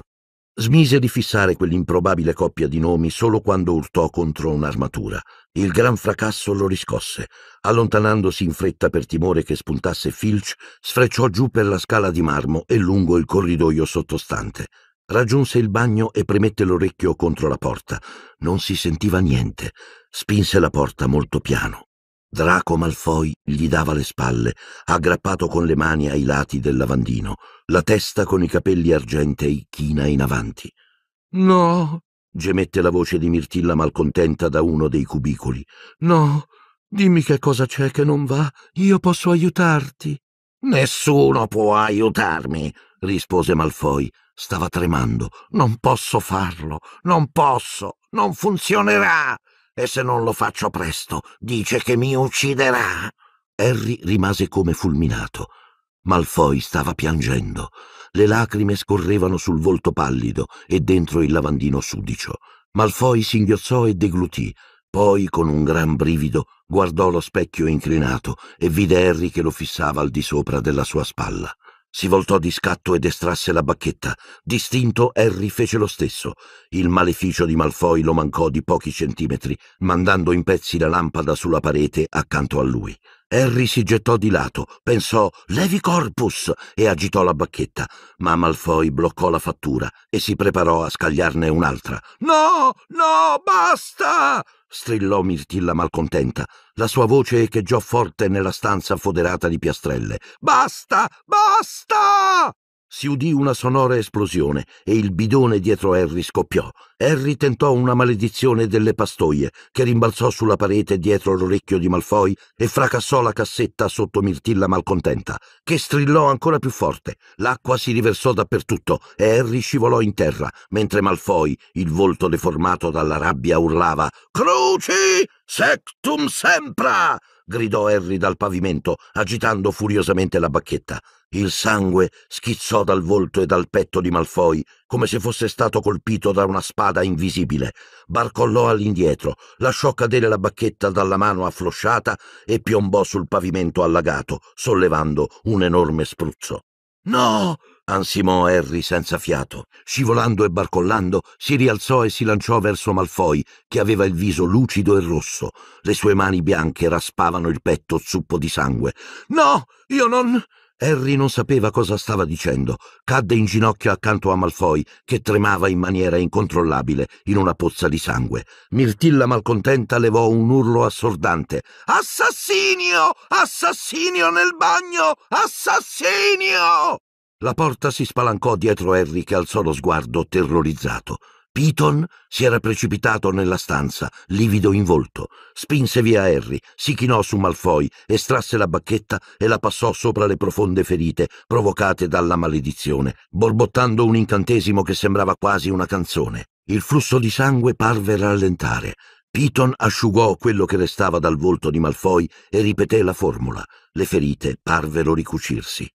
Smise di fissare quell'improbabile coppia di nomi solo quando urtò contro un'armatura. Il gran fracasso lo riscosse. Allontanandosi in fretta per timore che spuntasse Filch, sfrecciò giù per la scala di marmo e lungo il corridoio sottostante. Raggiunse il bagno e premette l'orecchio contro la porta. Non si sentiva niente. Spinse la porta molto piano. Draco Malfoy gli dava le spalle, aggrappato con le mani ai lati del lavandino, la testa con i capelli argentei china in avanti. No, gemette la voce di Mirtilla malcontenta da uno dei cubicoli. No, dimmi che cosa c'è che non va, io posso aiutarti. Nessuno può aiutarmi, rispose Malfoy. Stava tremando. Non posso farlo, non posso, non funzionerà. E se non lo faccio presto, dice che mi ucciderà. Harry rimase come fulminato. Malfoy stava piangendo. Le lacrime scorrevano sul volto pallido e dentro il lavandino sudicio. Malfoy singhiozzò e deglutì. Poi, con un gran brivido, guardò lo specchio inclinato e vide Harry che lo fissava al di sopra della sua spalla. Si voltò di scatto ed estrasse la bacchetta. Distinto, Harry fece lo stesso. Il maleficio di Malfoy lo mancò di pochi centimetri, mandando in pezzi la lampada sulla parete accanto a lui. Harry si gettò di lato, pensò Levi Corpus e agitò la bacchetta, ma Malfoy bloccò la fattura e si preparò a scagliarne un'altra. No, no, basta! strillò Mirtilla malcontenta. La sua voce echeggiò forte nella stanza foderata di piastrelle. Basta, basta! Si udì una sonora esplosione e il bidone dietro Harry scoppiò. Harry tentò una maledizione delle pastoie, che rimbalzò sulla parete dietro l'orecchio di Malfoy e fracassò la cassetta sotto Mirtilla malcontenta, che strillò ancora più forte. L'acqua si riversò dappertutto e Harry scivolò in terra, mentre Malfoy, il volto deformato dalla rabbia, urlava «Cruci! Sectum sempra!» gridò Harry dal pavimento, agitando furiosamente la bacchetta. Il sangue schizzò dal volto e dal petto di Malfoy, come se fosse stato colpito da una spada invisibile. Barcollò all'indietro, lasciò cadere la bacchetta dalla mano afflosciata e piombò sul pavimento allagato, sollevando un enorme spruzzo. No! ansimò Harry senza fiato. Scivolando e barcollando, si rialzò e si lanciò verso Malfoy, che aveva il viso lucido e rosso. Le sue mani bianche raspavano il petto zuppo di sangue. No! Io non. Harry non sapeva cosa stava dicendo. Cadde in ginocchio accanto a Malfoy, che tremava in maniera incontrollabile in una pozza di sangue. Mirtilla malcontenta levò un urlo assordante. Assassinio! Assassinio nel bagno! Assassinio! La porta si spalancò dietro Harry che alzò lo sguardo terrorizzato. Piton si era precipitato nella stanza, livido in volto, spinse via Harry, si chinò su Malfoy, estrasse la bacchetta e la passò sopra le profonde ferite provocate dalla maledizione, borbottando un incantesimo che sembrava quasi una canzone. Il flusso di sangue parve rallentare. Piton asciugò quello che restava dal volto di Malfoy e ripeté la formula. Le ferite parvero ricucirsi.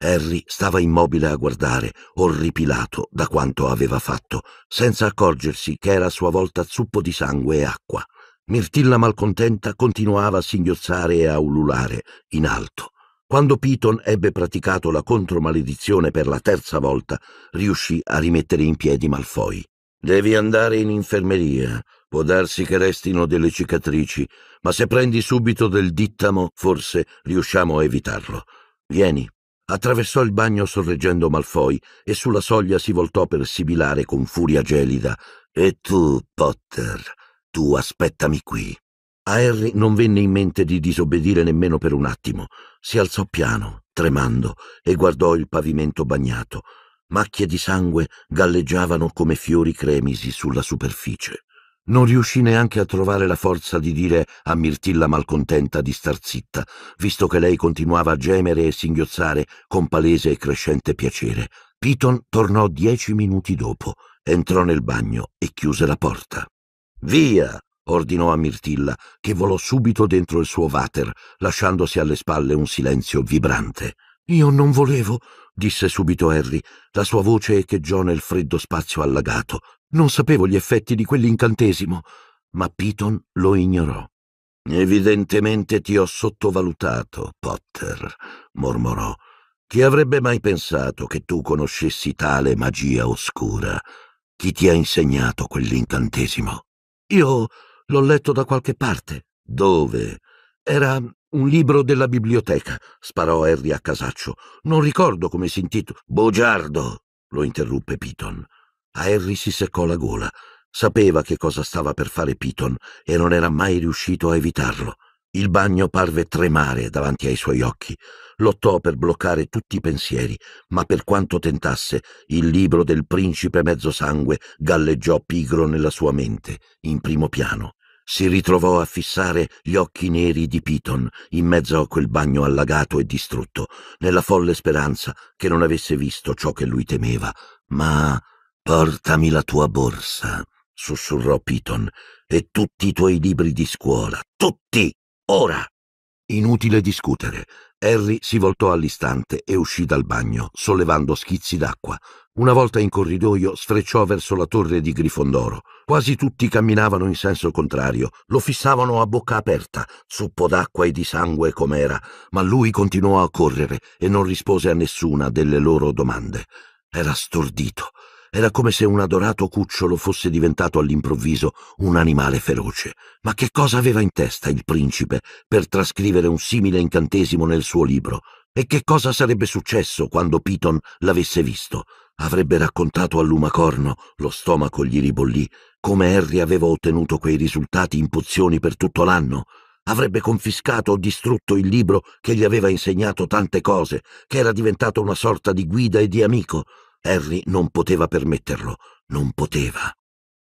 Harry stava immobile a guardare, orripilato da quanto aveva fatto, senza accorgersi che era a sua volta zuppo di sangue e acqua. Mirtilla malcontenta continuava a singhiozzare e a ululare, in alto. Quando Piton ebbe praticato la contromaledizione per la terza volta, riuscì a rimettere in piedi Malfoy. Devi andare in infermeria. Può darsi che restino delle cicatrici, ma se prendi subito del dittamo, forse riusciamo a evitarlo. Vieni, Attraversò il bagno sorreggendo Malfoy e sulla soglia si voltò per sibilare con furia gelida. E tu, Potter, tu aspettami qui. A Harry non venne in mente di disobbedire nemmeno per un attimo. Si alzò piano, tremando, e guardò il pavimento bagnato. Macchie di sangue galleggiavano come fiori cremisi sulla superficie. Non riuscì neanche a trovare la forza di dire a Mirtilla malcontenta di star zitta, visto che lei continuava a gemere e singhiozzare con palese e crescente piacere. Piton tornò dieci minuti dopo, entrò nel bagno e chiuse la porta. Via! ordinò a Mirtilla, che volò subito dentro il suo vater, lasciandosi alle spalle un silenzio vibrante. Io non volevo, disse subito Harry. La sua voce echeggiò nel freddo spazio allagato, non sapevo gli effetti di quell'incantesimo, ma Piton lo ignorò. Evidentemente ti ho sottovalutato, Potter, mormorò. Chi avrebbe mai pensato che tu conoscessi tale magia oscura? Chi ti ha insegnato quell'incantesimo? Io l'ho letto da qualche parte. Dove? Era un libro della biblioteca, sparò Harry a casaccio. Non ricordo come si intitola. Bugiardo! lo interruppe Piton. Harry si seccò la gola. Sapeva che cosa stava per fare Piton e non era mai riuscito a evitarlo. Il bagno parve tremare davanti ai suoi occhi. Lottò per bloccare tutti i pensieri, ma per quanto tentasse, il libro del principe mezzosangue galleggiò pigro nella sua mente, in primo piano. Si ritrovò a fissare gli occhi neri di Piton in mezzo a quel bagno allagato e distrutto, nella folle speranza che non avesse visto ciò che lui temeva, ma Portami la tua borsa, sussurrò Piton, e tutti i tuoi libri di scuola, tutti, ora. Inutile discutere. Harry si voltò all'istante e uscì dal bagno, sollevando schizzi d'acqua. Una volta in corridoio sfrecciò verso la torre di Grifondoro. Quasi tutti camminavano in senso contrario, lo fissavano a bocca aperta, zuppo d'acqua e di sangue com'era, ma lui continuò a correre e non rispose a nessuna delle loro domande. Era stordito. Era come se un adorato cucciolo fosse diventato all'improvviso un animale feroce. Ma che cosa aveva in testa il principe per trascrivere un simile incantesimo nel suo libro? E che cosa sarebbe successo quando Piton l'avesse visto? Avrebbe raccontato all'umacorno, lo stomaco gli ribollì, come Harry aveva ottenuto quei risultati in pozioni per tutto l'anno? avrebbe confiscato o distrutto il libro che gli aveva insegnato tante cose, che era diventato una sorta di guida e di amico, Harry non poteva permetterlo, non poteva.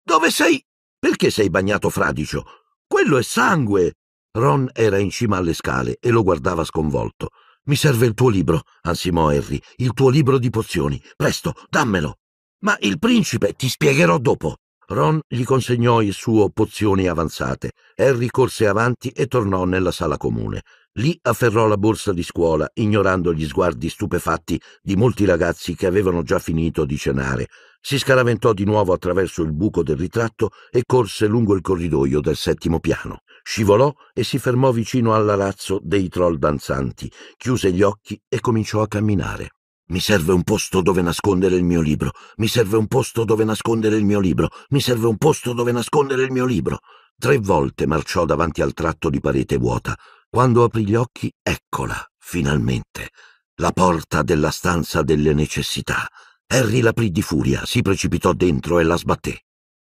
Dove sei? Perché sei bagnato fradicio? Quello è sangue! Ron era in cima alle scale e lo guardava sconvolto. Mi serve il tuo libro, ansimò Harry, il tuo libro di pozioni. Presto, dammelo. Ma il principe, ti spiegherò dopo. Ron gli consegnò il suo pozioni avanzate. Harry corse avanti e tornò nella sala comune. Lì afferrò la borsa di scuola, ignorando gli sguardi stupefatti di molti ragazzi che avevano già finito di cenare. Si scaraventò di nuovo attraverso il buco del ritratto e corse lungo il corridoio del settimo piano. Scivolò e si fermò vicino all'arazzo dei troll danzanti, chiuse gli occhi e cominciò a camminare. Mi serve un posto dove nascondere il mio libro. Mi serve un posto dove nascondere il mio libro. Mi serve un posto dove nascondere il mio libro. Tre volte marciò davanti al tratto di parete vuota. Quando aprì gli occhi, eccola, finalmente, la porta della stanza delle necessità. Harry l'aprì di furia, si precipitò dentro e la sbatté.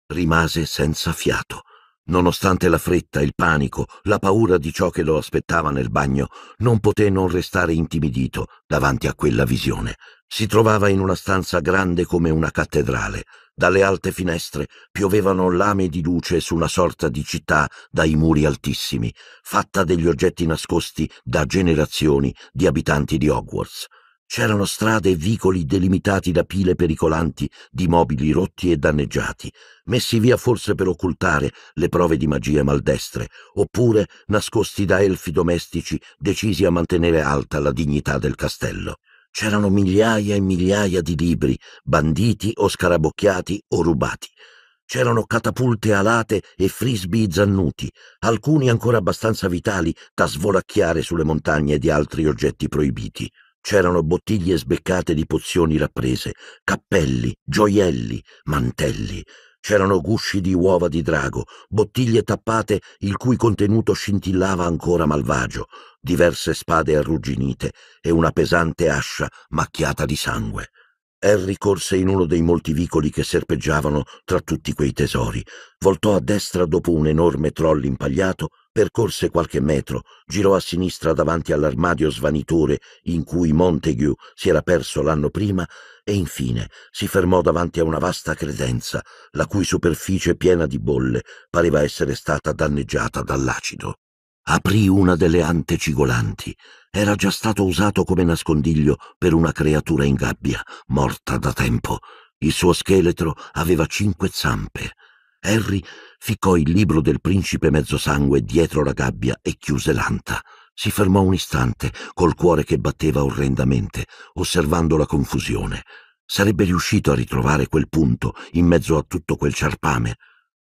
Rimase senza fiato. Nonostante la fretta, il panico, la paura di ciò che lo aspettava nel bagno, non poté non restare intimidito davanti a quella visione. Si trovava in una stanza grande come una cattedrale. Dalle alte finestre piovevano lame di luce su una sorta di città dai muri altissimi, fatta degli oggetti nascosti da generazioni di abitanti di Hogwarts. C'erano strade e vicoli delimitati da pile pericolanti di mobili rotti e danneggiati, messi via forse per occultare le prove di magie maldestre, oppure nascosti da elfi domestici decisi a mantenere alta la dignità del castello. C'erano migliaia e migliaia di libri, banditi o scarabocchiati o rubati. C'erano catapulte alate e frisbee zannuti, alcuni ancora abbastanza vitali da svolacchiare sulle montagne di altri oggetti proibiti. C'erano bottiglie sbeccate di pozioni rapprese, cappelli, gioielli, mantelli. C'erano gusci di uova di drago, bottiglie tappate il cui contenuto scintillava ancora malvagio, diverse spade arrugginite e una pesante ascia macchiata di sangue. Harry corse in uno dei molti vicoli che serpeggiavano tra tutti quei tesori, voltò a destra dopo un enorme troll impagliato Percorse qualche metro, girò a sinistra davanti all'armadio svanitore in cui Montague si era perso l'anno prima e infine si fermò davanti a una vasta credenza, la cui superficie piena di bolle pareva essere stata danneggiata dall'acido. Aprì una delle ante cigolanti. Era già stato usato come nascondiglio per una creatura in gabbia, morta da tempo. Il suo scheletro aveva cinque zampe. Harry ficcò il libro del principe mezzosangue dietro la gabbia e chiuse l'anta. Si fermò un istante, col cuore che batteva orrendamente, osservando la confusione. Sarebbe riuscito a ritrovare quel punto in mezzo a tutto quel ciarpame.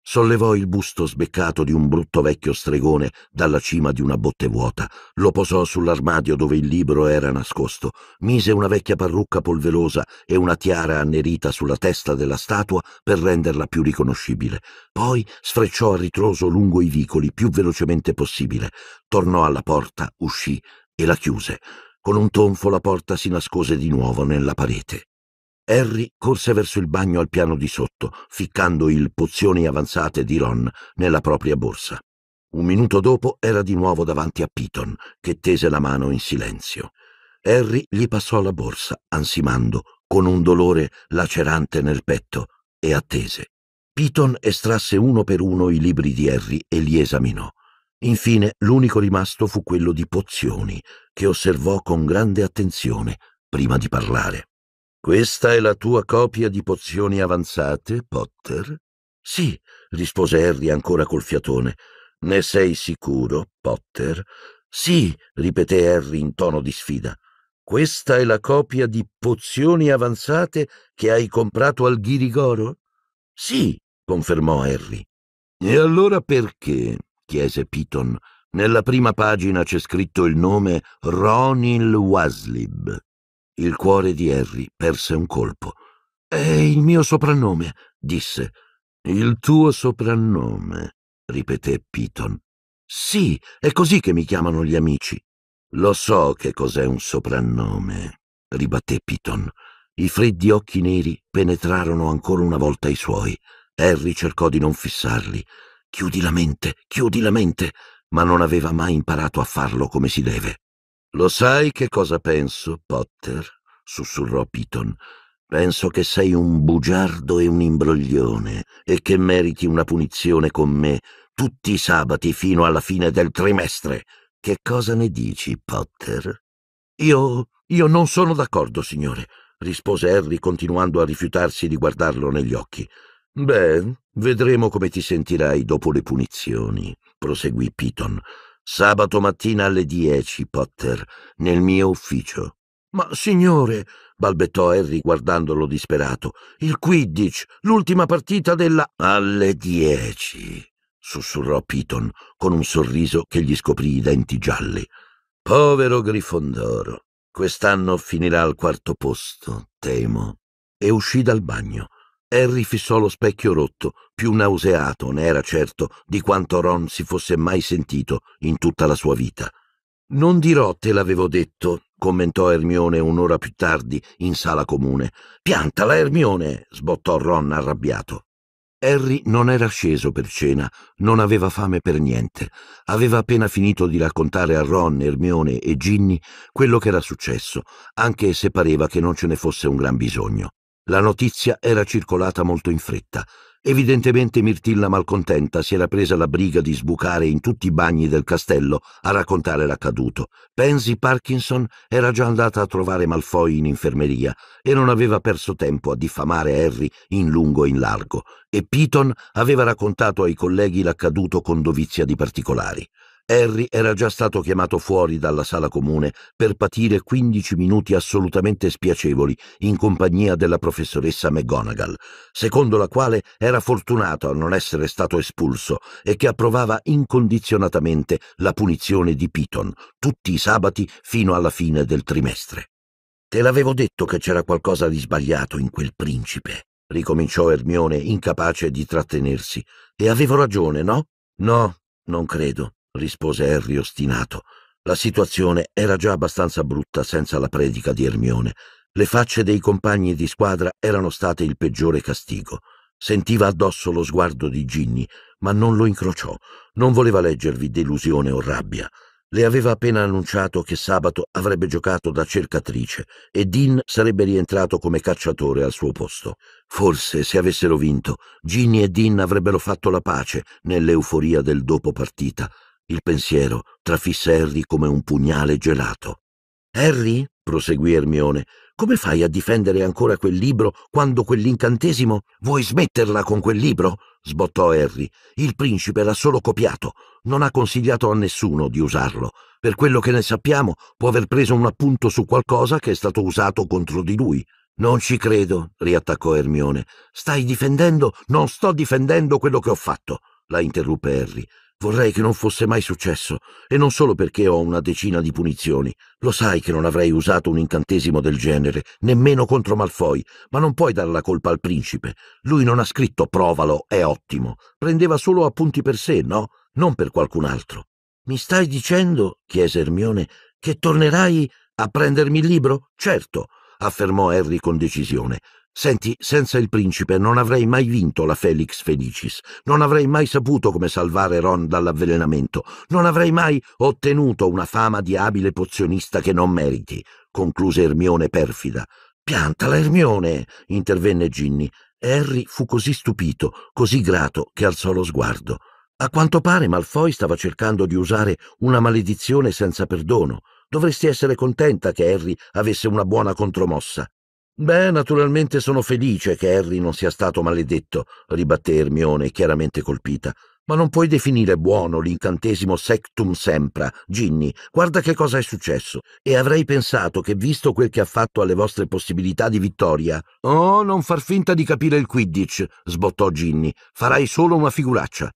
Sollevò il busto sbeccato di un brutto vecchio stregone dalla cima di una botte vuota, lo posò sull'armadio dove il libro era nascosto, mise una vecchia parrucca polverosa e una tiara annerita sulla testa della statua per renderla più riconoscibile. Poi sfrecciò a ritroso lungo i vicoli più velocemente possibile, tornò alla porta, uscì e la chiuse. Con un tonfo la porta si nascose di nuovo nella parete. Harry corse verso il bagno al piano di sotto, ficcando il pozioni avanzate di Ron nella propria borsa. Un minuto dopo era di nuovo davanti a Piton, che tese la mano in silenzio. Harry gli passò la borsa, ansimando, con un dolore lacerante nel petto, e attese. Piton estrasse uno per uno i libri di Harry e li esaminò. Infine, l'unico rimasto fu quello di Pozioni, che osservò con grande attenzione prima di parlare. Questa è la tua copia di pozioni avanzate, Potter? Sì, rispose Harry ancora col fiatone. Ne sei sicuro, Potter? Sì, ripeté Harry in tono di sfida. Questa è la copia di pozioni avanzate che hai comprato al Ghirigoro? Sì, confermò Harry. E allora perché? chiese Piton. Nella prima pagina c'è scritto il nome Ronil Waslib. Il cuore di Harry perse un colpo. È il mio soprannome, disse. Il tuo soprannome, ripeté Piton. Sì, è così che mi chiamano gli amici. Lo so che cos'è un soprannome, ribatté Piton. I freddi occhi neri penetrarono ancora una volta i suoi. Harry cercò di non fissarli. Chiudi la mente, chiudi la mente, ma non aveva mai imparato a farlo come si deve. Lo sai che cosa penso, Potter? sussurrò Piton. Penso che sei un bugiardo e un imbroglione e che meriti una punizione con me tutti i sabati fino alla fine del trimestre. Che cosa ne dici, Potter? Io. io non sono d'accordo, signore, rispose Harry continuando a rifiutarsi di guardarlo negli occhi. Beh, vedremo come ti sentirai dopo le punizioni, proseguì Piton. Sabato mattina alle 10, Potter, nel mio ufficio. Ma signore, balbettò Harry guardandolo disperato, il Quidditch, l'ultima partita della... Alle 10, sussurrò Piton con un sorriso che gli scoprì i denti gialli. Povero Grifondoro, quest'anno finirà al quarto posto, temo. E uscì dal bagno. Harry fissò lo specchio rotto, più nauseato, ne era certo, di quanto Ron si fosse mai sentito in tutta la sua vita. Non dirò te l'avevo detto, commentò Ermione un'ora più tardi in sala comune. Piantala, Ermione! sbottò Ron arrabbiato. Harry non era sceso per cena, non aveva fame per niente. Aveva appena finito di raccontare a Ron, Ermione e Ginny quello che era successo, anche se pareva che non ce ne fosse un gran bisogno. La notizia era circolata molto in fretta. Evidentemente Mirtilla malcontenta si era presa la briga di sbucare in tutti i bagni del castello a raccontare l'accaduto. Pansy Parkinson era già andata a trovare Malfoy in infermeria e non aveva perso tempo a diffamare Harry in lungo e in largo, e Piton aveva raccontato ai colleghi l'accaduto con dovizia di particolari. Harry era già stato chiamato fuori dalla sala comune per patire 15 minuti assolutamente spiacevoli in compagnia della professoressa McGonagall, secondo la quale era fortunato a non essere stato espulso e che approvava incondizionatamente la punizione di Piton tutti i sabati fino alla fine del trimestre. Te l'avevo detto che c'era qualcosa di sbagliato in quel principe, ricominciò Ermione incapace di trattenersi. E avevo ragione, no? No, non credo, rispose Harry ostinato. La situazione era già abbastanza brutta senza la predica di Ermione. Le facce dei compagni di squadra erano state il peggiore castigo. Sentiva addosso lo sguardo di Ginny, ma non lo incrociò. Non voleva leggervi delusione o rabbia. Le aveva appena annunciato che sabato avrebbe giocato da cercatrice e Dean sarebbe rientrato come cacciatore al suo posto. Forse, se avessero vinto, Ginny e Dean avrebbero fatto la pace nell'euforia del dopo partita, il pensiero trafisse Harry come un pugnale gelato. Harry, proseguì Ermione, come fai a difendere ancora quel libro quando quell'incantesimo? Vuoi smetterla con quel libro? sbottò Harry. Il principe l'ha solo copiato, non ha consigliato a nessuno di usarlo. Per quello che ne sappiamo, può aver preso un appunto su qualcosa che è stato usato contro di lui. Non ci credo, riattaccò Ermione. Stai difendendo? Non sto difendendo quello che ho fatto, la interruppe Harry. Vorrei che non fosse mai successo, e non solo perché ho una decina di punizioni. Lo sai che non avrei usato un incantesimo del genere, nemmeno contro Malfoy, ma non puoi dar la colpa al principe. Lui non ha scritto provalo, è ottimo. Prendeva solo appunti per sé, no? Non per qualcun altro. Mi stai dicendo, chiese Ermione, che tornerai a prendermi il libro? Certo, affermò Harry con decisione. Senti, senza il principe non avrei mai vinto la Felix Felicis, non avrei mai saputo come salvare Ron dall'avvelenamento, non avrei mai ottenuto una fama di abile pozionista che non meriti, concluse Ermione perfida. Piantala, Ermione! intervenne Ginny. Harry fu così stupito, così grato, che alzò lo sguardo. A quanto pare Malfoy stava cercando di usare una maledizione senza perdono. Dovresti essere contenta che Harry avesse una buona contromossa. Beh, naturalmente sono felice che Harry non sia stato maledetto, ribatté Ermione, chiaramente colpita. Ma non puoi definire buono l'incantesimo sectum sempra, Ginny. Guarda che cosa è successo. E avrei pensato che, visto quel che ha fatto alle vostre possibilità di vittoria. Oh, non far finta di capire il Quidditch, sbottò Ginny. Farai solo una figuraccia.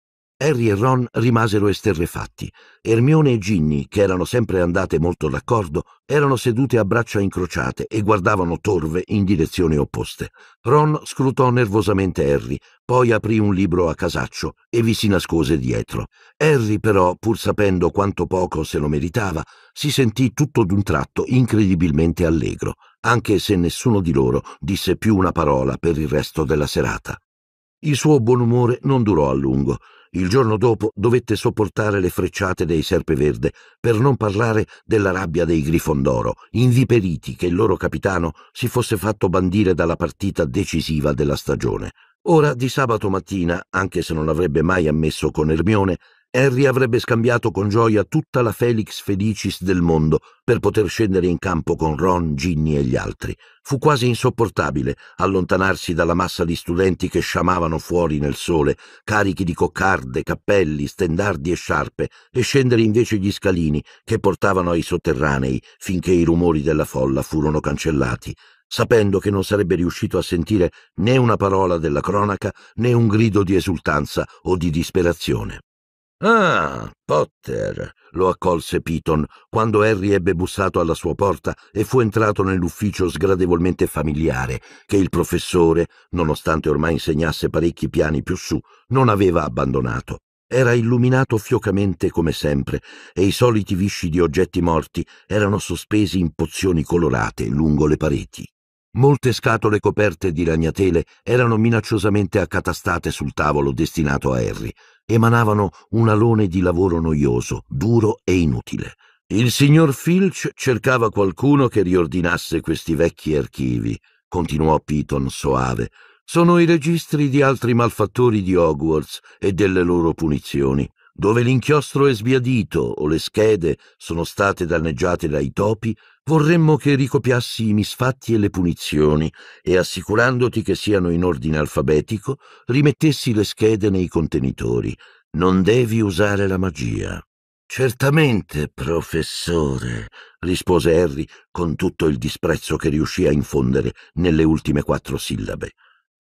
Harry e Ron rimasero esterrefatti. Ermione e Ginny, che erano sempre andate molto d'accordo, erano sedute a braccia incrociate e guardavano torve in direzioni opposte. Ron scrutò nervosamente Harry, poi aprì un libro a casaccio e vi si nascose dietro. Harry però, pur sapendo quanto poco se lo meritava, si sentì tutto d'un tratto incredibilmente allegro, anche se nessuno di loro disse più una parola per il resto della serata. Il suo buon umore non durò a lungo. Il giorno dopo dovette sopportare le frecciate dei Serpeverde, per non parlare della rabbia dei Grifondoro, inviperiti che il loro capitano si fosse fatto bandire dalla partita decisiva della stagione. Ora di sabato mattina, anche se non avrebbe mai ammesso con Ermione, Harry avrebbe scambiato con gioia tutta la Felix Felicis del mondo per poter scendere in campo con Ron, Ginny e gli altri. Fu quasi insopportabile allontanarsi dalla massa di studenti che sciamavano fuori nel sole, carichi di coccarde, cappelli, stendardi e sciarpe, e scendere invece gli scalini che portavano ai sotterranei finché i rumori della folla furono cancellati sapendo che non sarebbe riuscito a sentire né una parola della cronaca né un grido di esultanza o di disperazione. Ah, Potter, lo accolse Piton quando Harry ebbe bussato alla sua porta e fu entrato nell'ufficio sgradevolmente familiare che il professore, nonostante ormai insegnasse parecchi piani più su, non aveva abbandonato. Era illuminato fiocamente come sempre e i soliti visci di oggetti morti erano sospesi in pozioni colorate lungo le pareti. Molte scatole coperte di ragnatele erano minacciosamente accatastate sul tavolo destinato a Harry, emanavano un alone di lavoro noioso, duro e inutile. Il signor Filch cercava qualcuno che riordinasse questi vecchi archivi, continuò Piton soave. Sono i registri di altri malfattori di Hogwarts e delle loro punizioni, dove l'inchiostro è sbiadito o le schede sono state danneggiate dai topi Vorremmo che ricopiassi i misfatti e le punizioni e, assicurandoti che siano in ordine alfabetico, rimettessi le schede nei contenitori. Non devi usare la magia. Certamente, professore, rispose Harry con tutto il disprezzo che riuscì a infondere nelle ultime quattro sillabe.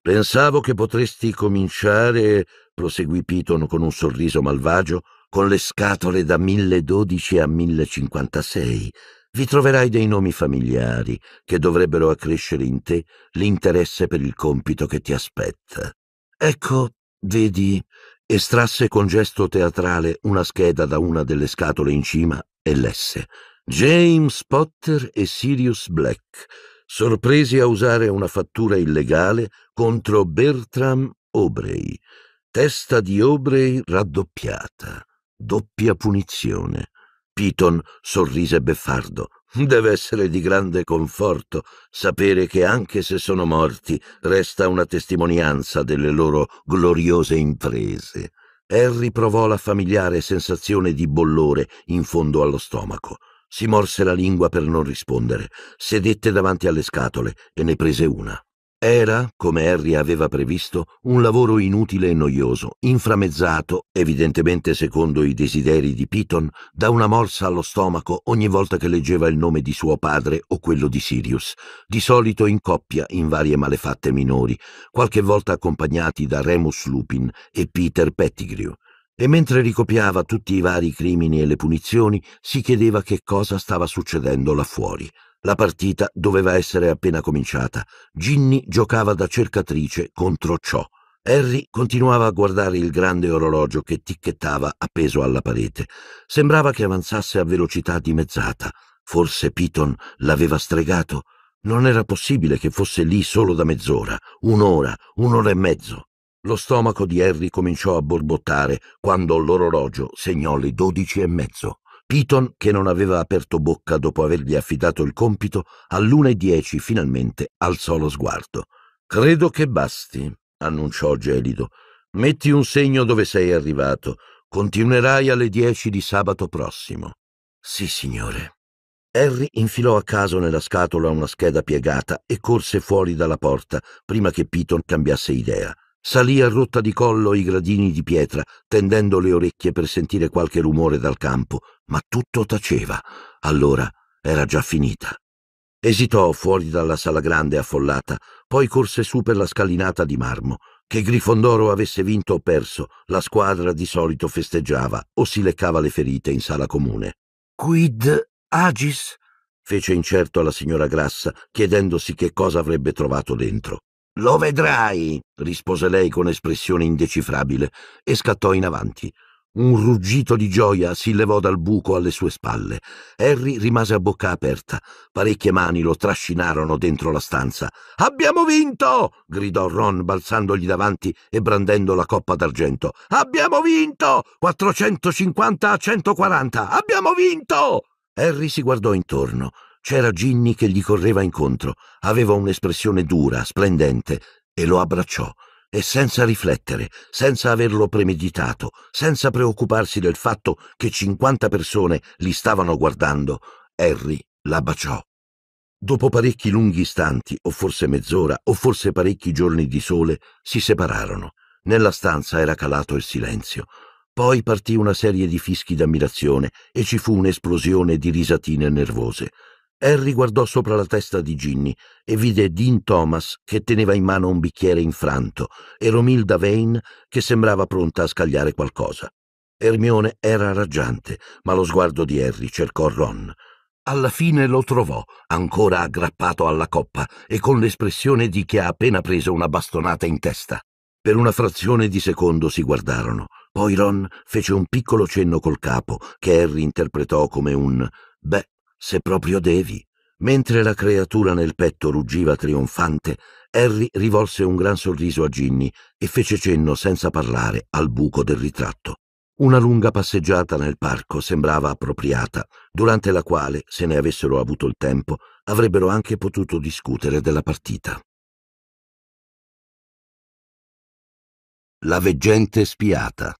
Pensavo che potresti cominciare, proseguì Piton con un sorriso malvagio, con le scatole da 1012 a 1056 vi troverai dei nomi familiari che dovrebbero accrescere in te l'interesse per il compito che ti aspetta. Ecco, vedi, estrasse con gesto teatrale una scheda da una delle scatole in cima e lesse. James Potter e Sirius Black, sorpresi a usare una fattura illegale contro Bertram Obrey. Testa di Obrey raddoppiata, doppia punizione. Piton sorrise beffardo. Deve essere di grande conforto sapere che anche se sono morti resta una testimonianza delle loro gloriose imprese. Harry provò la familiare sensazione di bollore in fondo allo stomaco. Si morse la lingua per non rispondere, sedette davanti alle scatole e ne prese una. Era, come Harry aveva previsto, un lavoro inutile e noioso, inframmezzato, evidentemente secondo i desideri di Piton, da una morsa allo stomaco ogni volta che leggeva il nome di suo padre o quello di Sirius, di solito in coppia in varie malefatte minori, qualche volta accompagnati da Remus Lupin e Peter Pettigrew. E mentre ricopiava tutti i vari crimini e le punizioni, si chiedeva che cosa stava succedendo là fuori. La partita doveva essere appena cominciata. Ginny giocava da cercatrice contro ciò. Harry continuava a guardare il grande orologio che ticchettava appeso alla parete. Sembrava che avanzasse a velocità dimezzata. Forse Piton l'aveva stregato? Non era possibile che fosse lì solo da mezz'ora, un'ora, un'ora e mezzo. Lo stomaco di Harry cominciò a borbottare quando l'orologio segnò le dodici e mezzo. Piton, che non aveva aperto bocca dopo avergli affidato il compito, all'una e dieci finalmente alzò lo sguardo. Credo che basti, annunciò gelido. Metti un segno dove sei arrivato. Continuerai alle dieci di sabato prossimo. Sì, signore. Harry infilò a caso nella scatola una scheda piegata e corse fuori dalla porta prima che Piton cambiasse idea. Salì a rotta di collo i gradini di pietra, tendendo le orecchie per sentire qualche rumore dal campo, ma tutto taceva. Allora era già finita. Esitò fuori dalla sala grande affollata, poi corse su per la scalinata di marmo. Che Grifondoro avesse vinto o perso, la squadra di solito festeggiava o si leccava le ferite in sala comune. Quid agis? fece incerto la signora Grassa, chiedendosi che cosa avrebbe trovato dentro. Lo vedrai, rispose lei con espressione indecifrabile e scattò in avanti. Un ruggito di gioia si levò dal buco alle sue spalle. Harry rimase a bocca aperta. Parecchie mani lo trascinarono dentro la stanza. Abbiamo vinto! gridò Ron balzandogli davanti e brandendo la coppa d'argento. Abbiamo vinto! 450 a 140! Abbiamo vinto! Harry si guardò intorno. C'era Ginny che gli correva incontro, aveva un'espressione dura, splendente, e lo abbracciò, e senza riflettere, senza averlo premeditato, senza preoccuparsi del fatto che 50 persone li stavano guardando, Harry la baciò. Dopo parecchi lunghi istanti, o forse mezz'ora, o forse parecchi giorni di sole, si separarono. Nella stanza era calato il silenzio. Poi partì una serie di fischi d'ammirazione e ci fu un'esplosione di risatine nervose. Harry guardò sopra la testa di Ginny e vide Dean Thomas che teneva in mano un bicchiere infranto e Romilda Vane che sembrava pronta a scagliare qualcosa. Ermione era raggiante, ma lo sguardo di Harry cercò Ron. Alla fine lo trovò, ancora aggrappato alla coppa e con l'espressione di chi ha appena preso una bastonata in testa. Per una frazione di secondo si guardarono. Poi Ron fece un piccolo cenno col capo, che Harry interpretò come un Beh, se proprio devi. Mentre la creatura nel petto ruggiva trionfante, Harry rivolse un gran sorriso a Ginny e fece cenno senza parlare al buco del ritratto. Una lunga passeggiata nel parco sembrava appropriata, durante la quale, se ne avessero avuto il tempo, avrebbero anche potuto discutere della partita. La veggente spiata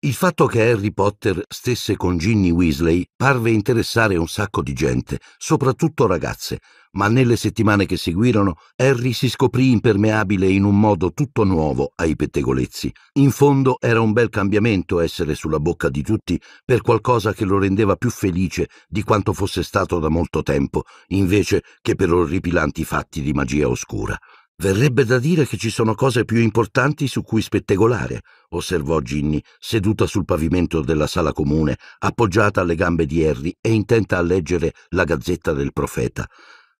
il fatto che Harry Potter stesse con Ginny Weasley parve interessare un sacco di gente, soprattutto ragazze, ma nelle settimane che seguirono Harry si scoprì impermeabile in un modo tutto nuovo ai pettegolezzi. In fondo era un bel cambiamento essere sulla bocca di tutti per qualcosa che lo rendeva più felice di quanto fosse stato da molto tempo, invece che per orripilanti fatti di magia oscura. Verrebbe da dire che ci sono cose più importanti su cui spettegolare, osservò Ginny, seduta sul pavimento della sala comune, appoggiata alle gambe di Harry e intenta a leggere la gazzetta del profeta.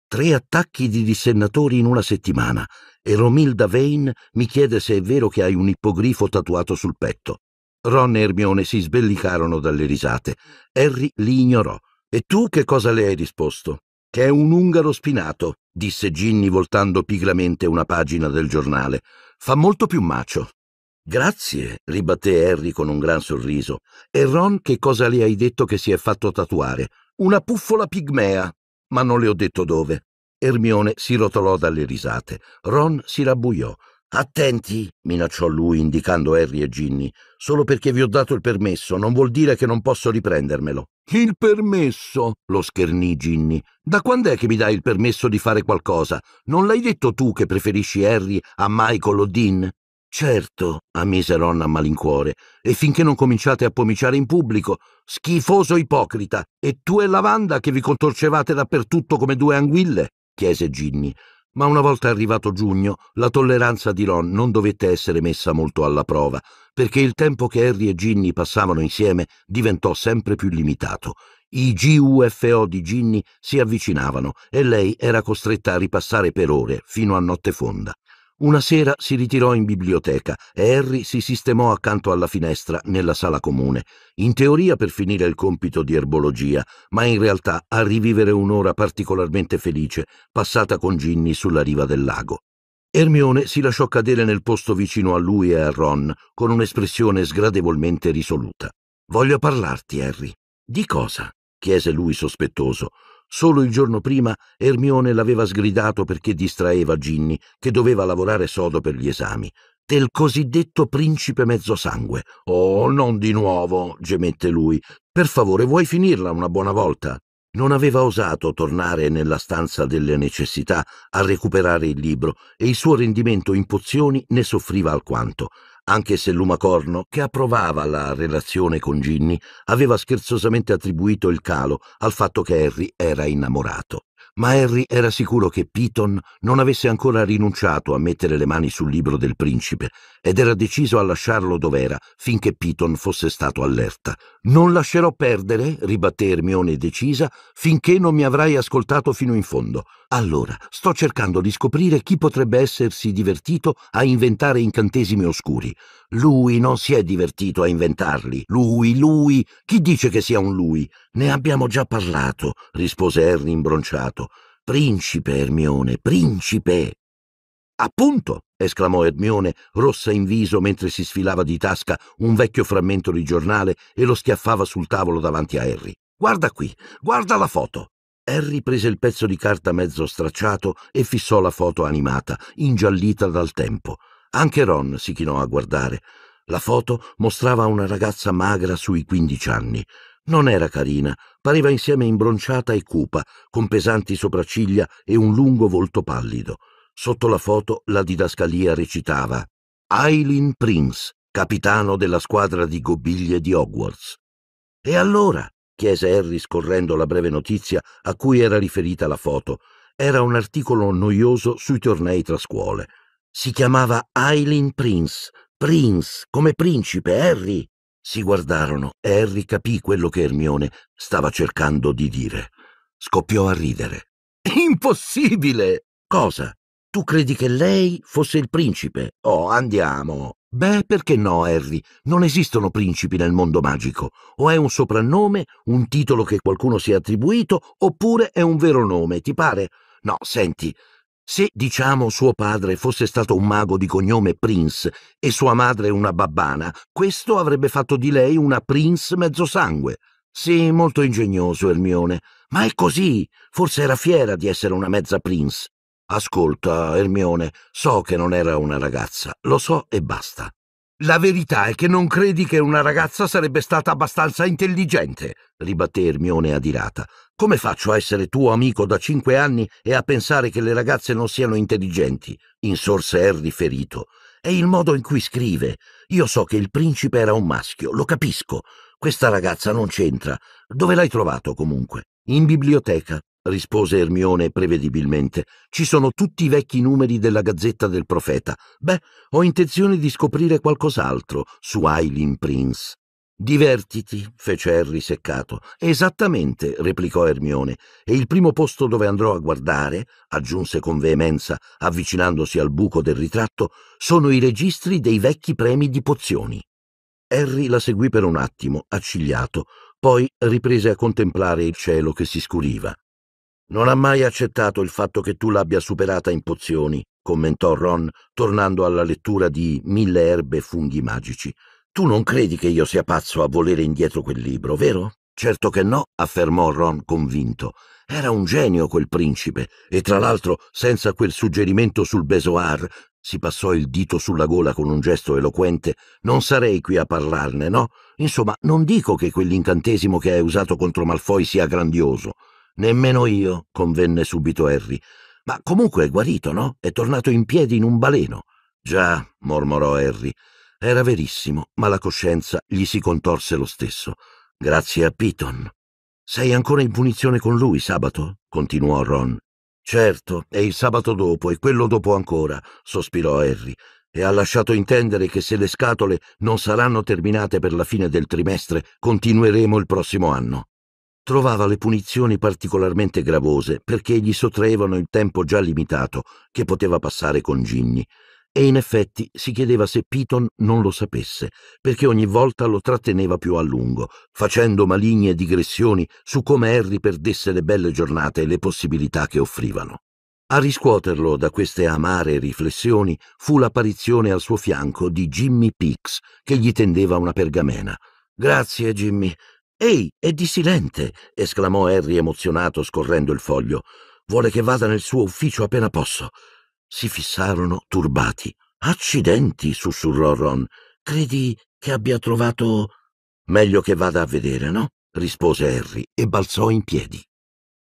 Tre attacchi di dissennatori in una settimana e Romilda Vane mi chiede se è vero che hai un ippogrifo tatuato sul petto. Ron e Hermione si sbellicarono dalle risate. Harry li ignorò. E tu che cosa le hai risposto? Che è un ungaro spinato, disse Ginny voltando pigramente una pagina del giornale. Fa molto più macio. Grazie, ribatté Harry con un gran sorriso. E Ron, che cosa le hai detto che si è fatto tatuare? Una puffola pigmea. Ma non le ho detto dove. Ermione si rotolò dalle risate. Ron si rabbuiò. Attenti, minacciò lui indicando Harry e Ginny. Solo perché vi ho dato il permesso non vuol dire che non posso riprendermelo. Il permesso? lo schernì Ginny. Da quando è che mi dai il permesso di fare qualcosa? Non l'hai detto tu che preferisci Harry a Michael o Dean? Certo, ammise Ron a malincuore, e finché non cominciate a pomiciare in pubblico, schifoso ipocrita, e tu e Lavanda che vi contorcevate dappertutto come due anguille? chiese Ginny. Ma una volta arrivato giugno, la tolleranza di Ron non dovette essere messa molto alla prova, perché il tempo che Harry e Ginny passavano insieme diventò sempre più limitato. I GUFO di Ginny si avvicinavano e lei era costretta a ripassare per ore fino a notte fonda. Una sera si ritirò in biblioteca e Harry si sistemò accanto alla finestra nella sala comune, in teoria per finire il compito di erbologia, ma in realtà a rivivere un'ora particolarmente felice passata con Ginny sulla riva del lago. Ermione si lasciò cadere nel posto vicino a lui e a Ron con un'espressione sgradevolmente risoluta. Voglio parlarti, Harry. Di cosa? chiese lui sospettoso. Solo il giorno prima Ermione l'aveva sgridato perché distraeva Ginny, che doveva lavorare sodo per gli esami, del cosiddetto principe mezzosangue. Oh, non di nuovo, gemette lui. Per favore, vuoi finirla una buona volta? Non aveva osato tornare nella stanza delle necessità a recuperare il libro e il suo rendimento in pozioni ne soffriva alquanto anche se Lumacorno, che approvava la relazione con Ginny, aveva scherzosamente attribuito il calo al fatto che Harry era innamorato. Ma Harry era sicuro che Piton non avesse ancora rinunciato a mettere le mani sul libro del principe ed era deciso a lasciarlo dov'era finché Piton fosse stato allerta. Non lascerò perdere, ribatté Hermione decisa, finché non mi avrai ascoltato fino in fondo. Allora, sto cercando di scoprire chi potrebbe essersi divertito a inventare incantesimi oscuri. Lui non si è divertito a inventarli. Lui, lui, chi dice che sia un lui? Ne abbiamo già parlato, rispose Harry imbronciato. Principe, Ermione, principe. Appunto, esclamò Ermione, rossa in viso mentre si sfilava di tasca un vecchio frammento di giornale e lo schiaffava sul tavolo davanti a Harry. Guarda qui, guarda la foto. Harry prese il pezzo di carta mezzo stracciato e fissò la foto animata, ingiallita dal tempo. Anche Ron si chinò a guardare. La foto mostrava una ragazza magra sui 15 anni. Non era carina, pareva insieme imbronciata e cupa, con pesanti sopracciglia e un lungo volto pallido. Sotto la foto la didascalia recitava Aileen Prince, capitano della squadra di gobiglie di Hogwarts. E allora? chiese Harry scorrendo la breve notizia a cui era riferita la foto. Era un articolo noioso sui tornei tra scuole. Si chiamava Eileen Prince. Prince, come principe, Harry. Si guardarono e Harry capì quello che Ermione stava cercando di dire. Scoppiò a ridere. Impossibile! Cosa? Tu credi che lei fosse il principe? Oh, andiamo! Beh, perché no, Harry? Non esistono principi nel mondo magico. O è un soprannome, un titolo che qualcuno si è attribuito, oppure è un vero nome, ti pare? No, senti, se diciamo suo padre fosse stato un mago di cognome Prince e sua madre una babbana, questo avrebbe fatto di lei una Prince mezzosangue. Sì, molto ingegnoso Ermione, ma è così. Forse era fiera di essere una mezza Prince. Ascolta, Ermione, so che non era una ragazza, lo so e basta. La verità è che non credi che una ragazza sarebbe stata abbastanza intelligente, ribatté Ermione adirata. Come faccio a essere tuo amico da cinque anni e a pensare che le ragazze non siano intelligenti? insorse Harry ferito. È il modo in cui scrive. Io so che il principe era un maschio, lo capisco. Questa ragazza non c'entra. Dove l'hai trovato comunque? In biblioteca rispose Ermione prevedibilmente. Ci sono tutti i vecchi numeri della Gazzetta del Profeta. Beh, ho intenzione di scoprire qualcos'altro su Aileen Prince. Divertiti, fece Harry seccato. Esattamente, replicò Ermione, e il primo posto dove andrò a guardare, aggiunse con veemenza, avvicinandosi al buco del ritratto, sono i registri dei vecchi premi di pozioni. Harry la seguì per un attimo, accigliato, poi riprese a contemplare il cielo che si scuriva. Non ha mai accettato il fatto che tu l'abbia superata in pozioni, commentò Ron, tornando alla lettura di Mille erbe e funghi magici. Tu non credi che io sia pazzo a volere indietro quel libro, vero? Certo che no, affermò Ron convinto. Era un genio quel principe, e tra l'altro, senza quel suggerimento sul Besoar, si passò il dito sulla gola con un gesto eloquente, non sarei qui a parlarne, no? Insomma, non dico che quell'incantesimo che hai usato contro Malfoy sia grandioso, Nemmeno io, convenne subito Harry. Ma comunque è guarito, no? È tornato in piedi in un baleno. Già, mormorò Harry. Era verissimo, ma la coscienza gli si contorse lo stesso. Grazie a Piton. Sei ancora in punizione con lui sabato? continuò Ron. Certo, è il sabato dopo e quello dopo ancora, sospirò Harry, e ha lasciato intendere che se le scatole non saranno terminate per la fine del trimestre, continueremo il prossimo anno trovava le punizioni particolarmente gravose perché gli sottraevano il tempo già limitato che poteva passare con Ginny e in effetti si chiedeva se Piton non lo sapesse, perché ogni volta lo tratteneva più a lungo, facendo maligne digressioni su come Harry perdesse le belle giornate e le possibilità che offrivano. A riscuoterlo da queste amare riflessioni fu l'apparizione al suo fianco di Jimmy Pix, che gli tendeva una pergamena. Grazie, Jimmy, Ehi, è di Silente! esclamò Harry emozionato scorrendo il foglio. Vuole che vada nel suo ufficio appena posso. Si fissarono turbati. Accidenti, sussurrò Ron. Credi che abbia trovato... Meglio che vada a vedere, no? rispose Harry e balzò in piedi.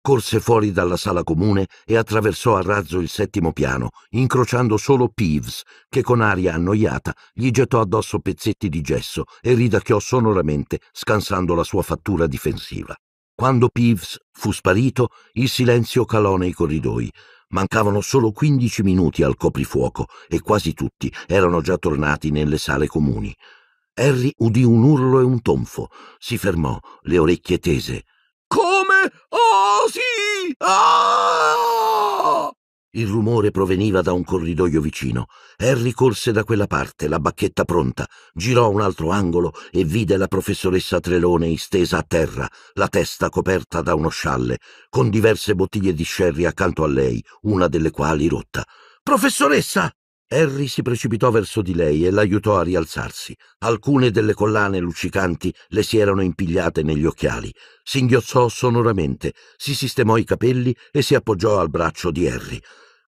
Corse fuori dalla sala comune e attraversò a razzo il settimo piano, incrociando solo Peeves, che con aria annoiata gli gettò addosso pezzetti di gesso e ridacchiò sonoramente, scansando la sua fattura difensiva. Quando Peeves fu sparito, il silenzio calò nei corridoi. Mancavano solo 15 minuti al coprifuoco e quasi tutti erano già tornati nelle sale comuni. Harry udì un urlo e un tonfo. Si fermò, le orecchie tese. Oh sì! Ah! Il rumore proveniva da un corridoio vicino. Harry corse da quella parte, la bacchetta pronta, girò un altro angolo e vide la professoressa Trelone stesa a terra, la testa coperta da uno scialle, con diverse bottiglie di sherry accanto a lei, una delle quali rotta. Professoressa! Harry si precipitò verso di lei e l'aiutò a rialzarsi. Alcune delle collane luccicanti le si erano impigliate negli occhiali. Singhiozzò sonoramente, si sistemò i capelli e si appoggiò al braccio di Harry.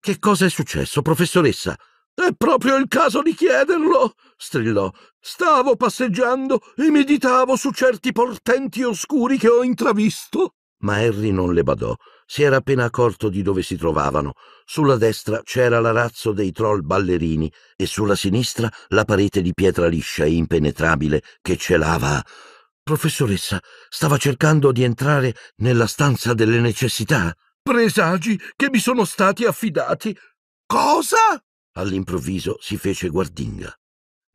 Che cosa è successo, professoressa? È proprio il caso di chiederlo, strillò. Stavo passeggiando e meditavo su certi portenti oscuri che ho intravisto. Ma Harry non le badò si era appena accorto di dove si trovavano. Sulla destra c'era l'arazzo dei troll ballerini e sulla sinistra la parete di pietra liscia e impenetrabile che celava. Professoressa, stava cercando di entrare nella stanza delle necessità. Presagi che mi sono stati affidati. Cosa? All'improvviso si fece guardinga.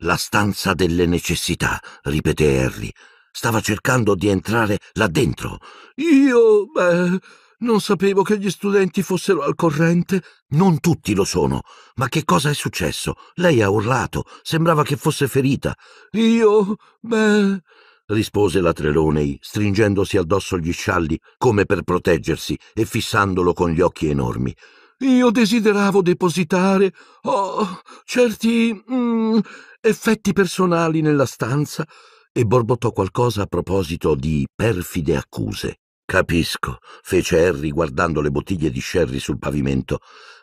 La stanza delle necessità, ripeté Harry. Stava cercando di entrare là dentro. Io... Beh. Non sapevo che gli studenti fossero al corrente. Non tutti lo sono. Ma che cosa è successo? Lei ha urlato. Sembrava che fosse ferita. Io? Beh rispose la Trelonei, stringendosi addosso gli scialli come per proteggersi e fissandolo con gli occhi enormi. Io desideravo depositare, oh, certi mm, effetti personali nella stanza e borbottò qualcosa a proposito di perfide accuse. Capisco, fece Harry guardando le bottiglie di sherry sul pavimento,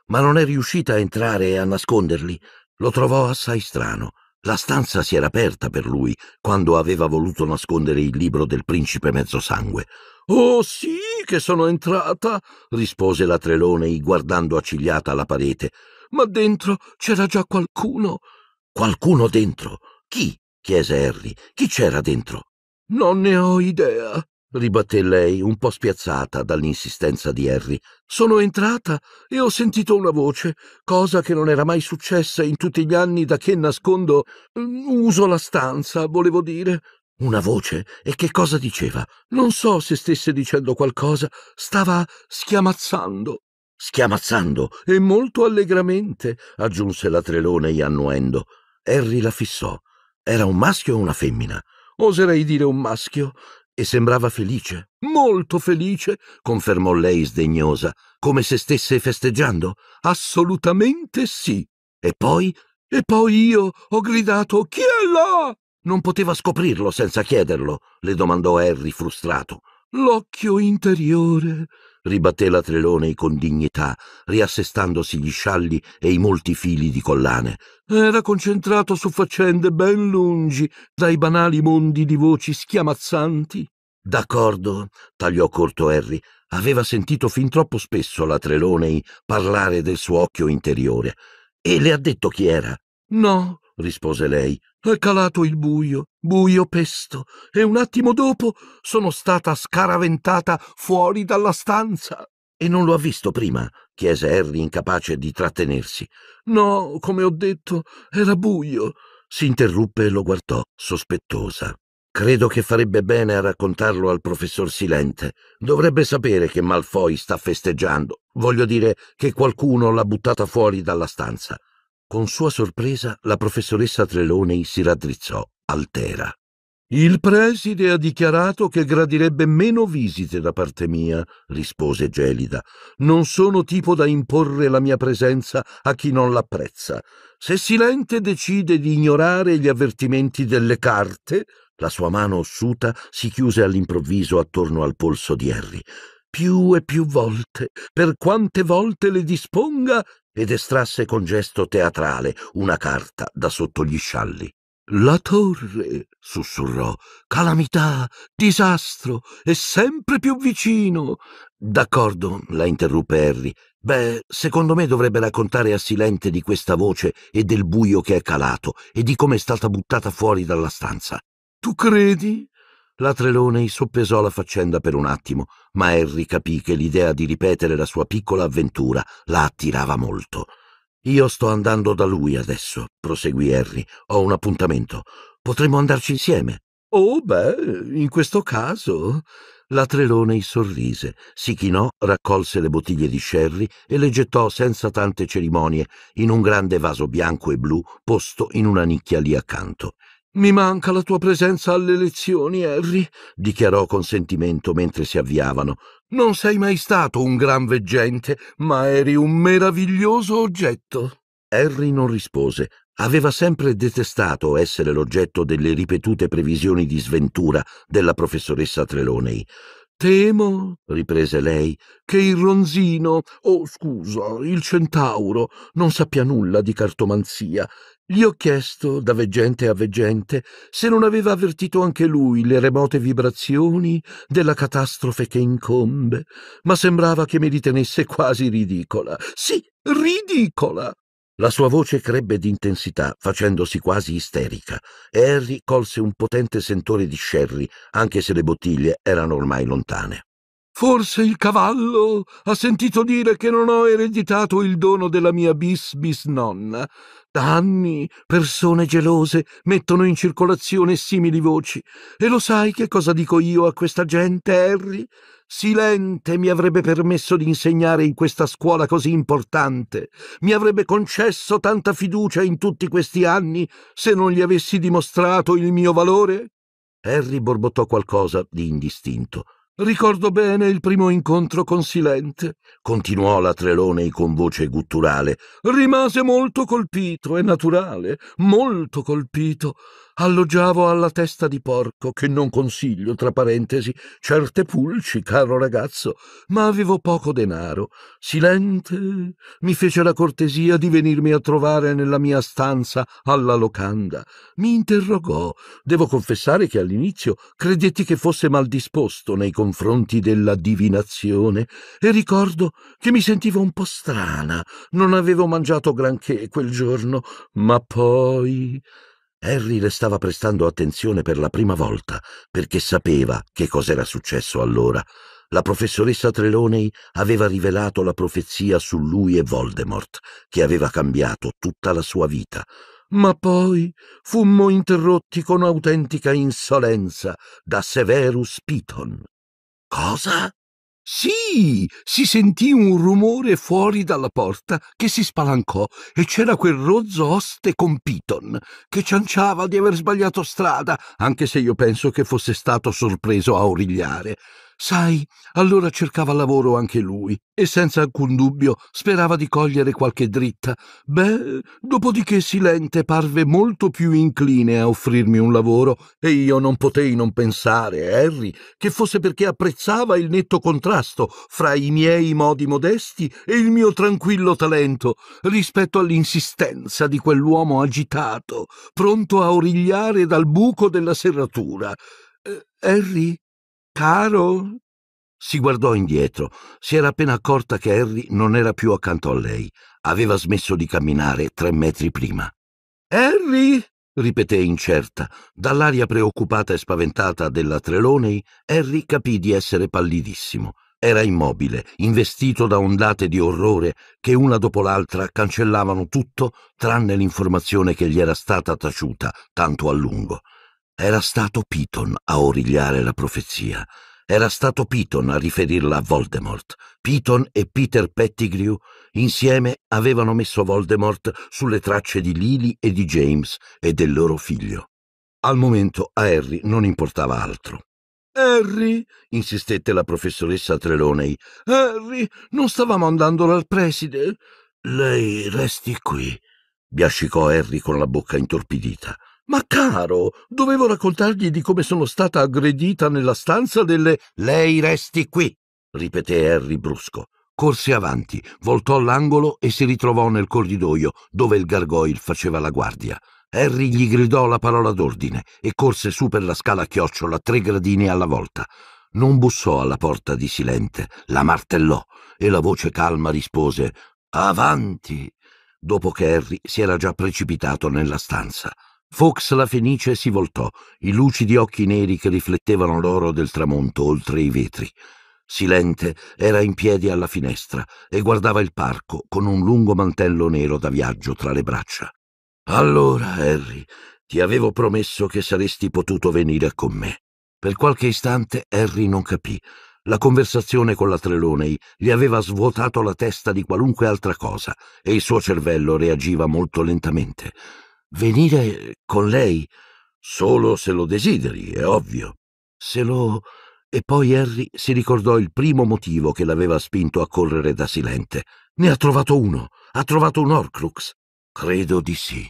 ma non è riuscita a entrare e a nasconderli. Lo trovò assai strano. La stanza si era aperta per lui quando aveva voluto nascondere il libro del principe mezzosangue. Oh sì, che sono entrata, rispose la Trelonei guardando accigliata alla parete. Ma dentro c'era già qualcuno. Qualcuno dentro? Chi? chiese Harry. Chi c'era dentro? Non ne ho idea, ribatté lei, un po' spiazzata dall'insistenza di Harry. Sono entrata e ho sentito una voce, cosa che non era mai successa in tutti gli anni da che nascondo. Mm, uso la stanza, volevo dire. Una voce? E che cosa diceva? Non so se stesse dicendo qualcosa. Stava schiamazzando. Schiamazzando, e molto allegramente, aggiunse la Trelone annuendo. Harry la fissò. Era un maschio o una femmina? Oserei dire un maschio. E sembrava felice, molto felice, confermò lei sdegnosa, come se stesse festeggiando. Assolutamente sì. E poi, e poi io ho gridato Chi è là? Non poteva scoprirlo senza chiederlo, le domandò Harry frustrato. L'occhio interiore, ribatté la Trelone con dignità, riassestandosi gli scialli e i molti fili di collane. Era concentrato su faccende ben lungi dai banali mondi di voci schiamazzanti. D'accordo, tagliò corto Harry. Aveva sentito fin troppo spesso la Trelonei parlare del suo occhio interiore. E le ha detto chi era? No, rispose lei. È calato il buio, buio pesto, e un attimo dopo sono stata scaraventata fuori dalla stanza. E non lo ha visto prima? chiese Harry, incapace di trattenersi. No, come ho detto, era buio. Si interruppe e lo guardò, sospettosa. Credo che farebbe bene a raccontarlo al professor Silente. Dovrebbe sapere che Malfoy sta festeggiando. Voglio dire che qualcuno l'ha buttata fuori dalla stanza. Con sua sorpresa, la professoressa Trelonei si raddrizzò, altera. Il preside ha dichiarato che gradirebbe meno visite da parte mia, rispose gelida. Non sono tipo da imporre la mia presenza a chi non l'apprezza. Se Silente decide di ignorare gli avvertimenti delle carte, la sua mano ossuta si chiuse all'improvviso attorno al polso di Harry. Più e più volte, per quante volte le disponga, ed estrasse con gesto teatrale una carta da sotto gli scialli. La torre, sussurrò, calamità, disastro, è sempre più vicino. D'accordo, la interruppe Harry. Beh, secondo me dovrebbe raccontare a Silente di questa voce e del buio che è calato e di come è stata buttata fuori dalla stanza. Tu credi? la Treloney soppesò la faccenda per un attimo, ma Harry capì che l'idea di ripetere la sua piccola avventura la attirava molto. Io sto andando da lui adesso, proseguì Harry. Ho un appuntamento. Potremmo andarci insieme. Oh, beh, in questo caso. La Treloney sorrise, si chinò, raccolse le bottiglie di sherry e le gettò senza tante cerimonie in un grande vaso bianco e blu posto in una nicchia lì accanto. Mi manca la tua presenza alle lezioni, Harry, dichiarò con sentimento mentre si avviavano. Non sei mai stato un gran veggente, ma eri un meraviglioso oggetto. Harry non rispose. Aveva sempre detestato essere l'oggetto delle ripetute previsioni di sventura della professoressa Treloney. Temo, riprese lei, che il ronzino, oh scusa, il centauro, non sappia nulla di cartomanzia gli ho chiesto, da veggente a veggente, se non aveva avvertito anche lui le remote vibrazioni della catastrofe che incombe, ma sembrava che mi ritenesse quasi ridicola. Sì, ridicola! La sua voce crebbe d'intensità, facendosi quasi isterica. Harry colse un potente sentore di sherry, anche se le bottiglie erano ormai lontane. Forse il cavallo ha sentito dire che non ho ereditato il dono della mia bis bisnonna. Da anni persone gelose mettono in circolazione simili voci. E lo sai che cosa dico io a questa gente, Harry? Silente mi avrebbe permesso di insegnare in questa scuola così importante, mi avrebbe concesso tanta fiducia in tutti questi anni se non gli avessi dimostrato il mio valore? Harry borbottò qualcosa di indistinto. Ricordo bene il primo incontro con Silente, continuò la Trelonei con voce gutturale. Rimase molto colpito, è naturale, molto colpito alloggiavo alla testa di porco, che non consiglio, tra parentesi, certe pulci, caro ragazzo, ma avevo poco denaro. Silente mi fece la cortesia di venirmi a trovare nella mia stanza alla locanda. Mi interrogò. Devo confessare che all'inizio credetti che fosse mal disposto nei confronti della divinazione e ricordo che mi sentivo un po' strana. Non avevo mangiato granché quel giorno, ma poi... Harry le stava prestando attenzione per la prima volta, perché sapeva che cos'era successo allora. La professoressa Trelawney aveva rivelato la profezia su lui e Voldemort, che aveva cambiato tutta la sua vita. Ma poi fummo interrotti con autentica insolenza da Severus Piton. Cosa? Sì, si sentì un rumore fuori dalla porta che si spalancò e c'era quel rozzo oste con Piton che cianciava di aver sbagliato strada, anche se io penso che fosse stato sorpreso a origliare. Sai, allora cercava lavoro anche lui e senza alcun dubbio sperava di cogliere qualche dritta. Beh, dopodiché Silente parve molto più incline a offrirmi un lavoro e io non potei non pensare, Harry, che fosse perché apprezzava il netto contrasto fra i miei modi modesti e il mio tranquillo talento rispetto all'insistenza di quell'uomo agitato, pronto a origliare dal buco della serratura. Eh, Harry Caro? Si guardò indietro. Si era appena accorta che Harry non era più accanto a lei. Aveva smesso di camminare tre metri prima. Harry? ripeté incerta. Dall'aria preoccupata e spaventata della Treloney, Harry capì di essere pallidissimo. Era immobile, investito da ondate di orrore che una dopo l'altra cancellavano tutto tranne l'informazione che gli era stata taciuta tanto a lungo. Era stato Piton a origliare la profezia. Era stato Piton a riferirla a Voldemort. Piton e Peter Pettigrew insieme avevano messo Voldemort sulle tracce di Lily e di James e del loro figlio. Al momento a Harry non importava altro. Harry, insistette la professoressa Trelawney. Harry, non stavamo andando dal preside. Lei resti qui, biascicò Harry con la bocca intorpidita. Ma caro, dovevo raccontargli di come sono stata aggredita nella stanza delle... Lei resti qui, ripeté Harry brusco. Corse avanti, voltò l'angolo e si ritrovò nel corridoio dove il gargoyle faceva la guardia. Harry gli gridò la parola d'ordine e corse su per la scala a chiocciola tre gradini alla volta. Non bussò alla porta di Silente, la martellò e la voce calma rispose Avanti! dopo che Harry si era già precipitato nella stanza. Fox la Fenice si voltò, i lucidi occhi neri che riflettevano l'oro del tramonto oltre i vetri. Silente era in piedi alla finestra e guardava il parco con un lungo mantello nero da viaggio tra le braccia. Allora, Harry, ti avevo promesso che saresti potuto venire con me. Per qualche istante Harry non capì. La conversazione con la Trelonei gli aveva svuotato la testa di qualunque altra cosa e il suo cervello reagiva molto lentamente venire con lei, solo se lo desideri, è ovvio. Se lo... E poi Harry si ricordò il primo motivo che l'aveva spinto a correre da Silente. Ne ha trovato uno. Ha trovato un Horcrux. Credo di sì.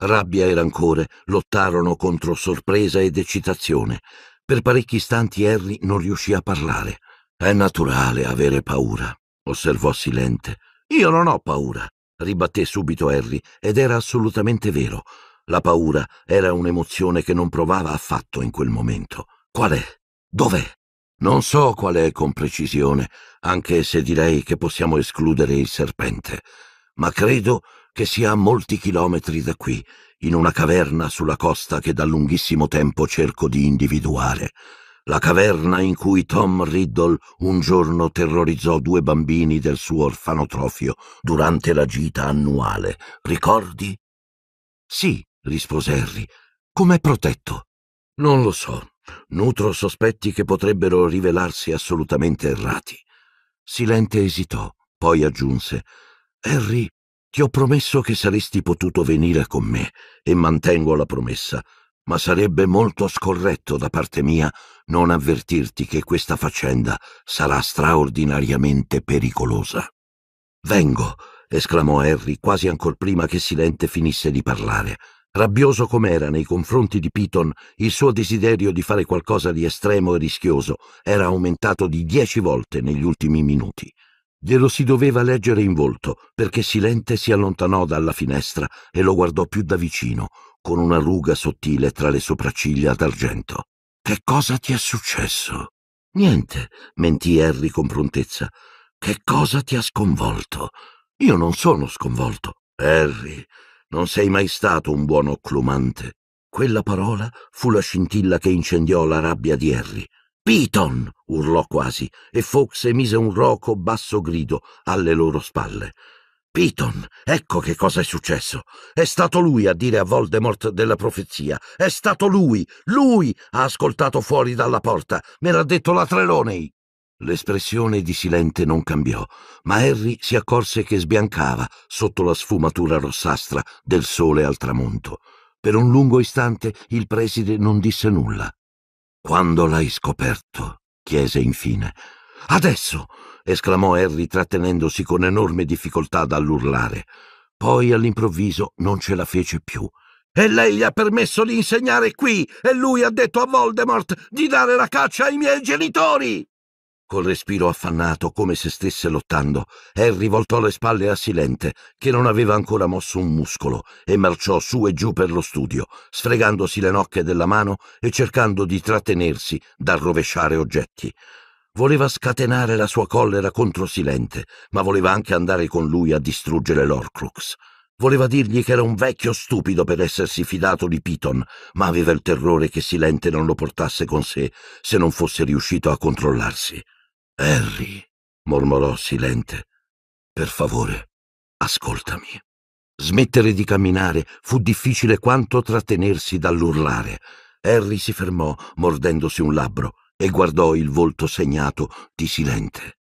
Rabbia e rancore lottarono contro sorpresa ed eccitazione. Per parecchi istanti Harry non riuscì a parlare. È naturale avere paura, osservò Silente. Io non ho paura ribatté subito Harry, ed era assolutamente vero. La paura era un'emozione che non provava affatto in quel momento. Qual è? Dov'è? Non so qual è con precisione, anche se direi che possiamo escludere il serpente, ma credo che sia a molti chilometri da qui, in una caverna sulla costa che da lunghissimo tempo cerco di individuare la caverna in cui Tom Riddle un giorno terrorizzò due bambini del suo orfanotrofio durante la gita annuale. Ricordi? Sì, rispose Harry. Com'è protetto? Non lo so. Nutro sospetti che potrebbero rivelarsi assolutamente errati. Silente esitò, poi aggiunse Harry, ti ho promesso che saresti potuto venire con me e mantengo la promessa ma sarebbe molto scorretto da parte mia non avvertirti che questa faccenda sarà straordinariamente pericolosa. Vengo, esclamò Harry quasi ancor prima che Silente finisse di parlare. Rabbioso com'era nei confronti di Piton, il suo desiderio di fare qualcosa di estremo e rischioso era aumentato di dieci volte negli ultimi minuti. Glielo si doveva leggere in volto, perché Silente si allontanò dalla finestra e lo guardò più da vicino, con una ruga sottile tra le sopracciglia d'argento. Che cosa ti è successo? Niente, mentì Harry con prontezza. Che cosa ti ha sconvolto? Io non sono sconvolto. Harry, non sei mai stato un buon occlumante. Quella parola fu la scintilla che incendiò la rabbia di Harry. Piton! urlò quasi, e Fox emise un roco basso grido alle loro spalle. Piton, ecco che cosa è successo. È stato lui a dire a Voldemort della profezia. È stato lui. Lui ha ascoltato fuori dalla porta. Me l'ha detto la Treloney. L'espressione di Silente non cambiò, ma Harry si accorse che sbiancava sotto la sfumatura rossastra del sole al tramonto. Per un lungo istante il preside non disse nulla. Quando l'hai scoperto? chiese infine. Adesso! esclamò Harry trattenendosi con enorme difficoltà dall'urlare. Poi all'improvviso non ce la fece più. E lei gli ha permesso di insegnare qui, e lui ha detto a Voldemort di dare la caccia ai miei genitori! Col respiro affannato, come se stesse lottando, Harry voltò le spalle a Silente, che non aveva ancora mosso un muscolo, e marciò su e giù per lo studio, sfregandosi le nocche della mano e cercando di trattenersi dal rovesciare oggetti. Voleva scatenare la sua collera contro Silente, ma voleva anche andare con lui a distruggere l'Orcrux. Voleva dirgli che era un vecchio stupido per essersi fidato di Piton, ma aveva il terrore che Silente non lo portasse con sé se non fosse riuscito a controllarsi. Harry, mormorò Silente, per favore, ascoltami. Smettere di camminare fu difficile quanto trattenersi dall'urlare. Harry si fermò, mordendosi un labbro e guardò il volto segnato di Silente.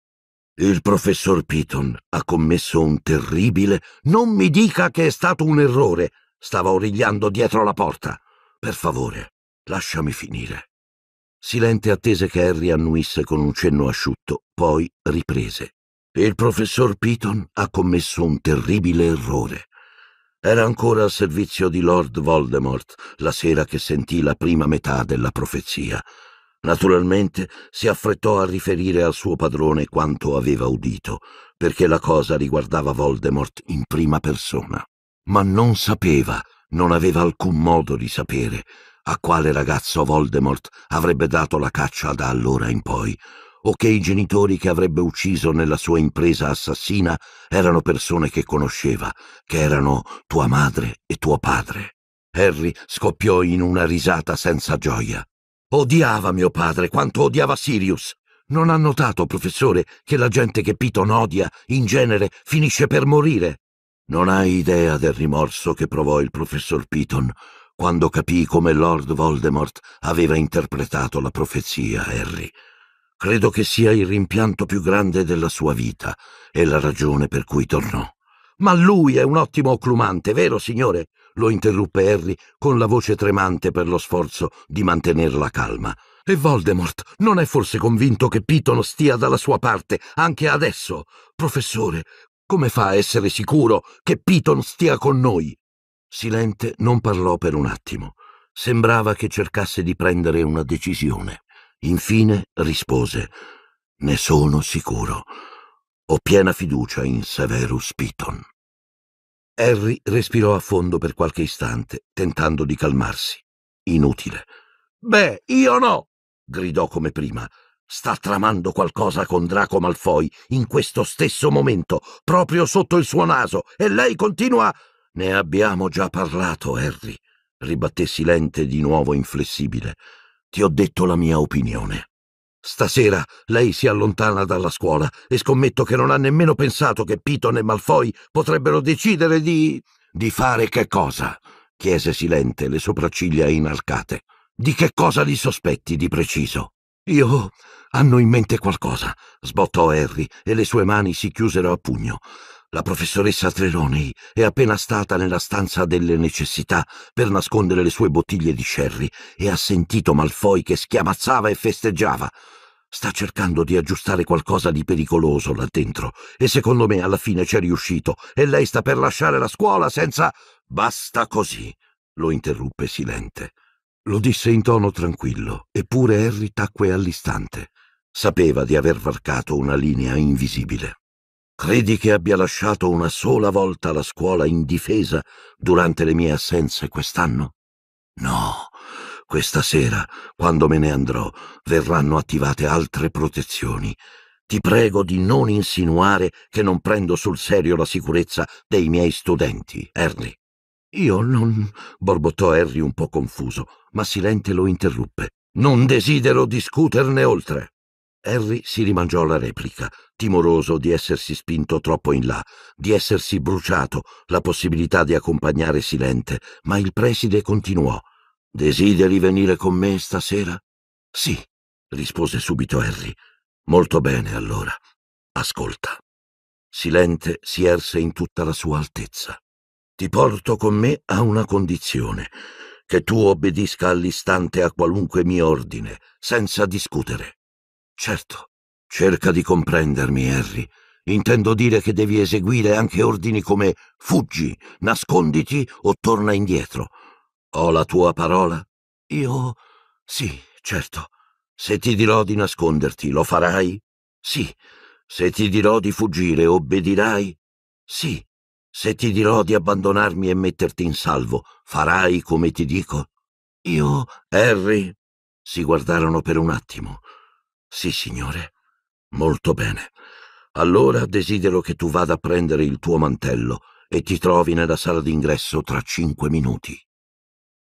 Il professor Piton ha commesso un terribile. Non mi dica che è stato un errore. Stava origliando dietro la porta. Per favore, lasciami finire. Silente attese che Harry annuisse con un cenno asciutto, poi riprese. Il professor Piton ha commesso un terribile errore. Era ancora al servizio di Lord Voldemort la sera che sentì la prima metà della profezia. Naturalmente si affrettò a riferire al suo padrone quanto aveva udito, perché la cosa riguardava Voldemort in prima persona. Ma non sapeva, non aveva alcun modo di sapere, a quale ragazzo Voldemort avrebbe dato la caccia da allora in poi, o che i genitori che avrebbe ucciso nella sua impresa assassina erano persone che conosceva, che erano tua madre e tuo padre. Harry scoppiò in una risata senza gioia. Odiava mio padre quanto odiava Sirius. Non ha notato, professore, che la gente che Piton odia, in genere, finisce per morire? Non hai idea del rimorso che provò il professor Piton quando capì come Lord Voldemort aveva interpretato la profezia, Harry. Credo che sia il rimpianto più grande della sua vita e la ragione per cui tornò. Ma lui è un ottimo occlumante, vero signore? lo interruppe Harry con la voce tremante per lo sforzo di mantenere la calma. E Voldemort non è forse convinto che Piton stia dalla sua parte anche adesso? Professore, come fa a essere sicuro che Piton stia con noi? Silente non parlò per un attimo. Sembrava che cercasse di prendere una decisione. Infine rispose: Ne sono sicuro. Ho piena fiducia in Severus Piton. Harry respirò a fondo per qualche istante, tentando di calmarsi. Inutile. Beh, io no! gridò come prima. Sta tramando qualcosa con Draco Malfoy in questo stesso momento, proprio sotto il suo naso, e lei continua. Ne abbiamo già parlato, Harry, ribatté silente di nuovo inflessibile. Ti ho detto la mia opinione. Stasera lei si allontana dalla scuola e scommetto che non ha nemmeno pensato che Piton e Malfoy potrebbero decidere di... Di fare che cosa? chiese silente, le sopracciglia inarcate. Di che cosa li sospetti di preciso? Io... hanno in mente qualcosa, sbottò Harry e le sue mani si chiusero a pugno. La professoressa Trelawney è appena stata nella stanza delle necessità per nascondere le sue bottiglie di sherry e ha sentito Malfoy che schiamazzava e festeggiava. Sta cercando di aggiustare qualcosa di pericoloso là dentro e secondo me alla fine c'è riuscito e lei sta per lasciare la scuola senza... Basta così, lo interruppe silente. Lo disse in tono tranquillo, eppure Harry tacque all'istante. Sapeva di aver varcato una linea invisibile. Credi che abbia lasciato una sola volta la scuola in difesa durante le mie assenze quest'anno? No. Questa sera, quando me ne andrò, verranno attivate altre protezioni. Ti prego di non insinuare che non prendo sul serio la sicurezza dei miei studenti, Harry. Io non... borbottò Harry un po' confuso, ma Silente lo interruppe. Non desidero discuterne oltre. Harry si rimangiò la replica, timoroso di essersi spinto troppo in là, di essersi bruciato la possibilità di accompagnare Silente, ma il preside continuò. Desideri venire con me stasera? Sì, rispose subito Harry. Molto bene, allora. Ascolta. Silente si erse in tutta la sua altezza. Ti porto con me a una condizione, che tu obbedisca all'istante a qualunque mio ordine, senza discutere. Certo. Cerca di comprendermi, Harry. Intendo dire che devi eseguire anche ordini come fuggi, nasconditi o torna indietro. Ho la tua parola? Io. Sì, certo. Se ti dirò di nasconderti, lo farai? Sì. Se ti dirò di fuggire, obbedirai? Sì. Se ti dirò di abbandonarmi e metterti in salvo, farai come ti dico? Io. Harry. Si guardarono per un attimo. Sì, signore. Molto bene. Allora desidero che tu vada a prendere il tuo mantello e ti trovi nella sala d'ingresso tra cinque minuti.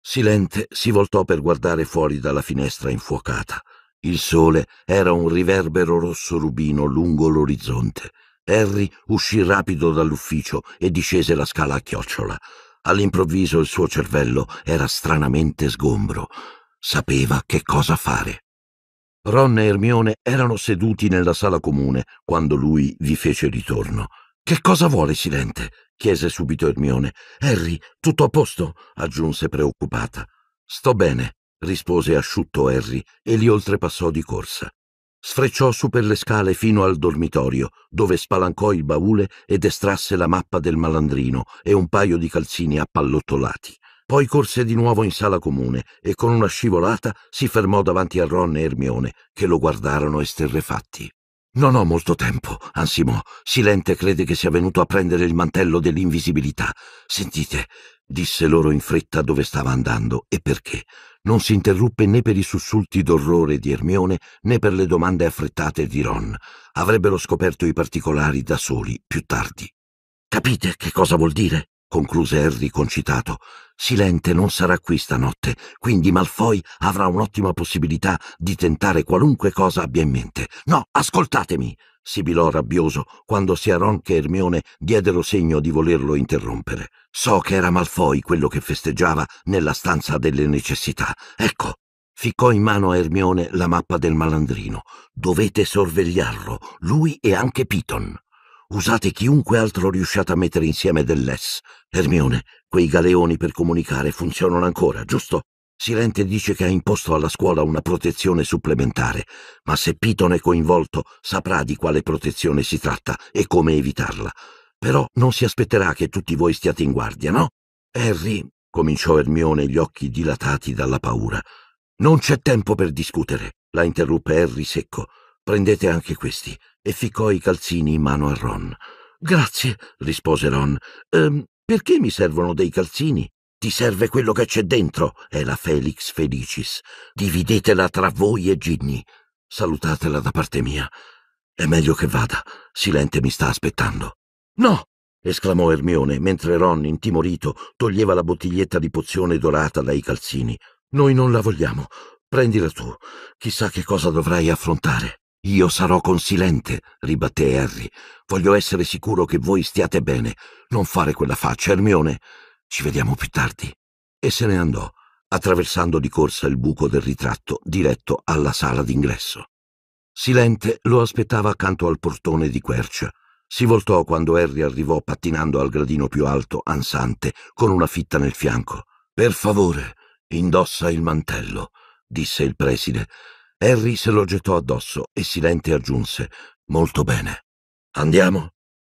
Silente si voltò per guardare fuori dalla finestra infuocata. Il sole era un riverbero rosso rubino lungo l'orizzonte. Harry uscì rapido dall'ufficio e discese la scala a chiocciola. All'improvviso il suo cervello era stranamente sgombro. Sapeva che cosa fare. Ron e Ermione erano seduti nella sala comune quando lui vi fece ritorno. Che cosa vuole Silente? chiese subito Ermione. Harry, tutto a posto? aggiunse preoccupata. Sto bene, rispose asciutto Harry e li oltrepassò di corsa. Sfrecciò su per le scale fino al dormitorio, dove spalancò il baule ed estrasse la mappa del malandrino e un paio di calzini appallottolati. Poi corse di nuovo in sala comune e con una scivolata si fermò davanti a Ron e Ermione, che lo guardarono esterrefatti. Non ho molto tempo, ansimò. Silente crede che sia venuto a prendere il mantello dell'invisibilità. Sentite, disse loro in fretta dove stava andando e perché. Non si interruppe né per i sussulti d'orrore di Ermione né per le domande affrettate di Ron. Avrebbero scoperto i particolari da soli più tardi. Capite che cosa vuol dire? concluse Harry concitato. Silente non sarà qui stanotte, quindi Malfoy avrà un'ottima possibilità di tentare qualunque cosa abbia in mente. No, ascoltatemi! sibilò rabbioso quando sia Ron che Hermione diedero segno di volerlo interrompere. So che era Malfoy quello che festeggiava nella stanza delle necessità. Ecco, ficcò in mano a Hermione la mappa del malandrino. Dovete sorvegliarlo, lui e anche Piton. Usate chiunque altro riusciate a mettere insieme dell'Es. Hermione, quei galeoni per comunicare funzionano ancora, giusto? Silente dice che ha imposto alla scuola una protezione supplementare, ma se Piton è coinvolto saprà di quale protezione si tratta e come evitarla. Però non si aspetterà che tutti voi stiate in guardia, no? Harry, cominciò Hermione, gli occhi dilatati dalla paura. Non c'è tempo per discutere, la interruppe Harry secco. Prendete anche questi. E ficcò i calzini in mano a Ron. Grazie, rispose Ron. Ehm, perché mi servono dei calzini? Ti serve quello che c'è dentro, è la Felix Felicis. Dividetela tra voi e Ginny. Salutatela da parte mia. È meglio che vada. Silente mi sta aspettando. No! esclamò Ermione, mentre Ron, intimorito, toglieva la bottiglietta di pozione dorata dai calzini. Noi non la vogliamo. Prendila tu. Chissà che cosa dovrai affrontare. Io sarò consilente, ribatté Harry. Voglio essere sicuro che voi stiate bene. Non fare quella faccia, Ermione. Ci vediamo più tardi. E se ne andò, attraversando di corsa il buco del ritratto, diretto alla sala d'ingresso. Silente lo aspettava accanto al portone di quercia. Si voltò quando Harry arrivò pattinando al gradino più alto, ansante, con una fitta nel fianco. Per favore, indossa il mantello, disse il preside. Harry se lo gettò addosso e silente aggiunse Molto bene. Andiamo?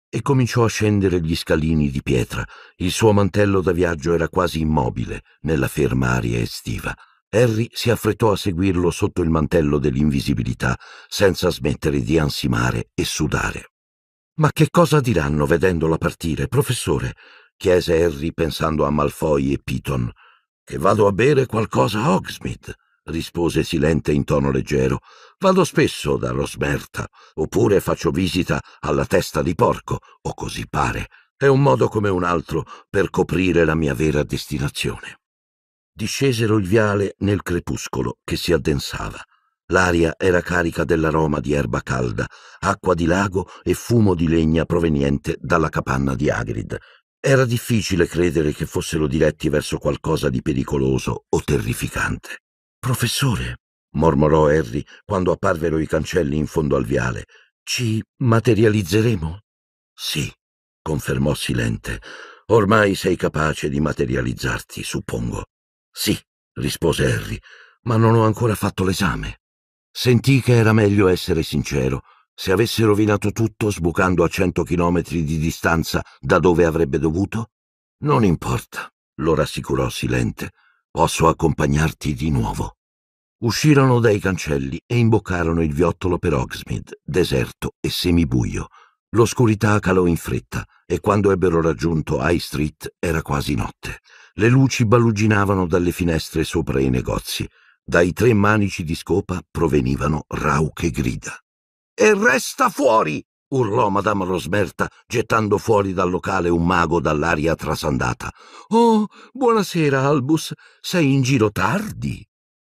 E cominciò a scendere gli scalini di pietra. Il suo mantello da viaggio era quasi immobile nella ferma aria estiva. Harry si affrettò a seguirlo sotto il mantello dell'invisibilità, senza smettere di ansimare e sudare. Ma che cosa diranno vedendola partire, professore? chiese Harry pensando a Malfoy e Piton. Che vado a bere qualcosa a Hogsmeade rispose silente in tono leggero. Vado spesso da Rosberta, oppure faccio visita alla testa di porco, o così pare. È un modo come un altro per coprire la mia vera destinazione. Discesero il viale nel crepuscolo che si addensava. L'aria era carica dell'aroma di erba calda, acqua di lago e fumo di legna proveniente dalla capanna di Agrid. Era difficile credere che fossero diretti verso qualcosa di pericoloso o terrificante. Professore, mormorò Harry quando apparvero i cancelli in fondo al viale, ci materializzeremo? Sì, confermò Silente. Ormai sei capace di materializzarti, suppongo. Sì, rispose Harry, ma non ho ancora fatto l'esame. Sentì che era meglio essere sincero. Se avesse rovinato tutto sbucando a cento chilometri di distanza da dove avrebbe dovuto? Non importa, lo rassicurò Silente. Posso accompagnarti di nuovo. Uscirono dai cancelli e imboccarono il viottolo per Oxmid, deserto e semibuio. L'oscurità calò in fretta e quando ebbero raggiunto High Street era quasi notte. Le luci balluginavano dalle finestre sopra i negozi. Dai tre manici di scopa provenivano rauche grida. E resta fuori! urlò Madame Rosmerta, gettando fuori dal locale un mago dall'aria trasandata. Oh, buonasera, Albus. Sei in giro tardi?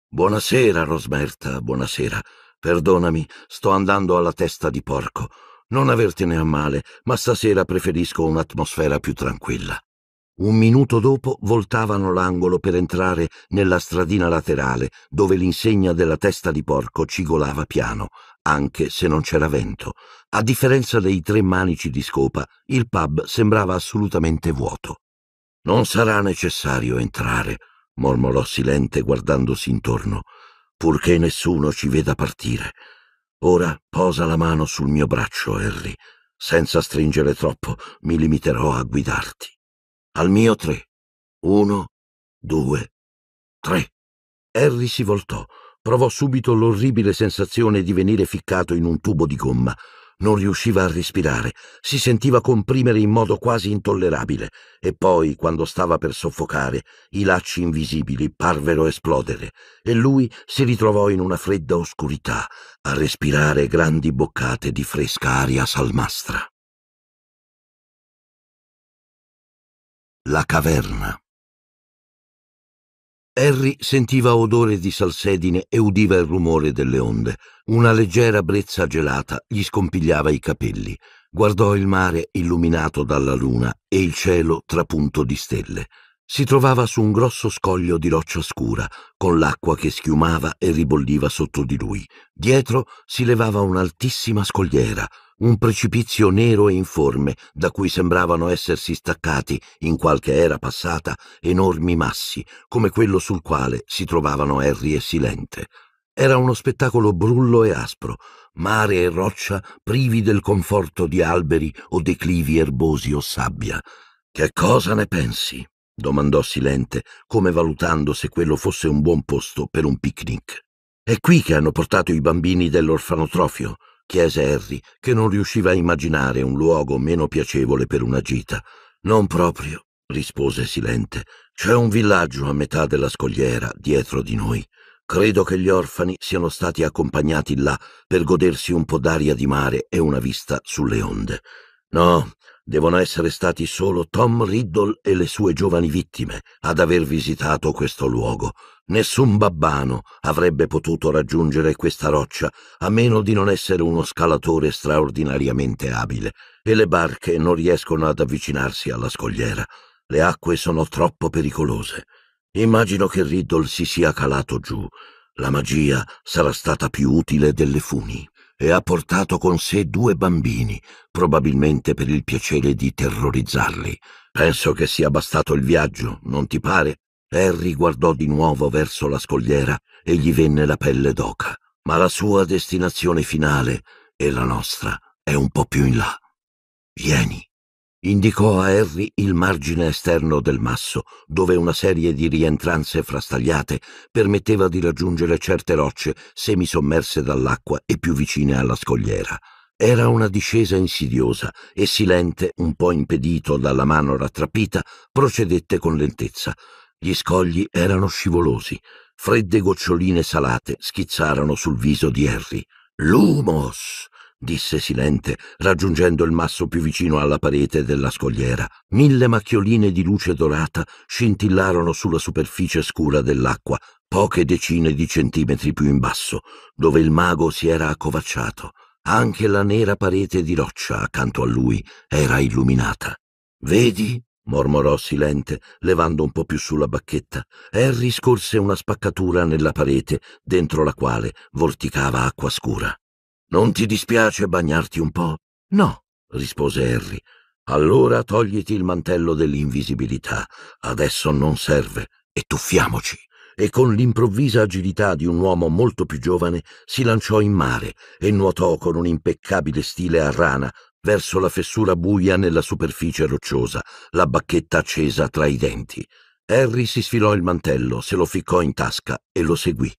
Buonasera, Rosmerta, buonasera. Perdonami, sto andando alla testa di porco. Non avertene a male, ma stasera preferisco un'atmosfera più tranquilla. Un minuto dopo voltavano l'angolo per entrare nella stradina laterale, dove l'insegna della testa di porco cigolava piano, anche se non c'era vento. A differenza dei tre manici di scopa, il pub sembrava assolutamente vuoto. Non sarà necessario entrare, mormorò silente guardandosi intorno, purché nessuno ci veda partire. Ora posa la mano sul mio braccio, Harry. Senza stringere troppo, mi limiterò a guidarti. Al mio tre. Uno, due, tre. Harry si voltò. Provò subito l'orribile sensazione di venire ficcato in un tubo di gomma non riusciva a respirare, si sentiva comprimere in modo quasi intollerabile e poi, quando stava per soffocare, i lacci invisibili parvero esplodere e lui si ritrovò in una fredda oscurità a respirare grandi boccate di fresca aria salmastra. La caverna Harry sentiva odore di salsedine e udiva il rumore delle onde. Una leggera brezza gelata gli scompigliava i capelli. Guardò il mare illuminato dalla luna e il cielo trapunto di stelle. Si trovava su un grosso scoglio di roccia scura, con l'acqua che schiumava e ribolliva sotto di lui. Dietro si levava un'altissima scogliera, un precipizio nero e informe, da cui sembravano essersi staccati, in qualche era passata, enormi massi, come quello sul quale si trovavano Harry e Silente. Era uno spettacolo brullo e aspro, mare e roccia privi del conforto di alberi o declivi erbosi o sabbia. Che cosa ne pensi? domandò Silente, come valutando se quello fosse un buon posto per un picnic. È qui che hanno portato i bambini dell'orfanotrofio, chiese Harry, che non riusciva a immaginare un luogo meno piacevole per una gita. Non proprio, rispose Silente. C'è un villaggio a metà della scogliera, dietro di noi. Credo che gli orfani siano stati accompagnati là per godersi un po' d'aria di mare e una vista sulle onde. No, devono essere stati solo Tom Riddle e le sue giovani vittime ad aver visitato questo luogo. Nessun babbano avrebbe potuto raggiungere questa roccia a meno di non essere uno scalatore straordinariamente abile, e le barche non riescono ad avvicinarsi alla scogliera. Le acque sono troppo pericolose. Immagino che Riddle si sia calato giù. La magia sarà stata più utile delle funi e ha portato con sé due bambini, probabilmente per il piacere di terrorizzarli. Penso che sia bastato il viaggio, non ti pare? Harry guardò di nuovo verso la scogliera e gli venne la pelle d'oca. Ma la sua destinazione finale e la nostra è un po' più in là. Vieni. Indicò a Harry il margine esterno del masso, dove una serie di rientranze frastagliate permetteva di raggiungere certe rocce semisommerse dall'acqua e più vicine alla scogliera. Era una discesa insidiosa e Silente, un po' impedito dalla mano rattrappita, procedette con lentezza. Gli scogli erano scivolosi. Fredde goccioline salate schizzarono sul viso di Harry. Lumos! disse silente, raggiungendo il masso più vicino alla parete della scogliera. Mille macchioline di luce dorata scintillarono sulla superficie scura dell'acqua, poche decine di centimetri più in basso, dove il mago si era accovacciato. Anche la nera parete di roccia accanto a lui era illuminata. Vedi? mormorò silente, levando un po' più sulla bacchetta. Harry scorse una spaccatura nella parete, dentro la quale vorticava acqua scura. Non ti dispiace bagnarti un po'? No, rispose Harry. Allora togliti il mantello dell'invisibilità. Adesso non serve. E tuffiamoci. E con l'improvvisa agilità di un uomo molto più giovane si lanciò in mare e nuotò con un impeccabile stile a rana verso la fessura buia nella superficie rocciosa, la bacchetta accesa tra i denti. Harry si sfilò il mantello, se lo ficcò in tasca e lo seguì.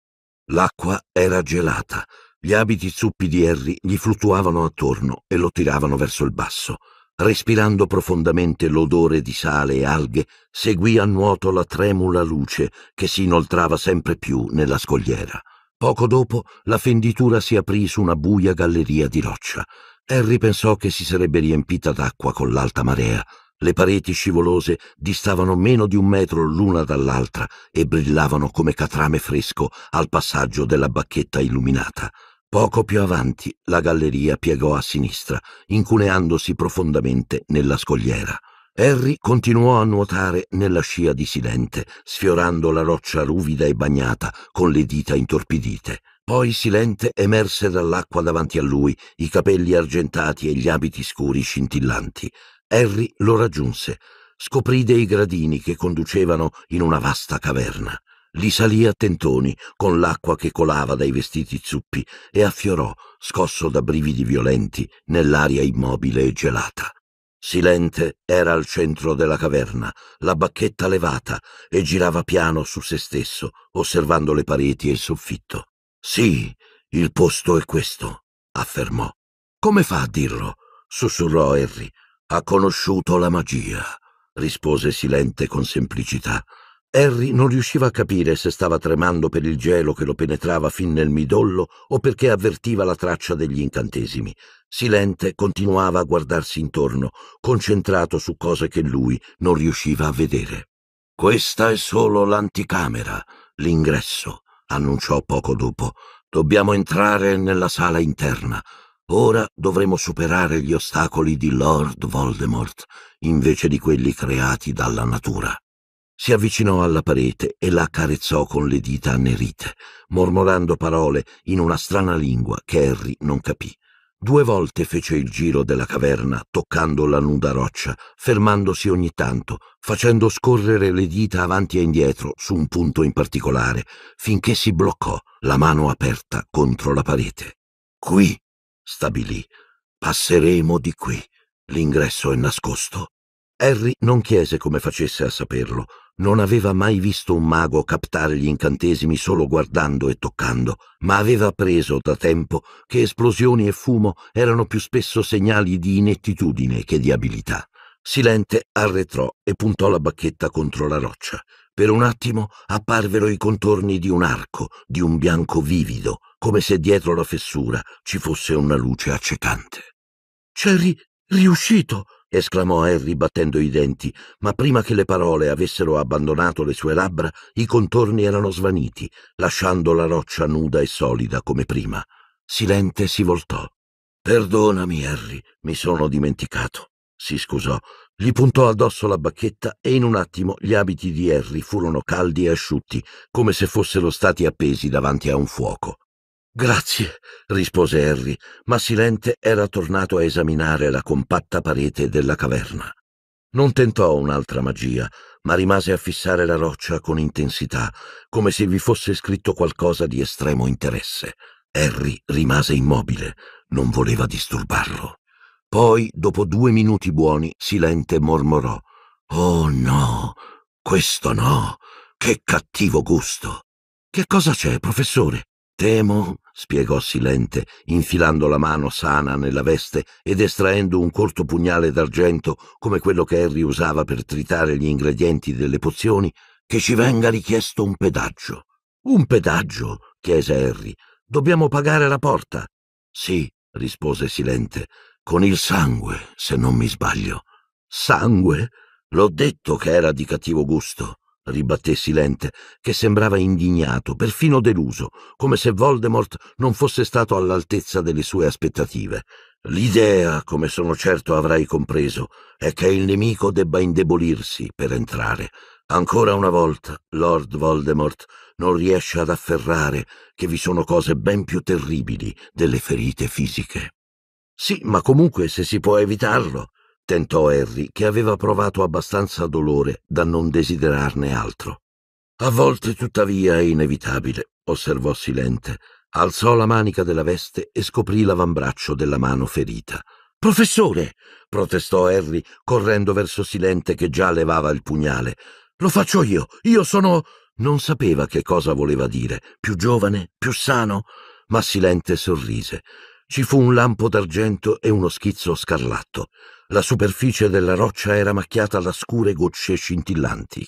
L'acqua era gelata gli abiti zuppi di Harry gli fluttuavano attorno e lo tiravano verso il basso. Respirando profondamente l'odore di sale e alghe, seguì a nuoto la tremula luce che si inoltrava sempre più nella scogliera. Poco dopo la fenditura si aprì su una buia galleria di roccia. Harry pensò che si sarebbe riempita d'acqua con l'alta marea. Le pareti scivolose distavano meno di un metro l'una dall'altra e brillavano come catrame fresco al passaggio della bacchetta illuminata. Poco più avanti la galleria piegò a sinistra, incuneandosi profondamente nella scogliera. Harry continuò a nuotare nella scia di Silente, sfiorando la roccia ruvida e bagnata con le dita intorpidite. Poi Silente emerse dall'acqua davanti a lui, i capelli argentati e gli abiti scuri scintillanti. Harry lo raggiunse. Scoprì dei gradini che conducevano in una vasta caverna li salì a tentoni con l'acqua che colava dai vestiti zuppi e affiorò, scosso da brividi violenti, nell'aria immobile e gelata. Silente era al centro della caverna, la bacchetta levata, e girava piano su se stesso, osservando le pareti e il soffitto. Sì, il posto è questo, affermò. Come fa a dirlo? sussurrò Harry. Ha conosciuto la magia, rispose Silente con semplicità. Harry non riusciva a capire se stava tremando per il gelo che lo penetrava fin nel midollo o perché avvertiva la traccia degli incantesimi. Silente continuava a guardarsi intorno, concentrato su cose che lui non riusciva a vedere. Questa è solo l'anticamera, l'ingresso, annunciò poco dopo. Dobbiamo entrare nella sala interna. Ora dovremo superare gli ostacoli di Lord Voldemort invece di quelli creati dalla natura. Si avvicinò alla parete e la accarezzò con le dita annerite, mormorando parole in una strana lingua che Harry non capì. Due volte fece il giro della caverna, toccando la nuda roccia, fermandosi ogni tanto, facendo scorrere le dita avanti e indietro su un punto in particolare, finché si bloccò, la mano aperta contro la parete. Qui, stabilì, passeremo di qui. L'ingresso è nascosto. Harry non chiese come facesse a saperlo, non aveva mai visto un mago captare gli incantesimi solo guardando e toccando, ma aveva preso da tempo che esplosioni e fumo erano più spesso segnali di inettitudine che di abilità. Silente arretrò e puntò la bacchetta contro la roccia. Per un attimo apparvero i contorni di un arco, di un bianco vivido, come se dietro la fessura ci fosse una luce accecante. C'eri riuscito! esclamò Harry battendo i denti, ma prima che le parole avessero abbandonato le sue labbra, i contorni erano svaniti, lasciando la roccia nuda e solida come prima. Silente si voltò. Perdonami, Harry, mi sono dimenticato, si scusò. Gli puntò addosso la bacchetta e in un attimo gli abiti di Harry furono caldi e asciutti, come se fossero stati appesi davanti a un fuoco. Grazie, rispose Harry, ma silente era tornato a esaminare la compatta parete della caverna. Non tentò un'altra magia, ma rimase a fissare la roccia con intensità, come se vi fosse scritto qualcosa di estremo interesse. Harry rimase immobile, non voleva disturbarlo. Poi, dopo due minuti buoni, silente mormorò. Oh no, questo no, che cattivo gusto. Che cosa c'è, professore? Temo spiegò Silente, infilando la mano sana nella veste ed estraendo un corto pugnale d'argento come quello che Harry usava per tritare gli ingredienti delle pozioni, che ci venga richiesto un pedaggio. Un pedaggio? chiese Harry. Dobbiamo pagare la porta. Sì, rispose Silente, con il sangue, se non mi sbaglio. Sangue? L'ho detto che era di cattivo gusto ribatté Silente, che sembrava indignato, perfino deluso, come se Voldemort non fosse stato all'altezza delle sue aspettative. L'idea, come sono certo avrai compreso, è che il nemico debba indebolirsi per entrare. Ancora una volta, Lord Voldemort non riesce ad afferrare che vi sono cose ben più terribili delle ferite fisiche. Sì, ma comunque se si può evitarlo, tentò Harry, che aveva provato abbastanza dolore da non desiderarne altro. A volte, tuttavia, è inevitabile, osservò Silente. Alzò la manica della veste e scoprì l'avambraccio della mano ferita. Professore! protestò Harry, correndo verso Silente che già levava il pugnale. Lo faccio io! Io sono. Non sapeva che cosa voleva dire, più giovane, più sano, ma Silente sorrise. Ci fu un lampo d'argento e uno schizzo scarlatto. La superficie della roccia era macchiata da scure gocce scintillanti.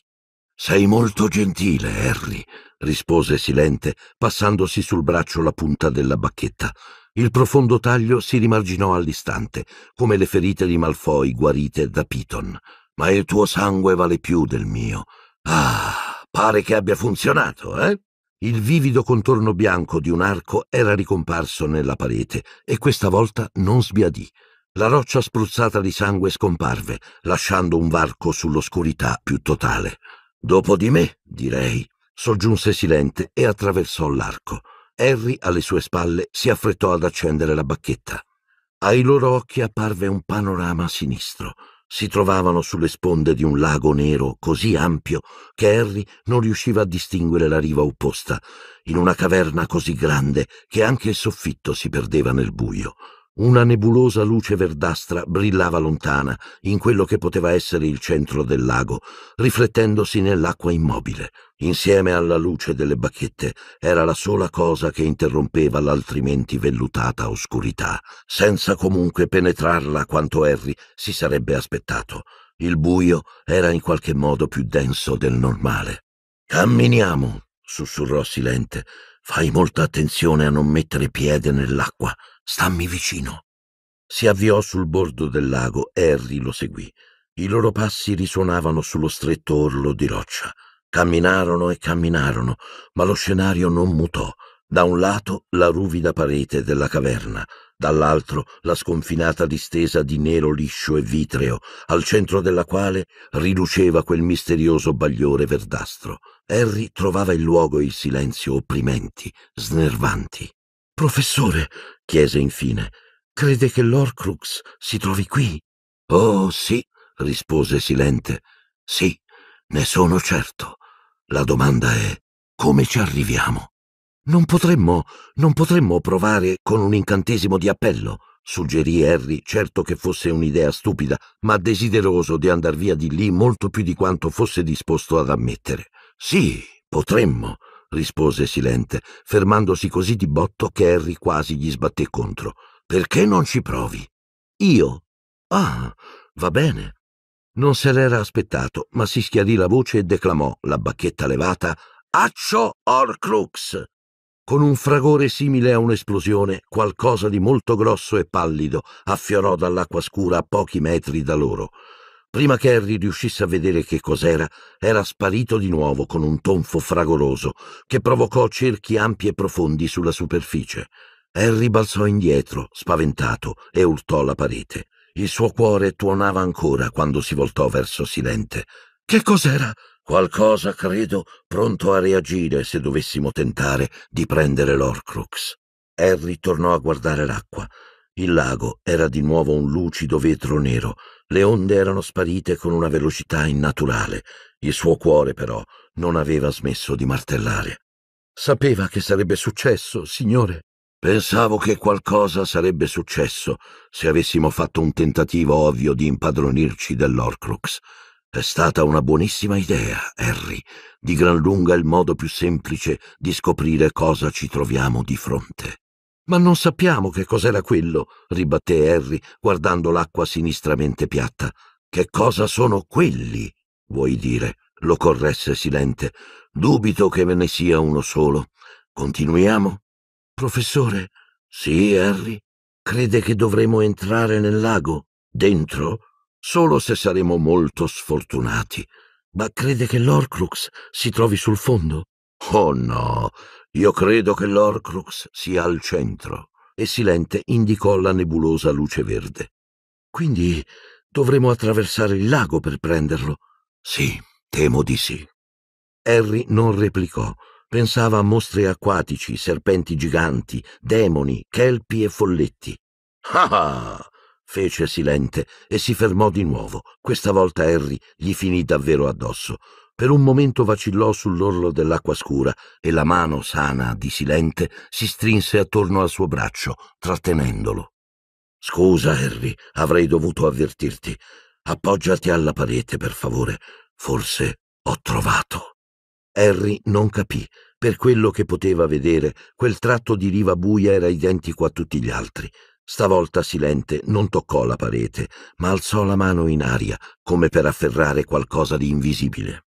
Sei molto gentile, Harry, rispose Silente, passandosi sul braccio la punta della bacchetta. Il profondo taglio si rimarginò all'istante, come le ferite di Malfoy guarite da Piton. Ma il tuo sangue vale più del mio. Ah, pare che abbia funzionato, eh? il vivido contorno bianco di un arco era ricomparso nella parete e questa volta non sbiadì. La roccia spruzzata di sangue scomparve, lasciando un varco sull'oscurità più totale. Dopo di me, direi, soggiunse silente e attraversò l'arco. Harry, alle sue spalle, si affrettò ad accendere la bacchetta. Ai loro occhi apparve un panorama sinistro si trovavano sulle sponde di un lago nero così ampio che Harry non riusciva a distinguere la riva opposta, in una caverna così grande che anche il soffitto si perdeva nel buio. Una nebulosa luce verdastra brillava lontana in quello che poteva essere il centro del lago, riflettendosi nell'acqua immobile. Insieme alla luce delle bacchette era la sola cosa che interrompeva l'altrimenti vellutata oscurità, senza comunque penetrarla quanto Harry si sarebbe aspettato. Il buio era in qualche modo più denso del normale. Camminiamo, sussurrò silente. Fai molta attenzione a non mettere piede nell'acqua. Stammi vicino. Si avviò sul bordo del lago, Harry lo seguì. I loro passi risuonavano sullo stretto orlo di roccia. Camminarono e camminarono, ma lo scenario non mutò. Da un lato la ruvida parete della caverna, dall'altro la sconfinata distesa di nero liscio e vitreo, al centro della quale riluceva quel misterioso bagliore verdastro. Harry trovava il luogo e il silenzio opprimenti, snervanti. Professore, chiese infine, crede che l'Orcrux si trovi qui? Oh sì, rispose Silente. Sì, ne sono certo. La domanda è come ci arriviamo? Non potremmo, non potremmo provare con un incantesimo di appello, suggerì Harry, certo che fosse un'idea stupida, ma desideroso di andar via di lì molto più di quanto fosse disposto ad ammettere. Sì, potremmo, rispose silente, fermandosi così di botto che Harry quasi gli sbatté contro. Perché non ci provi? Io? Ah, va bene. Non se l'era aspettato, ma si schiarì la voce e declamò, la bacchetta levata, Accio Orcrux! Con un fragore simile a un'esplosione, qualcosa di molto grosso e pallido affiorò dall'acqua scura a pochi metri da loro. Prima che Harry riuscisse a vedere che cos'era, era sparito di nuovo con un tonfo fragoroso che provocò cerchi ampi e profondi sulla superficie. Harry balzò indietro, spaventato, e urtò la parete. Il suo cuore tuonava ancora quando si voltò verso Silente. Che cos'era? Qualcosa, credo, pronto a reagire se dovessimo tentare di prendere l'Orcrux. Harry tornò a guardare l'acqua. Il lago era di nuovo un lucido vetro nero, le onde erano sparite con una velocità innaturale, il suo cuore però non aveva smesso di martellare. Sapeva che sarebbe successo, signore. Pensavo che qualcosa sarebbe successo se avessimo fatto un tentativo ovvio di impadronirci dell'Orcrux. È stata una buonissima idea, Harry, di gran lunga il modo più semplice di scoprire cosa ci troviamo di fronte. Ma non sappiamo che cos'era quello, ribatté Harry, guardando l'acqua sinistramente piatta. Che cosa sono quelli? Vuoi dire? lo corresse Silente. Dubito che ve ne sia uno solo. Continuiamo? Professore? Sì, Harry. Crede che dovremo entrare nel lago? Dentro? Solo se saremo molto sfortunati. Ma crede che l'Orcrux si trovi sul fondo? Oh no, io credo che l'Orcrux sia al centro. E Silente indicò la nebulosa luce verde. Quindi dovremo attraversare il lago per prenderlo. Sì, temo di sì. Harry non replicò. Pensava a mostri acquatici, serpenti giganti, demoni, chelpi e folletti. Ah ah! fece Silente e si fermò di nuovo. Questa volta Harry gli finì davvero addosso. Per un momento vacillò sull'orlo dell'acqua scura e la mano sana di Silente si strinse attorno al suo braccio, trattenendolo. Scusa, Harry, avrei dovuto avvertirti. Appoggiati alla parete, per favore. Forse ho trovato. Harry non capì. Per quello che poteva vedere, quel tratto di riva buia era identico a tutti gli altri. Stavolta Silente non toccò la parete, ma alzò la mano in aria, come per afferrare qualcosa di invisibile.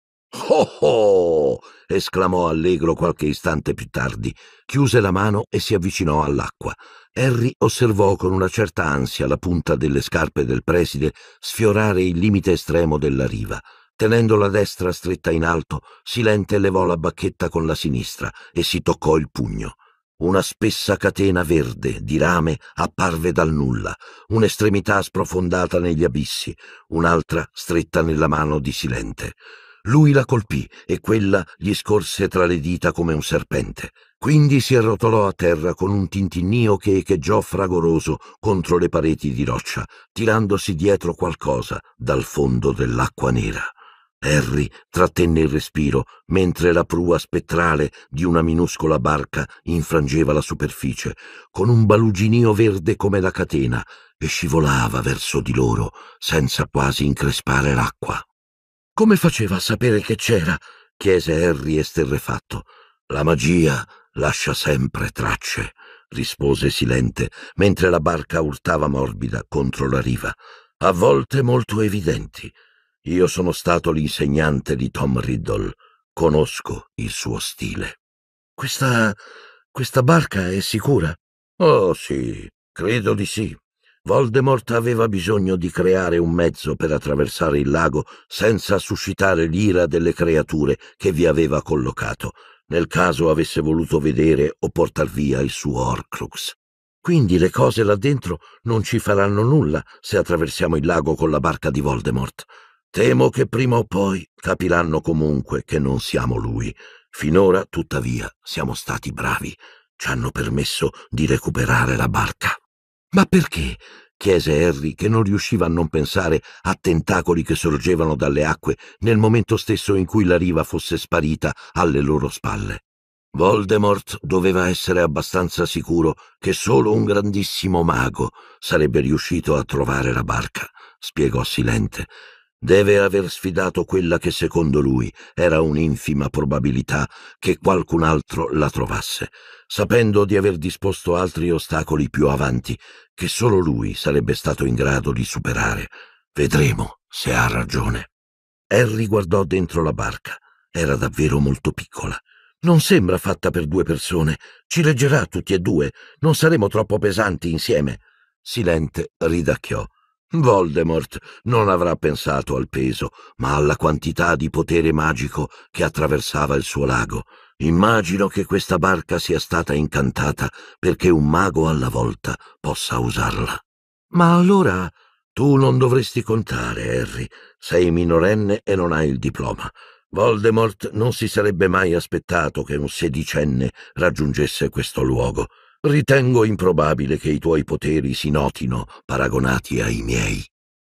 Oh oh! esclamò allegro qualche istante più tardi. Chiuse la mano e si avvicinò all'acqua. Harry osservò con una certa ansia la punta delle scarpe del preside sfiorare il limite estremo della riva. Tenendo la destra stretta in alto, Silente levò la bacchetta con la sinistra e si toccò il pugno. Una spessa catena verde di rame apparve dal nulla, un'estremità sprofondata negli abissi, un'altra stretta nella mano di Silente. Lui la colpì e quella gli scorse tra le dita come un serpente. Quindi si arrotolò a terra con un tintinnio che echeggiò fragoroso contro le pareti di roccia, tirandosi dietro qualcosa dal fondo dell'acqua nera. Harry trattenne il respiro mentre la prua spettrale di una minuscola barca infrangeva la superficie, con un baluginio verde come la catena, e scivolava verso di loro senza quasi increspare l'acqua. Come faceva a sapere che c'era? chiese Harry esterrefatto. La magia lascia sempre tracce, rispose Silente, mentre la barca urtava morbida contro la riva, a volte molto evidenti. Io sono stato l'insegnante di Tom Riddle, conosco il suo stile. Questa. questa barca è sicura? Oh sì, credo di sì. Voldemort aveva bisogno di creare un mezzo per attraversare il lago senza suscitare l'ira delle creature che vi aveva collocato, nel caso avesse voluto vedere o portar via il suo Horcrux. Quindi le cose là dentro non ci faranno nulla se attraversiamo il lago con la barca di Voldemort. Temo che prima o poi capiranno comunque che non siamo lui. Finora, tuttavia, siamo stati bravi. Ci hanno permesso di recuperare la barca. Ma perché? chiese Harry, che non riusciva a non pensare a tentacoli che sorgevano dalle acque nel momento stesso in cui la riva fosse sparita alle loro spalle. Voldemort doveva essere abbastanza sicuro che solo un grandissimo mago sarebbe riuscito a trovare la barca, spiegò Silente, deve aver sfidato quella che secondo lui era un'infima probabilità che qualcun altro la trovasse, sapendo di aver disposto altri ostacoli più avanti che solo lui sarebbe stato in grado di superare. Vedremo se ha ragione. Harry guardò dentro la barca. Era davvero molto piccola. Non sembra fatta per due persone. Ci reggerà tutti e due. Non saremo troppo pesanti insieme. Silente ridacchiò Voldemort non avrà pensato al peso, ma alla quantità di potere magico che attraversava il suo lago. Immagino che questa barca sia stata incantata perché un mago alla volta possa usarla. Ma allora tu non dovresti contare, Harry. Sei minorenne e non hai il diploma. Voldemort non si sarebbe mai aspettato che un sedicenne raggiungesse questo luogo. Ritengo improbabile che i tuoi poteri si notino paragonati ai miei.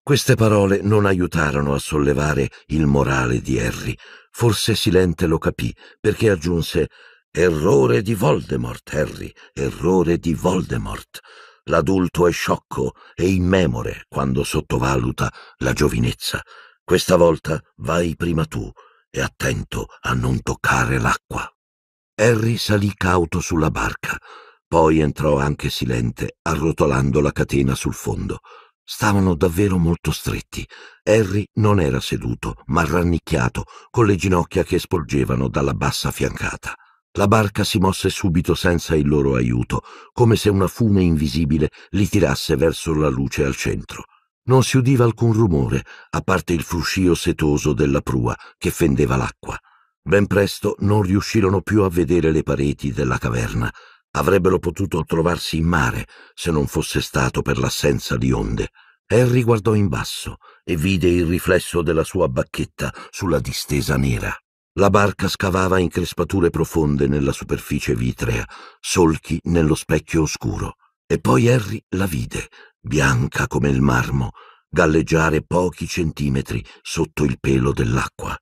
Queste parole non aiutarono a sollevare il morale di Harry. Forse Silente lo capì, perché aggiunse Errore di Voldemort, Harry, errore di Voldemort. L'adulto è sciocco e immemore quando sottovaluta la giovinezza. Questa volta vai prima tu e attento a non toccare l'acqua. Harry salì cauto sulla barca. Poi entrò anche Silente, arrotolando la catena sul fondo. Stavano davvero molto stretti. Harry non era seduto, ma rannicchiato, con le ginocchia che sporgevano dalla bassa fiancata. La barca si mosse subito senza il loro aiuto, come se una fune invisibile li tirasse verso la luce al centro. Non si udiva alcun rumore, a parte il fruscio setoso della prua che fendeva l'acqua. Ben presto non riuscirono più a vedere le pareti della caverna avrebbero potuto trovarsi in mare se non fosse stato per l'assenza di onde. Harry guardò in basso e vide il riflesso della sua bacchetta sulla distesa nera. La barca scavava increspature profonde nella superficie vitrea, solchi nello specchio oscuro. E poi Harry la vide, bianca come il marmo, galleggiare pochi centimetri sotto il pelo dell'acqua.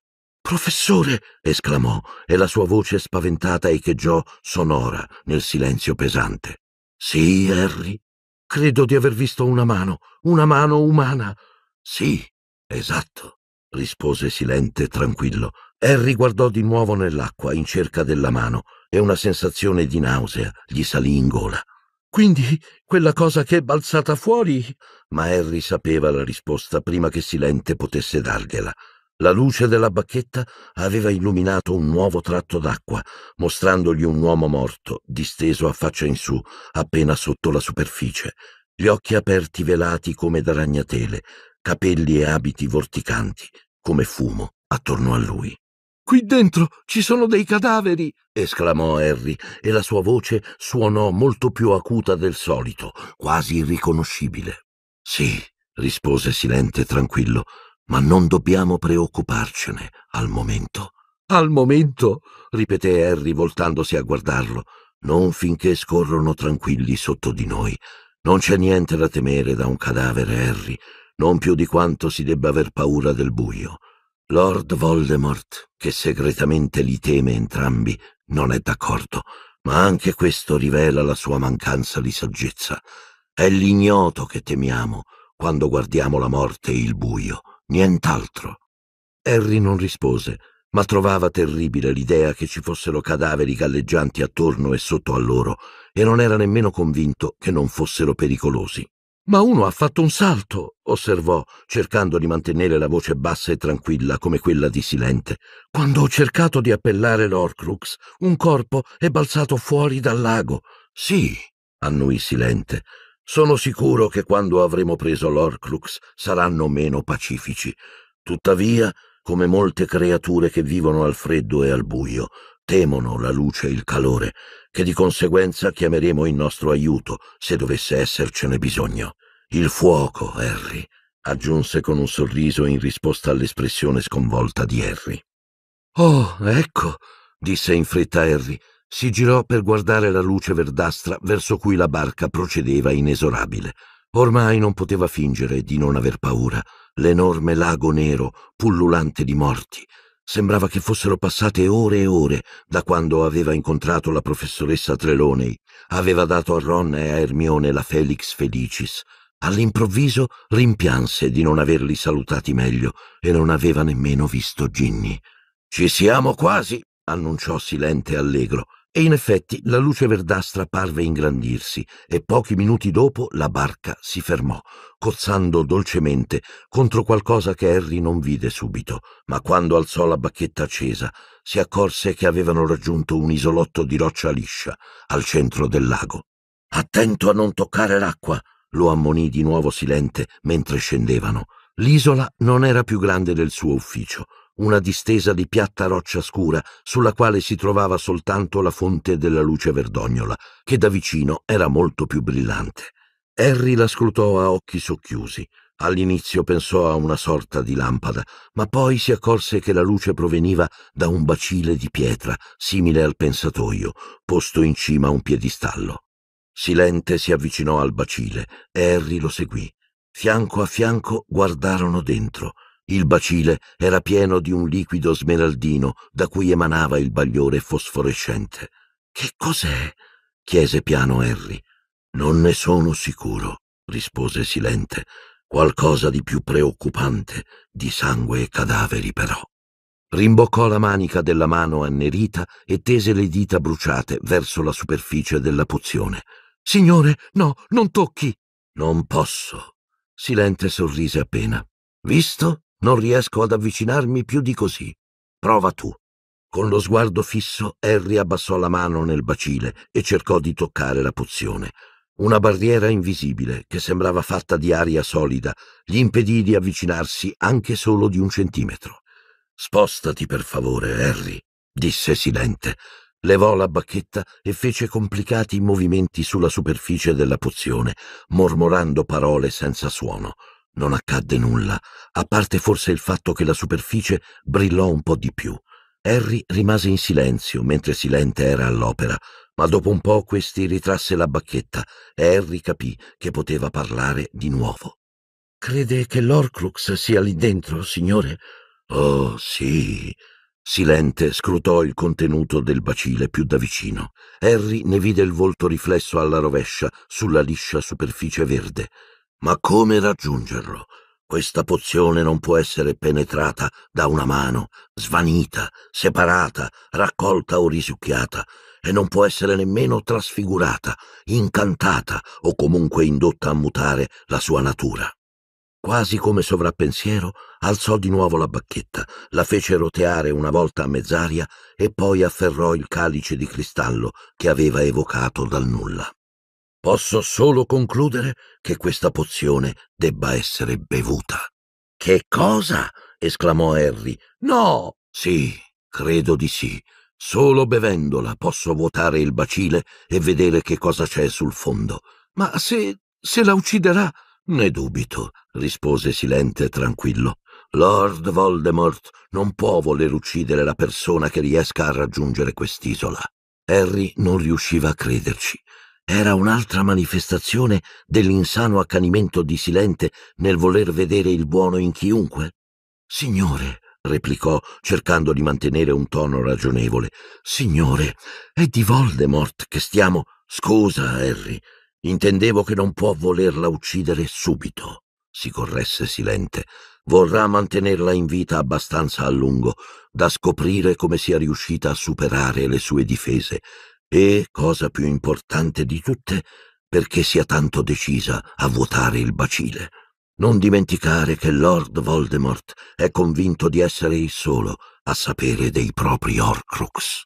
Professore! esclamò, e la sua voce spaventata echeggiò sonora nel silenzio pesante. Sì, Harry, credo di aver visto una mano, una mano umana. Sì, esatto, rispose silente e tranquillo. Harry guardò di nuovo nell'acqua in cerca della mano e una sensazione di nausea gli salì in gola. Quindi quella cosa che è balzata fuori? Ma Harry sapeva la risposta prima che Silente potesse dargliela. La luce della bacchetta aveva illuminato un nuovo tratto d'acqua, mostrandogli un uomo morto, disteso a faccia in su, appena sotto la superficie, gli occhi aperti velati come da ragnatele, capelli e abiti vorticanti, come fumo, attorno a lui. Qui dentro ci sono dei cadaveri! esclamò Harry, e la sua voce suonò molto più acuta del solito, quasi irriconoscibile. Sì, rispose silente e tranquillo, ma non dobbiamo preoccuparcene al momento. Al momento, ripeté Harry voltandosi a guardarlo, non finché scorrono tranquilli sotto di noi. Non c'è niente da temere da un cadavere, Harry, non più di quanto si debba aver paura del buio. Lord Voldemort, che segretamente li teme entrambi, non è d'accordo, ma anche questo rivela la sua mancanza di saggezza. È l'ignoto che temiamo quando guardiamo la morte e il buio nient'altro. Harry non rispose, ma trovava terribile l'idea che ci fossero cadaveri galleggianti attorno e sotto a loro, e non era nemmeno convinto che non fossero pericolosi. Ma uno ha fatto un salto, osservò, cercando di mantenere la voce bassa e tranquilla come quella di Silente. Quando ho cercato di appellare l'Orcrux, un corpo è balzato fuori dal lago. Sì, annuì Silente. Sono sicuro che quando avremo preso l'Orclux saranno meno pacifici. Tuttavia, come molte creature che vivono al freddo e al buio, temono la luce e il calore, che di conseguenza chiameremo in nostro aiuto se dovesse essercene bisogno. Il fuoco, Harry, aggiunse con un sorriso in risposta all'espressione sconvolta di Harry. Oh, ecco, disse in fretta Harry, si girò per guardare la luce verdastra verso cui la barca procedeva inesorabile. Ormai non poteva fingere di non aver paura. L'enorme lago nero, pullulante di morti. Sembrava che fossero passate ore e ore da quando aveva incontrato la professoressa Treloney. Aveva dato a Ron e a Hermione la Felix Felicis. All'improvviso rimpianse di non averli salutati meglio e non aveva nemmeno visto Ginny. Ci siamo quasi, annunciò silente allegro, e in effetti la luce verdastra parve ingrandirsi e pochi minuti dopo la barca si fermò, cozzando dolcemente contro qualcosa che Harry non vide subito, ma quando alzò la bacchetta accesa si accorse che avevano raggiunto un isolotto di roccia liscia al centro del lago. Attento a non toccare l'acqua, lo ammonì di nuovo Silente mentre scendevano. L'isola non era più grande del suo ufficio, una distesa di piatta roccia scura sulla quale si trovava soltanto la fonte della luce verdognola, che da vicino era molto più brillante. Harry la scrutò a occhi socchiusi. All'inizio pensò a una sorta di lampada, ma poi si accorse che la luce proveniva da un bacile di pietra, simile al pensatoio, posto in cima a un piedistallo. Silente si avvicinò al bacile e Harry lo seguì. Fianco a fianco guardarono dentro. Il bacile era pieno di un liquido smeraldino da cui emanava il bagliore fosforescente. Che cos'è? chiese piano Harry. Non ne sono sicuro, rispose Silente. Qualcosa di più preoccupante, di sangue e cadaveri però. Rimboccò la manica della mano annerita e tese le dita bruciate verso la superficie della pozione. Signore, no, non tocchi! Non posso. Silente sorrise appena. Visto? Non riesco ad avvicinarmi più di così. Prova tu. Con lo sguardo fisso, Harry abbassò la mano nel bacile e cercò di toccare la pozione. Una barriera invisibile, che sembrava fatta di aria solida, gli impedì di avvicinarsi anche solo di un centimetro. Spostati per favore, Harry, disse silente. Levò la bacchetta e fece complicati movimenti sulla superficie della pozione, mormorando parole senza suono. Non accadde nulla, a parte forse il fatto che la superficie brillò un po' di più. Harry rimase in silenzio mentre Silente era all'opera, ma dopo un po' questi ritrasse la bacchetta e Harry capì che poteva parlare di nuovo. Crede che l'Orcrux sia lì dentro, signore? Oh, sì. Silente scrutò il contenuto del bacile più da vicino. Harry ne vide il volto riflesso alla rovescia sulla liscia superficie verde. Ma come raggiungerlo? Questa pozione non può essere penetrata da una mano, svanita, separata, raccolta o risucchiata, e non può essere nemmeno trasfigurata, incantata o comunque indotta a mutare la sua natura. Quasi come sovrappensiero, alzò di nuovo la bacchetta, la fece roteare una volta a mezz'aria e poi afferrò il calice di cristallo che aveva evocato dal nulla posso solo concludere che questa pozione debba essere bevuta. Che cosa? esclamò Harry. No! Sì, credo di sì. Solo bevendola posso vuotare il bacile e vedere che cosa c'è sul fondo. Ma se. se la ucciderà? Ne dubito, rispose silente e tranquillo. Lord Voldemort non può voler uccidere la persona che riesca a raggiungere quest'isola. Harry non riusciva a crederci. Era un'altra manifestazione dell'insano accanimento di Silente nel voler vedere il buono in chiunque? Signore, replicò, cercando di mantenere un tono ragionevole, signore, è di Voldemort che stiamo. Scusa, Harry, intendevo che non può volerla uccidere subito, si corresse Silente. Vorrà mantenerla in vita abbastanza a lungo da scoprire come sia riuscita a superare le sue difese e, cosa più importante di tutte, perché sia tanto decisa a vuotare il bacile. Non dimenticare che Lord Voldemort è convinto di essere il solo a sapere dei propri Horcrux.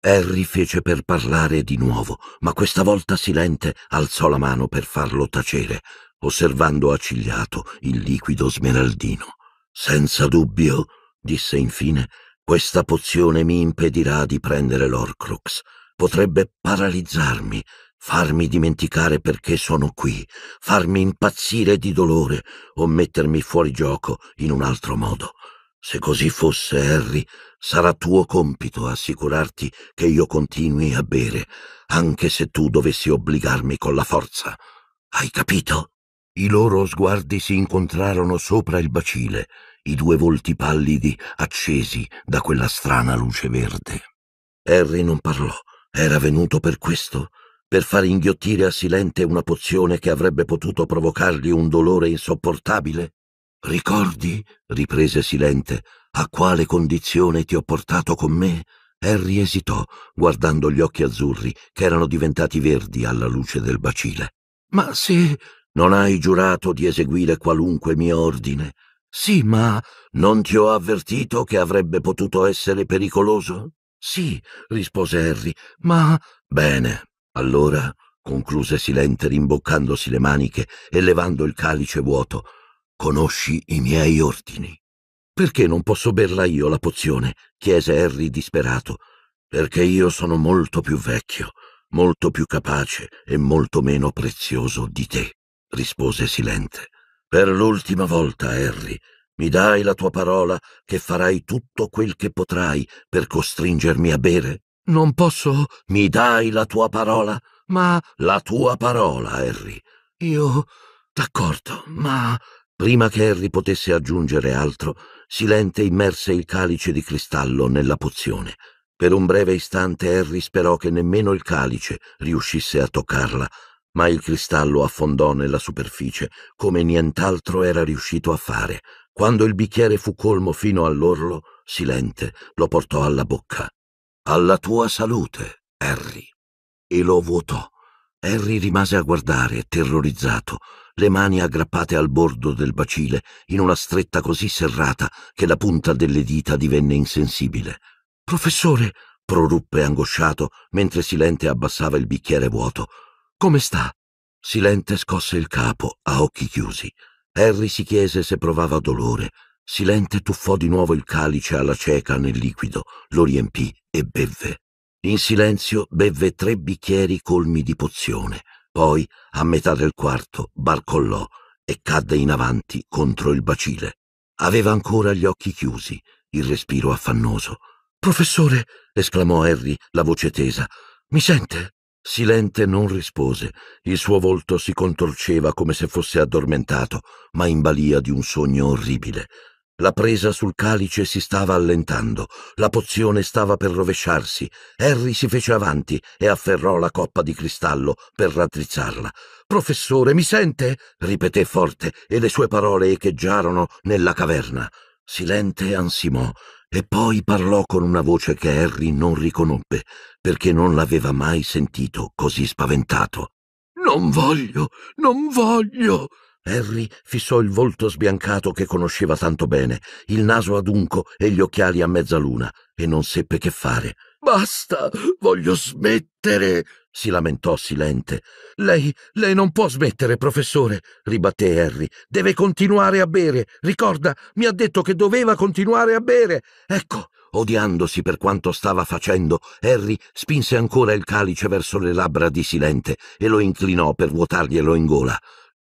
Harry fece per parlare di nuovo, ma questa volta Silente alzò la mano per farlo tacere, osservando accigliato il liquido smeraldino. Senza dubbio, disse infine, questa pozione mi impedirà di prendere l'Orcrux, potrebbe paralizzarmi, farmi dimenticare perché sono qui, farmi impazzire di dolore o mettermi fuori gioco in un altro modo. Se così fosse, Harry, sarà tuo compito assicurarti che io continui a bere, anche se tu dovessi obbligarmi con la forza. Hai capito? I loro sguardi si incontrarono sopra il bacile, i due volti pallidi accesi da quella strana luce verde. Harry non parlò era venuto per questo, per far inghiottire a Silente una pozione che avrebbe potuto provocargli un dolore insopportabile? Ricordi, riprese Silente, a quale condizione ti ho portato con me? Harry esitò, guardando gli occhi azzurri, che erano diventati verdi alla luce del bacile. Ma se non hai giurato di eseguire qualunque mio ordine. Sì, ma non ti ho avvertito che avrebbe potuto essere pericoloso? Sì, rispose Harry, ma... Bene, allora, concluse Silente rimboccandosi le maniche e levando il calice vuoto, conosci i miei ordini. Perché non posso berla io la pozione? chiese Harry disperato. Perché io sono molto più vecchio, molto più capace e molto meno prezioso di te, rispose Silente. Per l'ultima volta, Harry, mi dai la tua parola che farai tutto quel che potrai per costringermi a bere? Non posso. Mi dai la tua parola? Ma. La tua parola, Harry. Io. D'accordo, ma. Prima che Harry potesse aggiungere altro, Silente immerse il calice di cristallo nella pozione. Per un breve istante Harry sperò che nemmeno il calice riuscisse a toccarla, ma il cristallo affondò nella superficie come nient'altro era riuscito a fare. Quando il bicchiere fu colmo fino all'orlo, silente, lo portò alla bocca. Alla tua salute, Harry. E lo vuotò. Harry rimase a guardare, terrorizzato, le mani aggrappate al bordo del bacile, in una stretta così serrata che la punta delle dita divenne insensibile. Professore, proruppe angosciato mentre Silente abbassava il bicchiere vuoto. Come sta? Silente scosse il capo a occhi chiusi. Harry si chiese se provava dolore. Silente tuffò di nuovo il calice alla cieca nel liquido, lo riempì e bevve. In silenzio bevve tre bicchieri colmi di pozione. Poi, a metà del quarto, barcollò e cadde in avanti contro il bacile. Aveva ancora gli occhi chiusi, il respiro affannoso. Professore, esclamò Harry, la voce tesa, mi sente? Silente non rispose, il suo volto si contorceva come se fosse addormentato, ma in balia di un sogno orribile. La presa sul calice si stava allentando, la pozione stava per rovesciarsi. Harry si fece avanti e afferrò la coppa di cristallo per raddrizzarla. Professore, mi sente? ripeté forte e le sue parole echeggiarono nella caverna. Silente ansimò e poi parlò con una voce che Harry non riconobbe, perché non l'aveva mai sentito così spaventato. Non voglio, non voglio. Harry fissò il volto sbiancato che conosceva tanto bene, il naso adunco e gli occhiali a mezzaluna, e non seppe che fare. Basta, voglio smettere si lamentò Silente. Lei, lei non può smettere, professore, ribatté Harry. Deve continuare a bere. Ricorda, mi ha detto che doveva continuare a bere. Ecco. Odiandosi per quanto stava facendo, Harry spinse ancora il calice verso le labbra di Silente e lo inclinò per vuotarglielo in gola.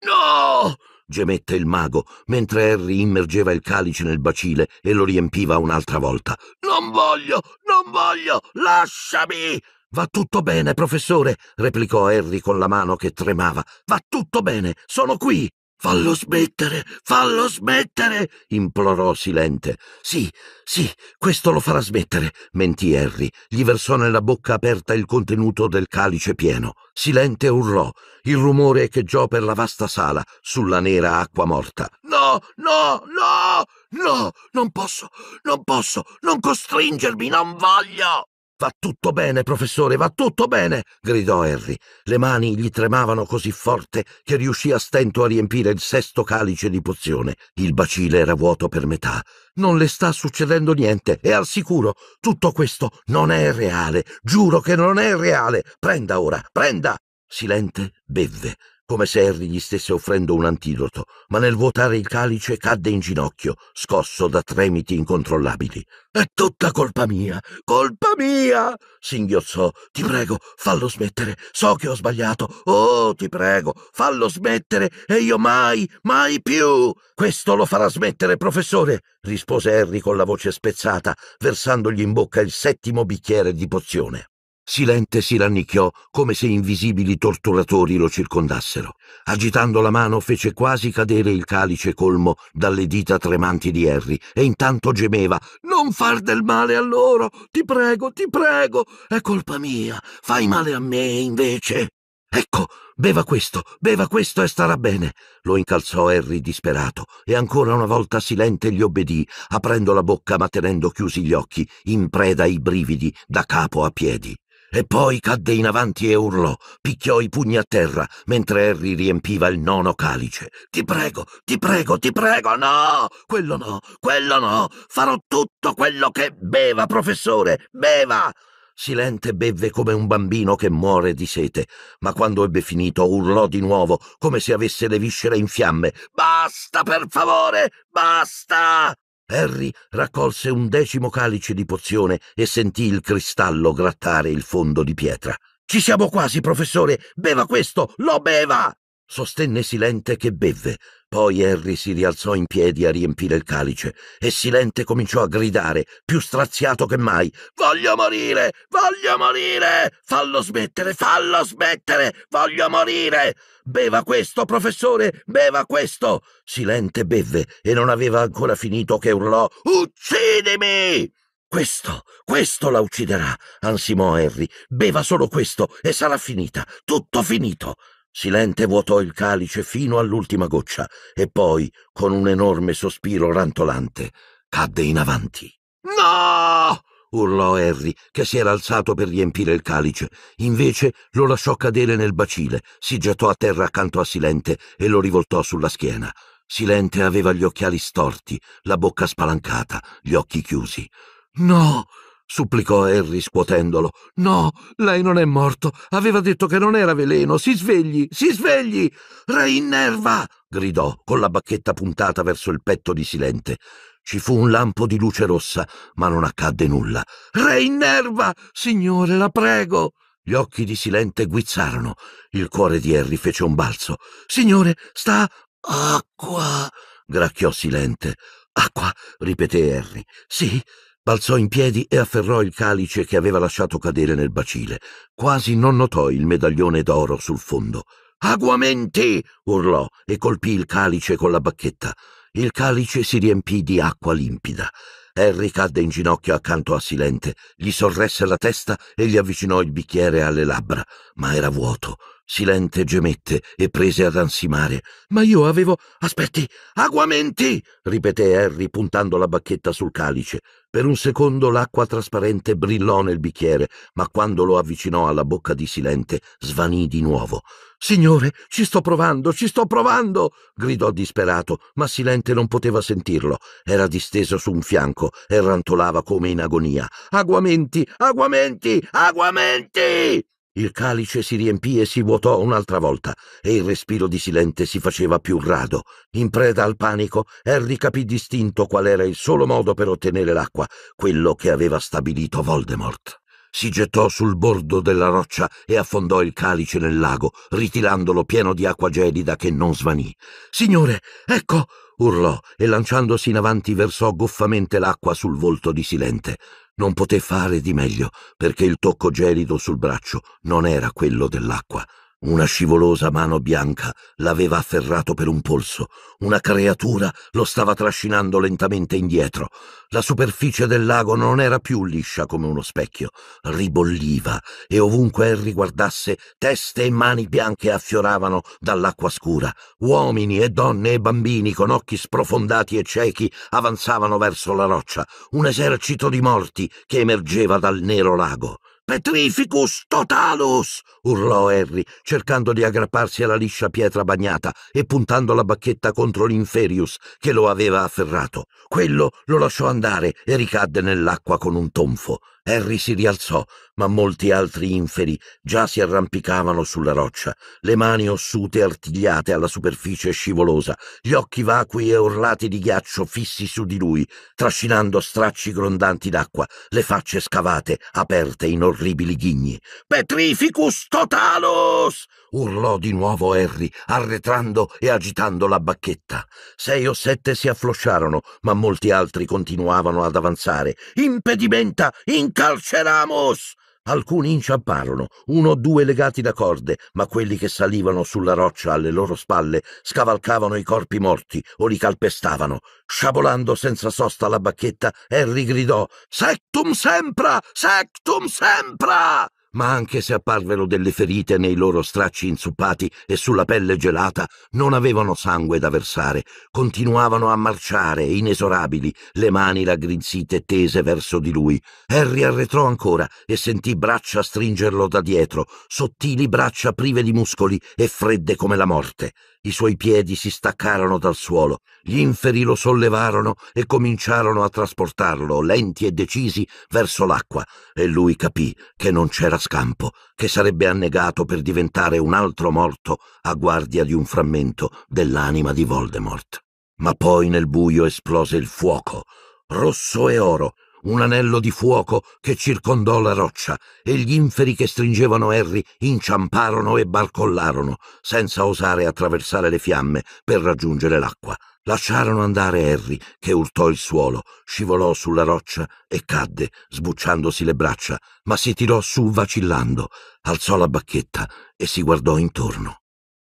No! gemette il mago, mentre Harry immergeva il calice nel bacile e lo riempiva un'altra volta. Non voglio! Non voglio! Lasciami! Va tutto bene, professore, replicò Harry con la mano che tremava. Va tutto bene, sono qui. Fallo smettere, fallo smettere, implorò Silente. Sì, sì, questo lo farà smettere, mentì Harry. Gli versò nella bocca aperta il contenuto del calice pieno. Silente urlò. Il rumore echeggiò per la vasta sala, sulla nera acqua morta. No, no, no, no, non posso, non posso, non costringermi, non voglio. Va tutto bene, professore, va tutto bene, gridò Harry. Le mani gli tremavano così forte che riuscì a stento a riempire il sesto calice di pozione. Il bacile era vuoto per metà. Non le sta succedendo niente, è al sicuro. Tutto questo non è reale. Giuro che non è reale. Prenda ora, prenda. Silente bevve, come se Harry gli stesse offrendo un antidoto, ma nel vuotare il calice cadde in ginocchio, scosso da tremiti incontrollabili. È tutta colpa mia, colpa mia! singhiozzò. Ti prego, fallo smettere. So che ho sbagliato. Oh, ti prego, fallo smettere e io mai, mai più. Questo lo farà smettere, professore, rispose Harry con la voce spezzata, versandogli in bocca il settimo bicchiere di pozione. Silente si rannicchiò come se invisibili torturatori lo circondassero. Agitando la mano fece quasi cadere il calice colmo dalle dita tremanti di Harry e intanto gemeva Non far del male a loro, ti prego, ti prego, è colpa mia, fai male a me invece. Ecco, beva questo, beva questo e starà bene. Lo incalzò Harry disperato e ancora una volta silente gli obbedì, aprendo la bocca ma tenendo chiusi gli occhi, in preda ai brividi da capo a piedi. E poi cadde in avanti e urlò, picchiò i pugni a terra, mentre Harry riempiva il nono calice. Ti prego, ti prego, ti prego, no! Quello no, quello no! Farò tutto quello che... Beva, professore, beva! Silente bevve come un bambino che muore di sete, ma quando ebbe finito urlò di nuovo, come se avesse le viscere in fiamme. Basta, per favore, basta! Harry raccolse un decimo calice di pozione e sentì il cristallo grattare il fondo di pietra. Ci siamo quasi, professore! Beva questo! Lo beva! Sostenne Silente che beve, poi Harry si rialzò in piedi a riempire il calice e silente cominciò a gridare, più straziato che mai. Voglio morire! Voglio morire! Fallo smettere! Fallo smettere! Voglio morire! Beva questo, professore! Beva questo! Silente bevve e non aveva ancora finito che urlò Uccidimi! Questo, questo la ucciderà, ansimò Harry. Beva solo questo e sarà finita, tutto finito. Silente vuotò il calice fino all'ultima goccia e poi, con un enorme sospiro rantolante, cadde in avanti. No! urlò Harry, che si era alzato per riempire il calice. Invece lo lasciò cadere nel bacile, si gettò a terra accanto a Silente e lo rivoltò sulla schiena. Silente aveva gli occhiali storti, la bocca spalancata, gli occhi chiusi. No! supplicò Harry scuotendolo. No, lei non è morto. Aveva detto che non era veleno. Si svegli, si svegli! Reinerva! gridò, con la bacchetta puntata verso il petto di Silente. Ci fu un lampo di luce rossa, ma non accadde nulla. Reinerva! Signore, la prego! Gli occhi di Silente guizzarono. Il cuore di Harry fece un balzo. Signore, sta... acqua! gracchiò Silente. Acqua, ripeté Harry. Sì, Balzò in piedi e afferrò il calice che aveva lasciato cadere nel bacile. Quasi non notò il medaglione d'oro sul fondo. Aguamenti! urlò e colpì il calice con la bacchetta. Il calice si riempì di acqua limpida. Harry cadde in ginocchio accanto a Silente, gli sorresse la testa e gli avvicinò il bicchiere alle labbra, ma era vuoto. Silente gemette e prese ad ansimare. Ma io avevo. Aspetti, aguamenti! ripeté Harry puntando la bacchetta sul calice. Per un secondo l'acqua trasparente brillò nel bicchiere, ma quando lo avvicinò alla bocca di Silente svanì di nuovo. Signore, ci sto provando, ci sto provando! gridò disperato, ma Silente non poteva sentirlo. Era disteso su un fianco e rantolava come in agonia. Aguamenti, aguamenti, aguamenti! Il calice si riempì e si vuotò un'altra volta, e il respiro di Silente si faceva più rado. In preda al panico, Harry capì distinto qual era il solo modo per ottenere l'acqua, quello che aveva stabilito Voldemort. Si gettò sul bordo della roccia e affondò il calice nel lago, ritirandolo pieno di acqua gelida che non svanì. Signore, ecco! urlò e lanciandosi in avanti versò goffamente l'acqua sul volto di Silente. Non poté fare di meglio, perché il tocco gelido sul braccio non era quello dell'acqua, una scivolosa mano bianca l'aveva afferrato per un polso, una creatura lo stava trascinando lentamente indietro. La superficie del lago non era più liscia come uno specchio, ribolliva e ovunque Harry guardasse teste e mani bianche affioravano dall'acqua scura. Uomini e donne e bambini con occhi sprofondati e ciechi avanzavano verso la roccia, un esercito di morti che emergeva dal nero lago. Petrificus totalus! urlò Harry, cercando di aggrapparsi alla liscia pietra bagnata e puntando la bacchetta contro l'Inferius che lo aveva afferrato. Quello lo lasciò andare e ricadde nell'acqua con un tonfo. Harry si rialzò, ma molti altri inferi già si arrampicavano sulla roccia, le mani ossute artigliate alla superficie scivolosa, gli occhi vacui e orlati di ghiaccio fissi su di lui, trascinando stracci grondanti d'acqua, le facce scavate, aperte in orribili ghigni. Petrificus totalus! urlò di nuovo Harry, arretrando e agitando la bacchetta. Sei o sette si afflosciarono, ma molti altri continuavano ad avanzare. Impedimenta! Impedimenta! Incalceramos! Alcuni inciamparono, uno o due legati da corde, ma quelli che salivano sulla roccia alle loro spalle scavalcavano i corpi morti o li calpestavano. Sciabolando senza sosta la bacchetta, Harry gridò Sectum sempra! Sectum sempra! ma anche se apparvero delle ferite nei loro stracci inzuppati e sulla pelle gelata, non avevano sangue da versare, continuavano a marciare, inesorabili, le mani raggrinzite tese verso di lui. Harry arretrò ancora e sentì braccia stringerlo da dietro, sottili braccia prive di muscoli e fredde come la morte. I suoi piedi si staccarono dal suolo, gli inferi lo sollevarono e cominciarono a trasportarlo, lenti e decisi, verso l'acqua, e lui capì che non c'era scampo, che sarebbe annegato per diventare un altro morto a guardia di un frammento dell'anima di Voldemort. Ma poi nel buio esplose il fuoco, rosso e oro, un anello di fuoco che circondò la roccia e gli inferi che stringevano Harry inciamparono e barcollarono, senza osare attraversare le fiamme per raggiungere l'acqua. Lasciarono andare Harry, che urtò il suolo, scivolò sulla roccia e cadde, sbucciandosi le braccia, ma si tirò su vacillando, alzò la bacchetta e si guardò intorno.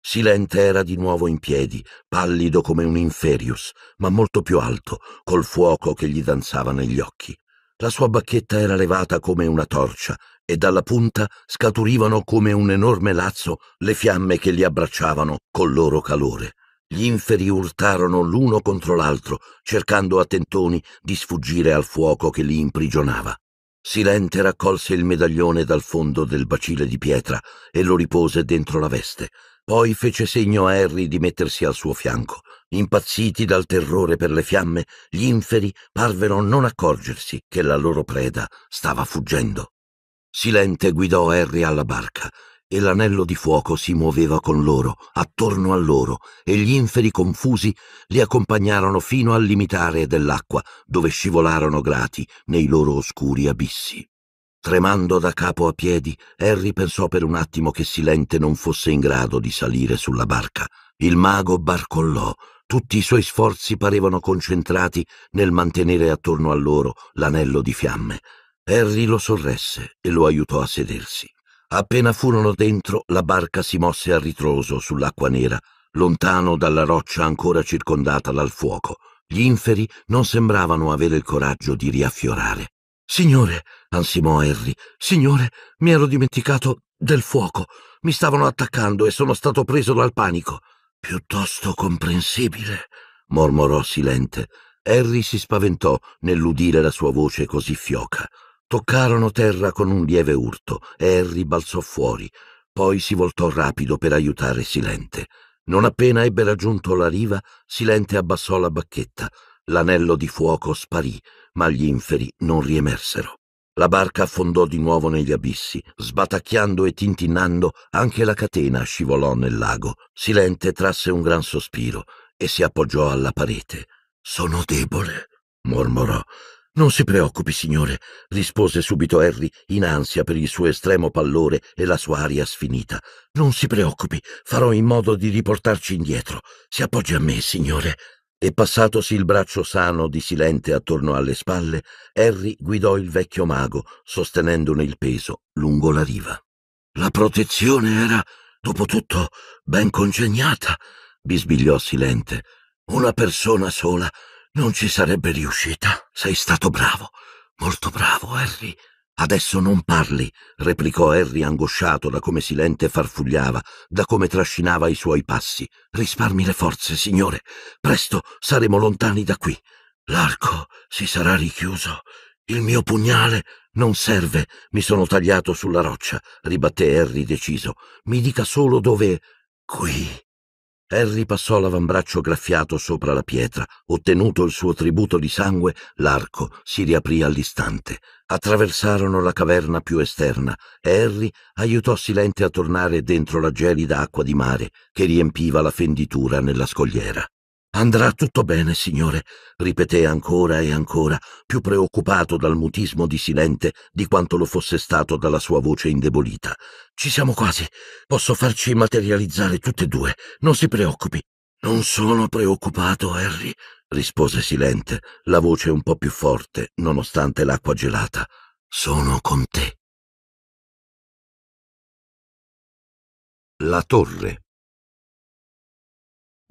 Silente era di nuovo in piedi, pallido come un inferius, ma molto più alto, col fuoco che gli danzava negli occhi. La sua bacchetta era levata come una torcia e dalla punta scaturivano come un enorme lazzo le fiamme che li abbracciavano col loro calore. Gli inferi urtarono l'uno contro l'altro, cercando a tentoni di sfuggire al fuoco che li imprigionava. Silente raccolse il medaglione dal fondo del bacile di pietra e lo ripose dentro la veste. Poi fece segno a Harry di mettersi al suo fianco. Impazziti dal terrore per le fiamme, gli inferi parvero non accorgersi che la loro preda stava fuggendo. Silente guidò Harry alla barca e l'anello di fuoco si muoveva con loro, attorno a loro, e gli inferi confusi li accompagnarono fino al limitare dell'acqua, dove scivolarono grati nei loro oscuri abissi. Tremando da capo a piedi, Harry pensò per un attimo che Silente non fosse in grado di salire sulla barca. Il mago barcollò tutti i suoi sforzi parevano concentrati nel mantenere attorno a loro l'anello di fiamme. Harry lo sorresse e lo aiutò a sedersi. Appena furono dentro, la barca si mosse a ritroso sull'acqua nera, lontano dalla roccia ancora circondata dal fuoco. Gli inferi non sembravano avere il coraggio di riaffiorare. Signore, ansimò Harry, signore, mi ero dimenticato del fuoco. Mi stavano attaccando e sono stato preso dal panico. Piuttosto comprensibile, mormorò silente. Harry si spaventò nell'udire la sua voce così fioca. Toccarono terra con un lieve urto e Harry balzò fuori. Poi si voltò rapido per aiutare Silente. Non appena ebbe raggiunto la riva, Silente abbassò la bacchetta. L'anello di fuoco sparì, ma gli inferi non riemersero. La barca affondò di nuovo negli abissi, sbatacchiando e tintinnando anche la catena scivolò nel lago. Silente trasse un gran sospiro e si appoggiò alla parete. Sono debole, mormorò. Non si preoccupi, signore, rispose subito Harry, in ansia per il suo estremo pallore e la sua aria sfinita. Non si preoccupi, farò in modo di riportarci indietro. Si appoggi a me, signore e passatosi il braccio sano di Silente attorno alle spalle, Harry guidò il vecchio mago, sostenendone il peso, lungo la riva. La protezione era, dopo tutto, ben congegnata, bisbigliò Silente. Una persona sola non ci sarebbe riuscita. Sei stato bravo, molto bravo, Harry. Adesso non parli, replicò Harry angosciato da come Silente farfugliava, da come trascinava i suoi passi. Risparmi le forze, signore. Presto saremo lontani da qui. L'arco si sarà richiuso. Il mio pugnale non serve. Mi sono tagliato sulla roccia, ribatté Harry deciso. Mi dica solo dove. Qui, Harry passò l'avambraccio graffiato sopra la pietra. Ottenuto il suo tributo di sangue, l'arco si riaprì all'istante. Attraversarono la caverna più esterna e Harry aiutò Silente a tornare dentro la gelida acqua di mare che riempiva la fenditura nella scogliera. Andrà tutto bene, signore, ripeté ancora e ancora, più preoccupato dal mutismo di Silente di quanto lo fosse stato dalla sua voce indebolita. Ci siamo quasi. Posso farci materializzare tutte e due. Non si preoccupi. Non sono preoccupato, Harry, rispose Silente, la voce un po più forte, nonostante l'acqua gelata. Sono con te. La torre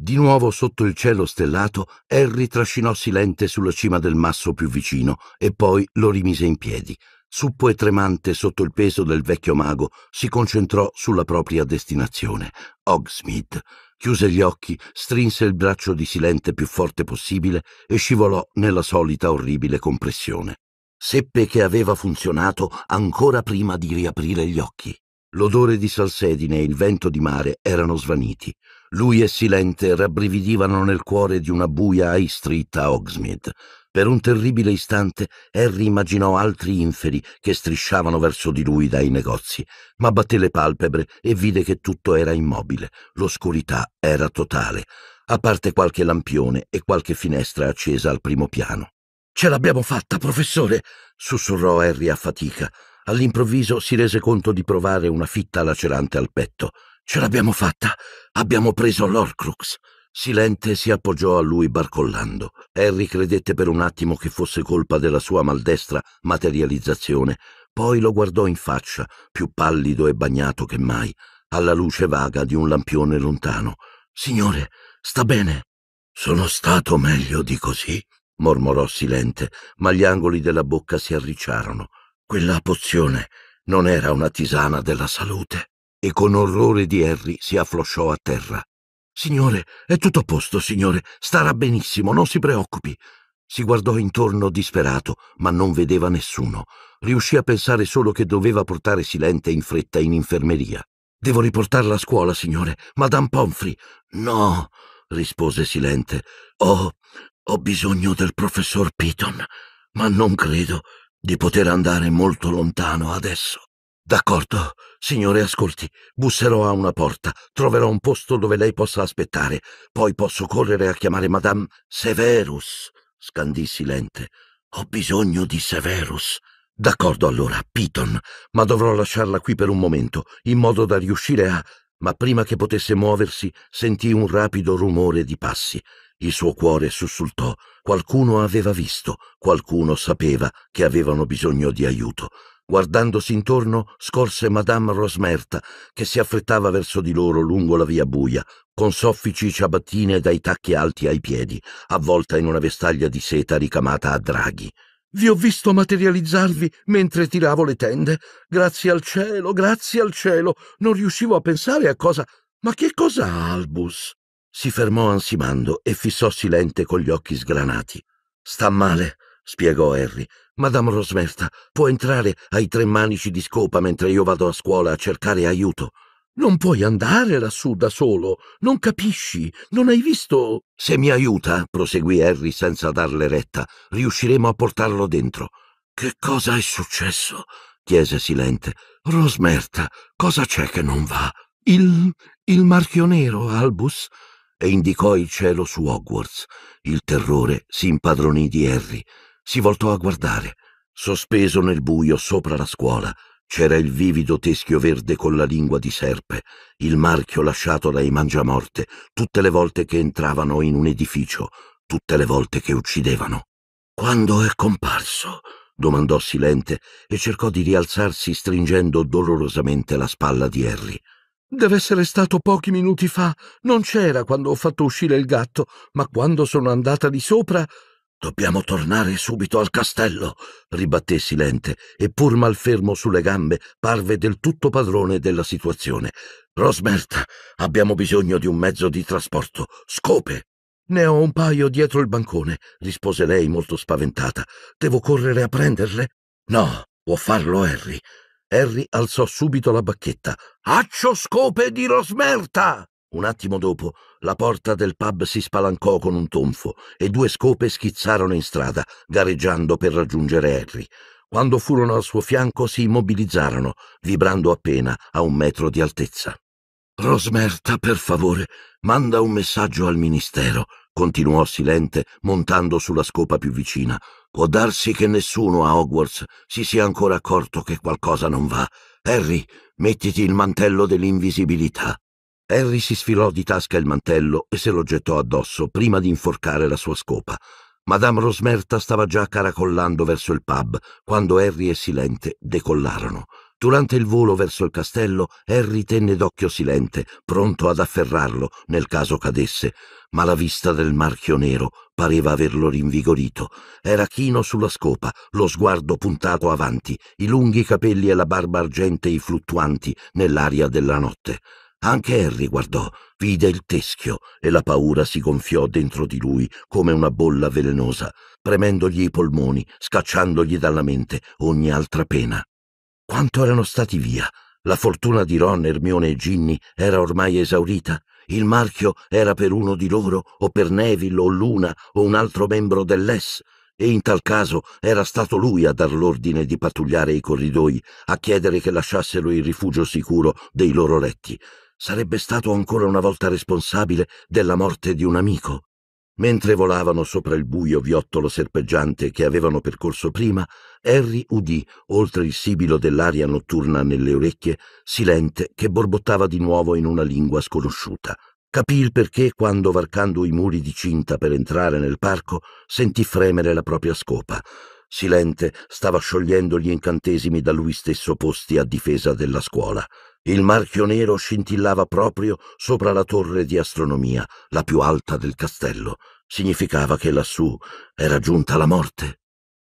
di nuovo sotto il cielo stellato, Harry trascinò silente sulla cima del masso più vicino e poi lo rimise in piedi. Suppo e tremante sotto il peso del vecchio mago, si concentrò sulla propria destinazione, Hogsmeade. Chiuse gli occhi, strinse il braccio di Silente più forte possibile e scivolò nella solita orribile compressione. Seppe che aveva funzionato ancora prima di riaprire gli occhi. L'odore di salsedine e il vento di mare erano svaniti. Lui e Silente rabbrividivano nel cuore di una buia high street a Hogsmeade. Per un terribile istante Harry immaginò altri inferi che strisciavano verso di lui dai negozi, ma batté le palpebre e vide che tutto era immobile, l'oscurità era totale, a parte qualche lampione e qualche finestra accesa al primo piano. Ce l'abbiamo fatta, professore! sussurrò Harry a fatica. All'improvviso si rese conto di provare una fitta lacerante al petto. Ce l'abbiamo fatta! Abbiamo preso l'Orcrux! Silente si appoggiò a lui barcollando. Harry credette per un attimo che fosse colpa della sua maldestra materializzazione, poi lo guardò in faccia, più pallido e bagnato che mai, alla luce vaga di un lampione lontano. Signore, sta bene? Sono stato meglio di così, mormorò Silente, ma gli angoli della bocca si arricciarono. Quella pozione non era una tisana della salute e con orrore di Harry si afflosciò a terra. Signore, è tutto a posto, signore, starà benissimo, non si preoccupi. Si guardò intorno disperato, ma non vedeva nessuno. Riuscì a pensare solo che doveva portare Silente in fretta in infermeria. Devo riportarla a scuola, signore. Madame Pomfrey. No, rispose Silente. Ho, ho bisogno del professor Piton, ma non credo di poter andare molto lontano adesso. D'accordo, signore, ascolti. Busserò a una porta. Troverò un posto dove lei possa aspettare. Poi posso correre a chiamare Madame Severus. Scandì silente. Ho bisogno di Severus. D'accordo allora, Piton, ma dovrò lasciarla qui per un momento, in modo da riuscire a... Ma prima che potesse muoversi, sentì un rapido rumore di passi. Il suo cuore sussultò. Qualcuno aveva visto, qualcuno sapeva che avevano bisogno di aiuto. Guardandosi intorno, scorse Madame Rosmerta, che si affrettava verso di loro lungo la via buia, con soffici ciabattine dai tacchi alti ai piedi, avvolta in una vestaglia di seta ricamata a draghi. Vi ho visto materializzarvi mentre tiravo le tende. Grazie al cielo, grazie al cielo. Non riuscivo a pensare a cosa. Ma che cosa Albus? Si fermò ansimando e fissò silente con gli occhi sgranati. Sta male, spiegò Harry. Madame Rosmerta può entrare ai tre manici di scopa mentre io vado a scuola a cercare aiuto. Non puoi andare lassù da solo, non capisci, non hai visto... Se mi aiuta, proseguì Harry senza darle retta, riusciremo a portarlo dentro. Che cosa è successo? chiese Silente. Rosmerta, cosa c'è che non va? Il... il marchio nero, Albus? E indicò il cielo su Hogwarts. Il terrore si impadronì di Harry si voltò a guardare. Sospeso nel buio sopra la scuola c'era il vivido teschio verde con la lingua di serpe, il marchio lasciato dai mangiamorte tutte le volte che entravano in un edificio, tutte le volte che uccidevano. Quando è comparso? domandò Silente e cercò di rialzarsi stringendo dolorosamente la spalla di Harry. Deve essere stato pochi minuti fa. Non c'era quando ho fatto uscire il gatto, ma quando sono andata di sopra Dobbiamo tornare subito al castello, ribatté Silente, e pur malfermo sulle gambe parve del tutto padrone della situazione. Rosmerta, abbiamo bisogno di un mezzo di trasporto. Scope! Ne ho un paio dietro il bancone, rispose lei molto spaventata. Devo correre a prenderle? No, può farlo Harry. Harry alzò subito la bacchetta. Accio scope di Rosmerta! Un attimo dopo, la porta del pub si spalancò con un tonfo e due scope schizzarono in strada, gareggiando per raggiungere Harry. Quando furono al suo fianco si immobilizzarono, vibrando appena a un metro di altezza. Rosmerta, per favore, manda un messaggio al ministero, continuò silente, montando sulla scopa più vicina. Può darsi che nessuno a Hogwarts si sia ancora accorto che qualcosa non va. Harry, mettiti il mantello dell'invisibilità. Harry si sfilò di tasca il mantello e se lo gettò addosso prima di inforcare la sua scopa. Madame Rosmerta stava già caracollando verso il pub quando Harry e Silente decollarono. Durante il volo verso il castello, Harry tenne d'occhio Silente, pronto ad afferrarlo nel caso cadesse, ma la vista del marchio nero pareva averlo rinvigorito. Era chino sulla scopa, lo sguardo puntato avanti, i lunghi capelli e la barba argentei fluttuanti nell'aria della notte. Anche Harry guardò, vide il teschio e la paura si gonfiò dentro di lui come una bolla velenosa, premendogli i polmoni, scacciandogli dalla mente ogni altra pena. Quanto erano stati via? La fortuna di Ron, Ermione e Ginny era ormai esaurita? Il marchio era per uno di loro, o per Neville, o Luna, o un altro membro dell'ES? e in tal caso era stato lui a dar l'ordine di pattugliare i corridoi, a chiedere che lasciassero il rifugio sicuro dei loro letti sarebbe stato ancora una volta responsabile della morte di un amico. Mentre volavano sopra il buio viottolo serpeggiante che avevano percorso prima, Harry udì, oltre il sibilo dell'aria notturna nelle orecchie, silente che borbottava di nuovo in una lingua sconosciuta. Capì il perché quando, varcando i muri di cinta per entrare nel parco, sentì fremere la propria scopa. Silente stava sciogliendo gli incantesimi da lui stesso posti a difesa della scuola. Il marchio nero scintillava proprio sopra la torre di astronomia, la più alta del castello. Significava che lassù era giunta la morte.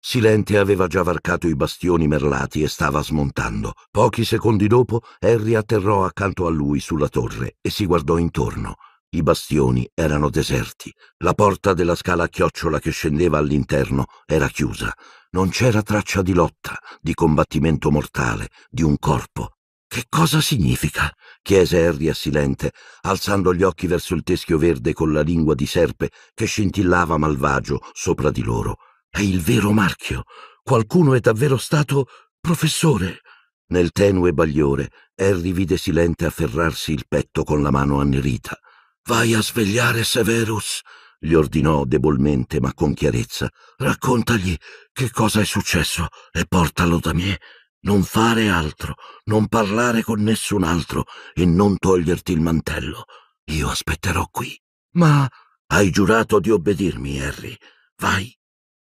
Silente aveva già varcato i bastioni merlati e stava smontando. Pochi secondi dopo, Harry atterrò accanto a lui sulla torre e si guardò intorno. I bastioni erano deserti. La porta della scala a chiocciola che scendeva all'interno era chiusa. Non c'era traccia di lotta, di combattimento mortale, di un corpo. Che cosa significa? chiese Harry assilente, alzando gli occhi verso il teschio verde con la lingua di serpe che scintillava malvagio sopra di loro. È il vero marchio. Qualcuno è davvero stato professore. Nel tenue bagliore, Harry vide Silente afferrarsi il petto con la mano annerita. Vai a svegliare Severus, gli ordinò debolmente ma con chiarezza. Raccontagli che cosa è successo e portalo da me. Non fare altro, non parlare con nessun altro e non toglierti il mantello. Io aspetterò qui. Ma hai giurato di obbedirmi, Harry. Vai.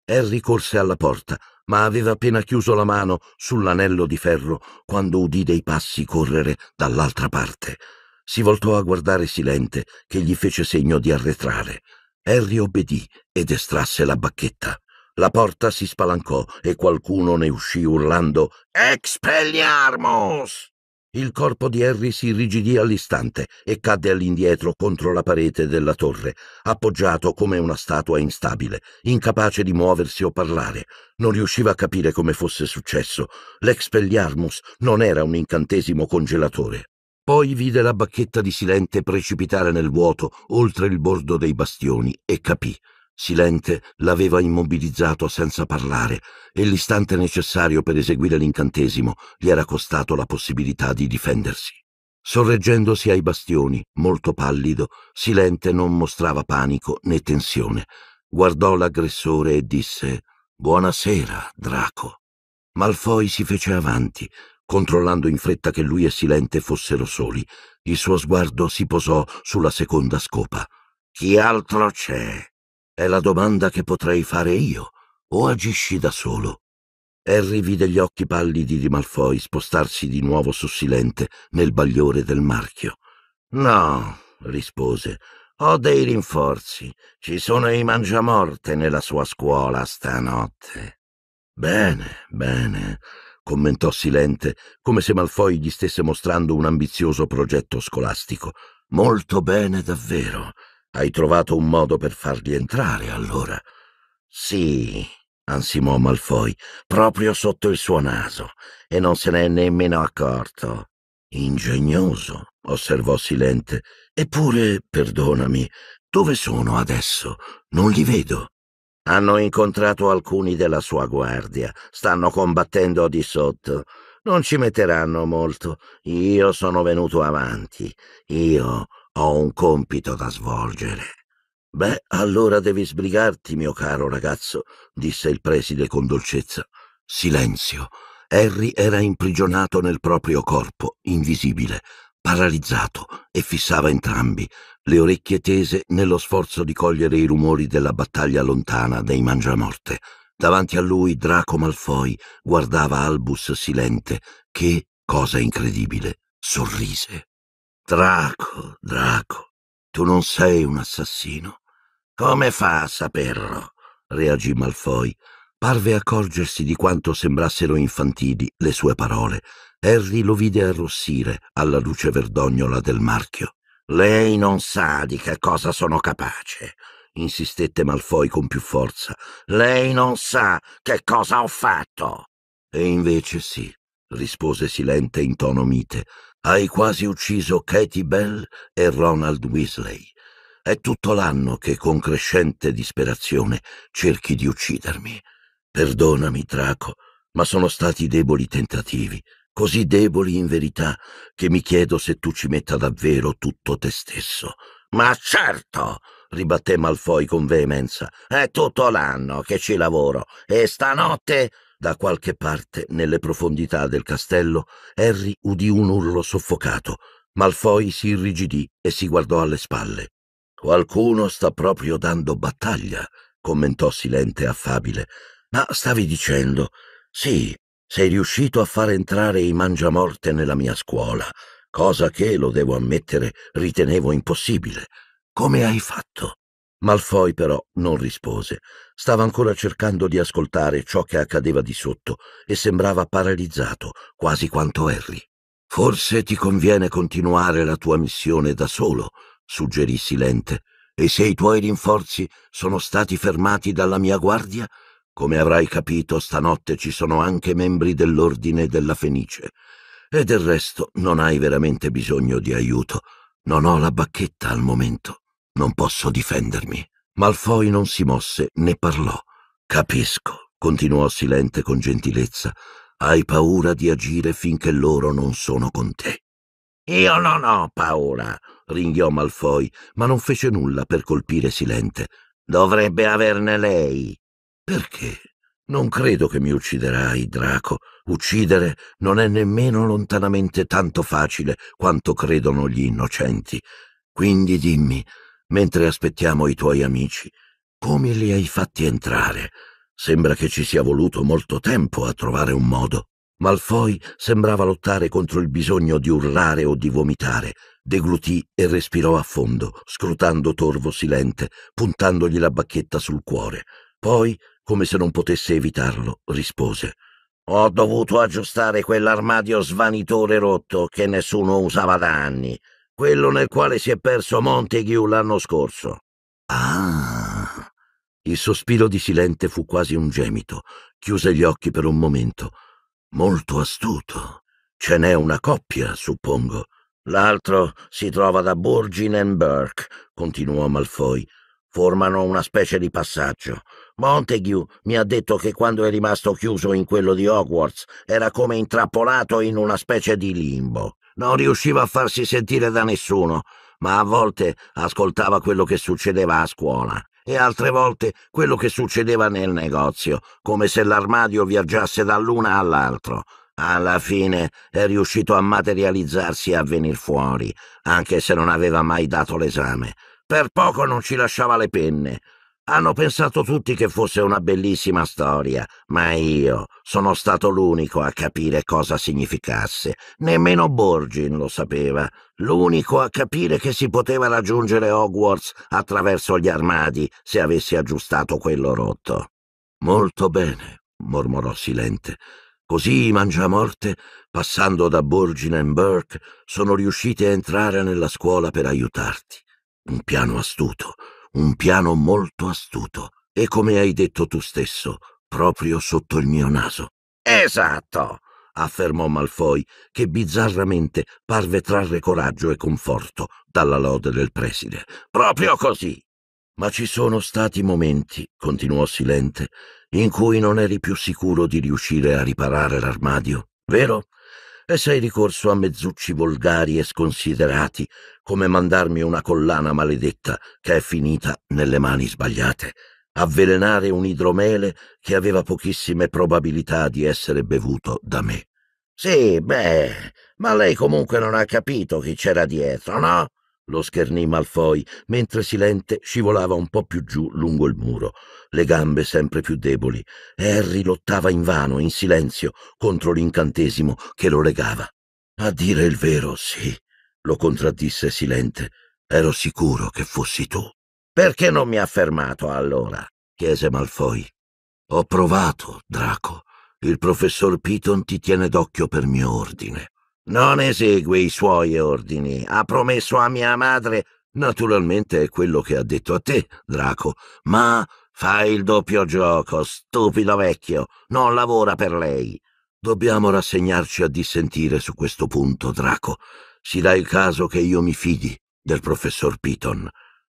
Harry corse alla porta, ma aveva appena chiuso la mano sull'anello di ferro quando udì dei passi correre dall'altra parte. Si voltò a guardare Silente, che gli fece segno di arretrare. Harry obbedì ed estrasse la bacchetta. La porta si spalancò e qualcuno ne uscì urlando Expelliarmos! Il corpo di Harry si irrigidì all'istante e cadde all'indietro contro la parete della torre, appoggiato come una statua instabile, incapace di muoversi o parlare. Non riusciva a capire come fosse successo. L'expelliarmus non era un incantesimo congelatore. Poi vide la bacchetta di Silente precipitare nel vuoto oltre il bordo dei bastioni e capì. Silente l'aveva immobilizzato senza parlare e l'istante necessario per eseguire l'incantesimo gli era costato la possibilità di difendersi. Sorreggendosi ai bastioni, molto pallido, Silente non mostrava panico né tensione. Guardò l'aggressore e disse Buonasera, Draco. Malfoy si fece avanti, controllando in fretta che lui e Silente fossero soli. Il suo sguardo si posò sulla seconda scopa. Chi altro c'è? È la domanda che potrei fare io, o agisci da solo? Harry vide gli occhi pallidi di Malfoy spostarsi di nuovo su Silente nel bagliore del marchio. No, rispose, ho dei rinforzi. Ci sono i mangiamorte nella sua scuola stanotte. Bene, bene, commentò Silente, come se Malfoy gli stesse mostrando un ambizioso progetto scolastico. Molto bene, davvero. Hai trovato un modo per farli entrare, allora? Sì, ansimò Malfoy, proprio sotto il suo naso, e non se n'è nemmeno accorto. Ingegnoso, osservò Silente. Eppure, perdonami, dove sono adesso? Non li vedo. Hanno incontrato alcuni della sua guardia. Stanno combattendo di sotto. Non ci metteranno molto. Io sono venuto avanti. Io ho un compito da svolgere. Beh, allora devi sbrigarti, mio caro ragazzo, disse il preside con dolcezza. Silenzio. Harry era imprigionato nel proprio corpo, invisibile, paralizzato, e fissava entrambi, le orecchie tese nello sforzo di cogliere i rumori della battaglia lontana dei mangiamorte. Davanti a lui Draco Malfoy guardava Albus silente, che, cosa incredibile, sorrise. Draco, Draco, tu non sei un assassino. Come fa a saperlo? reagì Malfoy. Parve accorgersi di quanto sembrassero infantili le sue parole. Harry lo vide arrossire alla luce verdognola del marchio. Lei non sa di che cosa sono capace, insistette Malfoy con più forza. Lei non sa che cosa ho fatto. E invece sì, rispose Silente in tono mite. Hai quasi ucciso Katie Bell e Ronald Weasley. È tutto l'anno che con crescente disperazione cerchi di uccidermi. Perdonami, Draco, ma sono stati deboli tentativi, così deboli in verità, che mi chiedo se tu ci metta davvero tutto te stesso. Ma certo! ribatté Malfoy con veemenza. È tutto l'anno che ci lavoro e stanotte da qualche parte, nelle profondità del castello, Harry udì un urlo soffocato. Malfoy si irrigidì e si guardò alle spalle. Qualcuno sta proprio dando battaglia, commentò Silente e affabile. Ma stavi dicendo, sì, sei riuscito a far entrare i mangiamorte nella mia scuola, cosa che, lo devo ammettere, ritenevo impossibile. Come hai fatto? Malfoy però non rispose. Stava ancora cercando di ascoltare ciò che accadeva di sotto e sembrava paralizzato, quasi quanto Harry. Forse ti conviene continuare la tua missione da solo, suggerì Silente. E se i tuoi rinforzi sono stati fermati dalla mia guardia? Come avrai capito, stanotte ci sono anche membri dell'Ordine della Fenice. E del resto non hai veramente bisogno di aiuto. Non ho la bacchetta al momento. Non posso difendermi. Malfoy non si mosse né parlò. Capisco, continuò silente con gentilezza. Hai paura di agire finché loro non sono con te. Io non ho paura, ringhiò Malfoy, ma non fece nulla per colpire Silente. Dovrebbe averne lei. Perché? Non credo che mi ucciderai, Draco. Uccidere non è nemmeno lontanamente tanto facile quanto credono gli innocenti. Quindi dimmi, mentre aspettiamo i tuoi amici. Come li hai fatti entrare? Sembra che ci sia voluto molto tempo a trovare un modo. Malfoy sembrava lottare contro il bisogno di urlare o di vomitare. Deglutì e respirò a fondo, scrutando Torvo silente, puntandogli la bacchetta sul cuore. Poi, come se non potesse evitarlo, rispose Ho dovuto aggiustare quell'armadio svanitore rotto che nessuno usava da anni quello nel quale si è perso Montague l'anno scorso. Ah! Il sospiro di Silente fu quasi un gemito. Chiuse gli occhi per un momento. Molto astuto. Ce n'è una coppia, suppongo. L'altro si trova da Burgin and Burke, continuò Malfoy. Formano una specie di passaggio. Montague mi ha detto che quando è rimasto chiuso in quello di Hogwarts era come intrappolato in una specie di limbo. Non riusciva a farsi sentire da nessuno, ma a volte ascoltava quello che succedeva a scuola e altre volte quello che succedeva nel negozio, come se l'armadio viaggiasse dall'una all'altro. Alla fine è riuscito a materializzarsi e a venir fuori, anche se non aveva mai dato l'esame. Per poco non ci lasciava le penne. Hanno pensato tutti che fosse una bellissima storia, ma io sono stato l'unico a capire cosa significasse. Nemmeno Borgin lo sapeva, l'unico a capire che si poteva raggiungere Hogwarts attraverso gli armadi se avessi aggiustato quello rotto. Molto bene, mormorò silente. Così i Mangiamorte, passando da Borgin e Burke, sono riusciti a entrare nella scuola per aiutarti. Un piano astuto un piano molto astuto e come hai detto tu stesso, proprio sotto il mio naso. Esatto, affermò Malfoy, che bizzarramente parve trarre coraggio e conforto dalla lode del preside. Proprio così. Ma ci sono stati momenti, continuò Silente, in cui non eri più sicuro di riuscire a riparare l'armadio, vero? E sei ricorso a mezzucci volgari e sconsiderati come mandarmi una collana maledetta che è finita nelle mani sbagliate, avvelenare un idromele che aveva pochissime probabilità di essere bevuto da me. Sì, beh, ma lei comunque non ha capito chi c'era dietro, no? lo schernì Malfoy, mentre silente scivolava un po' più giù lungo il muro, le gambe sempre più deboli, e Harry lottava invano, in silenzio, contro l'incantesimo che lo legava. A dire il vero, sì, lo contraddisse silente. Ero sicuro che fossi tu. Perché non mi ha fermato allora? chiese Malfoy. Ho provato, Draco. Il professor Piton ti tiene d'occhio per mio ordine. Non esegue i suoi ordini. Ha promesso a mia madre. Naturalmente è quello che ha detto a te, Draco, ma fai il doppio gioco, stupido vecchio. Non lavora per lei. Dobbiamo rassegnarci a dissentire su questo punto, Draco si dà il caso che io mi fidi del professor Piton.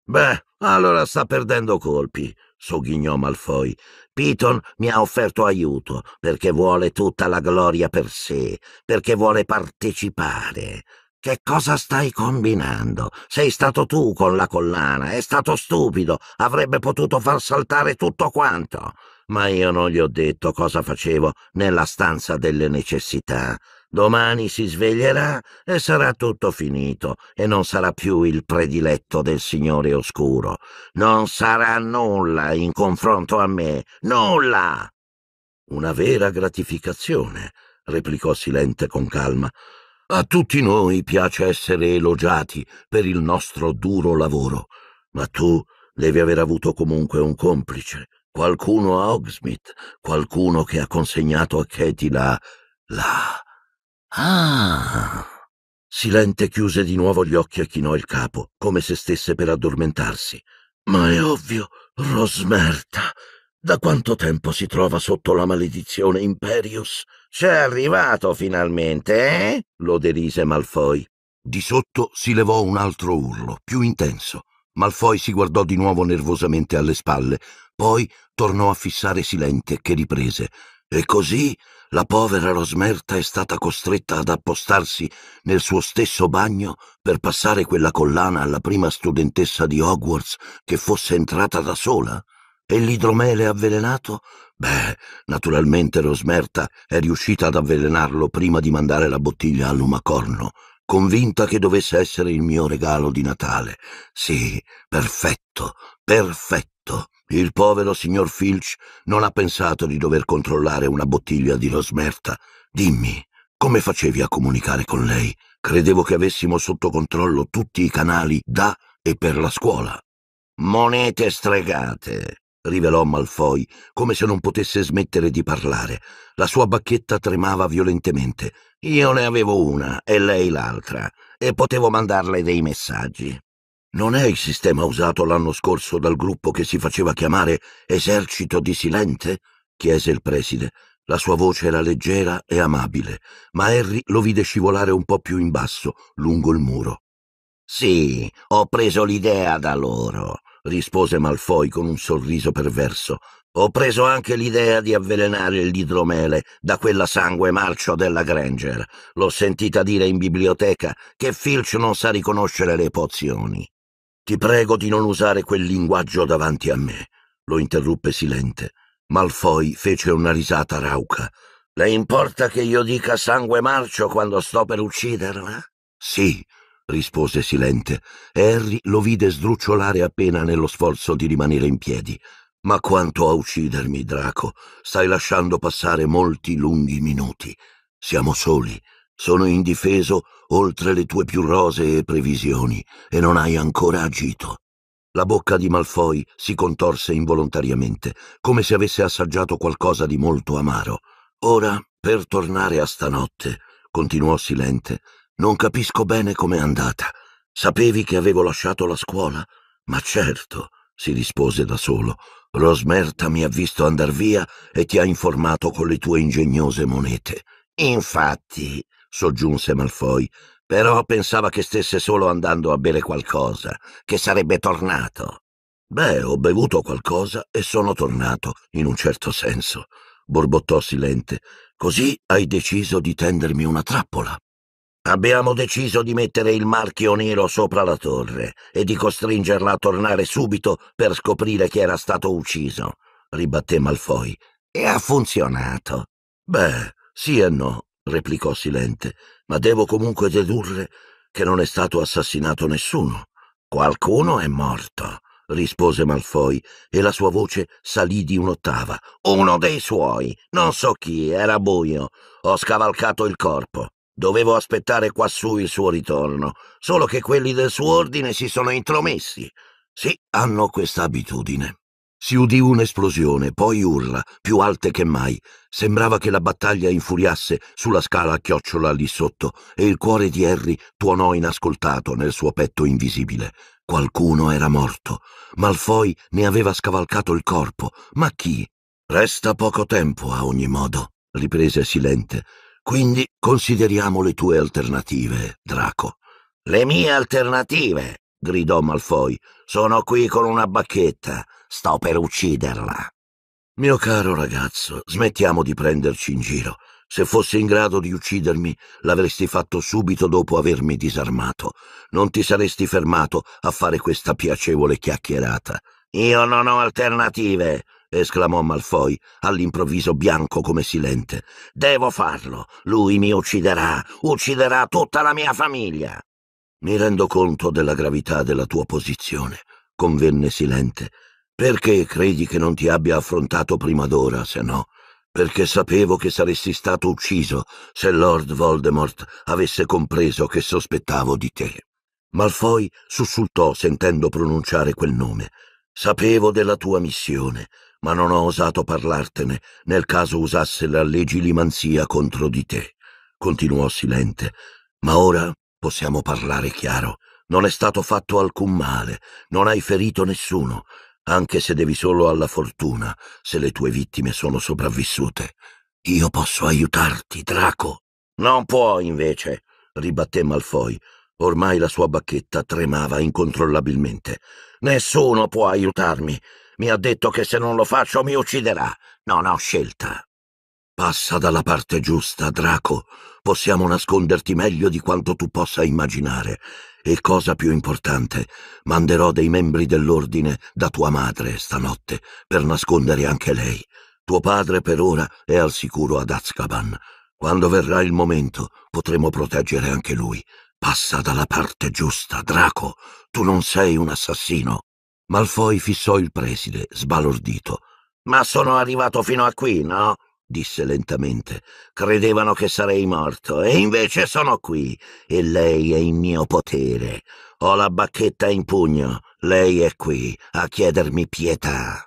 Beh, allora sta perdendo colpi, sogghignò Malfoy. Piton mi ha offerto aiuto perché vuole tutta la gloria per sé, perché vuole partecipare. Che cosa stai combinando? Sei stato tu con la collana, è stato stupido, avrebbe potuto far saltare tutto quanto. Ma io non gli ho detto cosa facevo nella stanza delle necessità. Domani si sveglierà e sarà tutto finito e non sarà più il prediletto del Signore Oscuro. Non sarà nulla in confronto a me. Nulla! Una vera gratificazione, replicò Silente con calma. A tutti noi piace essere elogiati per il nostro duro lavoro, ma tu devi aver avuto comunque un complice, qualcuno a Hogsmeade, qualcuno che ha consegnato a Katie la... la Ah! Silente chiuse di nuovo gli occhi e chinò il capo, come se stesse per addormentarsi. Ma è ovvio, Rosmerta, da quanto tempo si trova sotto la maledizione Imperius? C'è arrivato finalmente, eh? lo derise Malfoy. Di sotto si levò un altro urlo, più intenso. Malfoy si guardò di nuovo nervosamente alle spalle, poi tornò a fissare Silente, che riprese. E così la povera Rosmerta è stata costretta ad appostarsi nel suo stesso bagno per passare quella collana alla prima studentessa di Hogwarts che fosse entrata da sola. E l'idromele avvelenato? Beh, naturalmente Rosmerta è riuscita ad avvelenarlo prima di mandare la bottiglia all'umacorno, convinta che dovesse essere il mio regalo di Natale. Sì, perfetto, perfetto il povero signor Filch non ha pensato di dover controllare una bottiglia di Rosmerta. Dimmi, come facevi a comunicare con lei? Credevo che avessimo sotto controllo tutti i canali da e per la scuola. Monete stregate, rivelò Malfoy, come se non potesse smettere di parlare. La sua bacchetta tremava violentemente. Io ne avevo una e lei l'altra, e potevo mandarle dei messaggi. Non è il sistema usato l'anno scorso dal gruppo che si faceva chiamare Esercito di Silente? chiese il preside. La sua voce era leggera e amabile, ma Harry lo vide scivolare un po' più in basso, lungo il muro. Sì, ho preso l'idea da loro, rispose Malfoy con un sorriso perverso. Ho preso anche l'idea di avvelenare l'idromele da quella sangue marcio della Granger. L'ho sentita dire in biblioteca che Filch non sa riconoscere le pozioni. Ti prego di non usare quel linguaggio davanti a me, lo interruppe silente. Malfoy fece una risata rauca. Le importa che io dica sangue marcio quando sto per ucciderla? Sì, rispose silente, Harry lo vide sdrucciolare appena nello sforzo di rimanere in piedi. Ma quanto a uccidermi, Draco, stai lasciando passare molti lunghi minuti. Siamo soli, sono indifeso oltre le tue più rosee previsioni, e non hai ancora agito. La bocca di Malfoy si contorse involontariamente, come se avesse assaggiato qualcosa di molto amaro. Ora, per tornare a stanotte, continuò silente, non capisco bene com'è andata. Sapevi che avevo lasciato la scuola? Ma certo, si rispose da solo. Rosmerta mi ha visto andar via e ti ha informato con le tue ingegnose monete. Infatti, soggiunse Malfoy, però pensava che stesse solo andando a bere qualcosa, che sarebbe tornato. Beh, ho bevuto qualcosa e sono tornato, in un certo senso, borbottò Silente. Così hai deciso di tendermi una trappola. Abbiamo deciso di mettere il marchio nero sopra la torre e di costringerla a tornare subito per scoprire chi era stato ucciso, ribatté Malfoy. E ha funzionato. Beh, sì e no, replicò Silente, ma devo comunque dedurre che non è stato assassinato nessuno. Qualcuno è morto, rispose Malfoy, e la sua voce salì di un'ottava. Uno dei suoi. Non so chi, era buio. Ho scavalcato il corpo. Dovevo aspettare quassù il suo ritorno, solo che quelli del suo ordine si sono intromessi. Sì, hanno questa abitudine. Si udì un'esplosione, poi urla, più alte che mai. Sembrava che la battaglia infuriasse sulla scala a chiocciola lì sotto, e il cuore di Harry tuonò inascoltato nel suo petto invisibile. Qualcuno era morto. Malfoy ne aveva scavalcato il corpo. Ma chi? Resta poco tempo, a ogni modo, riprese Silente. Quindi consideriamo le tue alternative, Draco. Le mie alternative, gridò Malfoy. Sono qui con una bacchetta. Sto per ucciderla. Mio caro ragazzo, smettiamo di prenderci in giro. Se fossi in grado di uccidermi, l'avresti fatto subito dopo avermi disarmato. Non ti saresti fermato a fare questa piacevole chiacchierata. Io non ho alternative, esclamò Malfoy, all'improvviso bianco come silente. Devo farlo. Lui mi ucciderà, ucciderà tutta la mia famiglia. Mi rendo conto della gravità della tua posizione, convenne silente, perché credi che non ti abbia affrontato prima d'ora, se no? Perché sapevo che saresti stato ucciso se Lord Voldemort avesse compreso che sospettavo di te. Malfoy sussultò sentendo pronunciare quel nome. Sapevo della tua missione, ma non ho osato parlartene nel caso usasse la legilimanzia contro di te. Continuò silente. Ma ora possiamo parlare chiaro. Non è stato fatto alcun male, non hai ferito nessuno, anche se devi solo alla fortuna, se le tue vittime sono sopravvissute. Io posso aiutarti, Draco. Non puoi, invece, ribatté Malfoy. Ormai la sua bacchetta tremava incontrollabilmente. Nessuno può aiutarmi. Mi ha detto che se non lo faccio mi ucciderà. Non ho scelta. Passa dalla parte giusta, Draco, possiamo nasconderti meglio di quanto tu possa immaginare. E cosa più importante, manderò dei membri dell'ordine da tua madre stanotte per nascondere anche lei. Tuo padre per ora è al sicuro ad Azkaban. Quando verrà il momento potremo proteggere anche lui. Passa dalla parte giusta, Draco. Tu non sei un assassino. Malfoy fissò il preside, sbalordito. Ma sono arrivato fino a qui, no? disse lentamente. Credevano che sarei morto e invece sono qui e lei è in mio potere. Ho la bacchetta in pugno, lei è qui a chiedermi pietà.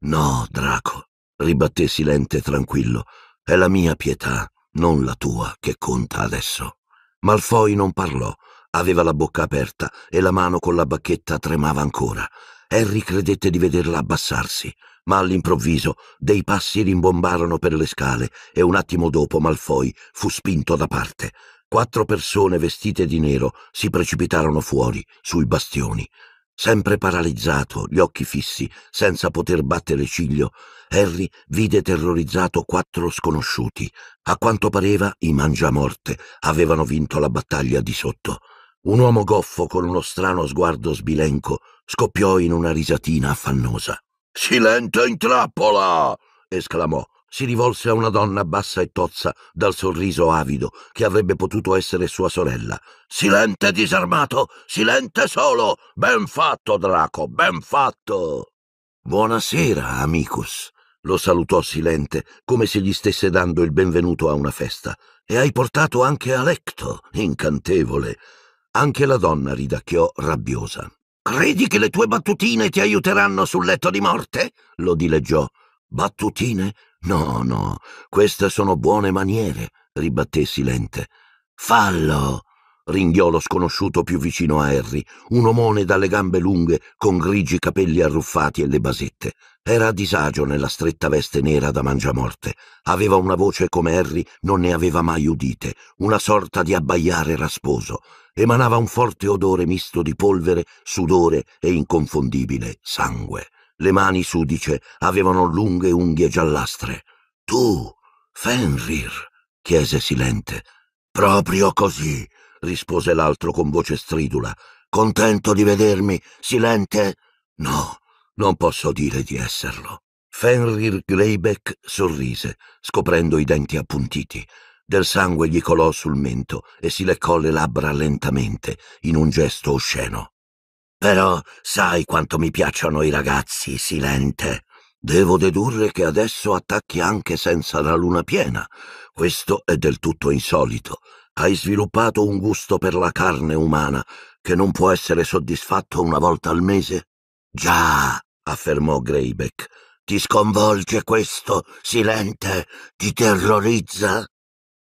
No, Draco, ribatté silente e tranquillo, è la mia pietà, non la tua, che conta adesso. Malfoy non parlò, aveva la bocca aperta e la mano con la bacchetta tremava ancora. Harry credette di vederla abbassarsi ma all'improvviso dei passi rimbombarono per le scale e un attimo dopo Malfoy fu spinto da parte. Quattro persone vestite di nero si precipitarono fuori, sui bastioni. Sempre paralizzato, gli occhi fissi, senza poter battere ciglio, Harry vide terrorizzato quattro sconosciuti. A quanto pareva, i mangiamorte avevano vinto la battaglia di sotto. Un uomo goffo con uno strano sguardo sbilenco scoppiò in una risatina affannosa. Silente in trappola! esclamò. Si rivolse a una donna bassa e tozza, dal sorriso avido, che avrebbe potuto essere sua sorella. Silente disarmato! Silente solo! Ben fatto, Draco, ben fatto! Buonasera, amicus. Lo salutò Silente, come se gli stesse dando il benvenuto a una festa. E hai portato anche Alecto, incantevole. Anche la donna ridacchiò rabbiosa. Credi che le tue battutine ti aiuteranno sul letto di morte? lo dileggiò. Battutine? No, no, queste sono buone maniere, ribatté Silente. Fallo, ringhiò lo sconosciuto più vicino a Harry, un omone dalle gambe lunghe con grigi capelli arruffati e le basette. Era a disagio nella stretta veste nera da mangiamorte. Aveva una voce come Harry non ne aveva mai udite, una sorta di abbaiare rasposo. Emanava un forte odore misto di polvere, sudore e inconfondibile sangue. Le mani sudice avevano lunghe unghie giallastre. Tu, Fenrir, chiese silente. Proprio così rispose l'altro con voce stridula. Contento di vedermi, silente? No, non posso dire di esserlo. Fenrir Gleibeck sorrise, scoprendo i denti appuntiti. Del sangue gli colò sul mento e si leccò le labbra lentamente, in un gesto osceno. Però sai quanto mi piacciono i ragazzi, silente. Devo dedurre che adesso attacchi anche senza la luna piena. Questo è del tutto insolito hai sviluppato un gusto per la carne umana che non può essere soddisfatto una volta al mese? Già, affermò Greybeck, ti sconvolge questo, Silente, ti terrorizza?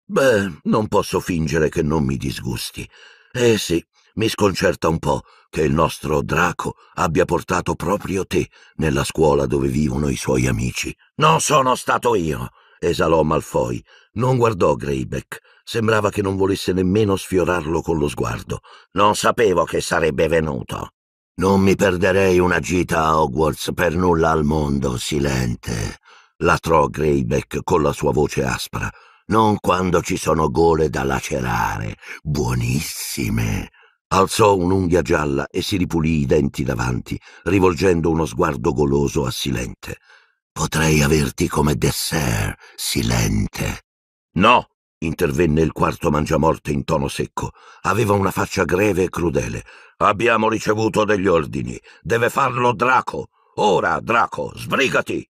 Beh, non posso fingere che non mi disgusti. Eh sì, mi sconcerta un po' che il nostro Draco abbia portato proprio te nella scuola dove vivono i suoi amici. Non sono stato io, esalò Malfoy. Non guardò Greybeck, Sembrava che non volesse nemmeno sfiorarlo con lo sguardo. Non sapevo che sarebbe venuto. Non mi perderei una gita a Hogwarts per nulla al mondo, Silente, latrò Greyback con la sua voce aspra. Non quando ci sono gole da lacerare. Buonissime. Alzò un'unghia gialla e si ripulì i denti davanti, rivolgendo uno sguardo goloso a Silente. Potrei averti come dessert, Silente. No, intervenne il quarto mangiamorte in tono secco. Aveva una faccia greve e crudele. Abbiamo ricevuto degli ordini. Deve farlo Draco. Ora, Draco, sbrigati.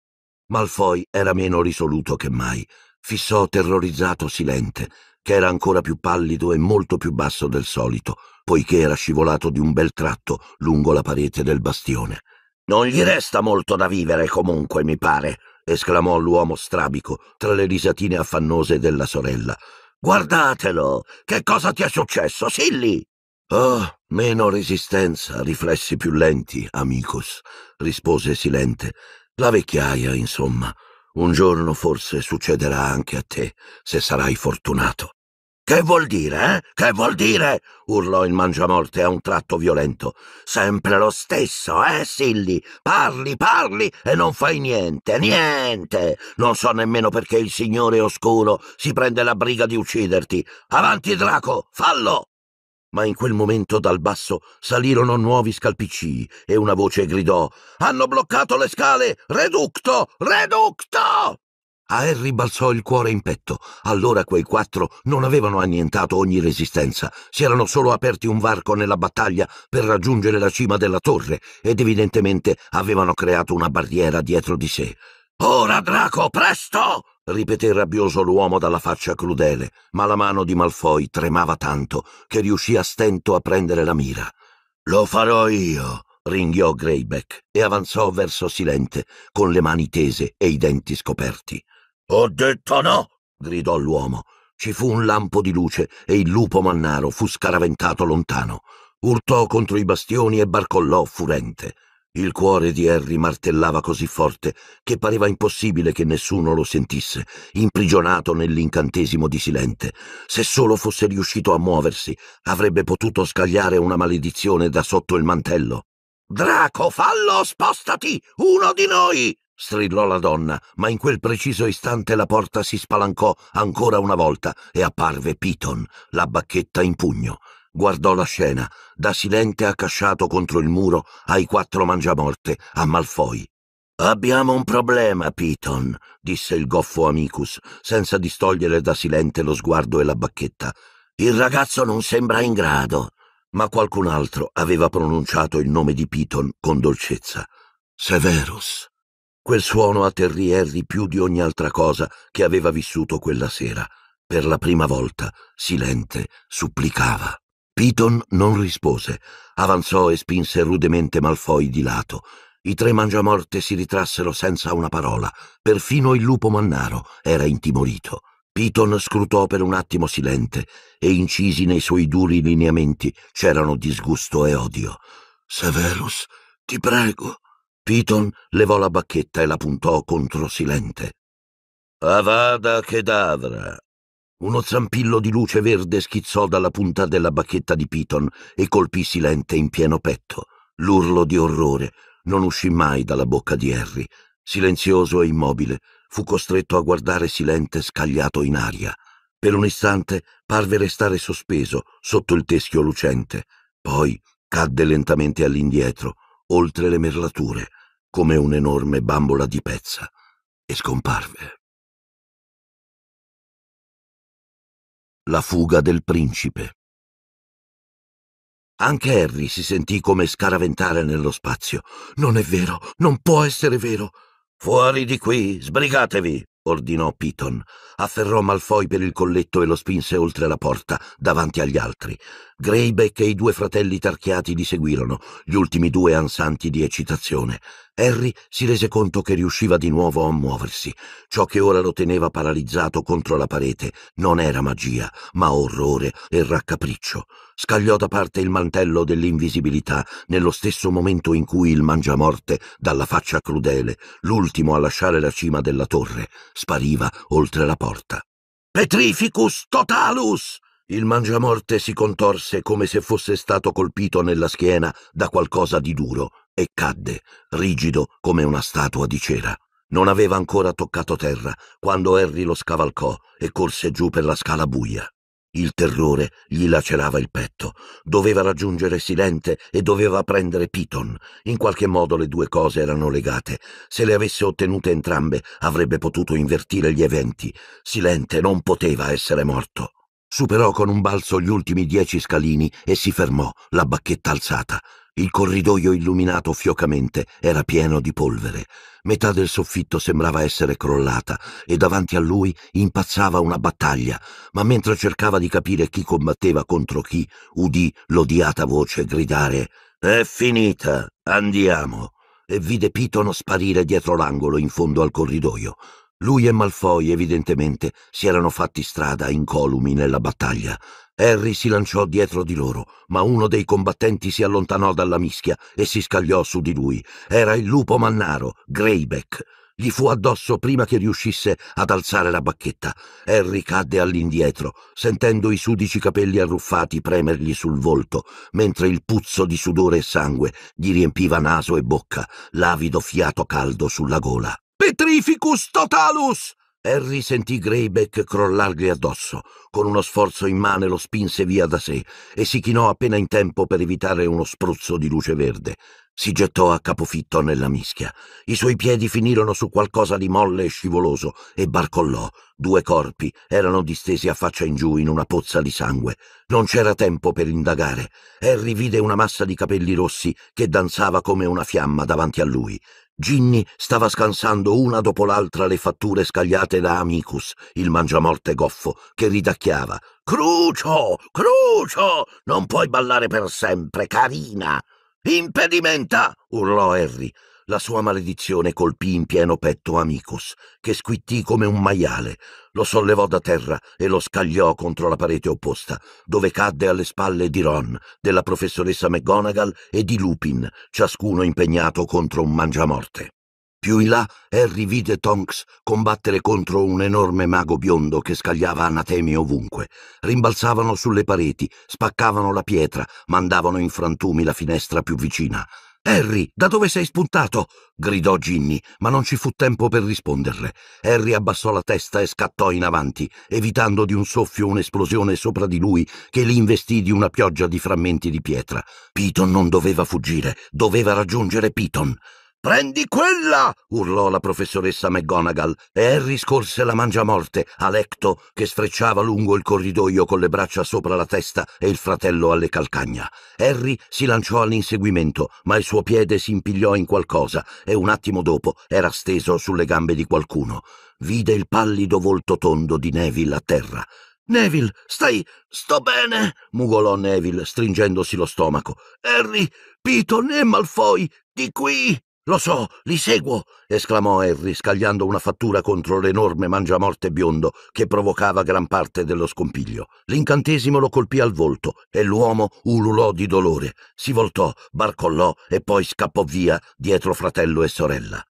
Malfoy era meno risoluto che mai. Fissò terrorizzato Silente, che era ancora più pallido e molto più basso del solito, poiché era scivolato di un bel tratto lungo la parete del bastione. Non gli resta molto da vivere comunque, mi pare, esclamò l'uomo strabico tra le risatine affannose della sorella. Guardatelo! Che cosa ti è successo, Silly? Oh, meno resistenza, riflessi più lenti, amicus, rispose Silente. La vecchiaia, insomma. Un giorno forse succederà anche a te, se sarai fortunato. Che vuol dire, eh? Che vuol dire? urlò il mangiamorte a un tratto violento. Sempre lo stesso, eh, Silli? Parli, parli e non fai niente, niente! Non so nemmeno perché il signore oscuro si prende la briga di ucciderti. Avanti, Draco, fallo! Ma in quel momento dal basso salirono nuovi scalpiccii e una voce gridò: Hanno bloccato le scale! Reducto! Reducto! A Harry balzò il cuore in petto. Allora quei quattro non avevano annientato ogni resistenza, si erano solo aperti un varco nella battaglia per raggiungere la cima della torre ed evidentemente avevano creato una barriera dietro di sé. Ora, Draco, presto! ripeté rabbioso l'uomo dalla faccia crudele, ma la mano di Malfoy tremava tanto che riuscì a stento a prendere la mira. Lo farò io, ringhiò Greyback e avanzò verso Silente, con le mani tese e i denti scoperti. Ho detto no! gridò l'uomo. Ci fu un lampo di luce e il lupo mannaro fu scaraventato lontano. Urtò contro i bastioni e barcollò furente. Il cuore di Harry martellava così forte che pareva impossibile che nessuno lo sentisse, imprigionato nell'incantesimo di Silente. Se solo fosse riuscito a muoversi, avrebbe potuto scagliare una maledizione da sotto il mantello. Draco, fallo, spostati! Uno di noi! strillò la donna, ma in quel preciso istante la porta si spalancò ancora una volta e apparve Piton, la bacchetta in pugno. Guardò la scena, da silente accasciato contro il muro ai quattro mangiamorte, a Malfoy. Abbiamo un problema, Piton, disse il goffo Amicus, senza distogliere da silente lo sguardo e la bacchetta. Il ragazzo non sembra in grado. Ma qualcun altro aveva pronunciato il nome di Piton con dolcezza. Severus. Quel suono atterrì Harry più di ogni altra cosa che aveva vissuto quella sera. Per la prima volta, silente, supplicava. Piton non rispose. Avanzò e spinse rudemente Malfoy di lato. I tre mangiamorte si ritrassero senza una parola. Perfino il lupo mannaro era intimorito. Piton scrutò per un attimo silente e incisi nei suoi duri lineamenti c'erano disgusto e odio. Severus, ti prego, Piton levò la bacchetta e la puntò contro Silente. Avada Kedavra! Uno zampillo di luce verde schizzò dalla punta della bacchetta di Piton e colpì Silente in pieno petto. L'urlo di orrore non uscì mai dalla bocca di Harry. Silenzioso e immobile, fu costretto a guardare Silente scagliato in aria. Per un istante parve restare sospeso sotto il teschio lucente, poi cadde lentamente all'indietro, oltre le merlature, come un'enorme bambola di pezza, e scomparve. La fuga del principe. Anche Harry si sentì come scaraventare nello spazio. Non è vero, non può essere vero. Fuori di qui, sbrigatevi, ordinò Piton. Afferrò Malfoy per il colletto e lo spinse oltre la porta, davanti agli altri. Greyback e i due fratelli tarchiati li seguirono, gli ultimi due ansanti di eccitazione. Harry si rese conto che riusciva di nuovo a muoversi. Ciò che ora lo teneva paralizzato contro la parete non era magia, ma orrore e raccapriccio. Scagliò da parte il mantello dell'invisibilità nello stesso momento in cui il mangiamorte, dalla faccia crudele, l'ultimo a lasciare la cima della torre, spariva oltre la porta. Petrificus totalus! Il mangiamorte si contorse come se fosse stato colpito nella schiena da qualcosa di duro e cadde, rigido come una statua di cera. Non aveva ancora toccato terra quando Harry lo scavalcò e corse giù per la scala buia. Il terrore gli lacerava il petto. Doveva raggiungere Silente e doveva prendere Piton. In qualche modo le due cose erano legate. Se le avesse ottenute entrambe, avrebbe potuto invertire gli eventi. Silente non poteva essere morto. Superò con un balzo gli ultimi dieci scalini e si fermò, la bacchetta alzata. Il corridoio illuminato fiocamente era pieno di polvere. Metà del soffitto sembrava essere crollata e davanti a lui impazzava una battaglia, ma mentre cercava di capire chi combatteva contro chi, udì l'odiata voce gridare È finita, andiamo! e vide Piton sparire dietro l'angolo in fondo al corridoio. Lui e Malfoy, evidentemente, si erano fatti strada incolumi nella battaglia. Harry si lanciò dietro di loro, ma uno dei combattenti si allontanò dalla mischia e si scagliò su di lui. Era il lupo mannaro, Greyback. Gli fu addosso prima che riuscisse ad alzare la bacchetta. Harry cadde all'indietro, sentendo i sudici capelli arruffati premergli sul volto, mentre il puzzo di sudore e sangue gli riempiva naso e bocca, l'avido fiato caldo sulla gola. Petrificus totalus! Harry sentì Greyback crollargli addosso. Con uno sforzo immane lo spinse via da sé e si chinò appena in tempo per evitare uno spruzzo di luce verde. Si gettò a capofitto nella mischia. I suoi piedi finirono su qualcosa di molle e scivoloso e barcollò. Due corpi erano distesi a faccia in giù in una pozza di sangue. Non c'era tempo per indagare. Harry vide una massa di capelli rossi che danzava come una fiamma davanti a lui. Ginny stava scansando una dopo l'altra le fatture scagliate da Amicus, il mangiamorte goffo, che ridacchiava. Crucio! Crucio! Non puoi ballare per sempre, carina! Impedimenta! urlò Harry. La sua maledizione colpì in pieno petto Amicus, che squittì come un maiale, lo sollevò da terra e lo scagliò contro la parete opposta, dove cadde alle spalle di Ron, della professoressa McGonagall e di Lupin, ciascuno impegnato contro un mangiamorte. Più in là, Harry vide Tonks combattere contro un enorme mago biondo che scagliava anatemi ovunque. Rimbalzavano sulle pareti, spaccavano la pietra, mandavano in frantumi la finestra più vicina. Harry, da dove sei spuntato? gridò Ginny, ma non ci fu tempo per risponderle. Harry abbassò la testa e scattò in avanti, evitando di un soffio un'esplosione sopra di lui che li investì di una pioggia di frammenti di pietra. Piton non doveva fuggire, doveva raggiungere Piton. Prendi quella! urlò la professoressa McGonagall e Harry scorse la mangiamorte a letto che sfrecciava lungo il corridoio con le braccia sopra la testa e il fratello alle calcagna. Harry si lanciò all'inseguimento, ma il suo piede si impigliò in qualcosa e un attimo dopo era steso sulle gambe di qualcuno. Vide il pallido volto tondo di Neville a terra. Neville, stai. sto bene, mugolò Neville, stringendosi lo stomaco. Harry, Piton e Malfoy, di qui. Lo so, li seguo! esclamò Harry, scagliando una fattura contro l'enorme mangiamorte biondo che provocava gran parte dello scompiglio. L'incantesimo lo colpì al volto e l'uomo ululò di dolore. Si voltò, barcollò e poi scappò via dietro fratello e sorella.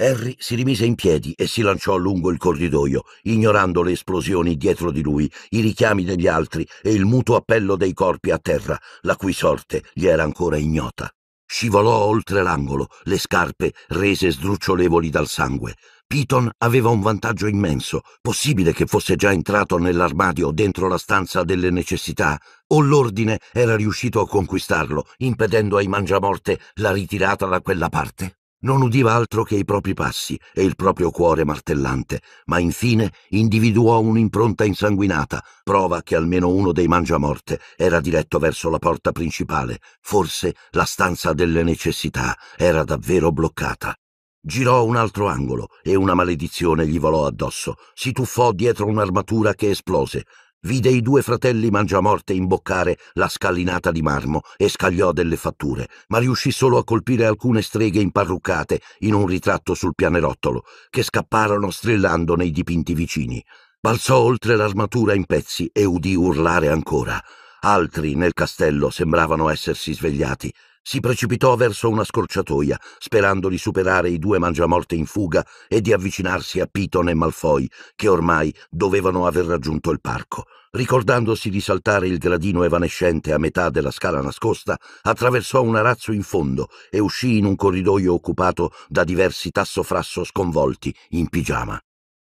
Harry si rimise in piedi e si lanciò lungo il corridoio, ignorando le esplosioni dietro di lui, i richiami degli altri e il muto appello dei corpi a terra, la cui sorte gli era ancora ignota. Scivolò oltre l'angolo, le scarpe rese sdrucciolevoli dal sangue. Piton aveva un vantaggio immenso. Possibile che fosse già entrato nell'armadio dentro la stanza delle necessità? O l'ordine era riuscito a conquistarlo, impedendo ai mangiamorte la ritirata da quella parte? Non udiva altro che i propri passi e il proprio cuore martellante, ma infine individuò un'impronta insanguinata, prova che almeno uno dei mangiamorte era diretto verso la porta principale. Forse la stanza delle necessità era davvero bloccata. Girò un altro angolo e una maledizione gli volò addosso. Si tuffò dietro un'armatura che esplose vide i due fratelli Mangiamorte imboccare la scalinata di marmo e scagliò delle fatture, ma riuscì solo a colpire alcune streghe imparruccate in un ritratto sul pianerottolo, che scapparono strillando nei dipinti vicini. Balzò oltre l'armatura in pezzi e udì urlare ancora. Altri nel castello sembravano essersi svegliati si precipitò verso una scorciatoia, sperando di superare i due mangiamorte in fuga e di avvicinarsi a Piton e Malfoy, che ormai dovevano aver raggiunto il parco, ricordandosi di saltare il gradino evanescente a metà della scala nascosta, attraversò un arazzo in fondo e uscì in un corridoio occupato da diversi tassofrasso sconvolti in pigiama.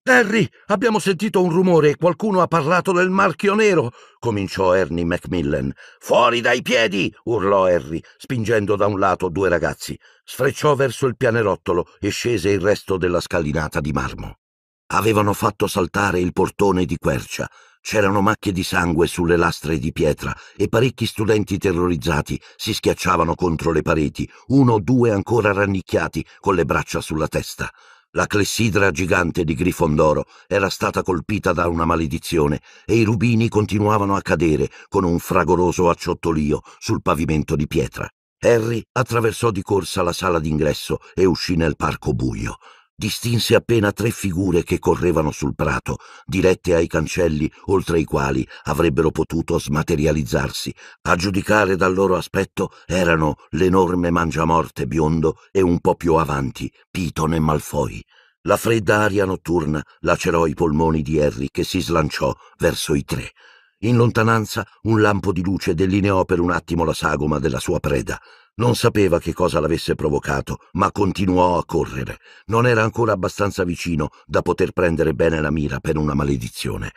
Harry, abbiamo sentito un rumore e qualcuno ha parlato del marchio nero, cominciò Ernie Macmillan. Fuori dai piedi! urlò Harry, spingendo da un lato due ragazzi. Sfrecciò verso il pianerottolo e scese il resto della scalinata di marmo. Avevano fatto saltare il portone di quercia. C'erano macchie di sangue sulle lastre di pietra e parecchi studenti terrorizzati si schiacciavano contro le pareti, uno o due ancora rannicchiati con le braccia sulla testa. La clessidra gigante di Grifondoro era stata colpita da una maledizione e i rubini continuavano a cadere con un fragoroso acciottolio sul pavimento di pietra. Harry attraversò di corsa la sala d'ingresso e uscì nel parco buio distinse appena tre figure che correvano sul prato, dirette ai cancelli oltre i quali avrebbero potuto smaterializzarsi. A giudicare dal loro aspetto erano l'enorme mangiamorte biondo e un po' più avanti Piton e Malfoy. La fredda aria notturna lacerò i polmoni di Harry che si slanciò verso i tre. In lontananza un lampo di luce delineò per un attimo la sagoma della sua preda. Non sapeva che cosa l'avesse provocato, ma continuò a correre. Non era ancora abbastanza vicino da poter prendere bene la mira per una maledizione.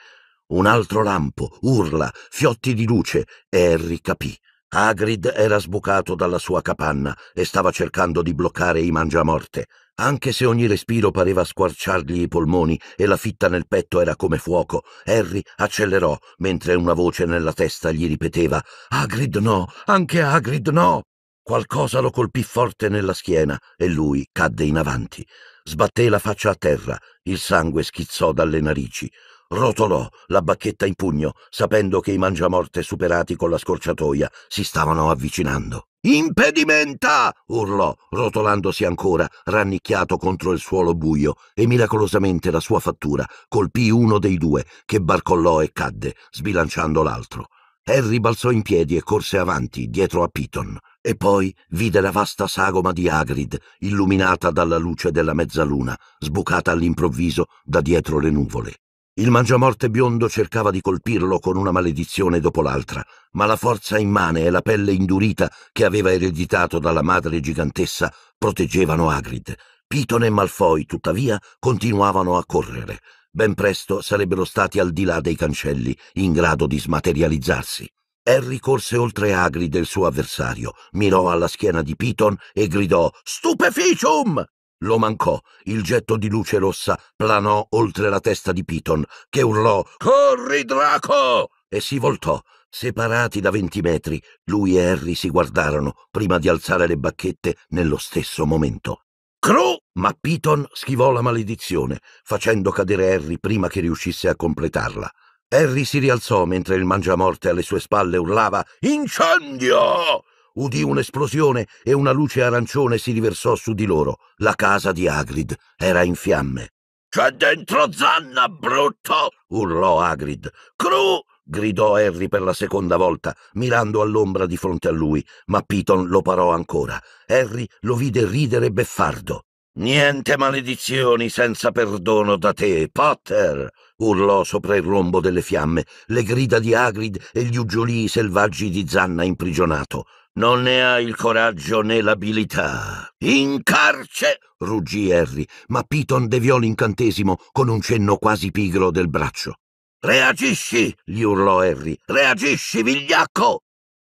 Un altro lampo, urla, fiotti di luce, e Harry capì. Hagrid era sbucato dalla sua capanna e stava cercando di bloccare i mangiamorte. Anche se ogni respiro pareva squarciargli i polmoni e la fitta nel petto era come fuoco, Harry accelerò mentre una voce nella testa gli ripeteva Hagrid no, anche Hagrid no. Qualcosa lo colpì forte nella schiena e lui cadde in avanti. Sbatté la faccia a terra, il sangue schizzò dalle narici. Rotolò la bacchetta in pugno, sapendo che i mangiamorte superati con la scorciatoia si stavano avvicinando. Impedimenta! urlò, rotolandosi ancora, rannicchiato contro il suolo buio, e miracolosamente la sua fattura colpì uno dei due, che barcollò e cadde, sbilanciando l'altro. Harry balzò in piedi e corse avanti, dietro a Piton e poi vide la vasta sagoma di Agrid, illuminata dalla luce della mezzaluna, sbucata all'improvviso da dietro le nuvole. Il mangiamorte biondo cercava di colpirlo con una maledizione dopo l'altra, ma la forza immane e la pelle indurita che aveva ereditato dalla madre gigantessa proteggevano Agrid. Piton e Malfoy, tuttavia, continuavano a correre. Ben presto sarebbero stati al di là dei cancelli, in grado di smaterializzarsi. Harry corse oltre Agri del suo avversario, mirò alla schiena di Piton e gridò Stupeficium! Lo mancò, il getto di luce rossa planò oltre la testa di Piton, che urlò Corri, Draco! e si voltò. Separati da venti metri, lui e Harry si guardarono prima di alzare le bacchette nello stesso momento. Cru! Ma Piton schivò la maledizione, facendo cadere Harry prima che riuscisse a completarla. Harry si rialzò mentre il mangiamorte alle sue spalle urlava Incendio! Udì un'esplosione e una luce arancione si riversò su di loro. La casa di Agrid era in fiamme. C'è dentro Zanna, brutto! urlò Agrid. Cru! gridò Harry per la seconda volta, mirando all'ombra di fronte a lui, ma Piton lo parò ancora. Harry lo vide ridere beffardo. Niente maledizioni senza perdono da te, Potter! urlò sopra il rombo delle fiamme, le grida di Agrid e gli uggiolii selvaggi di Zanna imprigionato. Non ne ha il coraggio né l'abilità. In carce! ruggì Harry, ma Piton deviò l'incantesimo con un cenno quasi pigro del braccio. Reagisci! gli urlò Harry. Reagisci, vigliacco!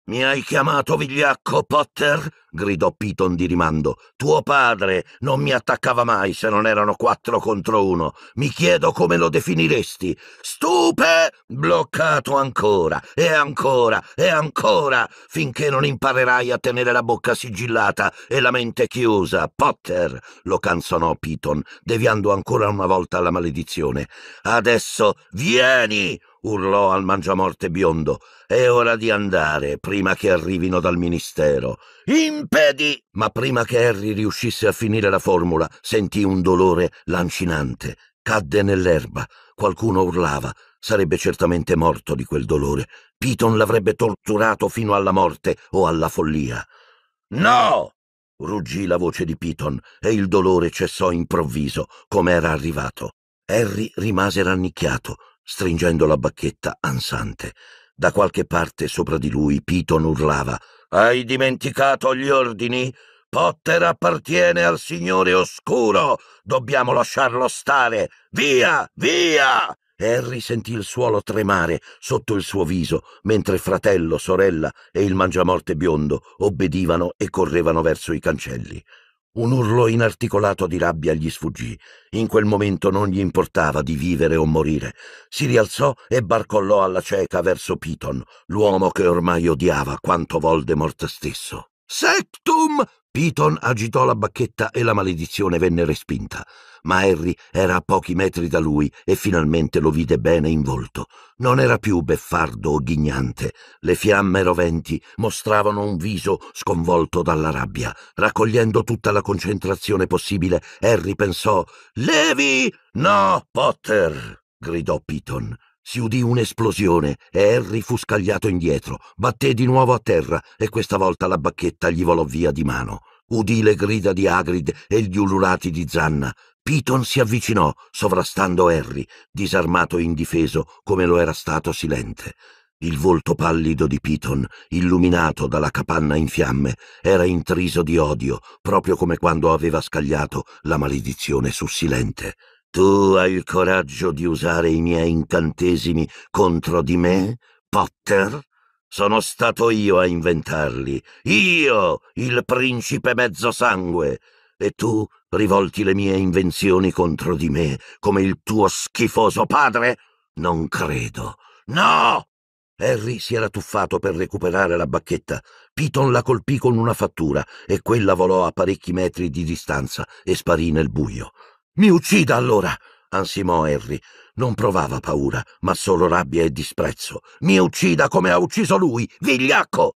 Mi hai chiamato vigliacco, Potter? gridò Piton di rimando. Tuo padre non mi attaccava mai se non erano quattro contro uno. Mi chiedo come lo definiresti. Stupe! Bloccato ancora, e ancora, e ancora, finché non imparerai a tenere la bocca sigillata e la mente chiusa. Potter! lo canzonò Piton, deviando ancora una volta alla maledizione. Adesso vieni! urlò al mangiamorte biondo. È ora di andare, prima che arrivino dal ministero. Impedi! Ma prima che Harry riuscisse a finire la formula, sentì un dolore lancinante. Cadde nell'erba. Qualcuno urlava. Sarebbe certamente morto di quel dolore. Piton l'avrebbe torturato fino alla morte o alla follia. No! ruggì la voce di Piton e il dolore cessò improvviso, come era arrivato. Harry rimase rannicchiato, stringendo la bacchetta ansante. Da qualche parte sopra di lui Piton urlava Hai dimenticato gli ordini? Potter appartiene al Signore Oscuro! Dobbiamo lasciarlo stare! Via! Via! Harry sentì il suolo tremare sotto il suo viso, mentre fratello, sorella e il mangiamorte biondo obbedivano e correvano verso i cancelli. Un urlo inarticolato di rabbia gli sfuggì. In quel momento non gli importava di vivere o morire. Si rialzò e barcollò alla cieca verso Piton, l'uomo che ormai odiava quanto Voldemort stesso. Sectum Piton agitò la bacchetta e la maledizione venne respinta, ma Harry era a pochi metri da lui e finalmente lo vide bene in volto. Non era più beffardo o ghignante. Le fiamme roventi mostravano un viso sconvolto dalla rabbia. Raccogliendo tutta la concentrazione possibile, Harry pensò: Levi! No, Potter! gridò Piton. Si udì un'esplosione e Harry fu scagliato indietro, batté di nuovo a terra e questa volta la bacchetta gli volò via di mano. Udì le grida di Agrid e gli ululati di Zanna. Piton si avvicinò, sovrastando Harry, disarmato e indifeso come lo era stato Silente. Il volto pallido di Piton, illuminato dalla capanna in fiamme, era intriso di odio, proprio come quando aveva scagliato la maledizione su Silente. Tu hai il coraggio di usare i miei incantesimi contro di me, Potter? Sono stato io a inventarli, io, il principe mezzosangue, e tu rivolti le mie invenzioni contro di me, come il tuo schifoso padre? Non credo. No! Harry si era tuffato per recuperare la bacchetta. Piton la colpì con una fattura e quella volò a parecchi metri di distanza e sparì nel buio. Mi uccida allora! ansimò Harry. Non provava paura, ma solo rabbia e disprezzo. Mi uccida come ha ucciso lui, vigliacco!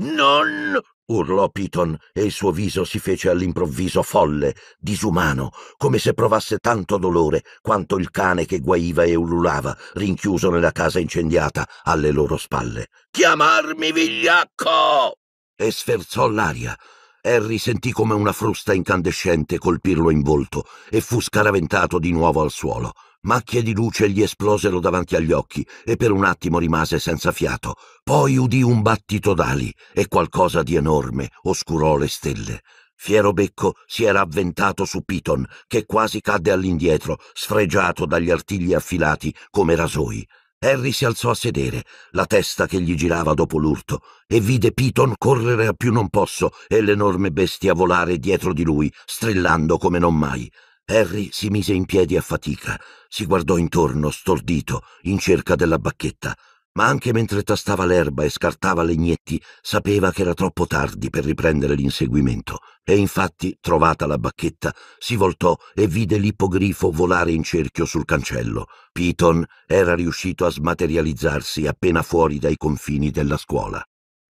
Non! urlò Piton e il suo viso si fece all'improvviso folle, disumano, come se provasse tanto dolore quanto il cane che guaiva e ululava, rinchiuso nella casa incendiata, alle loro spalle. Chiamarmi vigliacco! E sferzò l'aria. Harry sentì come una frusta incandescente colpirlo in volto e fu scaraventato di nuovo al suolo. Macchie di luce gli esplosero davanti agli occhi e per un attimo rimase senza fiato. Poi udì un battito d'ali e qualcosa di enorme oscurò le stelle. Fiero Becco si era avventato su Piton, che quasi cadde all'indietro, sfregiato dagli artigli affilati come rasoi. Harry si alzò a sedere, la testa che gli girava dopo l'urto, e vide Piton correre a più non posso e l'enorme bestia volare dietro di lui, strillando come non mai. Harry si mise in piedi a fatica, si guardò intorno, stordito, in cerca della bacchetta ma anche mentre tastava l'erba e scartava legnetti, sapeva che era troppo tardi per riprendere l'inseguimento e infatti, trovata la bacchetta, si voltò e vide l'ippogrifo volare in cerchio sul cancello. Piton era riuscito a smaterializzarsi appena fuori dai confini della scuola.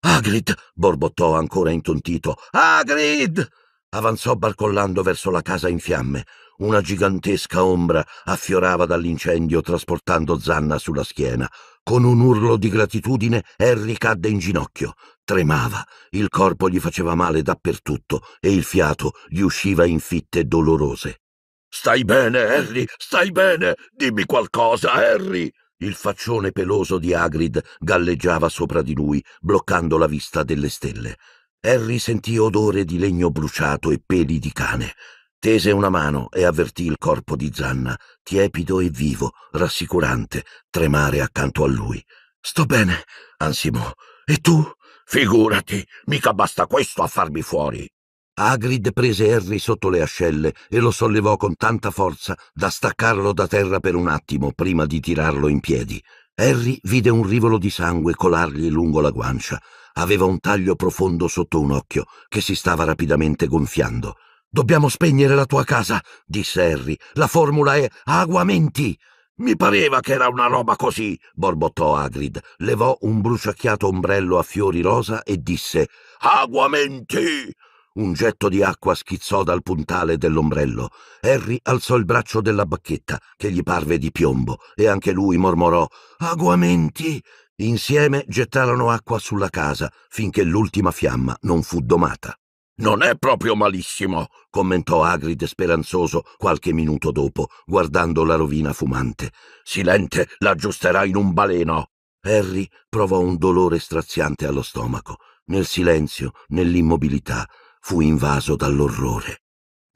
Agrid! borbottò ancora intontito. Agrid! Avanzò barcollando verso la casa in fiamme. Una gigantesca ombra affiorava dall'incendio trasportando Zanna sulla schiena. Con un urlo di gratitudine Harry cadde in ginocchio. Tremava, il corpo gli faceva male dappertutto e il fiato gli usciva in fitte dolorose. Stai bene, Harry, stai bene, dimmi qualcosa, Harry. Il faccione peloso di Hagrid galleggiava sopra di lui, bloccando la vista delle stelle. Harry sentì odore di legno bruciato e peli di cane. Tese una mano e avvertì il corpo di Zanna, tiepido e vivo, rassicurante, tremare accanto a lui. Sto bene, ansimò. E tu? Figurati, mica basta questo a farmi fuori. Agrid prese Harry sotto le ascelle e lo sollevò con tanta forza da staccarlo da terra per un attimo prima di tirarlo in piedi. Harry vide un rivolo di sangue colargli lungo la guancia. Aveva un taglio profondo sotto un occhio che si stava rapidamente gonfiando. Dobbiamo spegnere la tua casa, disse Harry. La formula è aguamenti. Mi pareva che era una roba così, borbottò Agrid. Levò un bruciacchiato ombrello a fiori rosa e disse Aguamenti! Un getto di acqua schizzò dal puntale dell'ombrello. Harry alzò il braccio della bacchetta, che gli parve di piombo, e anche lui mormorò Aguamenti! Insieme gettarono acqua sulla casa, finché l'ultima fiamma non fu domata. Non è proprio malissimo, commentò Agrid speranzoso qualche minuto dopo, guardando la rovina fumante. Silente l'aggiusterà in un baleno. Harry provò un dolore straziante allo stomaco. Nel silenzio, nell'immobilità, fu invaso dall'orrore.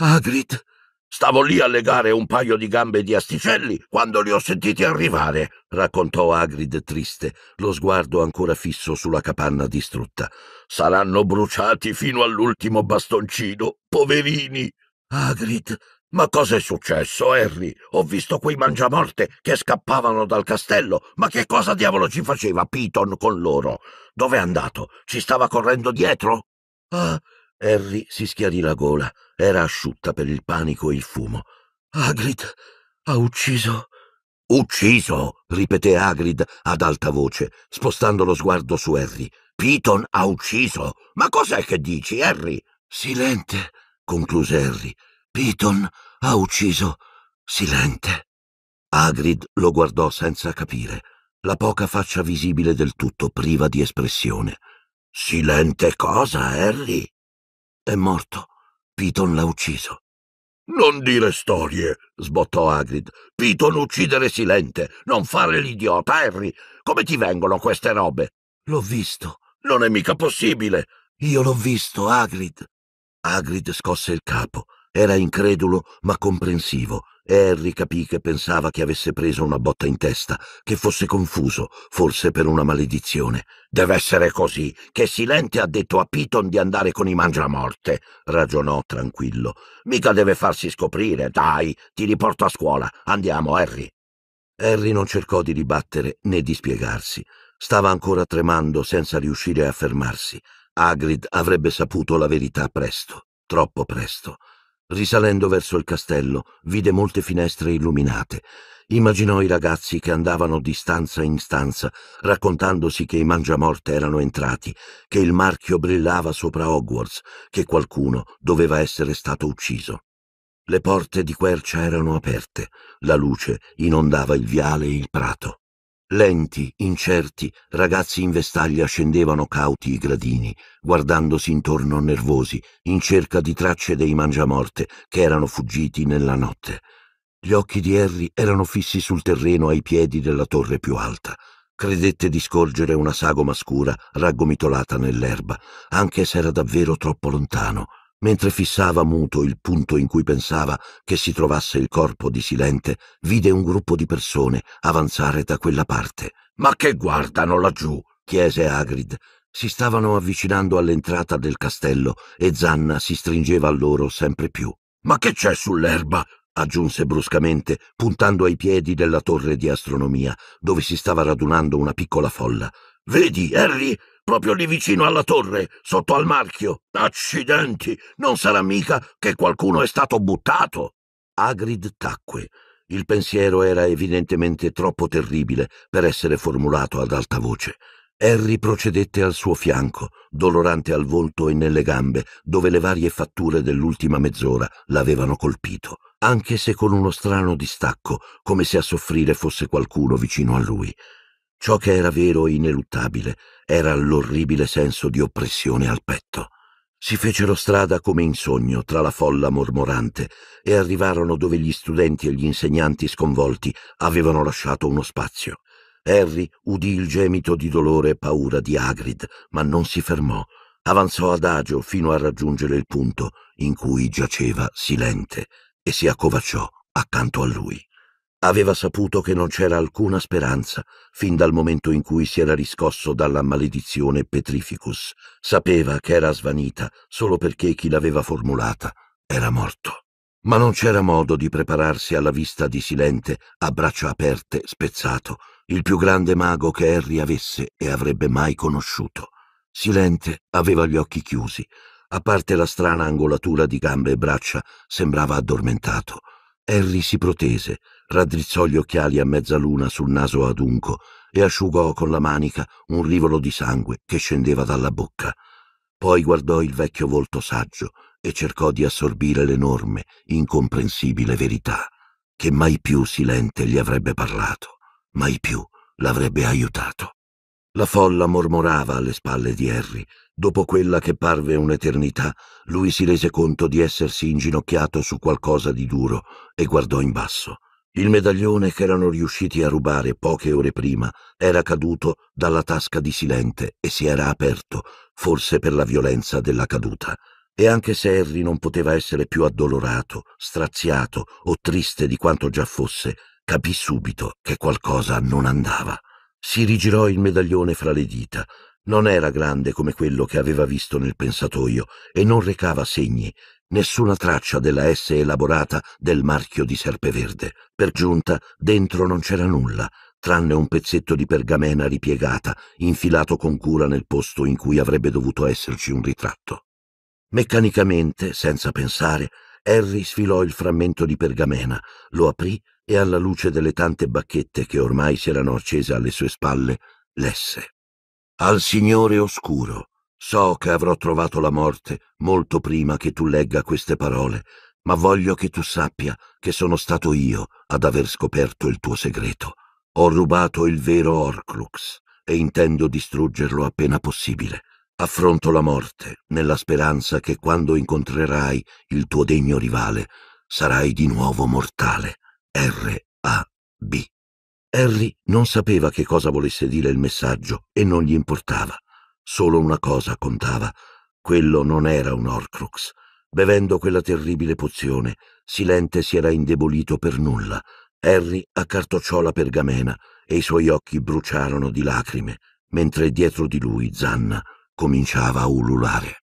Agrid, Stavo lì a legare un paio di gambe di asticelli quando li ho sentiti arrivare, raccontò Agrid triste, lo sguardo ancora fisso sulla capanna distrutta. Saranno bruciati fino all'ultimo bastoncino, poverini. Agrid, ma cosa è successo, Harry? Ho visto quei mangiamorte che scappavano dal castello. Ma che cosa diavolo ci faceva Piton con loro? Dove è andato? Ci stava correndo dietro? Ah, Harry si schiarì la gola. Era asciutta per il panico e il fumo. Agrid ha ucciso. Ucciso, ripeté Agrid ad alta voce, spostando lo sguardo su Harry. Piton ha ucciso. Ma cos'è che dici, Harry? Silente, concluse Harry. Piton ha ucciso. Silente. Agrid lo guardò senza capire, la poca faccia visibile del tutto priva di espressione. Silente cosa, Harry? È morto. Piton l'ha ucciso. Non dire storie, sbottò Agrid. Piton uccidere silente, non fare l'idiota, Harry. Come ti vengono queste robe? L'ho visto. Non è mica possibile. Io l'ho visto, Agrid. Agrid scosse il capo. Era incredulo ma comprensivo e Harry capì che pensava che avesse preso una botta in testa, che fosse confuso, forse per una maledizione. Deve essere così, che Silente ha detto a Piton di andare con i mangiamorte, ragionò tranquillo. Mica deve farsi scoprire, dai, ti riporto a scuola. Andiamo, Harry. Harry non cercò di ribattere né di spiegarsi. Stava ancora tremando senza riuscire a fermarsi. Agrid avrebbe saputo la verità presto, troppo presto. Risalendo verso il castello, vide molte finestre illuminate. Immaginò i ragazzi che andavano di stanza in stanza, raccontandosi che i mangiamorte erano entrati, che il marchio brillava sopra Hogwarts, che qualcuno doveva essere stato ucciso. Le porte di quercia erano aperte, la luce inondava il viale e il prato. Lenti, incerti, ragazzi in vestaglia scendevano cauti i gradini, guardandosi intorno nervosi, in cerca di tracce dei mangiamorte che erano fuggiti nella notte. Gli occhi di Harry erano fissi sul terreno ai piedi della torre più alta. Credette di scorgere una sagoma scura raggomitolata nell'erba, anche se era davvero troppo lontano mentre fissava muto il punto in cui pensava che si trovasse il corpo di Silente, vide un gruppo di persone avanzare da quella parte. Ma che guardano laggiù? chiese Agrid. Si stavano avvicinando all'entrata del castello e Zanna si stringeva a loro sempre più. Ma che c'è sull'erba? aggiunse bruscamente, puntando ai piedi della torre di astronomia, dove si stava radunando una piccola folla. Vedi, Harry, proprio lì vicino alla torre, sotto al marchio. Accidenti! Non sarà mica che qualcuno è stato buttato! Agrid tacque. Il pensiero era evidentemente troppo terribile per essere formulato ad alta voce. Harry procedette al suo fianco, dolorante al volto e nelle gambe, dove le varie fatture dell'ultima mezz'ora l'avevano colpito, anche se con uno strano distacco, come se a soffrire fosse qualcuno vicino a lui. Ciò che era vero e ineluttabile era l'orribile senso di oppressione al petto. Si fecero strada come in sogno tra la folla mormorante e arrivarono dove gli studenti e gli insegnanti sconvolti avevano lasciato uno spazio. Harry udì il gemito di dolore e paura di Agrid, ma non si fermò. Avanzò adagio fino a raggiungere il punto in cui giaceva silente e si accovacciò accanto a lui. Aveva saputo che non c'era alcuna speranza fin dal momento in cui si era riscosso dalla maledizione Petrificus. Sapeva che era svanita solo perché chi l'aveva formulata era morto. Ma non c'era modo di prepararsi alla vista di Silente a braccia aperte, spezzato, il più grande mago che Harry avesse e avrebbe mai conosciuto. Silente aveva gli occhi chiusi. A parte la strana angolatura di gambe e braccia, sembrava addormentato. Harry si protese, raddrizzò gli occhiali a mezzaluna sul naso adunco e asciugò con la manica un rivolo di sangue che scendeva dalla bocca. Poi guardò il vecchio volto saggio e cercò di assorbire l'enorme, incomprensibile verità, che mai più Silente gli avrebbe parlato, mai più l'avrebbe aiutato. La folla mormorava alle spalle di Harry. Dopo quella che parve un'eternità, lui si rese conto di essersi inginocchiato su qualcosa di duro e guardò in basso. Il medaglione che erano riusciti a rubare poche ore prima era caduto dalla tasca di Silente e si era aperto, forse per la violenza della caduta. E anche se Harry non poteva essere più addolorato, straziato o triste di quanto già fosse, capì subito che qualcosa non andava. Si rigirò il medaglione fra le dita. Non era grande come quello che aveva visto nel pensatoio e non recava segni, nessuna traccia della S elaborata del marchio di Serpeverde. Per giunta, dentro non c'era nulla, tranne un pezzetto di pergamena ripiegata, infilato con cura nel posto in cui avrebbe dovuto esserci un ritratto. Meccanicamente, senza pensare, Harry sfilò il frammento di pergamena, lo aprì e alla luce delle tante bacchette che ormai si erano accese alle sue spalle, lesse. Al Signore Oscuro, So che avrò trovato la morte molto prima che tu legga queste parole, ma voglio che tu sappia che sono stato io ad aver scoperto il tuo segreto. Ho rubato il vero Orclux e intendo distruggerlo appena possibile. Affronto la morte nella speranza che quando incontrerai il tuo degno rivale sarai di nuovo mortale. R.A.B. Harry non sapeva che cosa volesse dire il messaggio e non gli importava. Solo una cosa contava. Quello non era un Orcrux. Bevendo quella terribile pozione, Silente si era indebolito per nulla. Harry accartocciò la pergamena e i suoi occhi bruciarono di lacrime, mentre dietro di lui Zanna cominciava a ululare.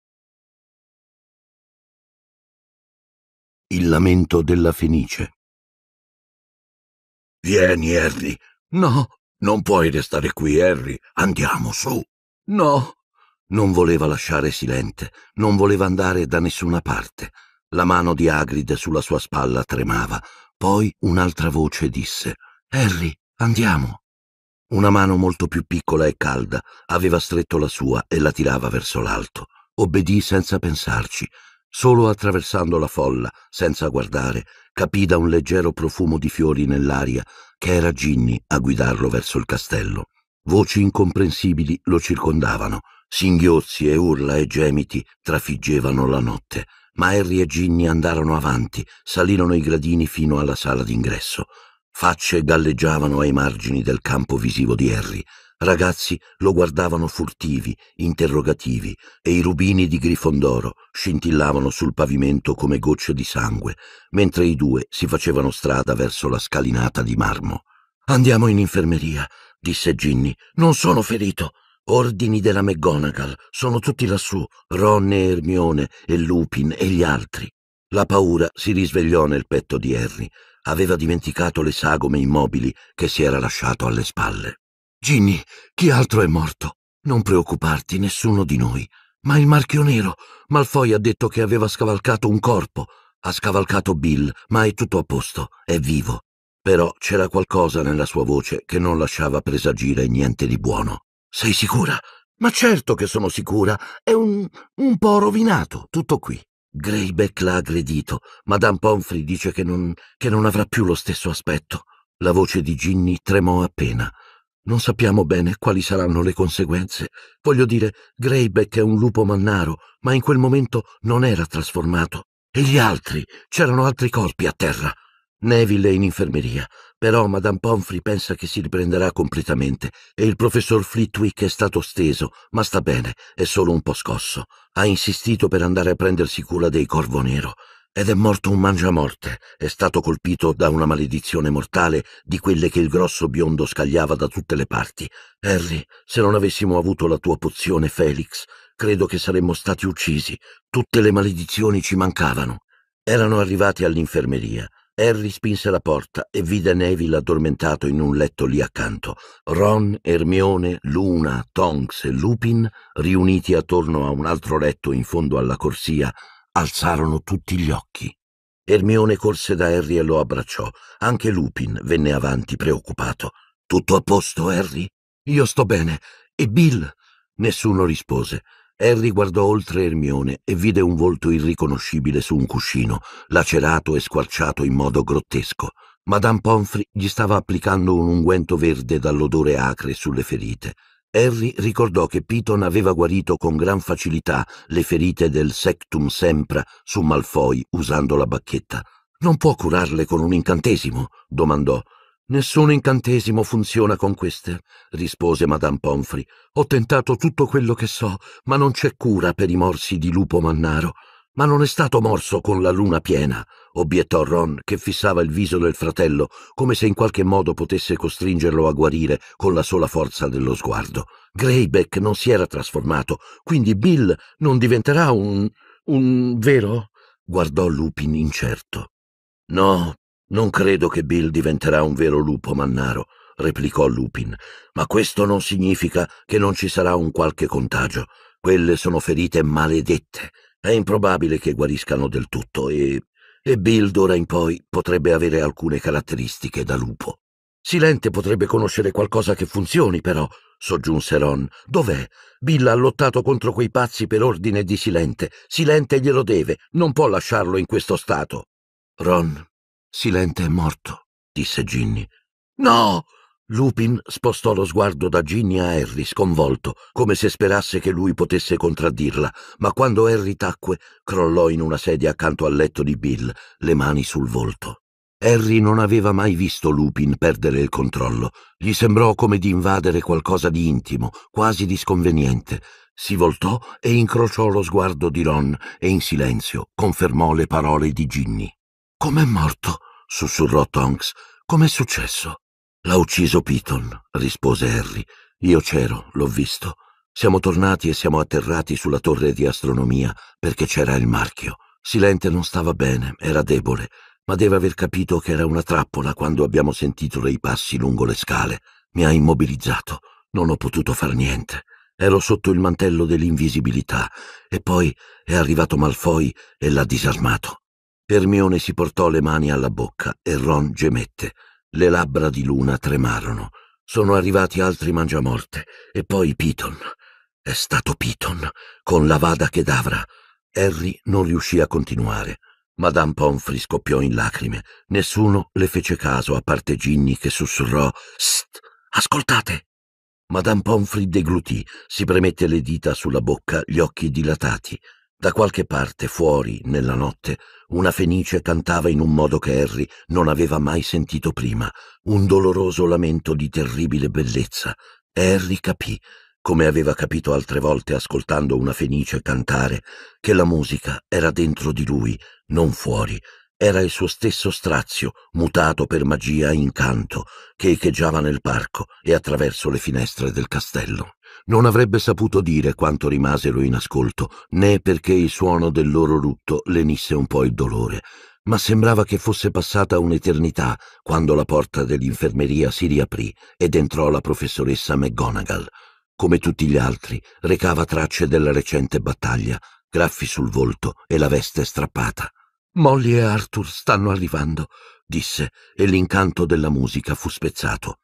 Il lamento della Fenice. Vieni, Harry. No, non puoi restare qui, Harry. Andiamo su. No. Non voleva lasciare Silente, non voleva andare da nessuna parte. La mano di Agrid sulla sua spalla tremava. Poi un'altra voce disse: Harry, andiamo. Una mano molto più piccola e calda aveva stretto la sua e la tirava verso l'alto. Obbedì senza pensarci. Solo attraversando la folla, senza guardare, capì da un leggero profumo di fiori nell'aria che era Ginny a guidarlo verso il castello. Voci incomprensibili lo circondavano, singhiozzi e urla e gemiti trafiggevano la notte, ma Harry e Ginny andarono avanti, salirono i gradini fino alla sala d'ingresso. Facce galleggiavano ai margini del campo visivo di Harry. Ragazzi lo guardavano furtivi, interrogativi, e i rubini di Grifondoro scintillavano sul pavimento come gocce di sangue, mentre i due si facevano strada verso la scalinata di marmo. Andiamo in infermeria, disse Ginny. Non sono ferito. Ordini della McGonagall, sono tutti lassù, Ron e Ermione e Lupin e gli altri. La paura si risvegliò nel petto di Harry. Aveva dimenticato le sagome immobili che si era lasciato alle spalle. Ginny, chi altro è morto? Non preoccuparti, nessuno di noi. Ma il marchio nero. Malfoy ha detto che aveva scavalcato un corpo. Ha scavalcato Bill, ma è tutto a posto, è vivo. Però c'era qualcosa nella sua voce che non lasciava presagire niente di buono. Sei sicura? Ma certo che sono sicura. È un, un po' rovinato, tutto qui. Greyback l'ha aggredito. Madame Pomfrey dice che non, che non avrà più lo stesso aspetto. La voce di Ginny tremò appena. Non sappiamo bene quali saranno le conseguenze. Voglio dire, Greyback è un lupo mannaro, ma in quel momento non era trasformato. E gli altri? C'erano altri corpi a terra. Neville è in infermeria, però Madame Pomfrey pensa che si riprenderà completamente e il professor Flitwick è stato steso, ma sta bene, è solo un po' scosso. Ha insistito per andare a prendersi cura dei Corvo Nero ed è morto un mangiamorte, è stato colpito da una maledizione mortale di quelle che il grosso biondo scagliava da tutte le parti. Harry, se non avessimo avuto la tua pozione, Felix, credo che saremmo stati uccisi. Tutte le maledizioni ci mancavano. Erano arrivati all'infermeria. Harry spinse la porta e vide Neville addormentato in un letto lì accanto. Ron, Ermione, Luna, Tonks e Lupin, riuniti attorno a un altro letto in fondo alla corsia, alzarono tutti gli occhi. Ermione corse da Harry e lo abbracciò. Anche Lupin venne avanti preoccupato. Tutto a posto, Harry? Io sto bene. E Bill? Nessuno rispose. Harry guardò oltre Ermione e vide un volto irriconoscibile su un cuscino, lacerato e squarciato in modo grottesco. Madame Pomfrey gli stava applicando un unguento verde dall'odore acre sulle ferite. Harry ricordò che Piton aveva guarito con gran facilità le ferite del Sectum Sempra su Malfoy usando la bacchetta. Non può curarle con un incantesimo? domandò. Nessun incantesimo funziona con queste, rispose Madame Pomfrey. Ho tentato tutto quello che so, ma non c'è cura per i morsi di lupo mannaro. Ma non è stato morso con la luna piena, obiettò Ron, che fissava il viso del fratello, come se in qualche modo potesse costringerlo a guarire con la sola forza dello sguardo. Greyback non si era trasformato, quindi Bill non diventerà un... un... vero? guardò Lupin incerto. No, non credo che Bill diventerà un vero lupo mannaro, replicò Lupin, ma questo non significa che non ci sarà un qualche contagio. Quelle sono ferite maledette. È improbabile che guariscano del tutto e... e Bill d'ora in poi potrebbe avere alcune caratteristiche da lupo. Silente potrebbe conoscere qualcosa che funzioni, però, soggiunse Ron. Dov'è? Bill ha lottato contro quei pazzi per ordine di Silente. Silente glielo deve, non può lasciarlo in questo stato. Ron Silente è morto, disse Ginny. No! Lupin spostò lo sguardo da Ginny a Harry, sconvolto, come se sperasse che lui potesse contraddirla, ma quando Harry tacque, crollò in una sedia accanto al letto di Bill, le mani sul volto. Harry non aveva mai visto Lupin perdere il controllo. Gli sembrò come di invadere qualcosa di intimo, quasi di sconveniente. Si voltò e incrociò lo sguardo di Ron e in silenzio confermò le parole di Ginny. Com'è morto? sussurrò Tonks. Com'è successo? L'ha ucciso Piton, rispose Harry. Io c'ero, l'ho visto. Siamo tornati e siamo atterrati sulla torre di astronomia perché c'era il marchio. Silente non stava bene, era debole, ma deve aver capito che era una trappola quando abbiamo sentito dei passi lungo le scale. Mi ha immobilizzato, non ho potuto far niente. Ero sotto il mantello dell'invisibilità e poi è arrivato Malfoy e l'ha disarmato. Hermione si portò le mani alla bocca e Ron gemette. Le labbra di Luna tremarono. Sono arrivati altri mangiamorte e poi Piton. È stato Piton, con la vada che davra. Harry non riuscì a continuare. Madame Pomfrey scoppiò in lacrime. Nessuno le fece caso, a parte Ginny che sussurrò St, ascoltate! Madame Pomfrey deglutì, si premette le dita sulla bocca, gli occhi dilatati. Da qualche parte fuori, nella notte, una fenice cantava in un modo che Harry non aveva mai sentito prima, un doloroso lamento di terribile bellezza. Harry capì, come aveva capito altre volte ascoltando una fenice cantare, che la musica era dentro di lui, non fuori. Era il suo stesso strazio, mutato per magia e incanto, che echeggiava nel parco e attraverso le finestre del castello non avrebbe saputo dire quanto rimasero in ascolto, né perché il suono del loro lutto lenisse un po' il dolore, ma sembrava che fosse passata un'eternità quando la porta dell'infermeria si riaprì ed entrò la professoressa McGonagall. Come tutti gli altri, recava tracce della recente battaglia, graffi sul volto e la veste strappata. Molly e Arthur stanno arrivando, disse, e l'incanto della musica fu spezzato.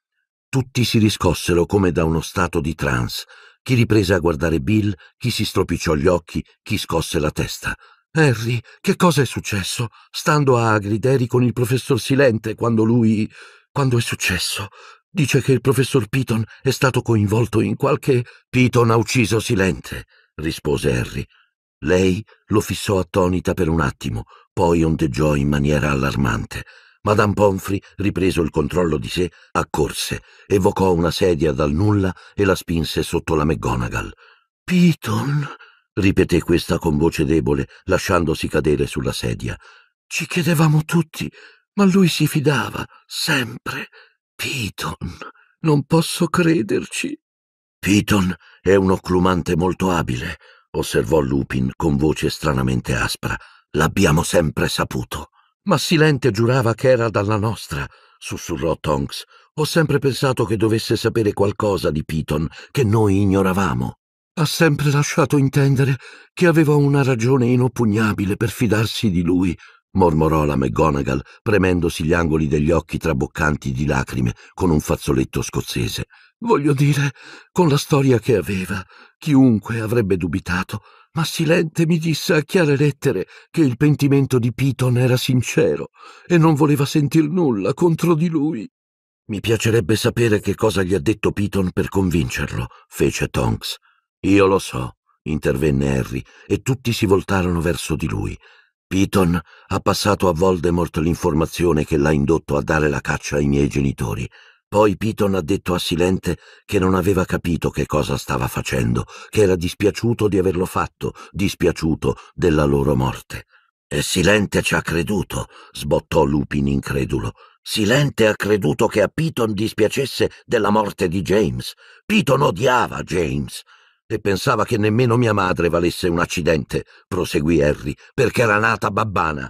Tutti si riscossero come da uno stato di trance. Chi riprese a guardare Bill, chi si stropicciò gli occhi, chi scosse la testa. Harry, che cosa è successo? Stando a Agrideri con il professor Silente quando lui... quando è successo? Dice che il professor Piton è stato coinvolto in qualche... Piton ha ucciso Silente, rispose Harry. Lei lo fissò attonita per un attimo, poi ondeggiò in maniera allarmante. Madame Pomfrey, ripreso il controllo di sé, accorse, evocò una sedia dal nulla e la spinse sotto la McGonagall. Piton, ripeté questa con voce debole, lasciandosi cadere sulla sedia. Ci chiedevamo tutti, ma lui si fidava, sempre. Piton, non posso crederci. Piton è un occlumante molto abile, osservò Lupin con voce stranamente aspra. L'abbiamo sempre saputo. Ma Silente giurava che era dalla nostra, sussurrò Tonks. Ho sempre pensato che dovesse sapere qualcosa di Piton che noi ignoravamo. Ha sempre lasciato intendere che aveva una ragione inoppugnabile per fidarsi di lui, mormorò la McGonagall, premendosi gli angoli degli occhi traboccanti di lacrime con un fazzoletto scozzese. Voglio dire, con la storia che aveva, chiunque avrebbe dubitato ma Silente mi disse a chiare lettere che il pentimento di Piton era sincero e non voleva sentir nulla contro di lui. Mi piacerebbe sapere che cosa gli ha detto Piton per convincerlo, fece Tonks. Io lo so, intervenne Harry, e tutti si voltarono verso di lui. Piton ha passato a Voldemort l'informazione che l'ha indotto a dare la caccia ai miei genitori. Poi Piton ha detto a Silente che non aveva capito che cosa stava facendo, che era dispiaciuto di averlo fatto, dispiaciuto della loro morte. E Silente ci ha creduto, sbottò Lupin incredulo. Silente ha creduto che a Piton dispiacesse della morte di James. Piton odiava James. E pensava che nemmeno mia madre valesse un accidente, proseguì Harry, perché era nata babbana.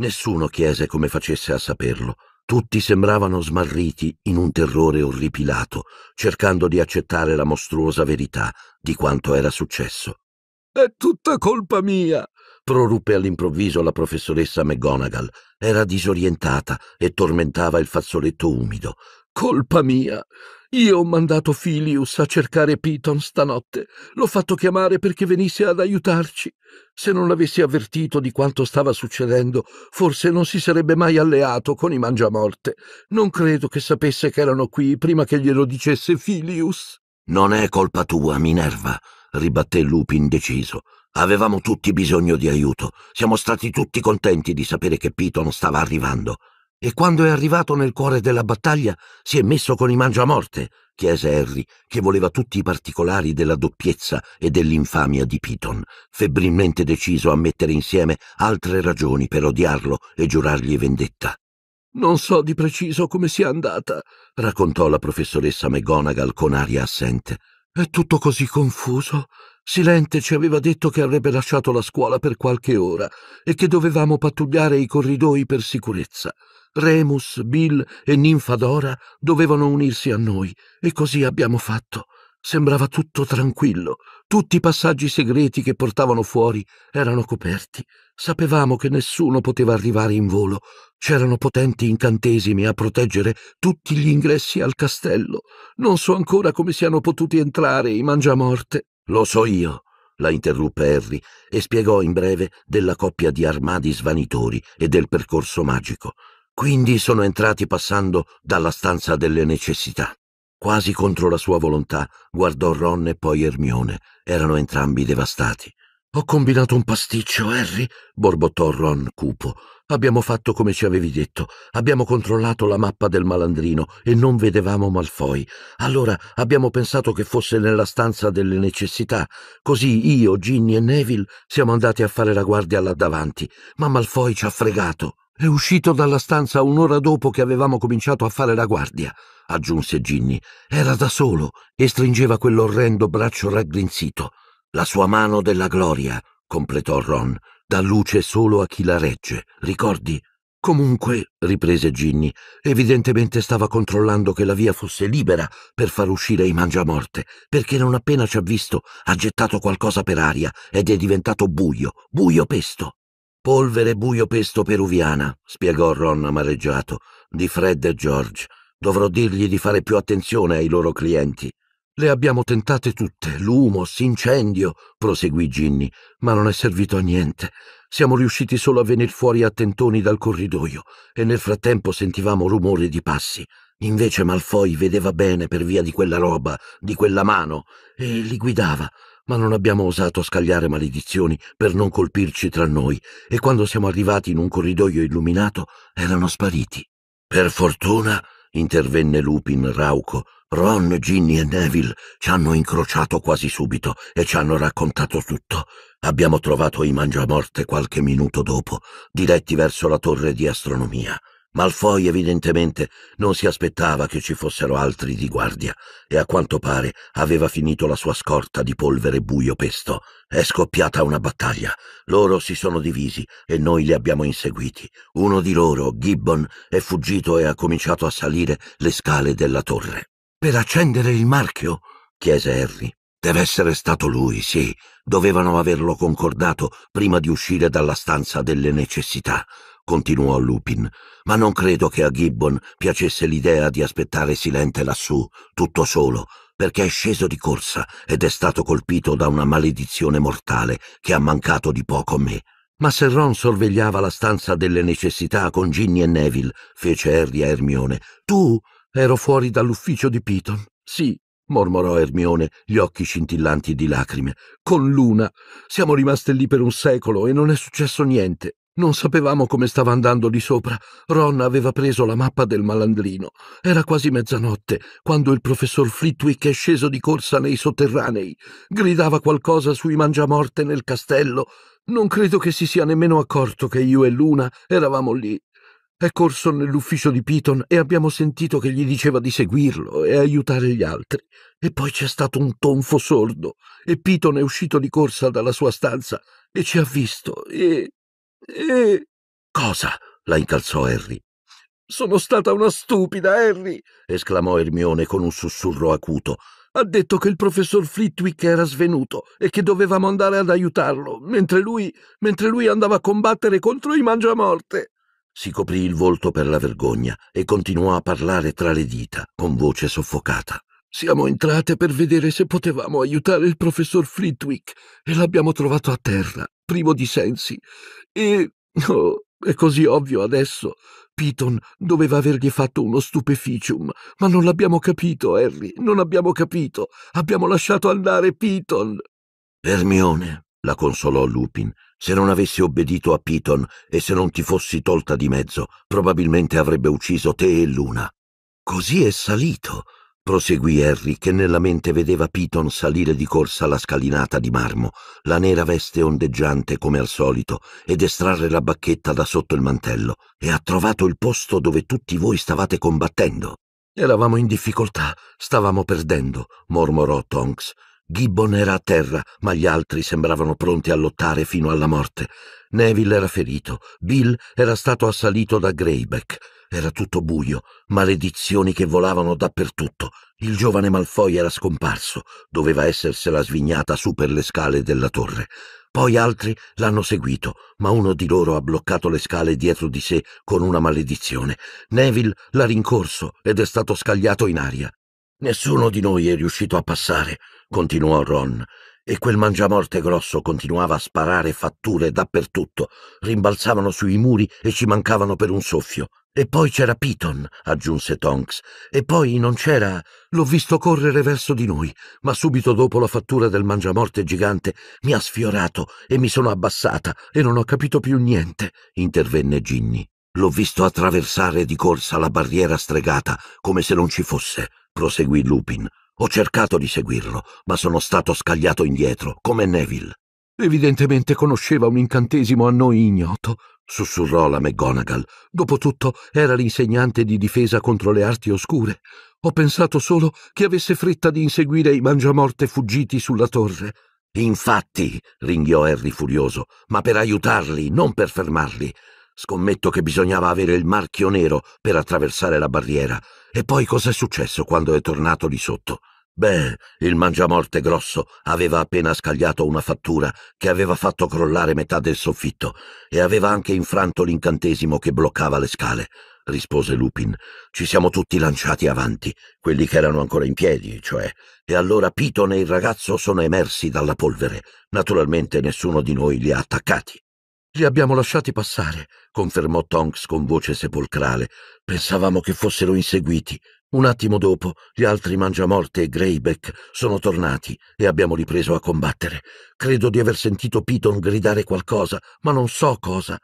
Nessuno chiese come facesse a saperlo. Tutti sembravano smarriti in un terrore orripilato, cercando di accettare la mostruosa verità di quanto era successo. È tutta colpa mia! proruppe all'improvviso la professoressa McGonagall. Era disorientata e tormentava il fazzoletto umido. Colpa mia! Io ho mandato Filius a cercare Piton stanotte. L'ho fatto chiamare perché venisse ad aiutarci. Se non l'avessi avvertito di quanto stava succedendo, forse non si sarebbe mai alleato con i Mangiamorte. Non credo che sapesse che erano qui prima che glielo dicesse Filius. Non è colpa tua, Minerva, ribatté Lupi indeciso. Avevamo tutti bisogno di aiuto. Siamo stati tutti contenti di sapere che Piton stava arrivando. E quando è arrivato nel cuore della battaglia si è messo con i mangiamorte, chiese Harry, che voleva tutti i particolari della doppiezza e dell'infamia di Piton, febbrilmente deciso a mettere insieme altre ragioni per odiarlo e giurargli vendetta. Non so di preciso come sia andata, raccontò la professoressa McGonagall con aria assente. È tutto così confuso. Silente ci aveva detto che avrebbe lasciato la scuola per qualche ora e che dovevamo pattugliare i corridoi per sicurezza. Remus, Bill e Ninfadora dovevano unirsi a noi e così abbiamo fatto. Sembrava tutto tranquillo, tutti i passaggi segreti che portavano fuori erano coperti. Sapevamo che nessuno poteva arrivare in volo, c'erano potenti incantesimi a proteggere tutti gli ingressi al castello. Non so ancora come siano potuti entrare i mangiamorte. Lo so io, la interruppe Harry e spiegò in breve della coppia di armadi svanitori e del percorso magico. Quindi sono entrati passando dalla stanza delle necessità. Quasi contro la sua volontà, guardò Ron e poi Ermione. Erano entrambi devastati. Ho combinato un pasticcio, Harry, borbottò Ron cupo. Abbiamo fatto come ci avevi detto. Abbiamo controllato la mappa del malandrino e non vedevamo Malfoy. Allora abbiamo pensato che fosse nella stanza delle necessità. Così io, Ginny e Neville siamo andati a fare la guardia là davanti. Ma Malfoy ci ha fregato. È uscito dalla stanza un'ora dopo che avevamo cominciato a fare la guardia, aggiunse Ginny. Era da solo e stringeva quell'orrendo braccio raggrinzito. La sua mano della gloria, completò Ron, dà luce solo a chi la regge, ricordi? Comunque, riprese Ginny, evidentemente stava controllando che la via fosse libera per far uscire i mangiamorte, perché non appena ci ha visto ha gettato qualcosa per aria ed è diventato buio, buio pesto. Polvere buio pesto peruviana, spiegò Ron amareggiato, di Fred e George. Dovrò dirgli di fare più attenzione ai loro clienti. Le abbiamo tentate tutte, l'humus, incendio, proseguì Ginny, ma non è servito a niente. Siamo riusciti solo a venir fuori a tentoni dal corridoio e nel frattempo sentivamo rumore di passi. Invece Malfoy vedeva bene per via di quella roba, di quella mano, e li guidava ma non abbiamo osato scagliare maledizioni per non colpirci tra noi e quando siamo arrivati in un corridoio illuminato erano spariti. Per fortuna, intervenne Lupin rauco, Ron, Ginny e Neville ci hanno incrociato quasi subito e ci hanno raccontato tutto. Abbiamo trovato i mangiamorte qualche minuto dopo, diretti verso la torre di astronomia. Malfoy evidentemente non si aspettava che ci fossero altri di guardia e a quanto pare aveva finito la sua scorta di polvere buio pesto. È scoppiata una battaglia. Loro si sono divisi e noi li abbiamo inseguiti. Uno di loro, Gibbon, è fuggito e ha cominciato a salire le scale della torre. Per accendere il marchio? chiese Harry. Deve essere stato lui, sì. Dovevano averlo concordato prima di uscire dalla stanza delle necessità continuò Lupin, ma non credo che a Gibbon piacesse l'idea di aspettare silente lassù, tutto solo, perché è sceso di corsa ed è stato colpito da una maledizione mortale che ha mancato di poco a me. Ma se Ron sorvegliava la stanza delle necessità con Ginny e Neville, fece Harry a Ermione, tu ero fuori dall'ufficio di Piton. Sì, mormorò Ermione, gli occhi scintillanti di lacrime. Con Luna siamo rimaste lì per un secolo e non è successo niente. Non sapevamo come stava andando di sopra. Ron aveva preso la mappa del malandrino. Era quasi mezzanotte quando il professor Flitwick è sceso di corsa nei sotterranei. Gridava qualcosa sui mangiamorte nel castello. Non credo che si sia nemmeno accorto che io e Luna eravamo lì. È corso nell'ufficio di Piton e abbiamo sentito che gli diceva di seguirlo e aiutare gli altri. E poi c'è stato un tonfo sordo e Piton è uscito di corsa dalla sua stanza e ci ha visto e e... Cosa? la incalzò Harry. Sono stata una stupida, Harry! esclamò Ermione con un sussurro acuto. Ha detto che il professor Flitwick era svenuto e che dovevamo andare ad aiutarlo, mentre lui, mentre lui andava a combattere contro i mangiamorte. Si coprì il volto per la vergogna e continuò a parlare tra le dita, con voce soffocata. Siamo entrate per vedere se potevamo aiutare il professor Flitwick e l'abbiamo trovato a terra, privo di sensi. E... Oh, è così ovvio adesso. Piton doveva avergli fatto uno stupeficium, ma non l'abbiamo capito, Harry, non abbiamo capito. Abbiamo lasciato andare Piton. Hermione, la consolò Lupin, se non avessi obbedito a Piton e se non ti fossi tolta di mezzo, probabilmente avrebbe ucciso te e Luna. Così è salito, proseguì Harry, che nella mente vedeva Piton salire di corsa la scalinata di marmo, la nera veste ondeggiante come al solito, ed estrarre la bacchetta da sotto il mantello, e ha trovato il posto dove tutti voi stavate combattendo. Eravamo in difficoltà, stavamo perdendo, mormorò Tonks. Gibbon era a terra, ma gli altri sembravano pronti a lottare fino alla morte. Neville era ferito, Bill era stato assalito da Greyback. Era tutto buio, maledizioni che volavano dappertutto. Il giovane Malfoy era scomparso, doveva essersela svignata su per le scale della torre. Poi altri l'hanno seguito, ma uno di loro ha bloccato le scale dietro di sé con una maledizione. Neville l'ha rincorso ed è stato scagliato in aria. Nessuno di noi è riuscito a passare, continuò Ron, e quel mangiamorte grosso continuava a sparare fatture dappertutto, rimbalzavano sui muri e ci mancavano per un soffio. E poi c'era Piton, aggiunse Tonks. E poi non c'era. L'ho visto correre verso di noi, ma subito dopo la fattura del mangiamorte gigante mi ha sfiorato e mi sono abbassata e non ho capito più niente, intervenne Ginny. L'ho visto attraversare di corsa la barriera stregata, come se non ci fosse, proseguì Lupin. Ho cercato di seguirlo, ma sono stato scagliato indietro, come Neville. Evidentemente conosceva un incantesimo a noi ignoto, sussurrò la McGonagall. Dopotutto era l'insegnante di difesa contro le arti oscure. Ho pensato solo che avesse fretta di inseguire i mangiamorte fuggiti sulla torre. Infatti, ringhiò Harry furioso, ma per aiutarli, non per fermarli. Scommetto che bisognava avere il marchio nero per attraversare la barriera. E poi cos'è successo quando è tornato lì sotto? Beh, il mangiamorte grosso aveva appena scagliato una fattura che aveva fatto crollare metà del soffitto e aveva anche infranto l'incantesimo che bloccava le scale, rispose Lupin. Ci siamo tutti lanciati avanti, quelli che erano ancora in piedi, cioè, e allora Piton e il ragazzo sono emersi dalla polvere. Naturalmente nessuno di noi li ha attaccati. Li abbiamo lasciati passare, confermò Tonks con voce sepolcrale. Pensavamo che fossero inseguiti. Un attimo dopo, gli altri Mangiamorte e Greybeck sono tornati e abbiamo ripreso a combattere. Credo di aver sentito Piton gridare qualcosa, ma non so cosa.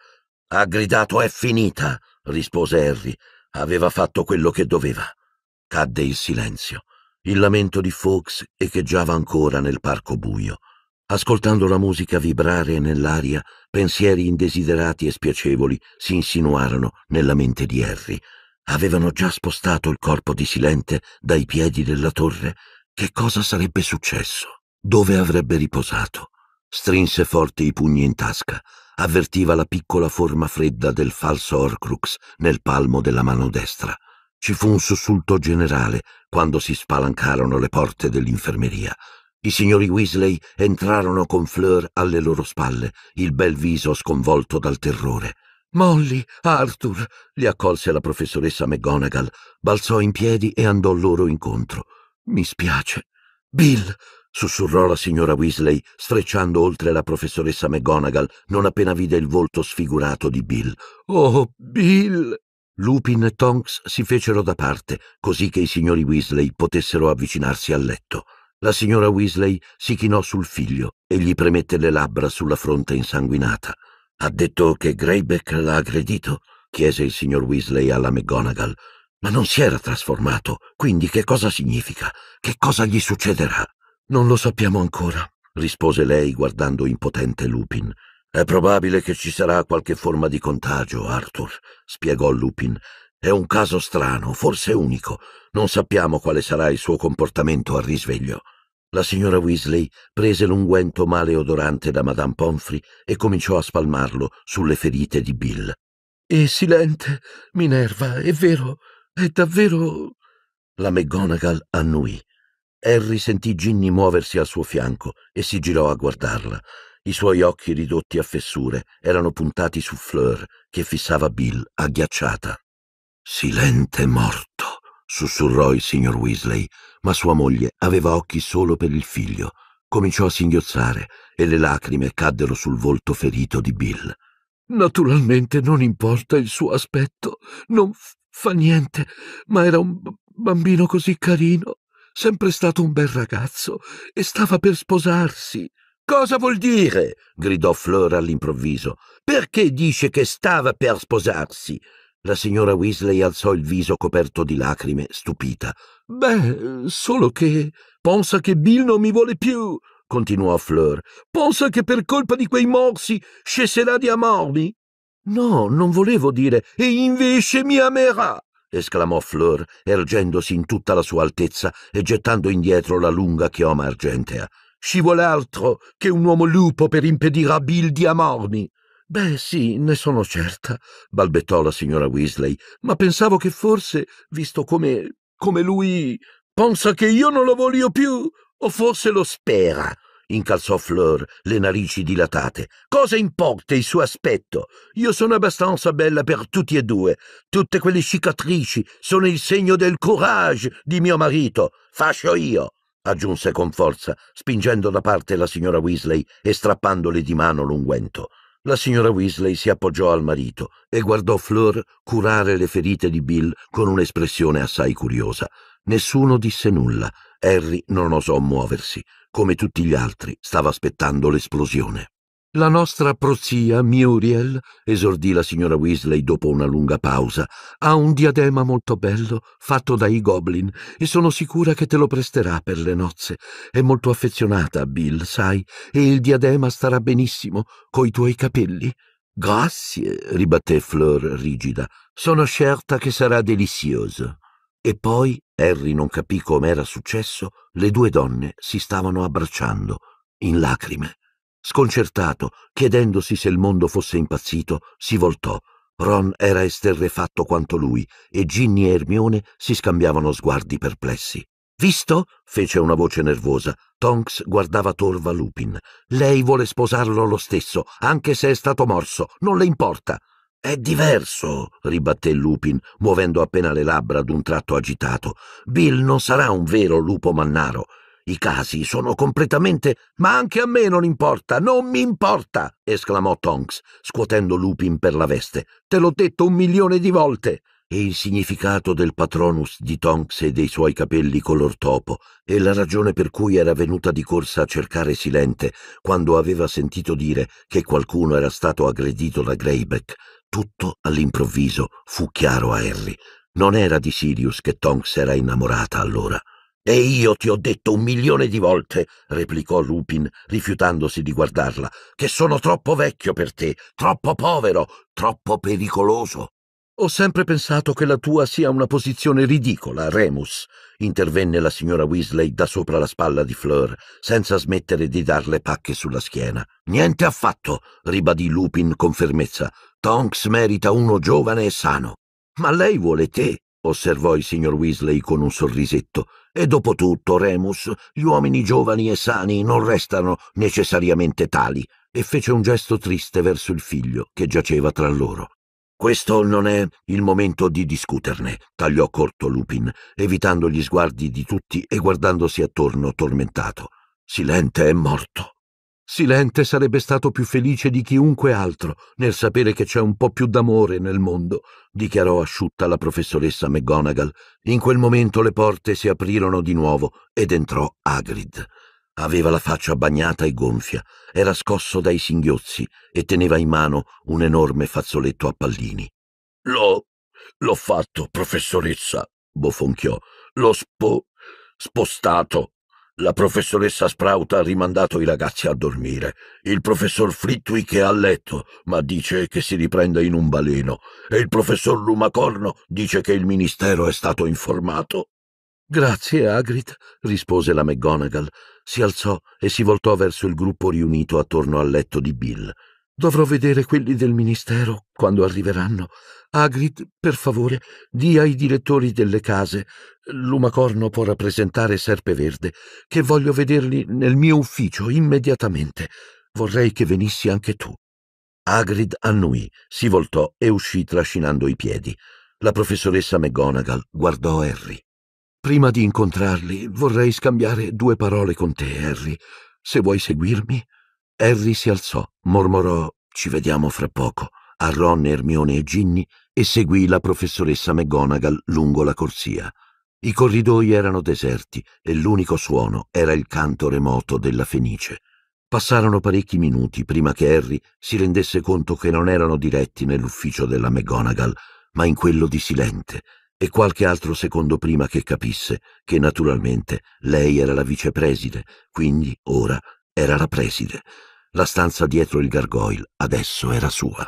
Ha gridato è finita, rispose Harry. Aveva fatto quello che doveva. Cadde il silenzio. Il lamento di Fox echeggiava ancora nel parco buio. Ascoltando la musica vibrare nell'aria, pensieri indesiderati e spiacevoli si insinuarono nella mente di Harry. Avevano già spostato il corpo di Silente dai piedi della torre. Che cosa sarebbe successo? Dove avrebbe riposato? Strinse forte i pugni in tasca. Avvertiva la piccola forma fredda del falso Horcrux nel palmo della mano destra. Ci fu un sussulto generale quando si spalancarono le porte dell'infermeria. I signori Weasley entrarono con Fleur alle loro spalle, il bel viso sconvolto dal terrore. Molly, Arthur, li accolse la professoressa McGonagall, balzò in piedi e andò loro incontro. Mi spiace. Bill, sussurrò la signora Weasley, strecciando oltre la professoressa McGonagall, non appena vide il volto sfigurato di Bill. Oh, Bill! Lupin e Tonks si fecero da parte, così che i signori Weasley potessero avvicinarsi al letto. La signora Weasley si chinò sul figlio e gli premette le labbra sulla fronte insanguinata. Ha detto che Greybeck l'ha aggredito? chiese il signor Weasley alla McGonagall. Ma non si era trasformato, quindi che cosa significa? Che cosa gli succederà? Non lo sappiamo ancora, rispose lei guardando impotente Lupin. È probabile che ci sarà qualche forma di contagio, Arthur, spiegò Lupin. È un caso strano, forse unico. Non sappiamo quale sarà il suo comportamento al risveglio. La signora Weasley prese l'unguento male odorante da Madame Pomfrey e cominciò a spalmarlo sulle ferite di Bill. E silente, Minerva, è vero, è davvero... La McGonagall annuì. Harry sentì Ginny muoversi al suo fianco e si girò a guardarla. I suoi occhi ridotti a fessure erano puntati su Fleur, che fissava Bill agghiacciata. Silente morto sussurrò il signor Weasley, ma sua moglie aveva occhi solo per il figlio. Cominciò a singhiozzare e le lacrime caddero sul volto ferito di Bill. Naturalmente non importa il suo aspetto, non f- fa niente, ma era un b- bambino così carino, sempre stato un bel ragazzo e stava per sposarsi. Cosa vuol dire? gridò Flora all'improvviso. Perché dice che stava per sposarsi? La signora Weasley alzò il viso coperto di lacrime, stupita. Beh, solo che. Pensa che Bill non mi vuole più, continuò Fleur. Pensa che per colpa di quei morsi cesserà di amarmi. No, non volevo dire, e invece mi amerà, esclamò Fleur, ergendosi in tutta la sua altezza e gettando indietro la lunga chioma argentea. Ci vuole altro che un uomo lupo per impedire a Bill di amarmi. Beh, sì, ne sono certa, balbettò la signora Weasley, ma pensavo che forse, visto come. come lui. pensa che io non lo voglio più, o forse lo spera incalzò Fleur, le narici dilatate. Cosa importa il suo aspetto? Io sono abbastanza bella per tutti e due. Tutte quelle cicatrici sono il segno del courage di mio marito. Fascio io, aggiunse con forza, spingendo da parte la signora Weasley e strappandole di mano l'unguento. La signora Weasley si appoggiò al marito e guardò Fleur curare le ferite di Bill con un'espressione assai curiosa. Nessuno disse nulla. Harry non osò muoversi. Come tutti gli altri, stava aspettando l'esplosione. La nostra prozia, Muriel, esordì la signora Weasley dopo una lunga pausa, ha un diadema molto bello, fatto dai goblin, e sono sicura che te lo presterà per le nozze. È molto affezionata a Bill, sai, e il diadema starà benissimo coi tuoi capelli. Grazie, ribatté Fleur rigida. Sono certa che sarà delizioso. E poi Harry non capì com'era successo, le due donne si stavano abbracciando, in lacrime. Sconcertato, chiedendosi se il mondo fosse impazzito, si voltò. Ron era esterrefatto quanto lui e Ginny e Ermione si scambiavano sguardi perplessi. Visto? fece una voce nervosa. Tonks guardava torva Lupin. Lei vuole sposarlo lo stesso, anche se è stato morso. Non le importa. È diverso, ribatté Lupin, muovendo appena le labbra ad un tratto agitato. Bill non sarà un vero lupo mannaro. I casi sono completamente... Ma anche a me non importa, non mi importa! esclamò Tonks, scuotendo Lupin per la veste. Te l'ho detto un milione di volte! E il significato del patronus di Tonks e dei suoi capelli color topo, e la ragione per cui era venuta di corsa a cercare Silente quando aveva sentito dire che qualcuno era stato aggredito da Greyback, tutto all'improvviso fu chiaro a Harry. Non era di Sirius che Tonks era innamorata allora e io ti ho detto un milione di volte, replicò Lupin, rifiutandosi di guardarla, che sono troppo vecchio per te, troppo povero, troppo pericoloso. Ho sempre pensato che la tua sia una posizione ridicola, Remus, intervenne la signora Weasley da sopra la spalla di Fleur, senza smettere di darle pacche sulla schiena. Niente affatto, ribadì Lupin con fermezza. Tonks merita uno giovane e sano. Ma lei vuole te, osservò il signor Weasley con un sorrisetto. E dopo tutto, Remus, gli uomini giovani e sani non restano necessariamente tali, e fece un gesto triste verso il figlio che giaceva tra loro. Questo non è il momento di discuterne, tagliò corto Lupin, evitando gli sguardi di tutti e guardandosi attorno tormentato. Silente è morto. Silente sarebbe stato più felice di chiunque altro nel sapere che c'è un po' più d'amore nel mondo, dichiarò asciutta la professoressa McGonagall. In quel momento le porte si aprirono di nuovo ed entrò Agrid. Aveva la faccia bagnata e gonfia, era scosso dai singhiozzi e teneva in mano un enorme fazzoletto a pallini. L'ho. l'ho fatto, professoressa, bofonchiò. L'ho spo. spostato. La professoressa Sprout ha rimandato i ragazzi a dormire. Il professor Flitwick è a letto, ma dice che si riprende in un baleno. E il professor Lumacorno dice che il ministero è stato informato. Grazie, Agrit, rispose la McGonagall. Si alzò e si voltò verso il gruppo riunito attorno al letto di Bill. Dovrò vedere quelli del Ministero quando arriveranno. Agrid, per favore, di ai direttori delle case. Lumacorno può rappresentare Serpeverde, che voglio vederli nel mio ufficio immediatamente. Vorrei che venissi anche tu. Agrid annui, si voltò e uscì trascinando i piedi. La professoressa McGonagall guardò Harry. Prima di incontrarli, vorrei scambiare due parole con te, Harry. Se vuoi seguirmi. Harry si alzò, mormorò Ci vediamo fra poco a Ron, Ermione e Ginny e seguì la professoressa McGonagall lungo la corsia. I corridoi erano deserti e l'unico suono era il canto remoto della fenice. Passarono parecchi minuti prima che Harry si rendesse conto che non erano diretti nell'ufficio della McGonagall, ma in quello di Silente, e qualche altro secondo prima che capisse che naturalmente lei era la vicepreside, quindi ora era la preside. La stanza dietro il gargoyle adesso era sua.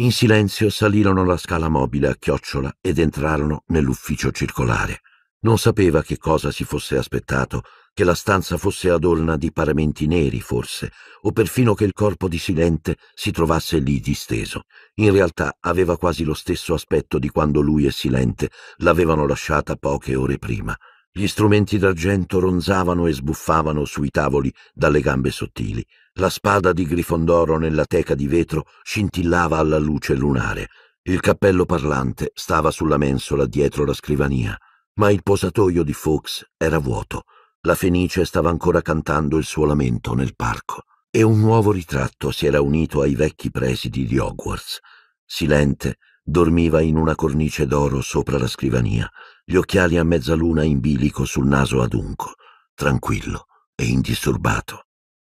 In silenzio salirono la scala mobile a chiocciola ed entrarono nell'ufficio circolare. Non sapeva che cosa si fosse aspettato, che la stanza fosse adorna di paramenti neri, forse, o perfino che il corpo di Silente si trovasse lì disteso. In realtà aveva quasi lo stesso aspetto di quando lui e Silente l'avevano lasciata poche ore prima. Gli strumenti d'argento ronzavano e sbuffavano sui tavoli dalle gambe sottili. La spada di Grifondoro nella teca di vetro scintillava alla luce lunare. Il cappello parlante stava sulla mensola dietro la scrivania, ma il posatoio di Fox era vuoto. La Fenice stava ancora cantando il suo lamento nel parco e un nuovo ritratto si era unito ai vecchi presidi di Hogwarts. Silente, dormiva in una cornice d'oro sopra la scrivania, gli occhiali a mezzaluna in bilico sul naso adunco, tranquillo e indisturbato.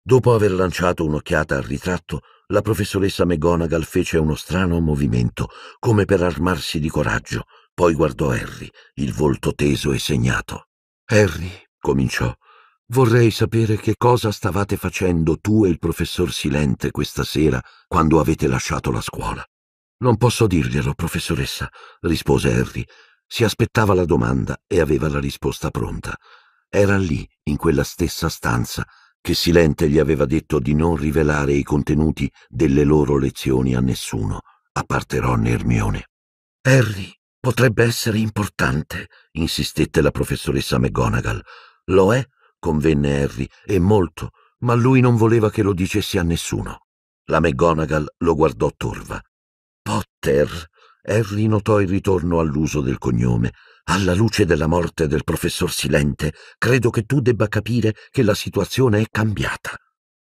Dopo aver lanciato un'occhiata al ritratto, la professoressa McGonagall fece uno strano movimento, come per armarsi di coraggio, poi guardò Harry, il volto teso e segnato. Harry, cominciò, vorrei sapere che cosa stavate facendo tu e il professor Silente questa sera quando avete lasciato la scuola. Non posso dirglielo, professoressa, rispose Harry. Si aspettava la domanda e aveva la risposta pronta. Era lì, in quella stessa stanza, che Silente gli aveva detto di non rivelare i contenuti delle loro lezioni a nessuno, a parte Ron e Ermione. Harry potrebbe essere importante, insistette la professoressa McGonagall. Lo è, convenne Harry, e molto, ma lui non voleva che lo dicessi a nessuno. La McGonagall lo guardò torva. Potter. Harry notò il ritorno all'uso del cognome. Alla luce della morte del professor Silente, credo che tu debba capire che la situazione è cambiata.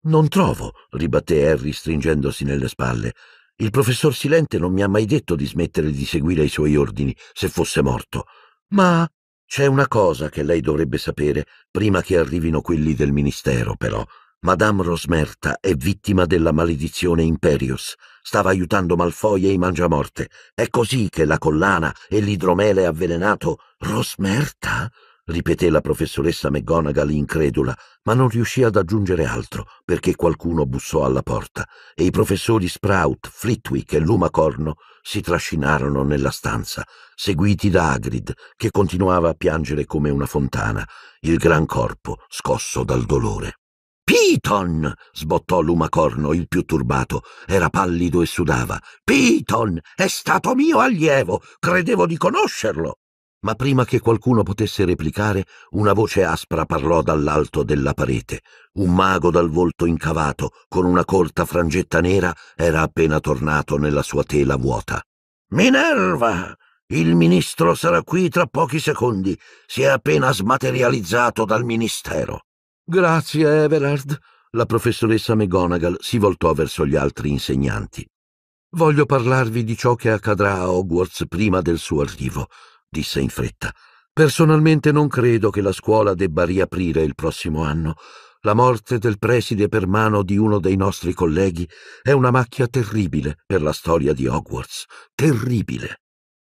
Non trovo, ribatté Harry stringendosi nelle spalle. Il professor Silente non mi ha mai detto di smettere di seguire i suoi ordini se fosse morto. Ma c'è una cosa che lei dovrebbe sapere prima che arrivino quelli del ministero, però. Madame Rosmerta è vittima della maledizione Imperius. Stava aiutando Malfoy e i Mangiamorte. È così che la collana e l'idromele avvelenato Rosmerta? ripeté la professoressa McGonagall incredula, ma non riuscì ad aggiungere altro perché qualcuno bussò alla porta e i professori Sprout, Flitwick e Lumacorno si trascinarono nella stanza, seguiti da Agrid, che continuava a piangere come una fontana, il gran corpo scosso dal dolore. Piton! sbottò Lumacorno, il più turbato. Era pallido e sudava. Piton! È stato mio allievo! Credevo di conoscerlo! Ma prima che qualcuno potesse replicare, una voce aspra parlò dall'alto della parete. Un mago dal volto incavato, con una corta frangetta nera, era appena tornato nella sua tela vuota. Minerva! Il ministro sarà qui tra pochi secondi. Si è appena smaterializzato dal ministero. Grazie, Everard. La professoressa McGonagall si voltò verso gli altri insegnanti. Voglio parlarvi di ciò che accadrà a Hogwarts prima del suo arrivo, disse in fretta. Personalmente non credo che la scuola debba riaprire il prossimo anno. La morte del preside per mano di uno dei nostri colleghi è una macchia terribile per la storia di Hogwarts. Terribile.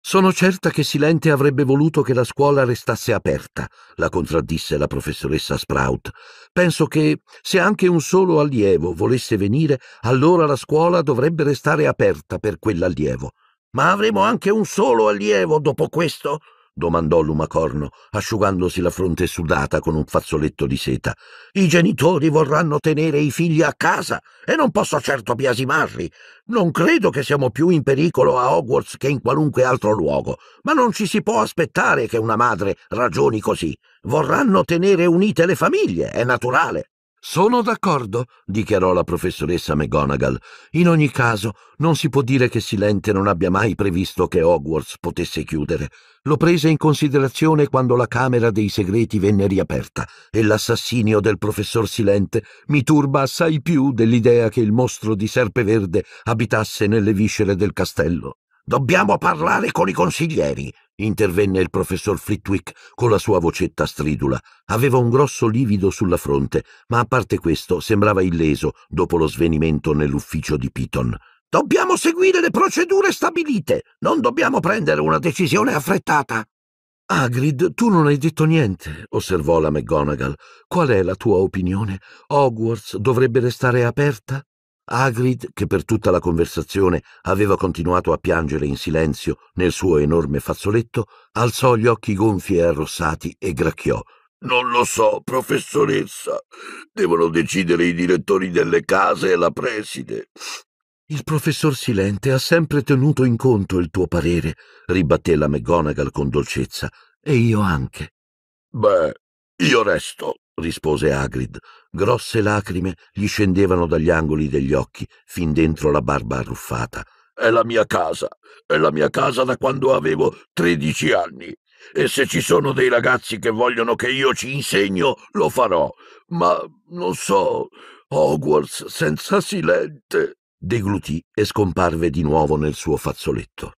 Sono certa che Silente avrebbe voluto che la scuola restasse aperta, la contraddisse la professoressa Sprout. Penso che se anche un solo allievo volesse venire, allora la scuola dovrebbe restare aperta per quell'allievo. Ma avremo anche un solo allievo dopo questo? domandò Lumacorno, asciugandosi la fronte sudata con un fazzoletto di seta. I genitori vorranno tenere i figli a casa e non posso certo biasimarli. Non credo che siamo più in pericolo a Hogwarts che in qualunque altro luogo, ma non ci si può aspettare che una madre ragioni così. Vorranno tenere unite le famiglie, è naturale. Sono d'accordo, dichiarò la professoressa McGonagall. In ogni caso, non si può dire che Silente non abbia mai previsto che Hogwarts potesse chiudere. Lo prese in considerazione quando la Camera dei Segreti venne riaperta e l'assassinio del professor Silente mi turba assai più dell'idea che il mostro di Serpeverde abitasse nelle viscere del castello. Dobbiamo parlare con i consiglieri, intervenne il professor Flitwick con la sua vocetta stridula. Aveva un grosso livido sulla fronte, ma a parte questo sembrava illeso dopo lo svenimento nell'ufficio di Piton. Dobbiamo seguire le procedure stabilite, non dobbiamo prendere una decisione affrettata. Agrid, tu non hai detto niente, osservò la McGonagall. Qual è la tua opinione? Hogwarts dovrebbe restare aperta? Hagrid, che per tutta la conversazione aveva continuato a piangere in silenzio nel suo enorme fazzoletto, alzò gli occhi gonfi e arrossati e gracchiò. Non lo so, professoressa. Devono decidere i direttori delle case e la preside. Il professor Silente ha sempre tenuto in conto il tuo parere, ribatté la McGonagall con dolcezza, e io anche. Beh, io resto rispose Agrid. Grosse lacrime gli scendevano dagli angoli degli occhi, fin dentro la barba arruffata. È la mia casa, è la mia casa da quando avevo tredici anni. E se ci sono dei ragazzi che vogliono che io ci insegno, lo farò. Ma non so, Hogwarts senza silente. Deglutì e scomparve di nuovo nel suo fazzoletto.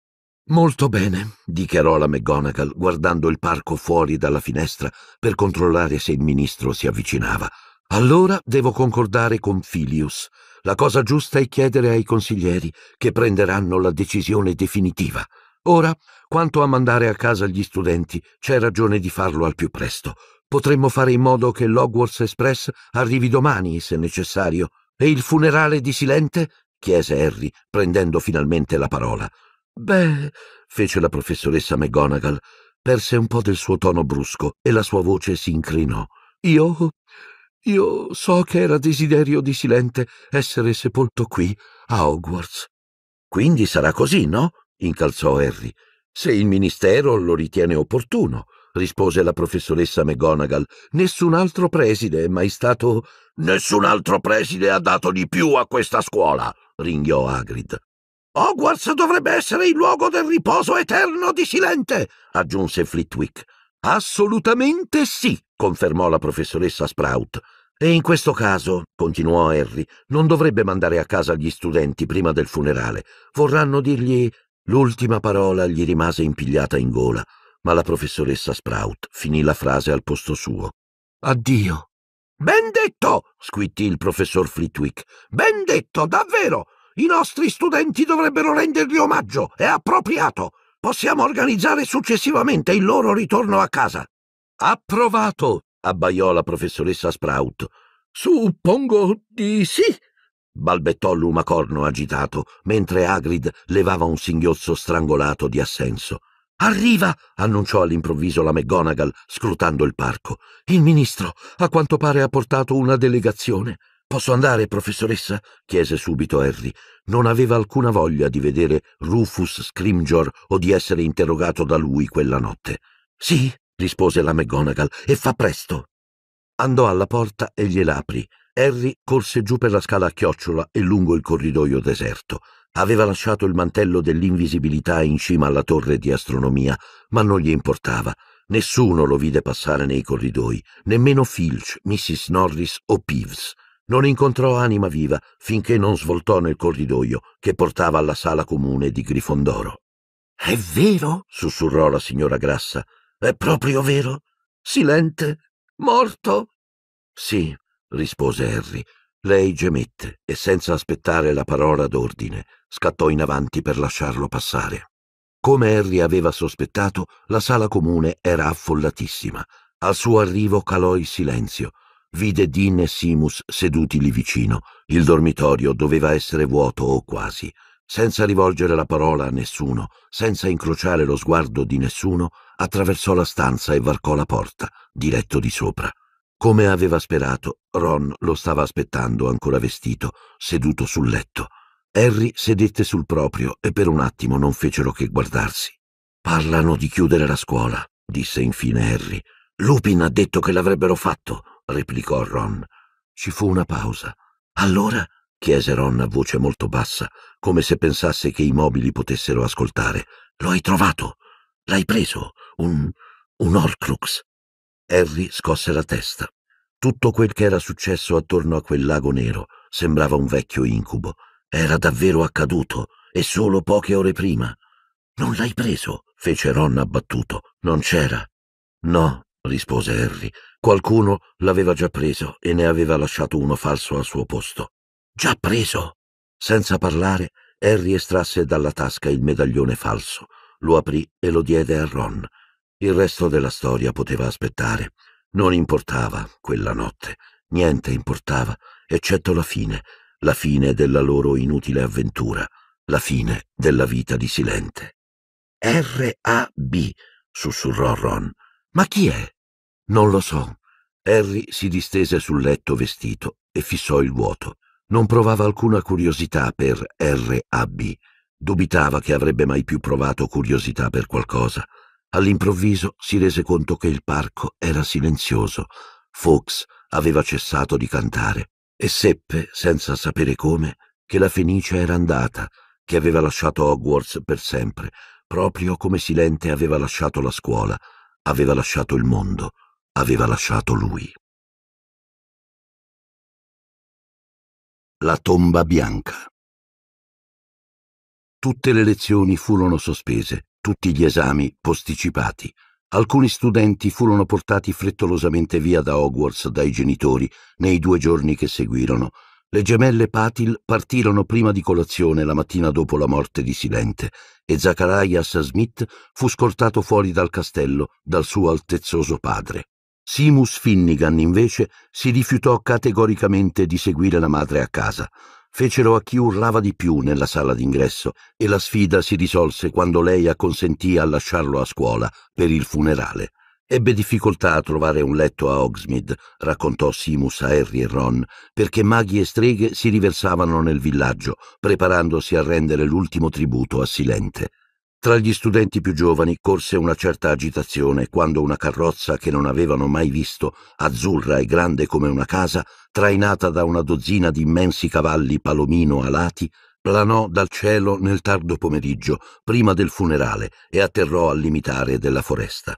Molto bene, dichiarò la McGonagall guardando il parco fuori dalla finestra per controllare se il ministro si avvicinava. Allora devo concordare con Filius. La cosa giusta è chiedere ai consiglieri che prenderanno la decisione definitiva. Ora, quanto a mandare a casa gli studenti, c'è ragione di farlo al più presto. Potremmo fare in modo che l'Hogwarts Express arrivi domani, se necessario. E il funerale di Silente? chiese Harry, prendendo finalmente la parola. Beh, fece la professoressa McGonagall, perse un po' del suo tono brusco e la sua voce si incrinò. Io. io so che era desiderio di Silente essere sepolto qui, a Hogwarts. Quindi sarà così, no? incalzò Harry. Se il ministero lo ritiene opportuno, rispose la professoressa McGonagall. Nessun altro preside è mai stato. Nessun altro preside ha dato di più a questa scuola, ringhiò Hagrid. Hogwarts dovrebbe essere il luogo del riposo eterno di Silente, aggiunse Flitwick. Assolutamente sì, confermò la professoressa Sprout. E in questo caso, continuò Harry, non dovrebbe mandare a casa gli studenti prima del funerale. Vorranno dirgli. L'ultima parola gli rimase impigliata in gola, ma la professoressa Sprout finì la frase al posto suo. Addio. Ben detto! squittì il professor Flitwick. Ben detto, davvero! I nostri studenti dovrebbero rendergli omaggio, è appropriato. Possiamo organizzare successivamente il loro ritorno a casa. Approvato, abbaiò la professoressa Sprout. Suppongo di sì, balbettò Lumacorno agitato, mentre Agrid levava un singhiozzo strangolato di assenso. Arriva! annunciò all'improvviso la McGonagall, scrutando il parco. Il ministro, a quanto pare, ha portato una delegazione. Posso andare, professoressa? chiese subito Harry. Non aveva alcuna voglia di vedere Rufus Scrimgeor o di essere interrogato da lui quella notte. Sì, rispose la McGonagall, e fa presto. Andò alla porta e gliela aprì. Harry corse giù per la scala a chiocciola e lungo il corridoio deserto. Aveva lasciato il mantello dell'invisibilità in cima alla torre di astronomia, ma non gli importava. Nessuno lo vide passare nei corridoi, nemmeno Filch, Mrs. Norris o Peeves non incontrò anima viva finché non svoltò nel corridoio che portava alla sala comune di Grifondoro. È vero? sussurrò la signora Grassa. È proprio vero? Silente? Morto? Sì, rispose Harry. Lei gemette e senza aspettare la parola d'ordine scattò in avanti per lasciarlo passare. Come Harry aveva sospettato, la sala comune era affollatissima. Al suo arrivo calò il silenzio vide Dean e Simus seduti lì vicino. Il dormitorio doveva essere vuoto o quasi. Senza rivolgere la parola a nessuno, senza incrociare lo sguardo di nessuno, attraversò la stanza e varcò la porta, diretto di sopra. Come aveva sperato, Ron lo stava aspettando ancora vestito, seduto sul letto. Harry sedette sul proprio e per un attimo non fecero che guardarsi. Parlano di chiudere la scuola, disse infine Harry. Lupin ha detto che l'avrebbero fatto, replicò Ron. Ci fu una pausa. Allora? chiese Ron a voce molto bassa, come se pensasse che i mobili potessero ascoltare. Lo hai trovato? L'hai preso? Un... un Orcrux? Harry scosse la testa. Tutto quel che era successo attorno a quel lago nero sembrava un vecchio incubo. Era davvero accaduto, e solo poche ore prima. Non l'hai preso? fece Ron abbattuto. Non c'era. No, rispose Harry. Qualcuno l'aveva già preso e ne aveva lasciato uno falso al suo posto. Già preso! Senza parlare, Harry estrasse dalla tasca il medaglione falso, lo aprì e lo diede a Ron. Il resto della storia poteva aspettare. Non importava quella notte, niente importava, eccetto la fine, la fine della loro inutile avventura, la fine della vita di Silente. R.A.B., sussurrò Ron. Ma chi è? Non lo so. Harry si distese sul letto vestito e fissò il vuoto. Non provava alcuna curiosità per R.A.B. Dubitava che avrebbe mai più provato curiosità per qualcosa. All'improvviso si rese conto che il parco era silenzioso. Fox aveva cessato di cantare e seppe, senza sapere come, che la Fenice era andata, che aveva lasciato Hogwarts per sempre, proprio come Silente aveva lasciato la scuola, aveva lasciato il mondo aveva lasciato lui. La tomba bianca. Tutte le lezioni furono sospese, tutti gli esami posticipati. Alcuni studenti furono portati frettolosamente via da Hogwarts dai genitori nei due giorni che seguirono. Le gemelle Patil partirono prima di colazione la mattina dopo la morte di Silente e Zacharias Smith fu scortato fuori dal castello dal suo altezzoso padre. Simus Finnigan, invece, si rifiutò categoricamente di seguire la madre a casa. Fecero a chi urlava di più nella sala d'ingresso e la sfida si risolse quando lei acconsentì a lasciarlo a scuola per il funerale. Ebbe difficoltà a trovare un letto a Hogsmeade, raccontò Simus a Harry e Ron, perché maghi e streghe si riversavano nel villaggio, preparandosi a rendere l'ultimo tributo a Silente. Tra gli studenti più giovani corse una certa agitazione quando una carrozza che non avevano mai visto, azzurra e grande come una casa, trainata da una dozzina di immensi cavalli palomino alati, planò dal cielo nel tardo pomeriggio, prima del funerale, e atterrò al limitare della foresta.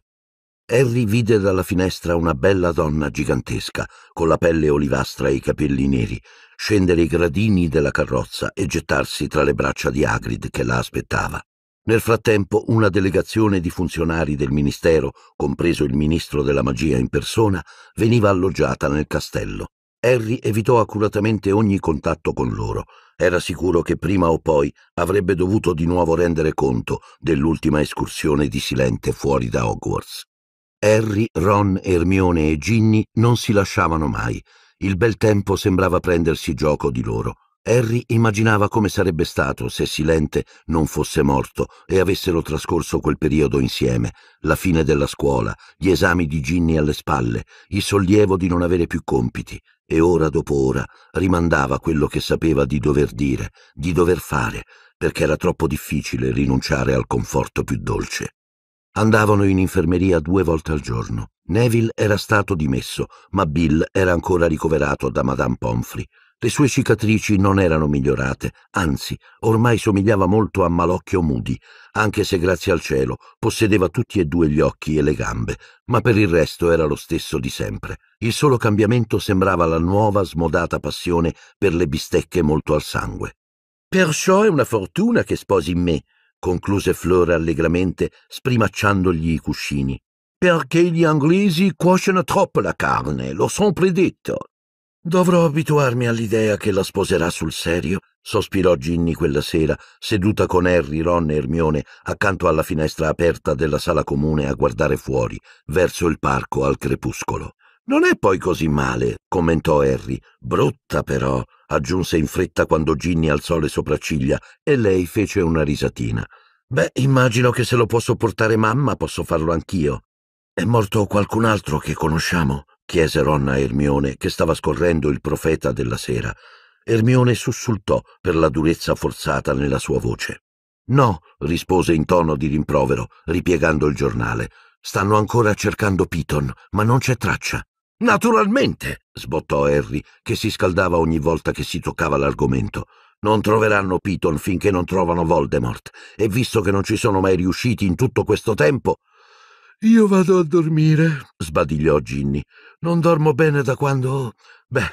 Harry vide dalla finestra una bella donna gigantesca, con la pelle olivastra e i capelli neri, scendere i gradini della carrozza e gettarsi tra le braccia di Agrid che la aspettava. Nel frattempo una delegazione di funzionari del Ministero, compreso il Ministro della Magia in persona, veniva alloggiata nel castello. Harry evitò accuratamente ogni contatto con loro. Era sicuro che prima o poi avrebbe dovuto di nuovo rendere conto dell'ultima escursione di Silente fuori da Hogwarts. Harry, Ron, Ermione e Ginny non si lasciavano mai. Il bel tempo sembrava prendersi gioco di loro. Harry immaginava come sarebbe stato se Silente non fosse morto e avessero trascorso quel periodo insieme, la fine della scuola, gli esami di Ginny alle spalle, il sollievo di non avere più compiti, e ora dopo ora rimandava quello che sapeva di dover dire, di dover fare, perché era troppo difficile rinunciare al conforto più dolce. Andavano in infermeria due volte al giorno. Neville era stato dimesso, ma Bill era ancora ricoverato da Madame Pomfrey. Le sue cicatrici non erano migliorate, anzi, ormai somigliava molto a Malocchio Moody, anche se grazie al cielo possedeva tutti e due gli occhi e le gambe, ma per il resto era lo stesso di sempre. Il solo cambiamento sembrava la nuova smodata passione per le bistecche molto al sangue. Perciò è una fortuna che sposi me, concluse Flora allegramente, sprimacciandogli i cuscini. Perché gli inglesi cuociono troppo la carne, lo son predetto. Dovrò abituarmi all'idea che la sposerà sul serio, sospirò Ginny quella sera, seduta con Harry, Ron e Ermione accanto alla finestra aperta della sala comune a guardare fuori, verso il parco al crepuscolo. Non è poi così male, commentò Harry. Brutta però, aggiunse in fretta quando Ginny alzò le sopracciglia e lei fece una risatina. Beh, immagino che se lo può sopportare mamma, posso farlo anch'io. È morto qualcun altro che conosciamo? chiese Ronna a Ermione, che stava scorrendo il profeta della sera. Ermione sussultò per la durezza forzata nella sua voce. No, rispose in tono di rimprovero, ripiegando il giornale. Stanno ancora cercando Piton, ma non c'è traccia. Naturalmente, sbottò Harry, che si scaldava ogni volta che si toccava l'argomento. Non troveranno Piton finché non trovano Voldemort, e visto che non ci sono mai riusciti in tutto questo tempo, io vado a dormire, sbadigliò Ginny. Non dormo bene da quando... Beh,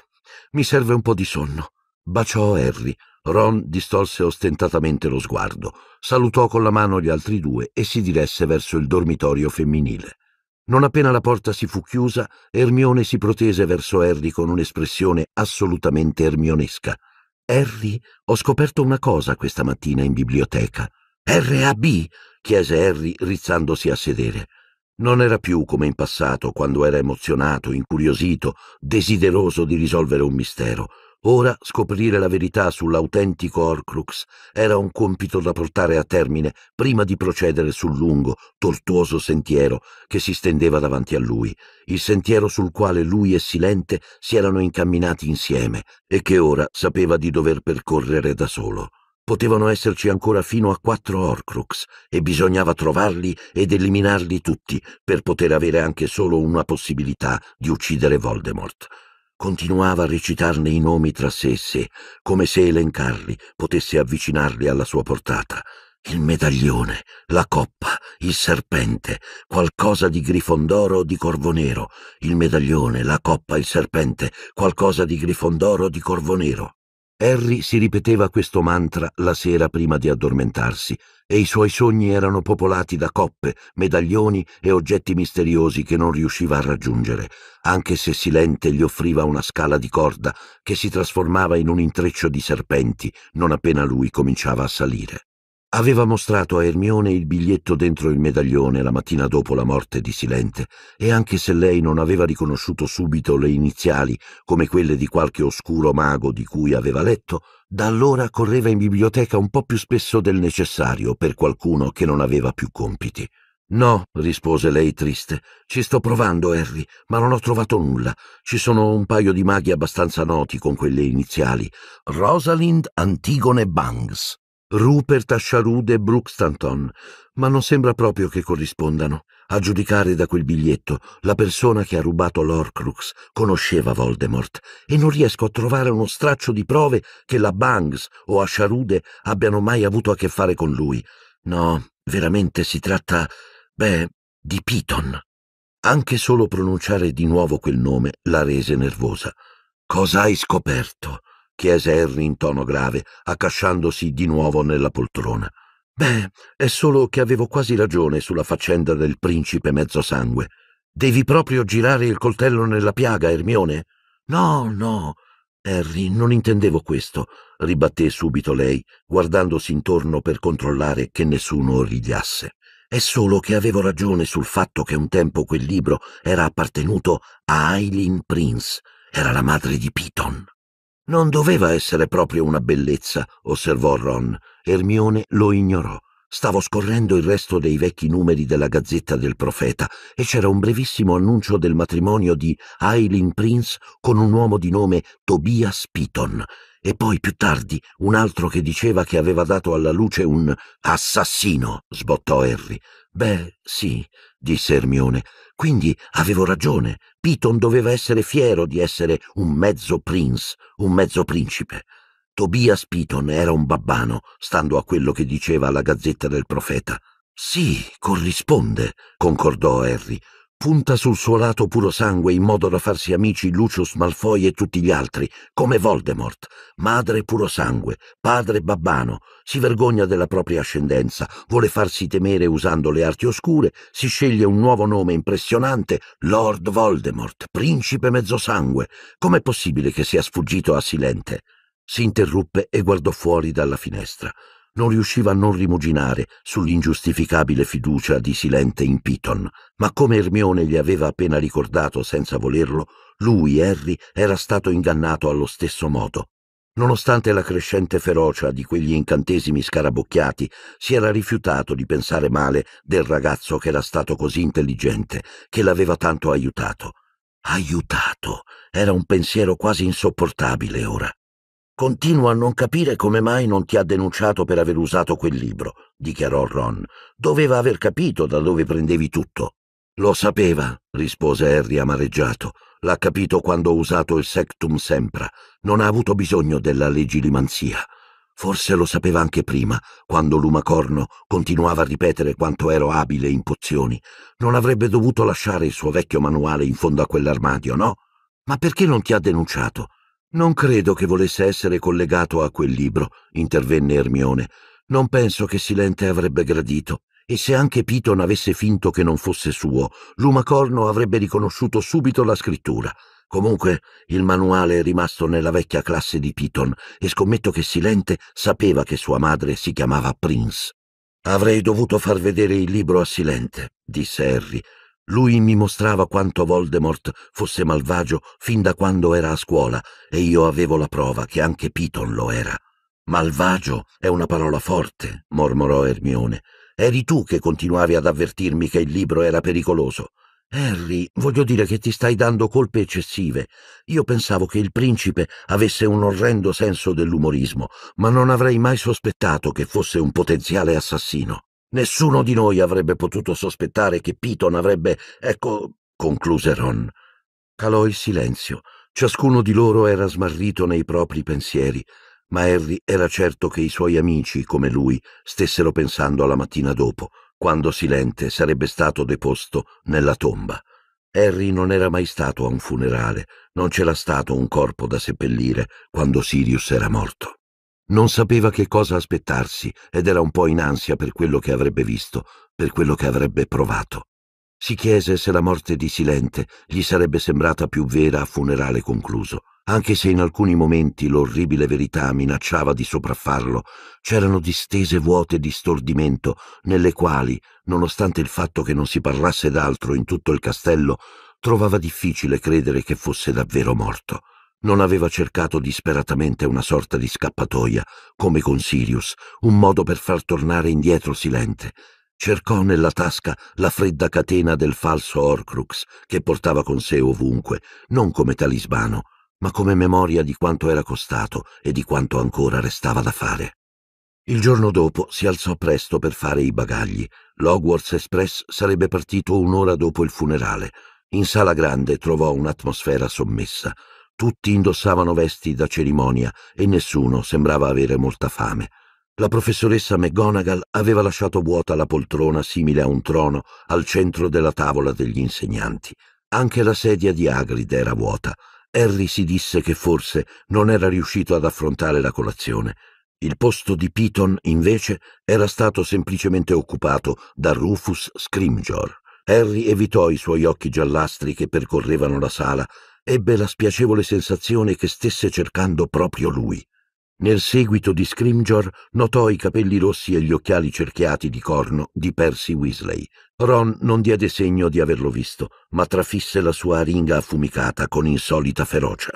mi serve un po' di sonno. Baciò Harry. Ron distolse ostentatamente lo sguardo, salutò con la mano gli altri due e si diresse verso il dormitorio femminile. Non appena la porta si fu chiusa, Ermione si protese verso Harry con un'espressione assolutamente ermionesca. Harry, ho scoperto una cosa questa mattina in biblioteca. R.A.B. chiese Harry rizzandosi a sedere. Non era più come in passato, quando era emozionato, incuriosito, desideroso di risolvere un mistero. Ora scoprire la verità sull'autentico Horcrux era un compito da portare a termine prima di procedere sul lungo, tortuoso sentiero che si stendeva davanti a lui, il sentiero sul quale lui e Silente si erano incamminati insieme e che ora sapeva di dover percorrere da solo. Potevano esserci ancora fino a quattro Horcrux e bisognava trovarli ed eliminarli tutti per poter avere anche solo una possibilità di uccidere Voldemort. Continuava a recitarne i nomi tra sé e sé, come se elencarli potesse avvicinarli alla sua portata. Il medaglione, la coppa, il serpente, qualcosa di grifondoro o di corvo nero. Il medaglione, la coppa, il serpente, qualcosa di grifondoro o di corvo nero. Harry si ripeteva questo mantra la sera prima di addormentarsi e i suoi sogni erano popolati da coppe, medaglioni e oggetti misteriosi che non riusciva a raggiungere, anche se Silente gli offriva una scala di corda che si trasformava in un intreccio di serpenti non appena lui cominciava a salire aveva mostrato a Ermione il biglietto dentro il medaglione la mattina dopo la morte di Silente, e anche se lei non aveva riconosciuto subito le iniziali come quelle di qualche oscuro mago di cui aveva letto, da allora correva in biblioteca un po' più spesso del necessario per qualcuno che non aveva più compiti. No, rispose lei triste, ci sto provando, Harry, ma non ho trovato nulla. Ci sono un paio di maghi abbastanza noti con quelle iniziali. Rosalind Antigone Bangs. Rupert Asciarude e Brooke ma non sembra proprio che corrispondano. A giudicare da quel biglietto, la persona che ha rubato l'Orcrux conosceva Voldemort e non riesco a trovare uno straccio di prove che la Bangs o Asciarude abbiano mai avuto a che fare con lui. No, veramente si tratta, beh, di Piton. Anche solo pronunciare di nuovo quel nome la rese nervosa. Cosa hai scoperto? chiese Harry in tono grave, accasciandosi di nuovo nella poltrona. Beh, è solo che avevo quasi ragione sulla faccenda del principe mezzo sangue. Devi proprio girare il coltello nella piaga, Ermione? No, no. Harry, non intendevo questo, ribatté subito lei, guardandosi intorno per controllare che nessuno rigliasse. È solo che avevo ragione sul fatto che un tempo quel libro era appartenuto a Eileen Prince, era la madre di Piton. Non doveva essere proprio una bellezza, osservò Ron. Ermione lo ignorò. Stavo scorrendo il resto dei vecchi numeri della Gazzetta del Profeta e c'era un brevissimo annuncio del matrimonio di Aileen Prince con un uomo di nome Tobias Piton e poi più tardi un altro che diceva che aveva dato alla luce un assassino, sbottò Harry. Beh, sì, disse Ermione. Quindi avevo ragione. Piton doveva essere fiero di essere un mezzo prince, un mezzo principe. Tobias Piton era un babbano, stando a quello che diceva la gazzetta del profeta. Sì, corrisponde, concordò Harry punta sul suo lato puro sangue in modo da farsi amici Lucius Malfoy e tutti gli altri, come Voldemort, madre puro sangue, padre babbano, si vergogna della propria ascendenza, vuole farsi temere usando le arti oscure, si sceglie un nuovo nome impressionante, Lord Voldemort, principe mezzosangue. Com'è possibile che sia sfuggito a Silente? Si interruppe e guardò fuori dalla finestra non riusciva a non rimuginare sull'ingiustificabile fiducia di Silente in Piton, ma come Ermione gli aveva appena ricordato senza volerlo, lui, Harry, era stato ingannato allo stesso modo. Nonostante la crescente ferocia di quegli incantesimi scarabocchiati, si era rifiutato di pensare male del ragazzo che era stato così intelligente, che l'aveva tanto aiutato. Aiutato! Era un pensiero quasi insopportabile ora. Continuo a non capire come mai non ti ha denunciato per aver usato quel libro, dichiarò Ron. Doveva aver capito da dove prendevi tutto. Lo sapeva, rispose Harry amareggiato. L'ha capito quando ho usato il Sectum Sempra. Non ha avuto bisogno della legilimanzia. Forse lo sapeva anche prima, quando Lumacorno continuava a ripetere quanto ero abile in pozioni. Non avrebbe dovuto lasciare il suo vecchio manuale in fondo a quell'armadio, no? Ma perché non ti ha denunciato? Non credo che volesse essere collegato a quel libro, intervenne Ermione. Non penso che Silente avrebbe gradito. E se anche Piton avesse finto che non fosse suo, Lumacorno avrebbe riconosciuto subito la scrittura. Comunque, il manuale è rimasto nella vecchia classe di Piton e scommetto che Silente sapeva che sua madre si chiamava Prince. Avrei dovuto far vedere il libro a Silente, disse Harry. Lui mi mostrava quanto Voldemort fosse malvagio fin da quando era a scuola e io avevo la prova che anche Piton lo era. Malvagio è una parola forte, mormorò Ermione. Eri tu che continuavi ad avvertirmi che il libro era pericoloso. Harry, voglio dire che ti stai dando colpe eccessive. Io pensavo che il principe avesse un orrendo senso dell'umorismo, ma non avrei mai sospettato che fosse un potenziale assassino. Nessuno di noi avrebbe potuto sospettare che Piton avrebbe... Ecco, concluse Ron. Calò il silenzio. Ciascuno di loro era smarrito nei propri pensieri, ma Harry era certo che i suoi amici, come lui, stessero pensando alla mattina dopo, quando Silente sarebbe stato deposto nella tomba. Harry non era mai stato a un funerale, non c'era stato un corpo da seppellire quando Sirius era morto. Non sapeva che cosa aspettarsi ed era un po' in ansia per quello che avrebbe visto, per quello che avrebbe provato. Si chiese se la morte di Silente gli sarebbe sembrata più vera a funerale concluso. Anche se in alcuni momenti l'orribile verità minacciava di sopraffarlo, c'erano distese vuote di stordimento nelle quali, nonostante il fatto che non si parlasse d'altro in tutto il castello, trovava difficile credere che fosse davvero morto non aveva cercato disperatamente una sorta di scappatoia, come con Sirius, un modo per far tornare indietro Silente. Cercò nella tasca la fredda catena del falso Horcrux che portava con sé ovunque, non come talismano, ma come memoria di quanto era costato e di quanto ancora restava da fare. Il giorno dopo si alzò presto per fare i bagagli. L'Hogwarts Express sarebbe partito un'ora dopo il funerale. In sala grande trovò un'atmosfera sommessa. Tutti indossavano vesti da cerimonia e nessuno sembrava avere molta fame. La professoressa McGonagall aveva lasciato vuota la poltrona simile a un trono al centro della tavola degli insegnanti. Anche la sedia di Agrid era vuota. Harry si disse che forse non era riuscito ad affrontare la colazione. Il posto di Piton, invece, era stato semplicemente occupato da Rufus Scrimgeour. Harry evitò i suoi occhi giallastri che percorrevano la sala ebbe la spiacevole sensazione che stesse cercando proprio lui. Nel seguito di Scrimgeour notò i capelli rossi e gli occhiali cerchiati di corno di Percy Weasley. Ron non diede segno di averlo visto, ma trafisse la sua aringa affumicata con insolita ferocia.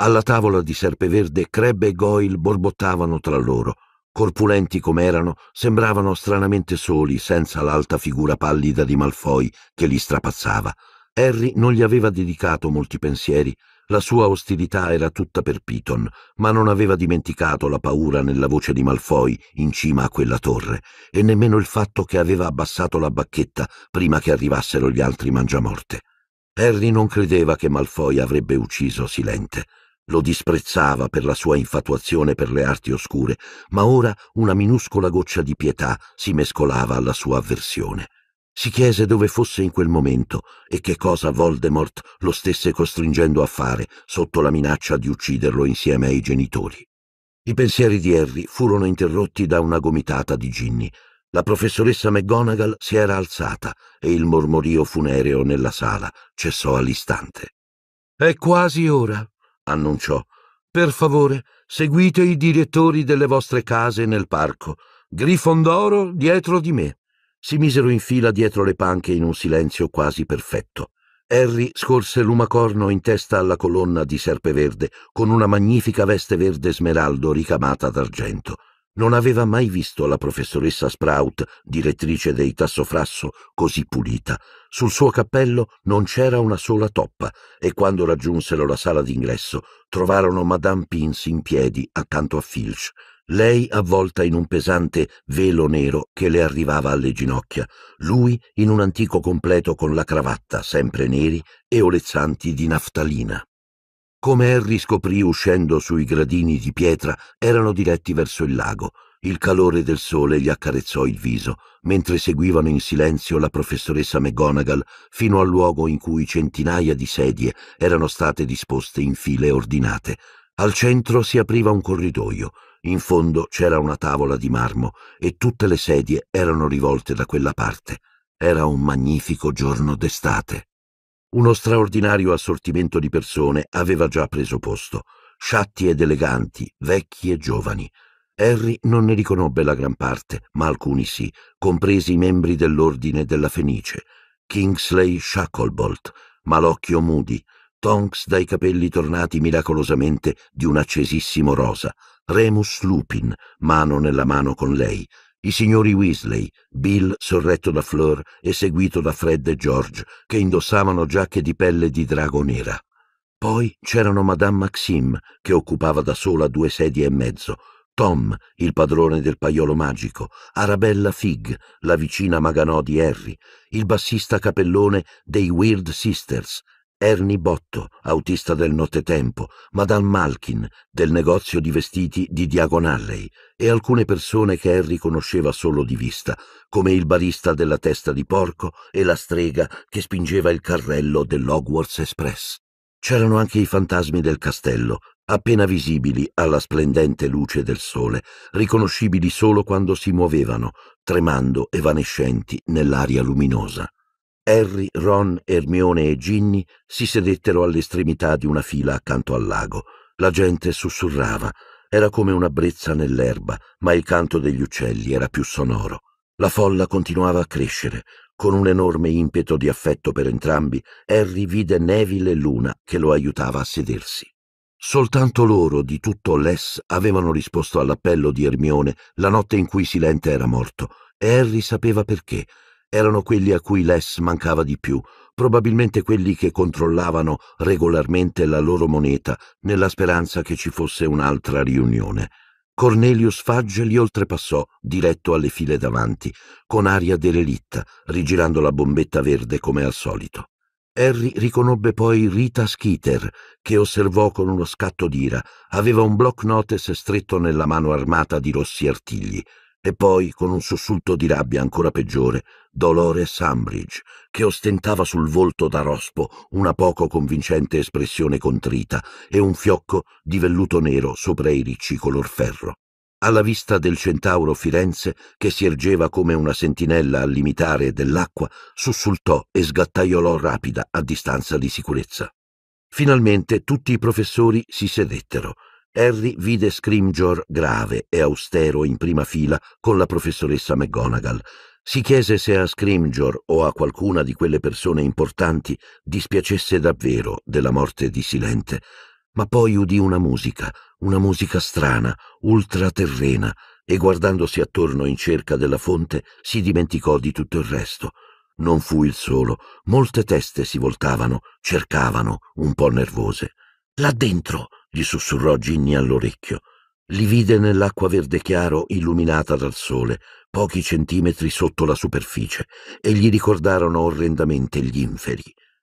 Alla tavola di Serpeverde Creb e Goyle borbottavano tra loro. Corpulenti com'erano, sembravano stranamente soli senza l'alta figura pallida di Malfoy che li strapazzava. Harry non gli aveva dedicato molti pensieri, la sua ostilità era tutta per Piton, ma non aveva dimenticato la paura nella voce di Malfoy in cima a quella torre, e nemmeno il fatto che aveva abbassato la bacchetta prima che arrivassero gli altri mangiamorte. Harry non credeva che Malfoy avrebbe ucciso Silente. Lo disprezzava per la sua infatuazione per le arti oscure, ma ora una minuscola goccia di pietà si mescolava alla sua avversione. Si chiese dove fosse in quel momento e che cosa Voldemort lo stesse costringendo a fare sotto la minaccia di ucciderlo insieme ai genitori. I pensieri di Harry furono interrotti da una gomitata di Ginny. La professoressa McGonagall si era alzata e il mormorio funereo nella sala cessò all'istante. È quasi ora, annunciò. Per favore, seguite i direttori delle vostre case nel parco. Grifondoro dietro di me. Si misero in fila dietro le panche in un silenzio quasi perfetto. Harry scorse l'umacorno in testa alla colonna di serpe verde, con una magnifica veste verde smeraldo ricamata d'argento. Non aveva mai visto la professoressa Sprout, direttrice dei Tassofrasso, così pulita. Sul suo cappello non c'era una sola toppa e quando raggiunsero la sala d'ingresso trovarono Madame Pins in piedi accanto a Filch lei avvolta in un pesante velo nero che le arrivava alle ginocchia, lui in un antico completo con la cravatta sempre neri e olezzanti di naftalina. Come Harry scoprì uscendo sui gradini di pietra, erano diretti verso il lago. Il calore del sole gli accarezzò il viso, mentre seguivano in silenzio la professoressa McGonagall fino al luogo in cui centinaia di sedie erano state disposte in file ordinate. Al centro si apriva un corridoio, in fondo c'era una tavola di marmo e tutte le sedie erano rivolte da quella parte. Era un magnifico giorno d'estate. Uno straordinario assortimento di persone aveva già preso posto, sciatti ed eleganti, vecchi e giovani. Harry non ne riconobbe la gran parte, ma alcuni sì, compresi i membri dell'Ordine della Fenice, Kingsley Shacklebolt, Malocchio Moody, Tonks dai capelli tornati miracolosamente di un accesissimo rosa, Remus Lupin, mano nella mano con lei, i signori Weasley, Bill sorretto da Fleur e seguito da Fred e George, che indossavano giacche di pelle di drago nera. Poi c'erano Madame Maxime, che occupava da sola due sedie e mezzo, Tom, il padrone del paiolo magico, Arabella Fig, la vicina Maganò di Harry, il bassista capellone dei Weird Sisters, Ernie Botto, autista del nottetempo, Madame Malkin, del negozio di vestiti di Diagon Alley, e alcune persone che Harry conosceva solo di vista, come il barista della testa di porco e la strega che spingeva il carrello dell'Hogwarts Express. C'erano anche i fantasmi del castello, appena visibili alla splendente luce del sole, riconoscibili solo quando si muovevano, tremando evanescenti nell'aria luminosa. Harry, Ron, Ermione e Ginny si sedettero all'estremità di una fila accanto al lago. La gente sussurrava. Era come una brezza nell'erba, ma il canto degli uccelli era più sonoro. La folla continuava a crescere. Con un enorme impeto di affetto per entrambi, Harry vide Neville e Luna che lo aiutava a sedersi. Soltanto loro, di tutto l'Es, avevano risposto all'appello di Ermione la notte in cui Silente era morto, e Harry sapeva perché erano quelli a cui Les mancava di più, probabilmente quelli che controllavano regolarmente la loro moneta nella speranza che ci fosse un'altra riunione. Cornelius Fagge li oltrepassò, diretto alle file davanti, con aria derelitta, rigirando la bombetta verde come al solito. Harry riconobbe poi Rita Skeeter, che osservò con uno scatto d'ira. Aveva un block notes stretto nella mano armata di rossi artigli. E poi, con un sussulto di rabbia ancora peggiore, Dolores Ambridge, che ostentava sul volto da rospo una poco convincente espressione contrita e un fiocco di velluto nero sopra i ricci color ferro. Alla vista del centauro Firenze, che si ergeva come una sentinella al limitare dell'acqua, sussultò e sgattaiolò rapida a distanza di sicurezza. Finalmente tutti i professori si sedettero Harry vide Scrimgeour grave e austero in prima fila con la professoressa McGonagall. Si chiese se a Scrimgeour o a qualcuna di quelle persone importanti dispiacesse davvero della morte di Silente, ma poi udì una musica, una musica strana, ultraterrena, e guardandosi attorno in cerca della fonte si dimenticò di tutto il resto. Non fu il solo, molte teste si voltavano, cercavano, un po' nervose. Là dentro, gli sussurrò Ginny all'orecchio. Li vide nell'acqua verde chiaro illuminata dal sole, pochi centimetri sotto la superficie, e gli ricordarono orrendamente gli inferi,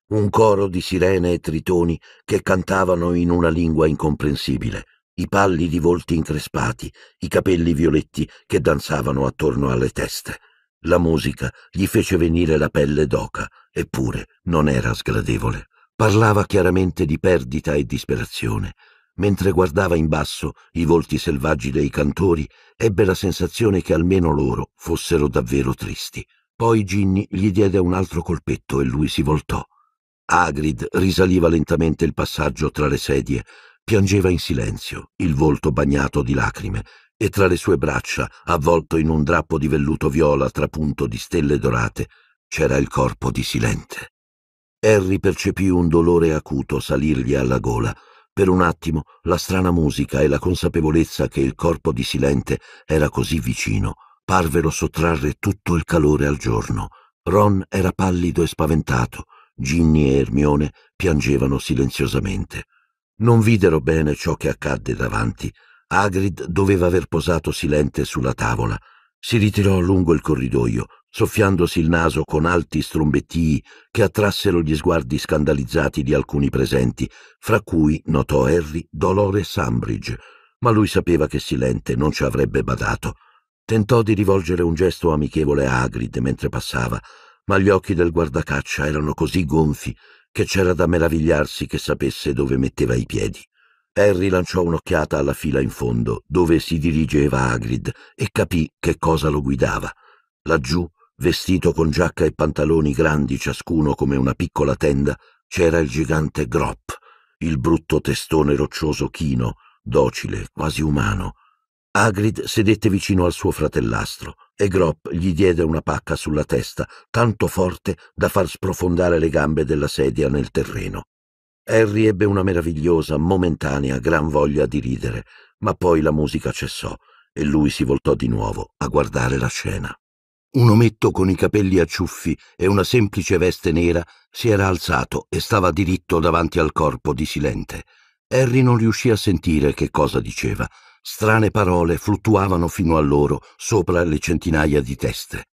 un coro di sirene e tritoni che cantavano in una lingua incomprensibile, i pallidi volti increspati, i capelli violetti che danzavano attorno alle teste. La musica gli fece venire la pelle d'oca, eppure non era sgradevole. Parlava chiaramente di perdita e disperazione mentre guardava in basso i volti selvaggi dei cantori, ebbe la sensazione che almeno loro fossero davvero tristi. Poi Ginny gli diede un altro colpetto e lui si voltò. Agrid risaliva lentamente il passaggio tra le sedie, piangeva in silenzio, il volto bagnato di lacrime, e tra le sue braccia, avvolto in un drappo di velluto viola trapunto di stelle dorate, c'era il corpo di Silente. Harry percepì un dolore acuto salirgli alla gola per un attimo la strana musica e la consapevolezza che il corpo di Silente era così vicino parvero sottrarre tutto il calore al giorno. Ron era pallido e spaventato, Ginny e Ermione piangevano silenziosamente. Non videro bene ciò che accadde davanti. Agrid doveva aver posato Silente sulla tavola. Si ritirò lungo il corridoio, soffiandosi il naso con alti strombettii che attrassero gli sguardi scandalizzati di alcuni presenti, fra cui, notò Harry, Dolores Sambridge, ma lui sapeva che Silente non ci avrebbe badato. Tentò di rivolgere un gesto amichevole a Hagrid mentre passava, ma gli occhi del guardacaccia erano così gonfi che c'era da meravigliarsi che sapesse dove metteva i piedi. Harry lanciò un'occhiata alla fila in fondo, dove si dirigeva Hagrid, e capì che cosa lo guidava. Laggiù Vestito con giacca e pantaloni grandi ciascuno come una piccola tenda, c'era il gigante Grop, il brutto testone roccioso chino, docile, quasi umano. Agrid sedette vicino al suo fratellastro e Grop gli diede una pacca sulla testa, tanto forte da far sprofondare le gambe della sedia nel terreno. Harry ebbe una meravigliosa, momentanea, gran voglia di ridere, ma poi la musica cessò e lui si voltò di nuovo a guardare la scena. Un ometto con i capelli a ciuffi e una semplice veste nera si era alzato e stava diritto davanti al corpo di Silente. Harry non riuscì a sentire che cosa diceva. Strane parole fluttuavano fino a loro sopra le centinaia di teste.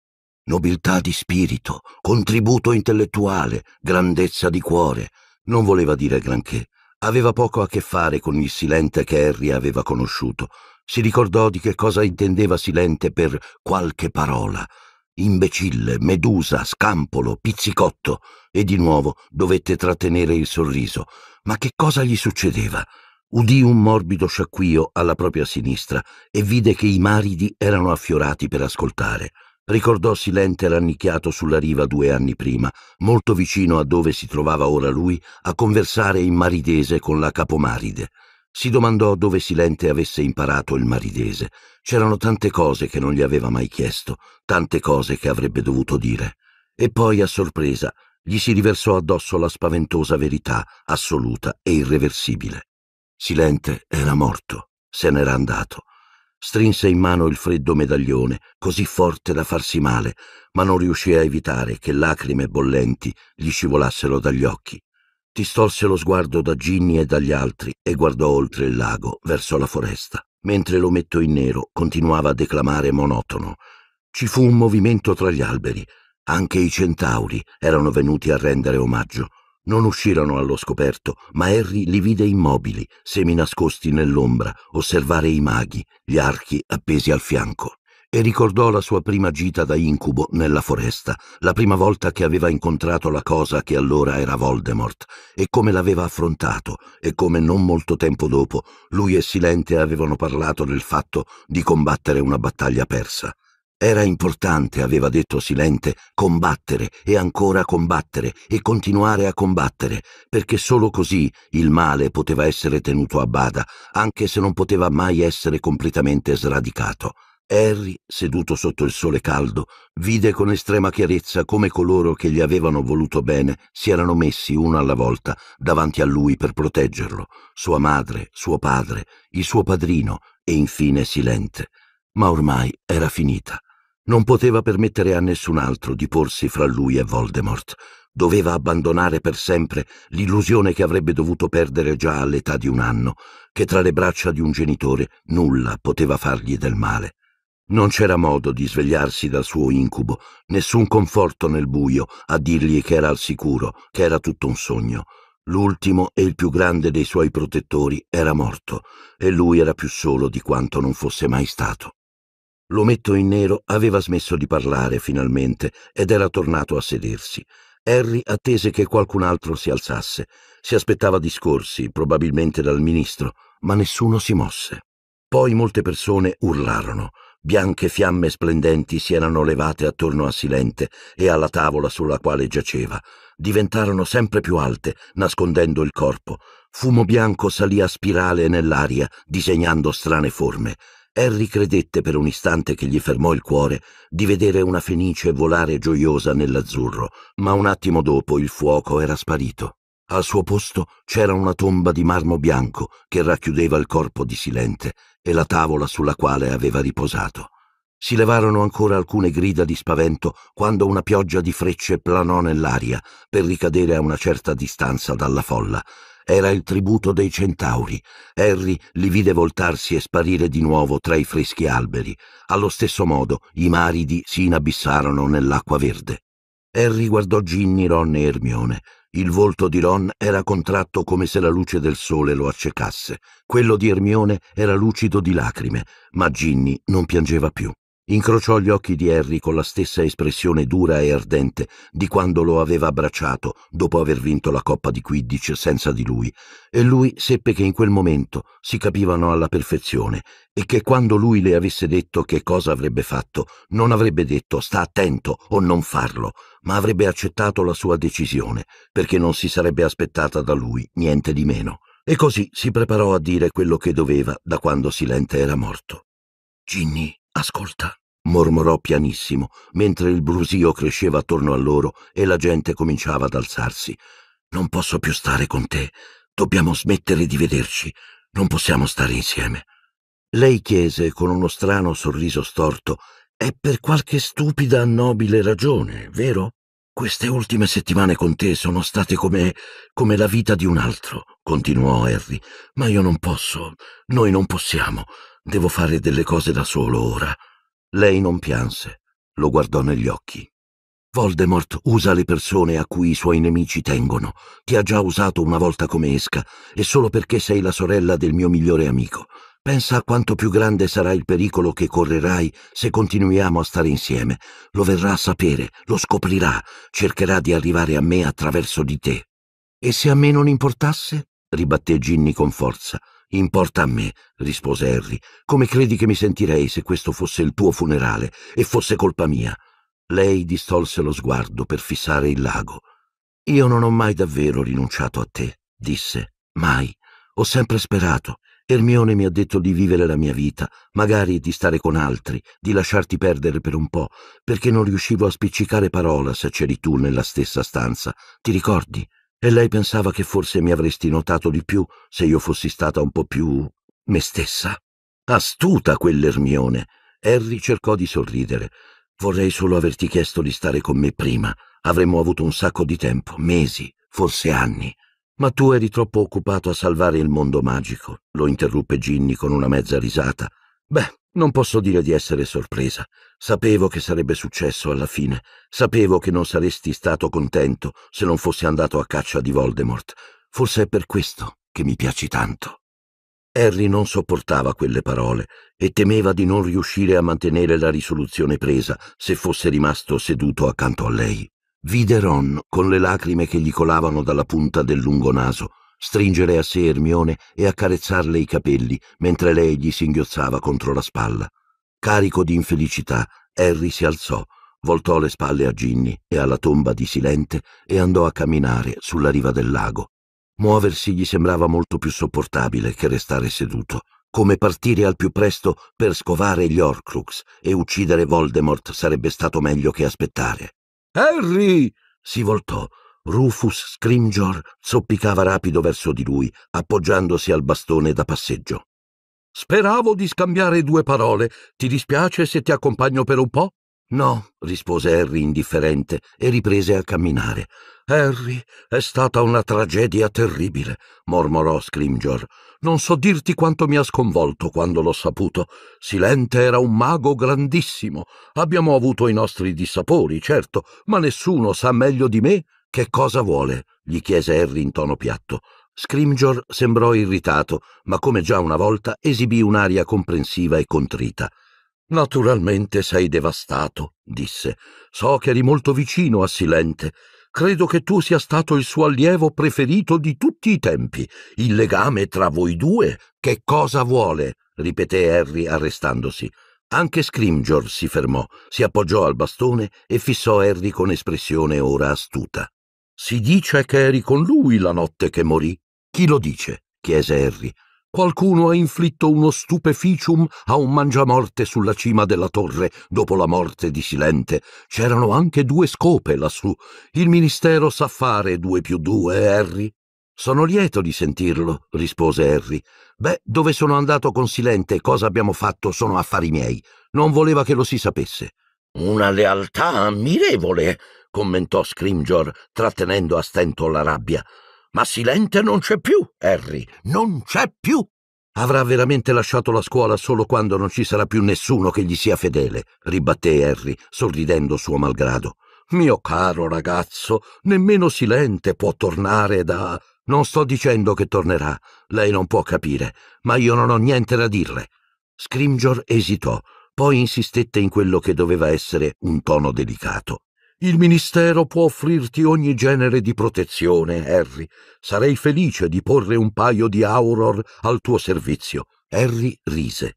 Nobiltà di spirito, contributo intellettuale, grandezza di cuore. Non voleva dire granché. Aveva poco a che fare con il Silente che Harry aveva conosciuto. Si ricordò di che cosa intendeva Silente per qualche parola. Imbecille, medusa, scampolo, pizzicotto. E di nuovo dovette trattenere il sorriso. Ma che cosa gli succedeva? Udì un morbido sciacquio alla propria sinistra e vide che i maridi erano affiorati per ascoltare. Ricordò Silente rannicchiato sulla riva due anni prima, molto vicino a dove si trovava ora lui, a conversare in maridese con la capomaride. Si domandò dove Silente avesse imparato il maridese. C'erano tante cose che non gli aveva mai chiesto, tante cose che avrebbe dovuto dire. E poi, a sorpresa, gli si riversò addosso la spaventosa verità, assoluta e irreversibile. Silente era morto, se n'era andato. Strinse in mano il freddo medaglione, così forte da farsi male, ma non riuscì a evitare che lacrime bollenti gli scivolassero dagli occhi. Distolse lo sguardo da Ginny e dagli altri e guardò oltre il lago, verso la foresta, mentre l'ometto in nero continuava a declamare monotono. Ci fu un movimento tra gli alberi. Anche i centauri erano venuti a rendere omaggio. Non uscirono allo scoperto, ma Harry li vide immobili, semi nascosti nell'ombra, osservare i maghi, gli archi appesi al fianco e ricordò la sua prima gita da incubo nella foresta, la prima volta che aveva incontrato la cosa che allora era Voldemort, e come l'aveva affrontato, e come non molto tempo dopo lui e Silente avevano parlato del fatto di combattere una battaglia persa. Era importante, aveva detto Silente, combattere e ancora combattere e continuare a combattere, perché solo così il male poteva essere tenuto a bada, anche se non poteva mai essere completamente sradicato. Harry, seduto sotto il sole caldo, vide con estrema chiarezza come coloro che gli avevano voluto bene si erano messi uno alla volta davanti a lui per proteggerlo, sua madre, suo padre, il suo padrino e infine Silente. Ma ormai era finita. Non poteva permettere a nessun altro di porsi fra lui e Voldemort. Doveva abbandonare per sempre l'illusione che avrebbe dovuto perdere già all'età di un anno, che tra le braccia di un genitore nulla poteva fargli del male. Non c'era modo di svegliarsi dal suo incubo, nessun conforto nel buio a dirgli che era al sicuro, che era tutto un sogno. L'ultimo e il più grande dei suoi protettori era morto e lui era più solo di quanto non fosse mai stato. L'ometto in nero aveva smesso di parlare finalmente ed era tornato a sedersi. Harry attese che qualcun altro si alzasse. Si aspettava discorsi, probabilmente dal ministro, ma nessuno si mosse. Poi molte persone urlarono bianche fiamme splendenti si erano levate attorno a Silente e alla tavola sulla quale giaceva. Diventarono sempre più alte, nascondendo il corpo. Fumo bianco salì a spirale nell'aria, disegnando strane forme. Harry credette per un istante che gli fermò il cuore di vedere una fenice volare gioiosa nell'azzurro, ma un attimo dopo il fuoco era sparito. Al suo posto c'era una tomba di marmo bianco che racchiudeva il corpo di Silente e la tavola sulla quale aveva riposato. Si levarono ancora alcune grida di spavento quando una pioggia di frecce planò nell'aria per ricadere a una certa distanza dalla folla. Era il tributo dei centauri. Harry li vide voltarsi e sparire di nuovo tra i freschi alberi. Allo stesso modo i maridi si inabissarono nell'acqua verde. Harry guardò Ginny, Ron e Ermione. Il volto di Ron era contratto come se la luce del sole lo accecasse. Quello di Ermione era lucido di lacrime, ma Ginny non piangeva più. Incrociò gli occhi di Harry con la stessa espressione dura e ardente di quando lo aveva abbracciato dopo aver vinto la coppa di Quidditch senza di lui, e lui seppe che in quel momento si capivano alla perfezione e che quando lui le avesse detto che cosa avrebbe fatto, non avrebbe detto sta attento o non farlo, ma avrebbe accettato la sua decisione, perché non si sarebbe aspettata da lui niente di meno. E così si preparò a dire quello che doveva da quando Silente era morto. Ginny, ascolta mormorò pianissimo, mentre il brusio cresceva attorno a loro e la gente cominciava ad alzarsi. Non posso più stare con te. Dobbiamo smettere di vederci. Non possiamo stare insieme. Lei chiese con uno strano sorriso storto È per qualche stupida, nobile ragione, vero? Queste ultime settimane con te sono state come. come la vita di un altro, continuò Harry. Ma io non posso. Noi non possiamo. Devo fare delle cose da solo ora. Lei non pianse, lo guardò negli occhi. Voldemort usa le persone a cui i suoi nemici tengono. Ti ha già usato una volta come esca, e solo perché sei la sorella del mio migliore amico. Pensa a quanto più grande sarà il pericolo che correrai se continuiamo a stare insieme. Lo verrà a sapere, lo scoprirà, cercherà di arrivare a me attraverso di te. E se a me non importasse? ribatté Ginny con forza. Importa a me, rispose Harry, come credi che mi sentirei se questo fosse il tuo funerale e fosse colpa mia? Lei distolse lo sguardo per fissare il lago. Io non ho mai davvero rinunciato a te, disse. Mai. Ho sempre sperato. Ermione mi ha detto di vivere la mia vita, magari di stare con altri, di lasciarti perdere per un po', perché non riuscivo a spiccicare parola se c'eri tu nella stessa stanza. Ti ricordi? e lei pensava che forse mi avresti notato di più se io fossi stata un po' più me stessa. Astuta quell'Ermione. Harry cercò di sorridere. Vorrei solo averti chiesto di stare con me prima. Avremmo avuto un sacco di tempo, mesi, forse anni. Ma tu eri troppo occupato a salvare il mondo magico, lo interruppe Ginny con una mezza risata. Beh, non posso dire di essere sorpresa. Sapevo che sarebbe successo alla fine. Sapevo che non saresti stato contento se non fossi andato a caccia di Voldemort. Forse è per questo che mi piaci tanto. Harry non sopportava quelle parole e temeva di non riuscire a mantenere la risoluzione presa se fosse rimasto seduto accanto a lei. Vide Ron con le lacrime che gli colavano dalla punta del lungo naso stringere a sé Ermione e accarezzarle i capelli mentre lei gli singhiozzava contro la spalla. Carico di infelicità, Harry si alzò, voltò le spalle a Ginny e alla tomba di Silente e andò a camminare sulla riva del lago. Muoversi gli sembrava molto più sopportabile che restare seduto, come partire al più presto per scovare gli Orcrux e uccidere Voldemort sarebbe stato meglio che aspettare. Harry! si voltò Rufus Scrimgeour zoppicava rapido verso di lui, appoggiandosi al bastone da passeggio. Speravo di scambiare due parole. Ti dispiace se ti accompagno per un po'? No, rispose Harry indifferente e riprese a camminare. Harry, è stata una tragedia terribile, mormorò Scrimgeour. Non so dirti quanto mi ha sconvolto quando l'ho saputo. Silente era un mago grandissimo. Abbiamo avuto i nostri dissapori, certo, ma nessuno sa meglio di me che cosa vuole? gli chiese Harry in tono piatto. Scrimgeour sembrò irritato, ma come già una volta esibì un'aria comprensiva e contrita. Naturalmente sei devastato, disse. So che eri molto vicino a Silente. Credo che tu sia stato il suo allievo preferito di tutti i tempi. Il legame tra voi due. Che cosa vuole? ripeté Harry arrestandosi. Anche Scrimgeour si fermò, si appoggiò al bastone e fissò Harry con espressione ora astuta. Si dice che eri con lui la notte che morì. Chi lo dice? chiese Harry. Qualcuno ha inflitto uno stupeficium a un mangiamorte sulla cima della torre dopo la morte di Silente. C'erano anche due scope lassù. Il ministero sa fare due più due, eh, Harry. Sono lieto di sentirlo, rispose Harry. Beh, dove sono andato con Silente e cosa abbiamo fatto sono affari miei. Non voleva che lo si sapesse. Una lealtà ammirevole, commentò Scrimgeour, trattenendo a stento la rabbia. Ma Silente non c'è più, Harry, non c'è più. Avrà veramente lasciato la scuola solo quando non ci sarà più nessuno che gli sia fedele, ribatté Harry, sorridendo suo malgrado. Mio caro ragazzo, nemmeno Silente può tornare da... Non sto dicendo che tornerà, lei non può capire, ma io non ho niente da dirle. Scrimgeour esitò, poi insistette in quello che doveva essere un tono delicato. Il Ministero può offrirti ogni genere di protezione, Harry. Sarei felice di porre un paio di Auror al tuo servizio. Harry rise.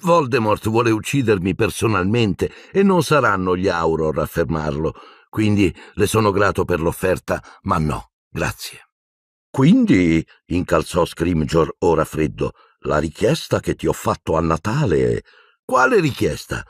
Voldemort vuole uccidermi personalmente e non saranno gli Auror a fermarlo. Quindi le sono grato per l'offerta, ma no, grazie. Quindi, incalzò Scrimgeour ora freddo, la richiesta che ti ho fatto a Natale. Quale richiesta?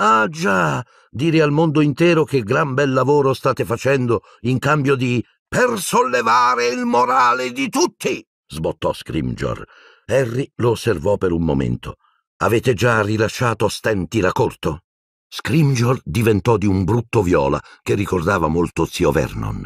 Ah già, dire al mondo intero che gran bel lavoro state facendo in cambio di per sollevare il morale di tutti, sbottò Scrimgeour. Harry lo osservò per un momento. Avete già rilasciato stenti la corto? Scrimgeour diventò di un brutto viola che ricordava molto zio Vernon.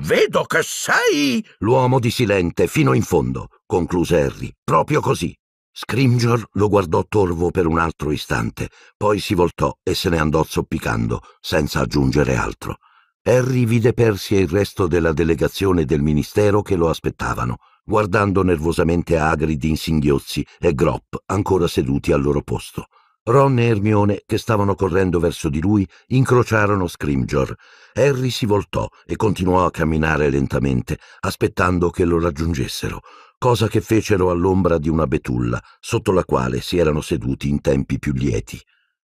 Vedo che sei l'uomo di Silente fino in fondo, concluse Harry, proprio così. Scrimgeour lo guardò torvo per un altro istante, poi si voltò e se ne andò zoppicando, senza aggiungere altro. Harry vide Percy e il resto della delegazione del ministero che lo aspettavano, guardando nervosamente Agrid in singhiozzi e Gropp ancora seduti al loro posto. Ron e Ermione, che stavano correndo verso di lui, incrociarono Scrimgeour. Harry si voltò e continuò a camminare lentamente, aspettando che lo raggiungessero cosa che fecero all'ombra di una betulla, sotto la quale si erano seduti in tempi più lieti.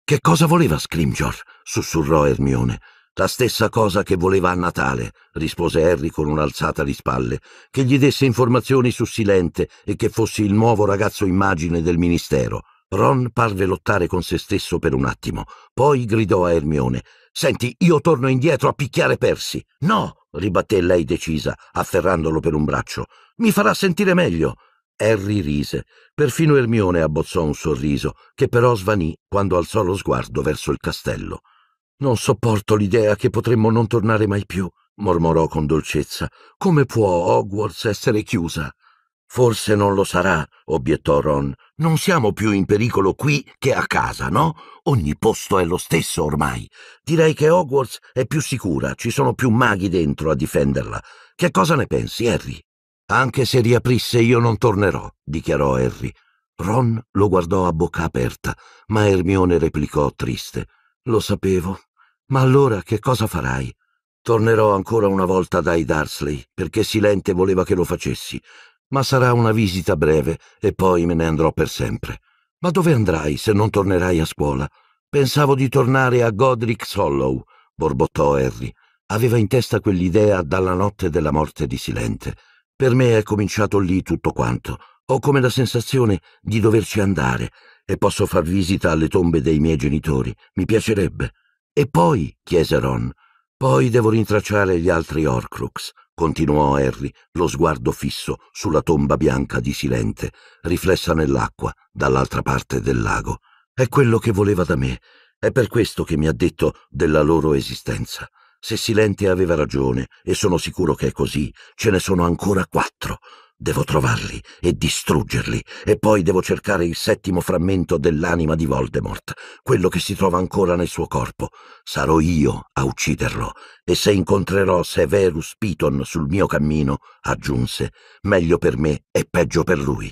Che cosa voleva Scrimgeour? sussurrò Ermione. La stessa cosa che voleva a Natale, rispose Harry con un'alzata di spalle, che gli desse informazioni su Silente e che fossi il nuovo ragazzo immagine del ministero. Ron parve lottare con se stesso per un attimo, poi gridò a Ermione: Senti, io torno indietro a picchiare Persi. No, ribatté lei decisa, afferrandolo per un braccio. Mi farà sentire meglio. Harry rise. Perfino Ermione abbozzò un sorriso, che però svanì quando alzò lo sguardo verso il castello. Non sopporto l'idea che potremmo non tornare mai più, mormorò con dolcezza. Come può Hogwarts essere chiusa? Forse non lo sarà, obiettò Ron. Non siamo più in pericolo qui che a casa, no? Ogni posto è lo stesso ormai. Direi che Hogwarts è più sicura, ci sono più maghi dentro a difenderla. Che cosa ne pensi, Harry? Anche se riaprisse io non tornerò, dichiarò Harry. Ron lo guardò a bocca aperta, ma Ermione replicò triste. Lo sapevo. Ma allora che cosa farai? Tornerò ancora una volta dai Darsley, perché Silente voleva che lo facessi, ma sarà una visita breve e poi me ne andrò per sempre. Ma dove andrai se non tornerai a scuola? Pensavo di tornare a Godric's Hollow, borbottò Harry. Aveva in testa quell'idea dalla notte della morte di Silente. Per me è cominciato lì tutto quanto. Ho come la sensazione di doverci andare e posso far visita alle tombe dei miei genitori. Mi piacerebbe. E poi, chiese Ron, poi devo rintracciare gli altri Horcrux, continuò Harry, lo sguardo fisso sulla tomba bianca di Silente, riflessa nell'acqua dall'altra parte del lago. È quello che voleva da me. È per questo che mi ha detto della loro esistenza. Se Silente aveva ragione, e sono sicuro che è così, ce ne sono ancora quattro. Devo trovarli e distruggerli, e poi devo cercare il settimo frammento dell'anima di Voldemort, quello che si trova ancora nel suo corpo. Sarò io a ucciderlo, e se incontrerò Severus Piton sul mio cammino, aggiunse, meglio per me e peggio per lui.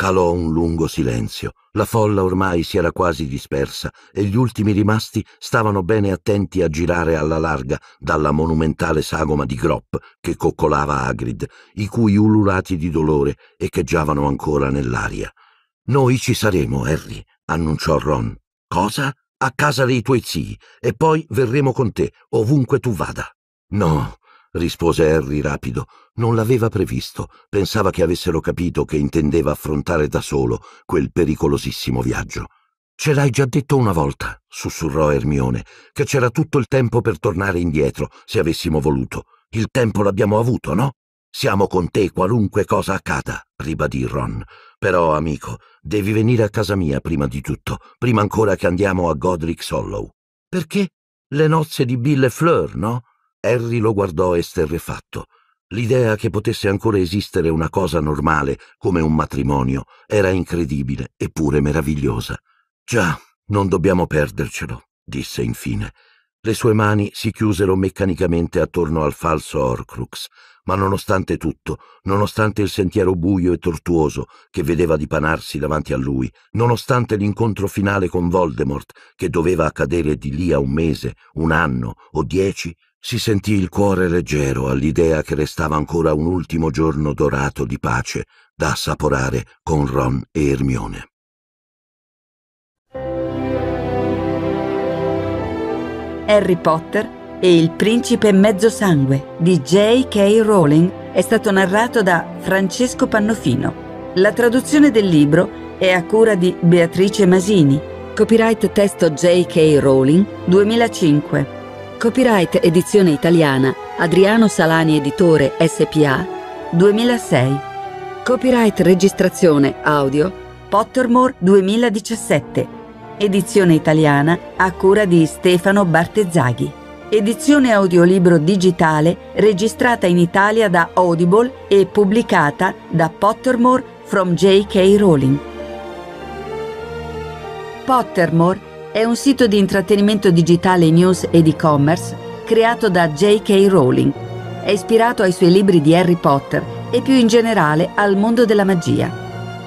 Calò un lungo silenzio. La folla ormai si era quasi dispersa e gli ultimi rimasti stavano bene attenti a girare alla larga dalla monumentale sagoma di Gropp che coccolava Agrid, i cui ululati di dolore echeggiavano ancora nell'aria. Noi ci saremo, Harry, annunciò Ron. Cosa? A casa dei tuoi zii, e poi verremo con te, ovunque tu vada. No, rispose Harry rapido. Non l'aveva previsto, pensava che avessero capito che intendeva affrontare da solo quel pericolosissimo viaggio. Ce l'hai già detto una volta, sussurrò Ermione, che c'era tutto il tempo per tornare indietro, se avessimo voluto. Il tempo l'abbiamo avuto, no? Siamo con te qualunque cosa accada, ribadì Ron. Però, amico, devi venire a casa mia prima di tutto, prima ancora che andiamo a Godric's Hollow. Perché? Le nozze di Bill e Fleur, no? Harry lo guardò esterrefatto. L'idea che potesse ancora esistere una cosa normale, come un matrimonio, era incredibile eppure meravigliosa. Già, non dobbiamo perdercelo, disse infine. Le sue mani si chiusero meccanicamente attorno al falso Horcrux, ma nonostante tutto, nonostante il sentiero buio e tortuoso che vedeva dipanarsi davanti a lui, nonostante l'incontro finale con Voldemort che doveva accadere di lì a un mese, un anno o dieci, si sentì il cuore leggero all'idea che restava ancora un ultimo giorno dorato di pace da assaporare con Ron e Ermione. Harry Potter e il principe mezzosangue di J.K. Rowling è stato narrato da Francesco Pannofino. La traduzione del libro è a cura di Beatrice Masini. Copyright testo J.K. Rowling 2005. Copyright edizione italiana Adriano Salani Editore SPA 2006. Copyright registrazione audio Pottermore 2017. Edizione italiana a cura di Stefano Bartezzaghi. Edizione audiolibro digitale registrata in Italia da Audible e pubblicata da Pottermore from J.K. Rowling. Pottermore è un sito di intrattenimento digitale news ed e-commerce creato da J.K. Rowling. È ispirato ai suoi libri di Harry Potter e più in generale al mondo della magia.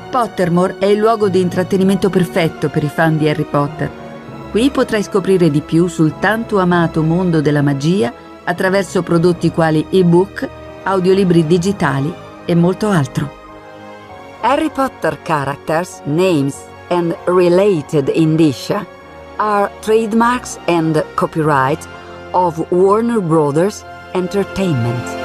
Pottermore è il luogo di intrattenimento perfetto per i fan di Harry Potter. Qui potrai scoprire di più sul tanto amato mondo della magia attraverso prodotti quali ebook, audiolibri digitali e molto altro. Harry Potter Characters, Names and Related Indicia are trademarks and copyright of Warner Brothers Entertainment.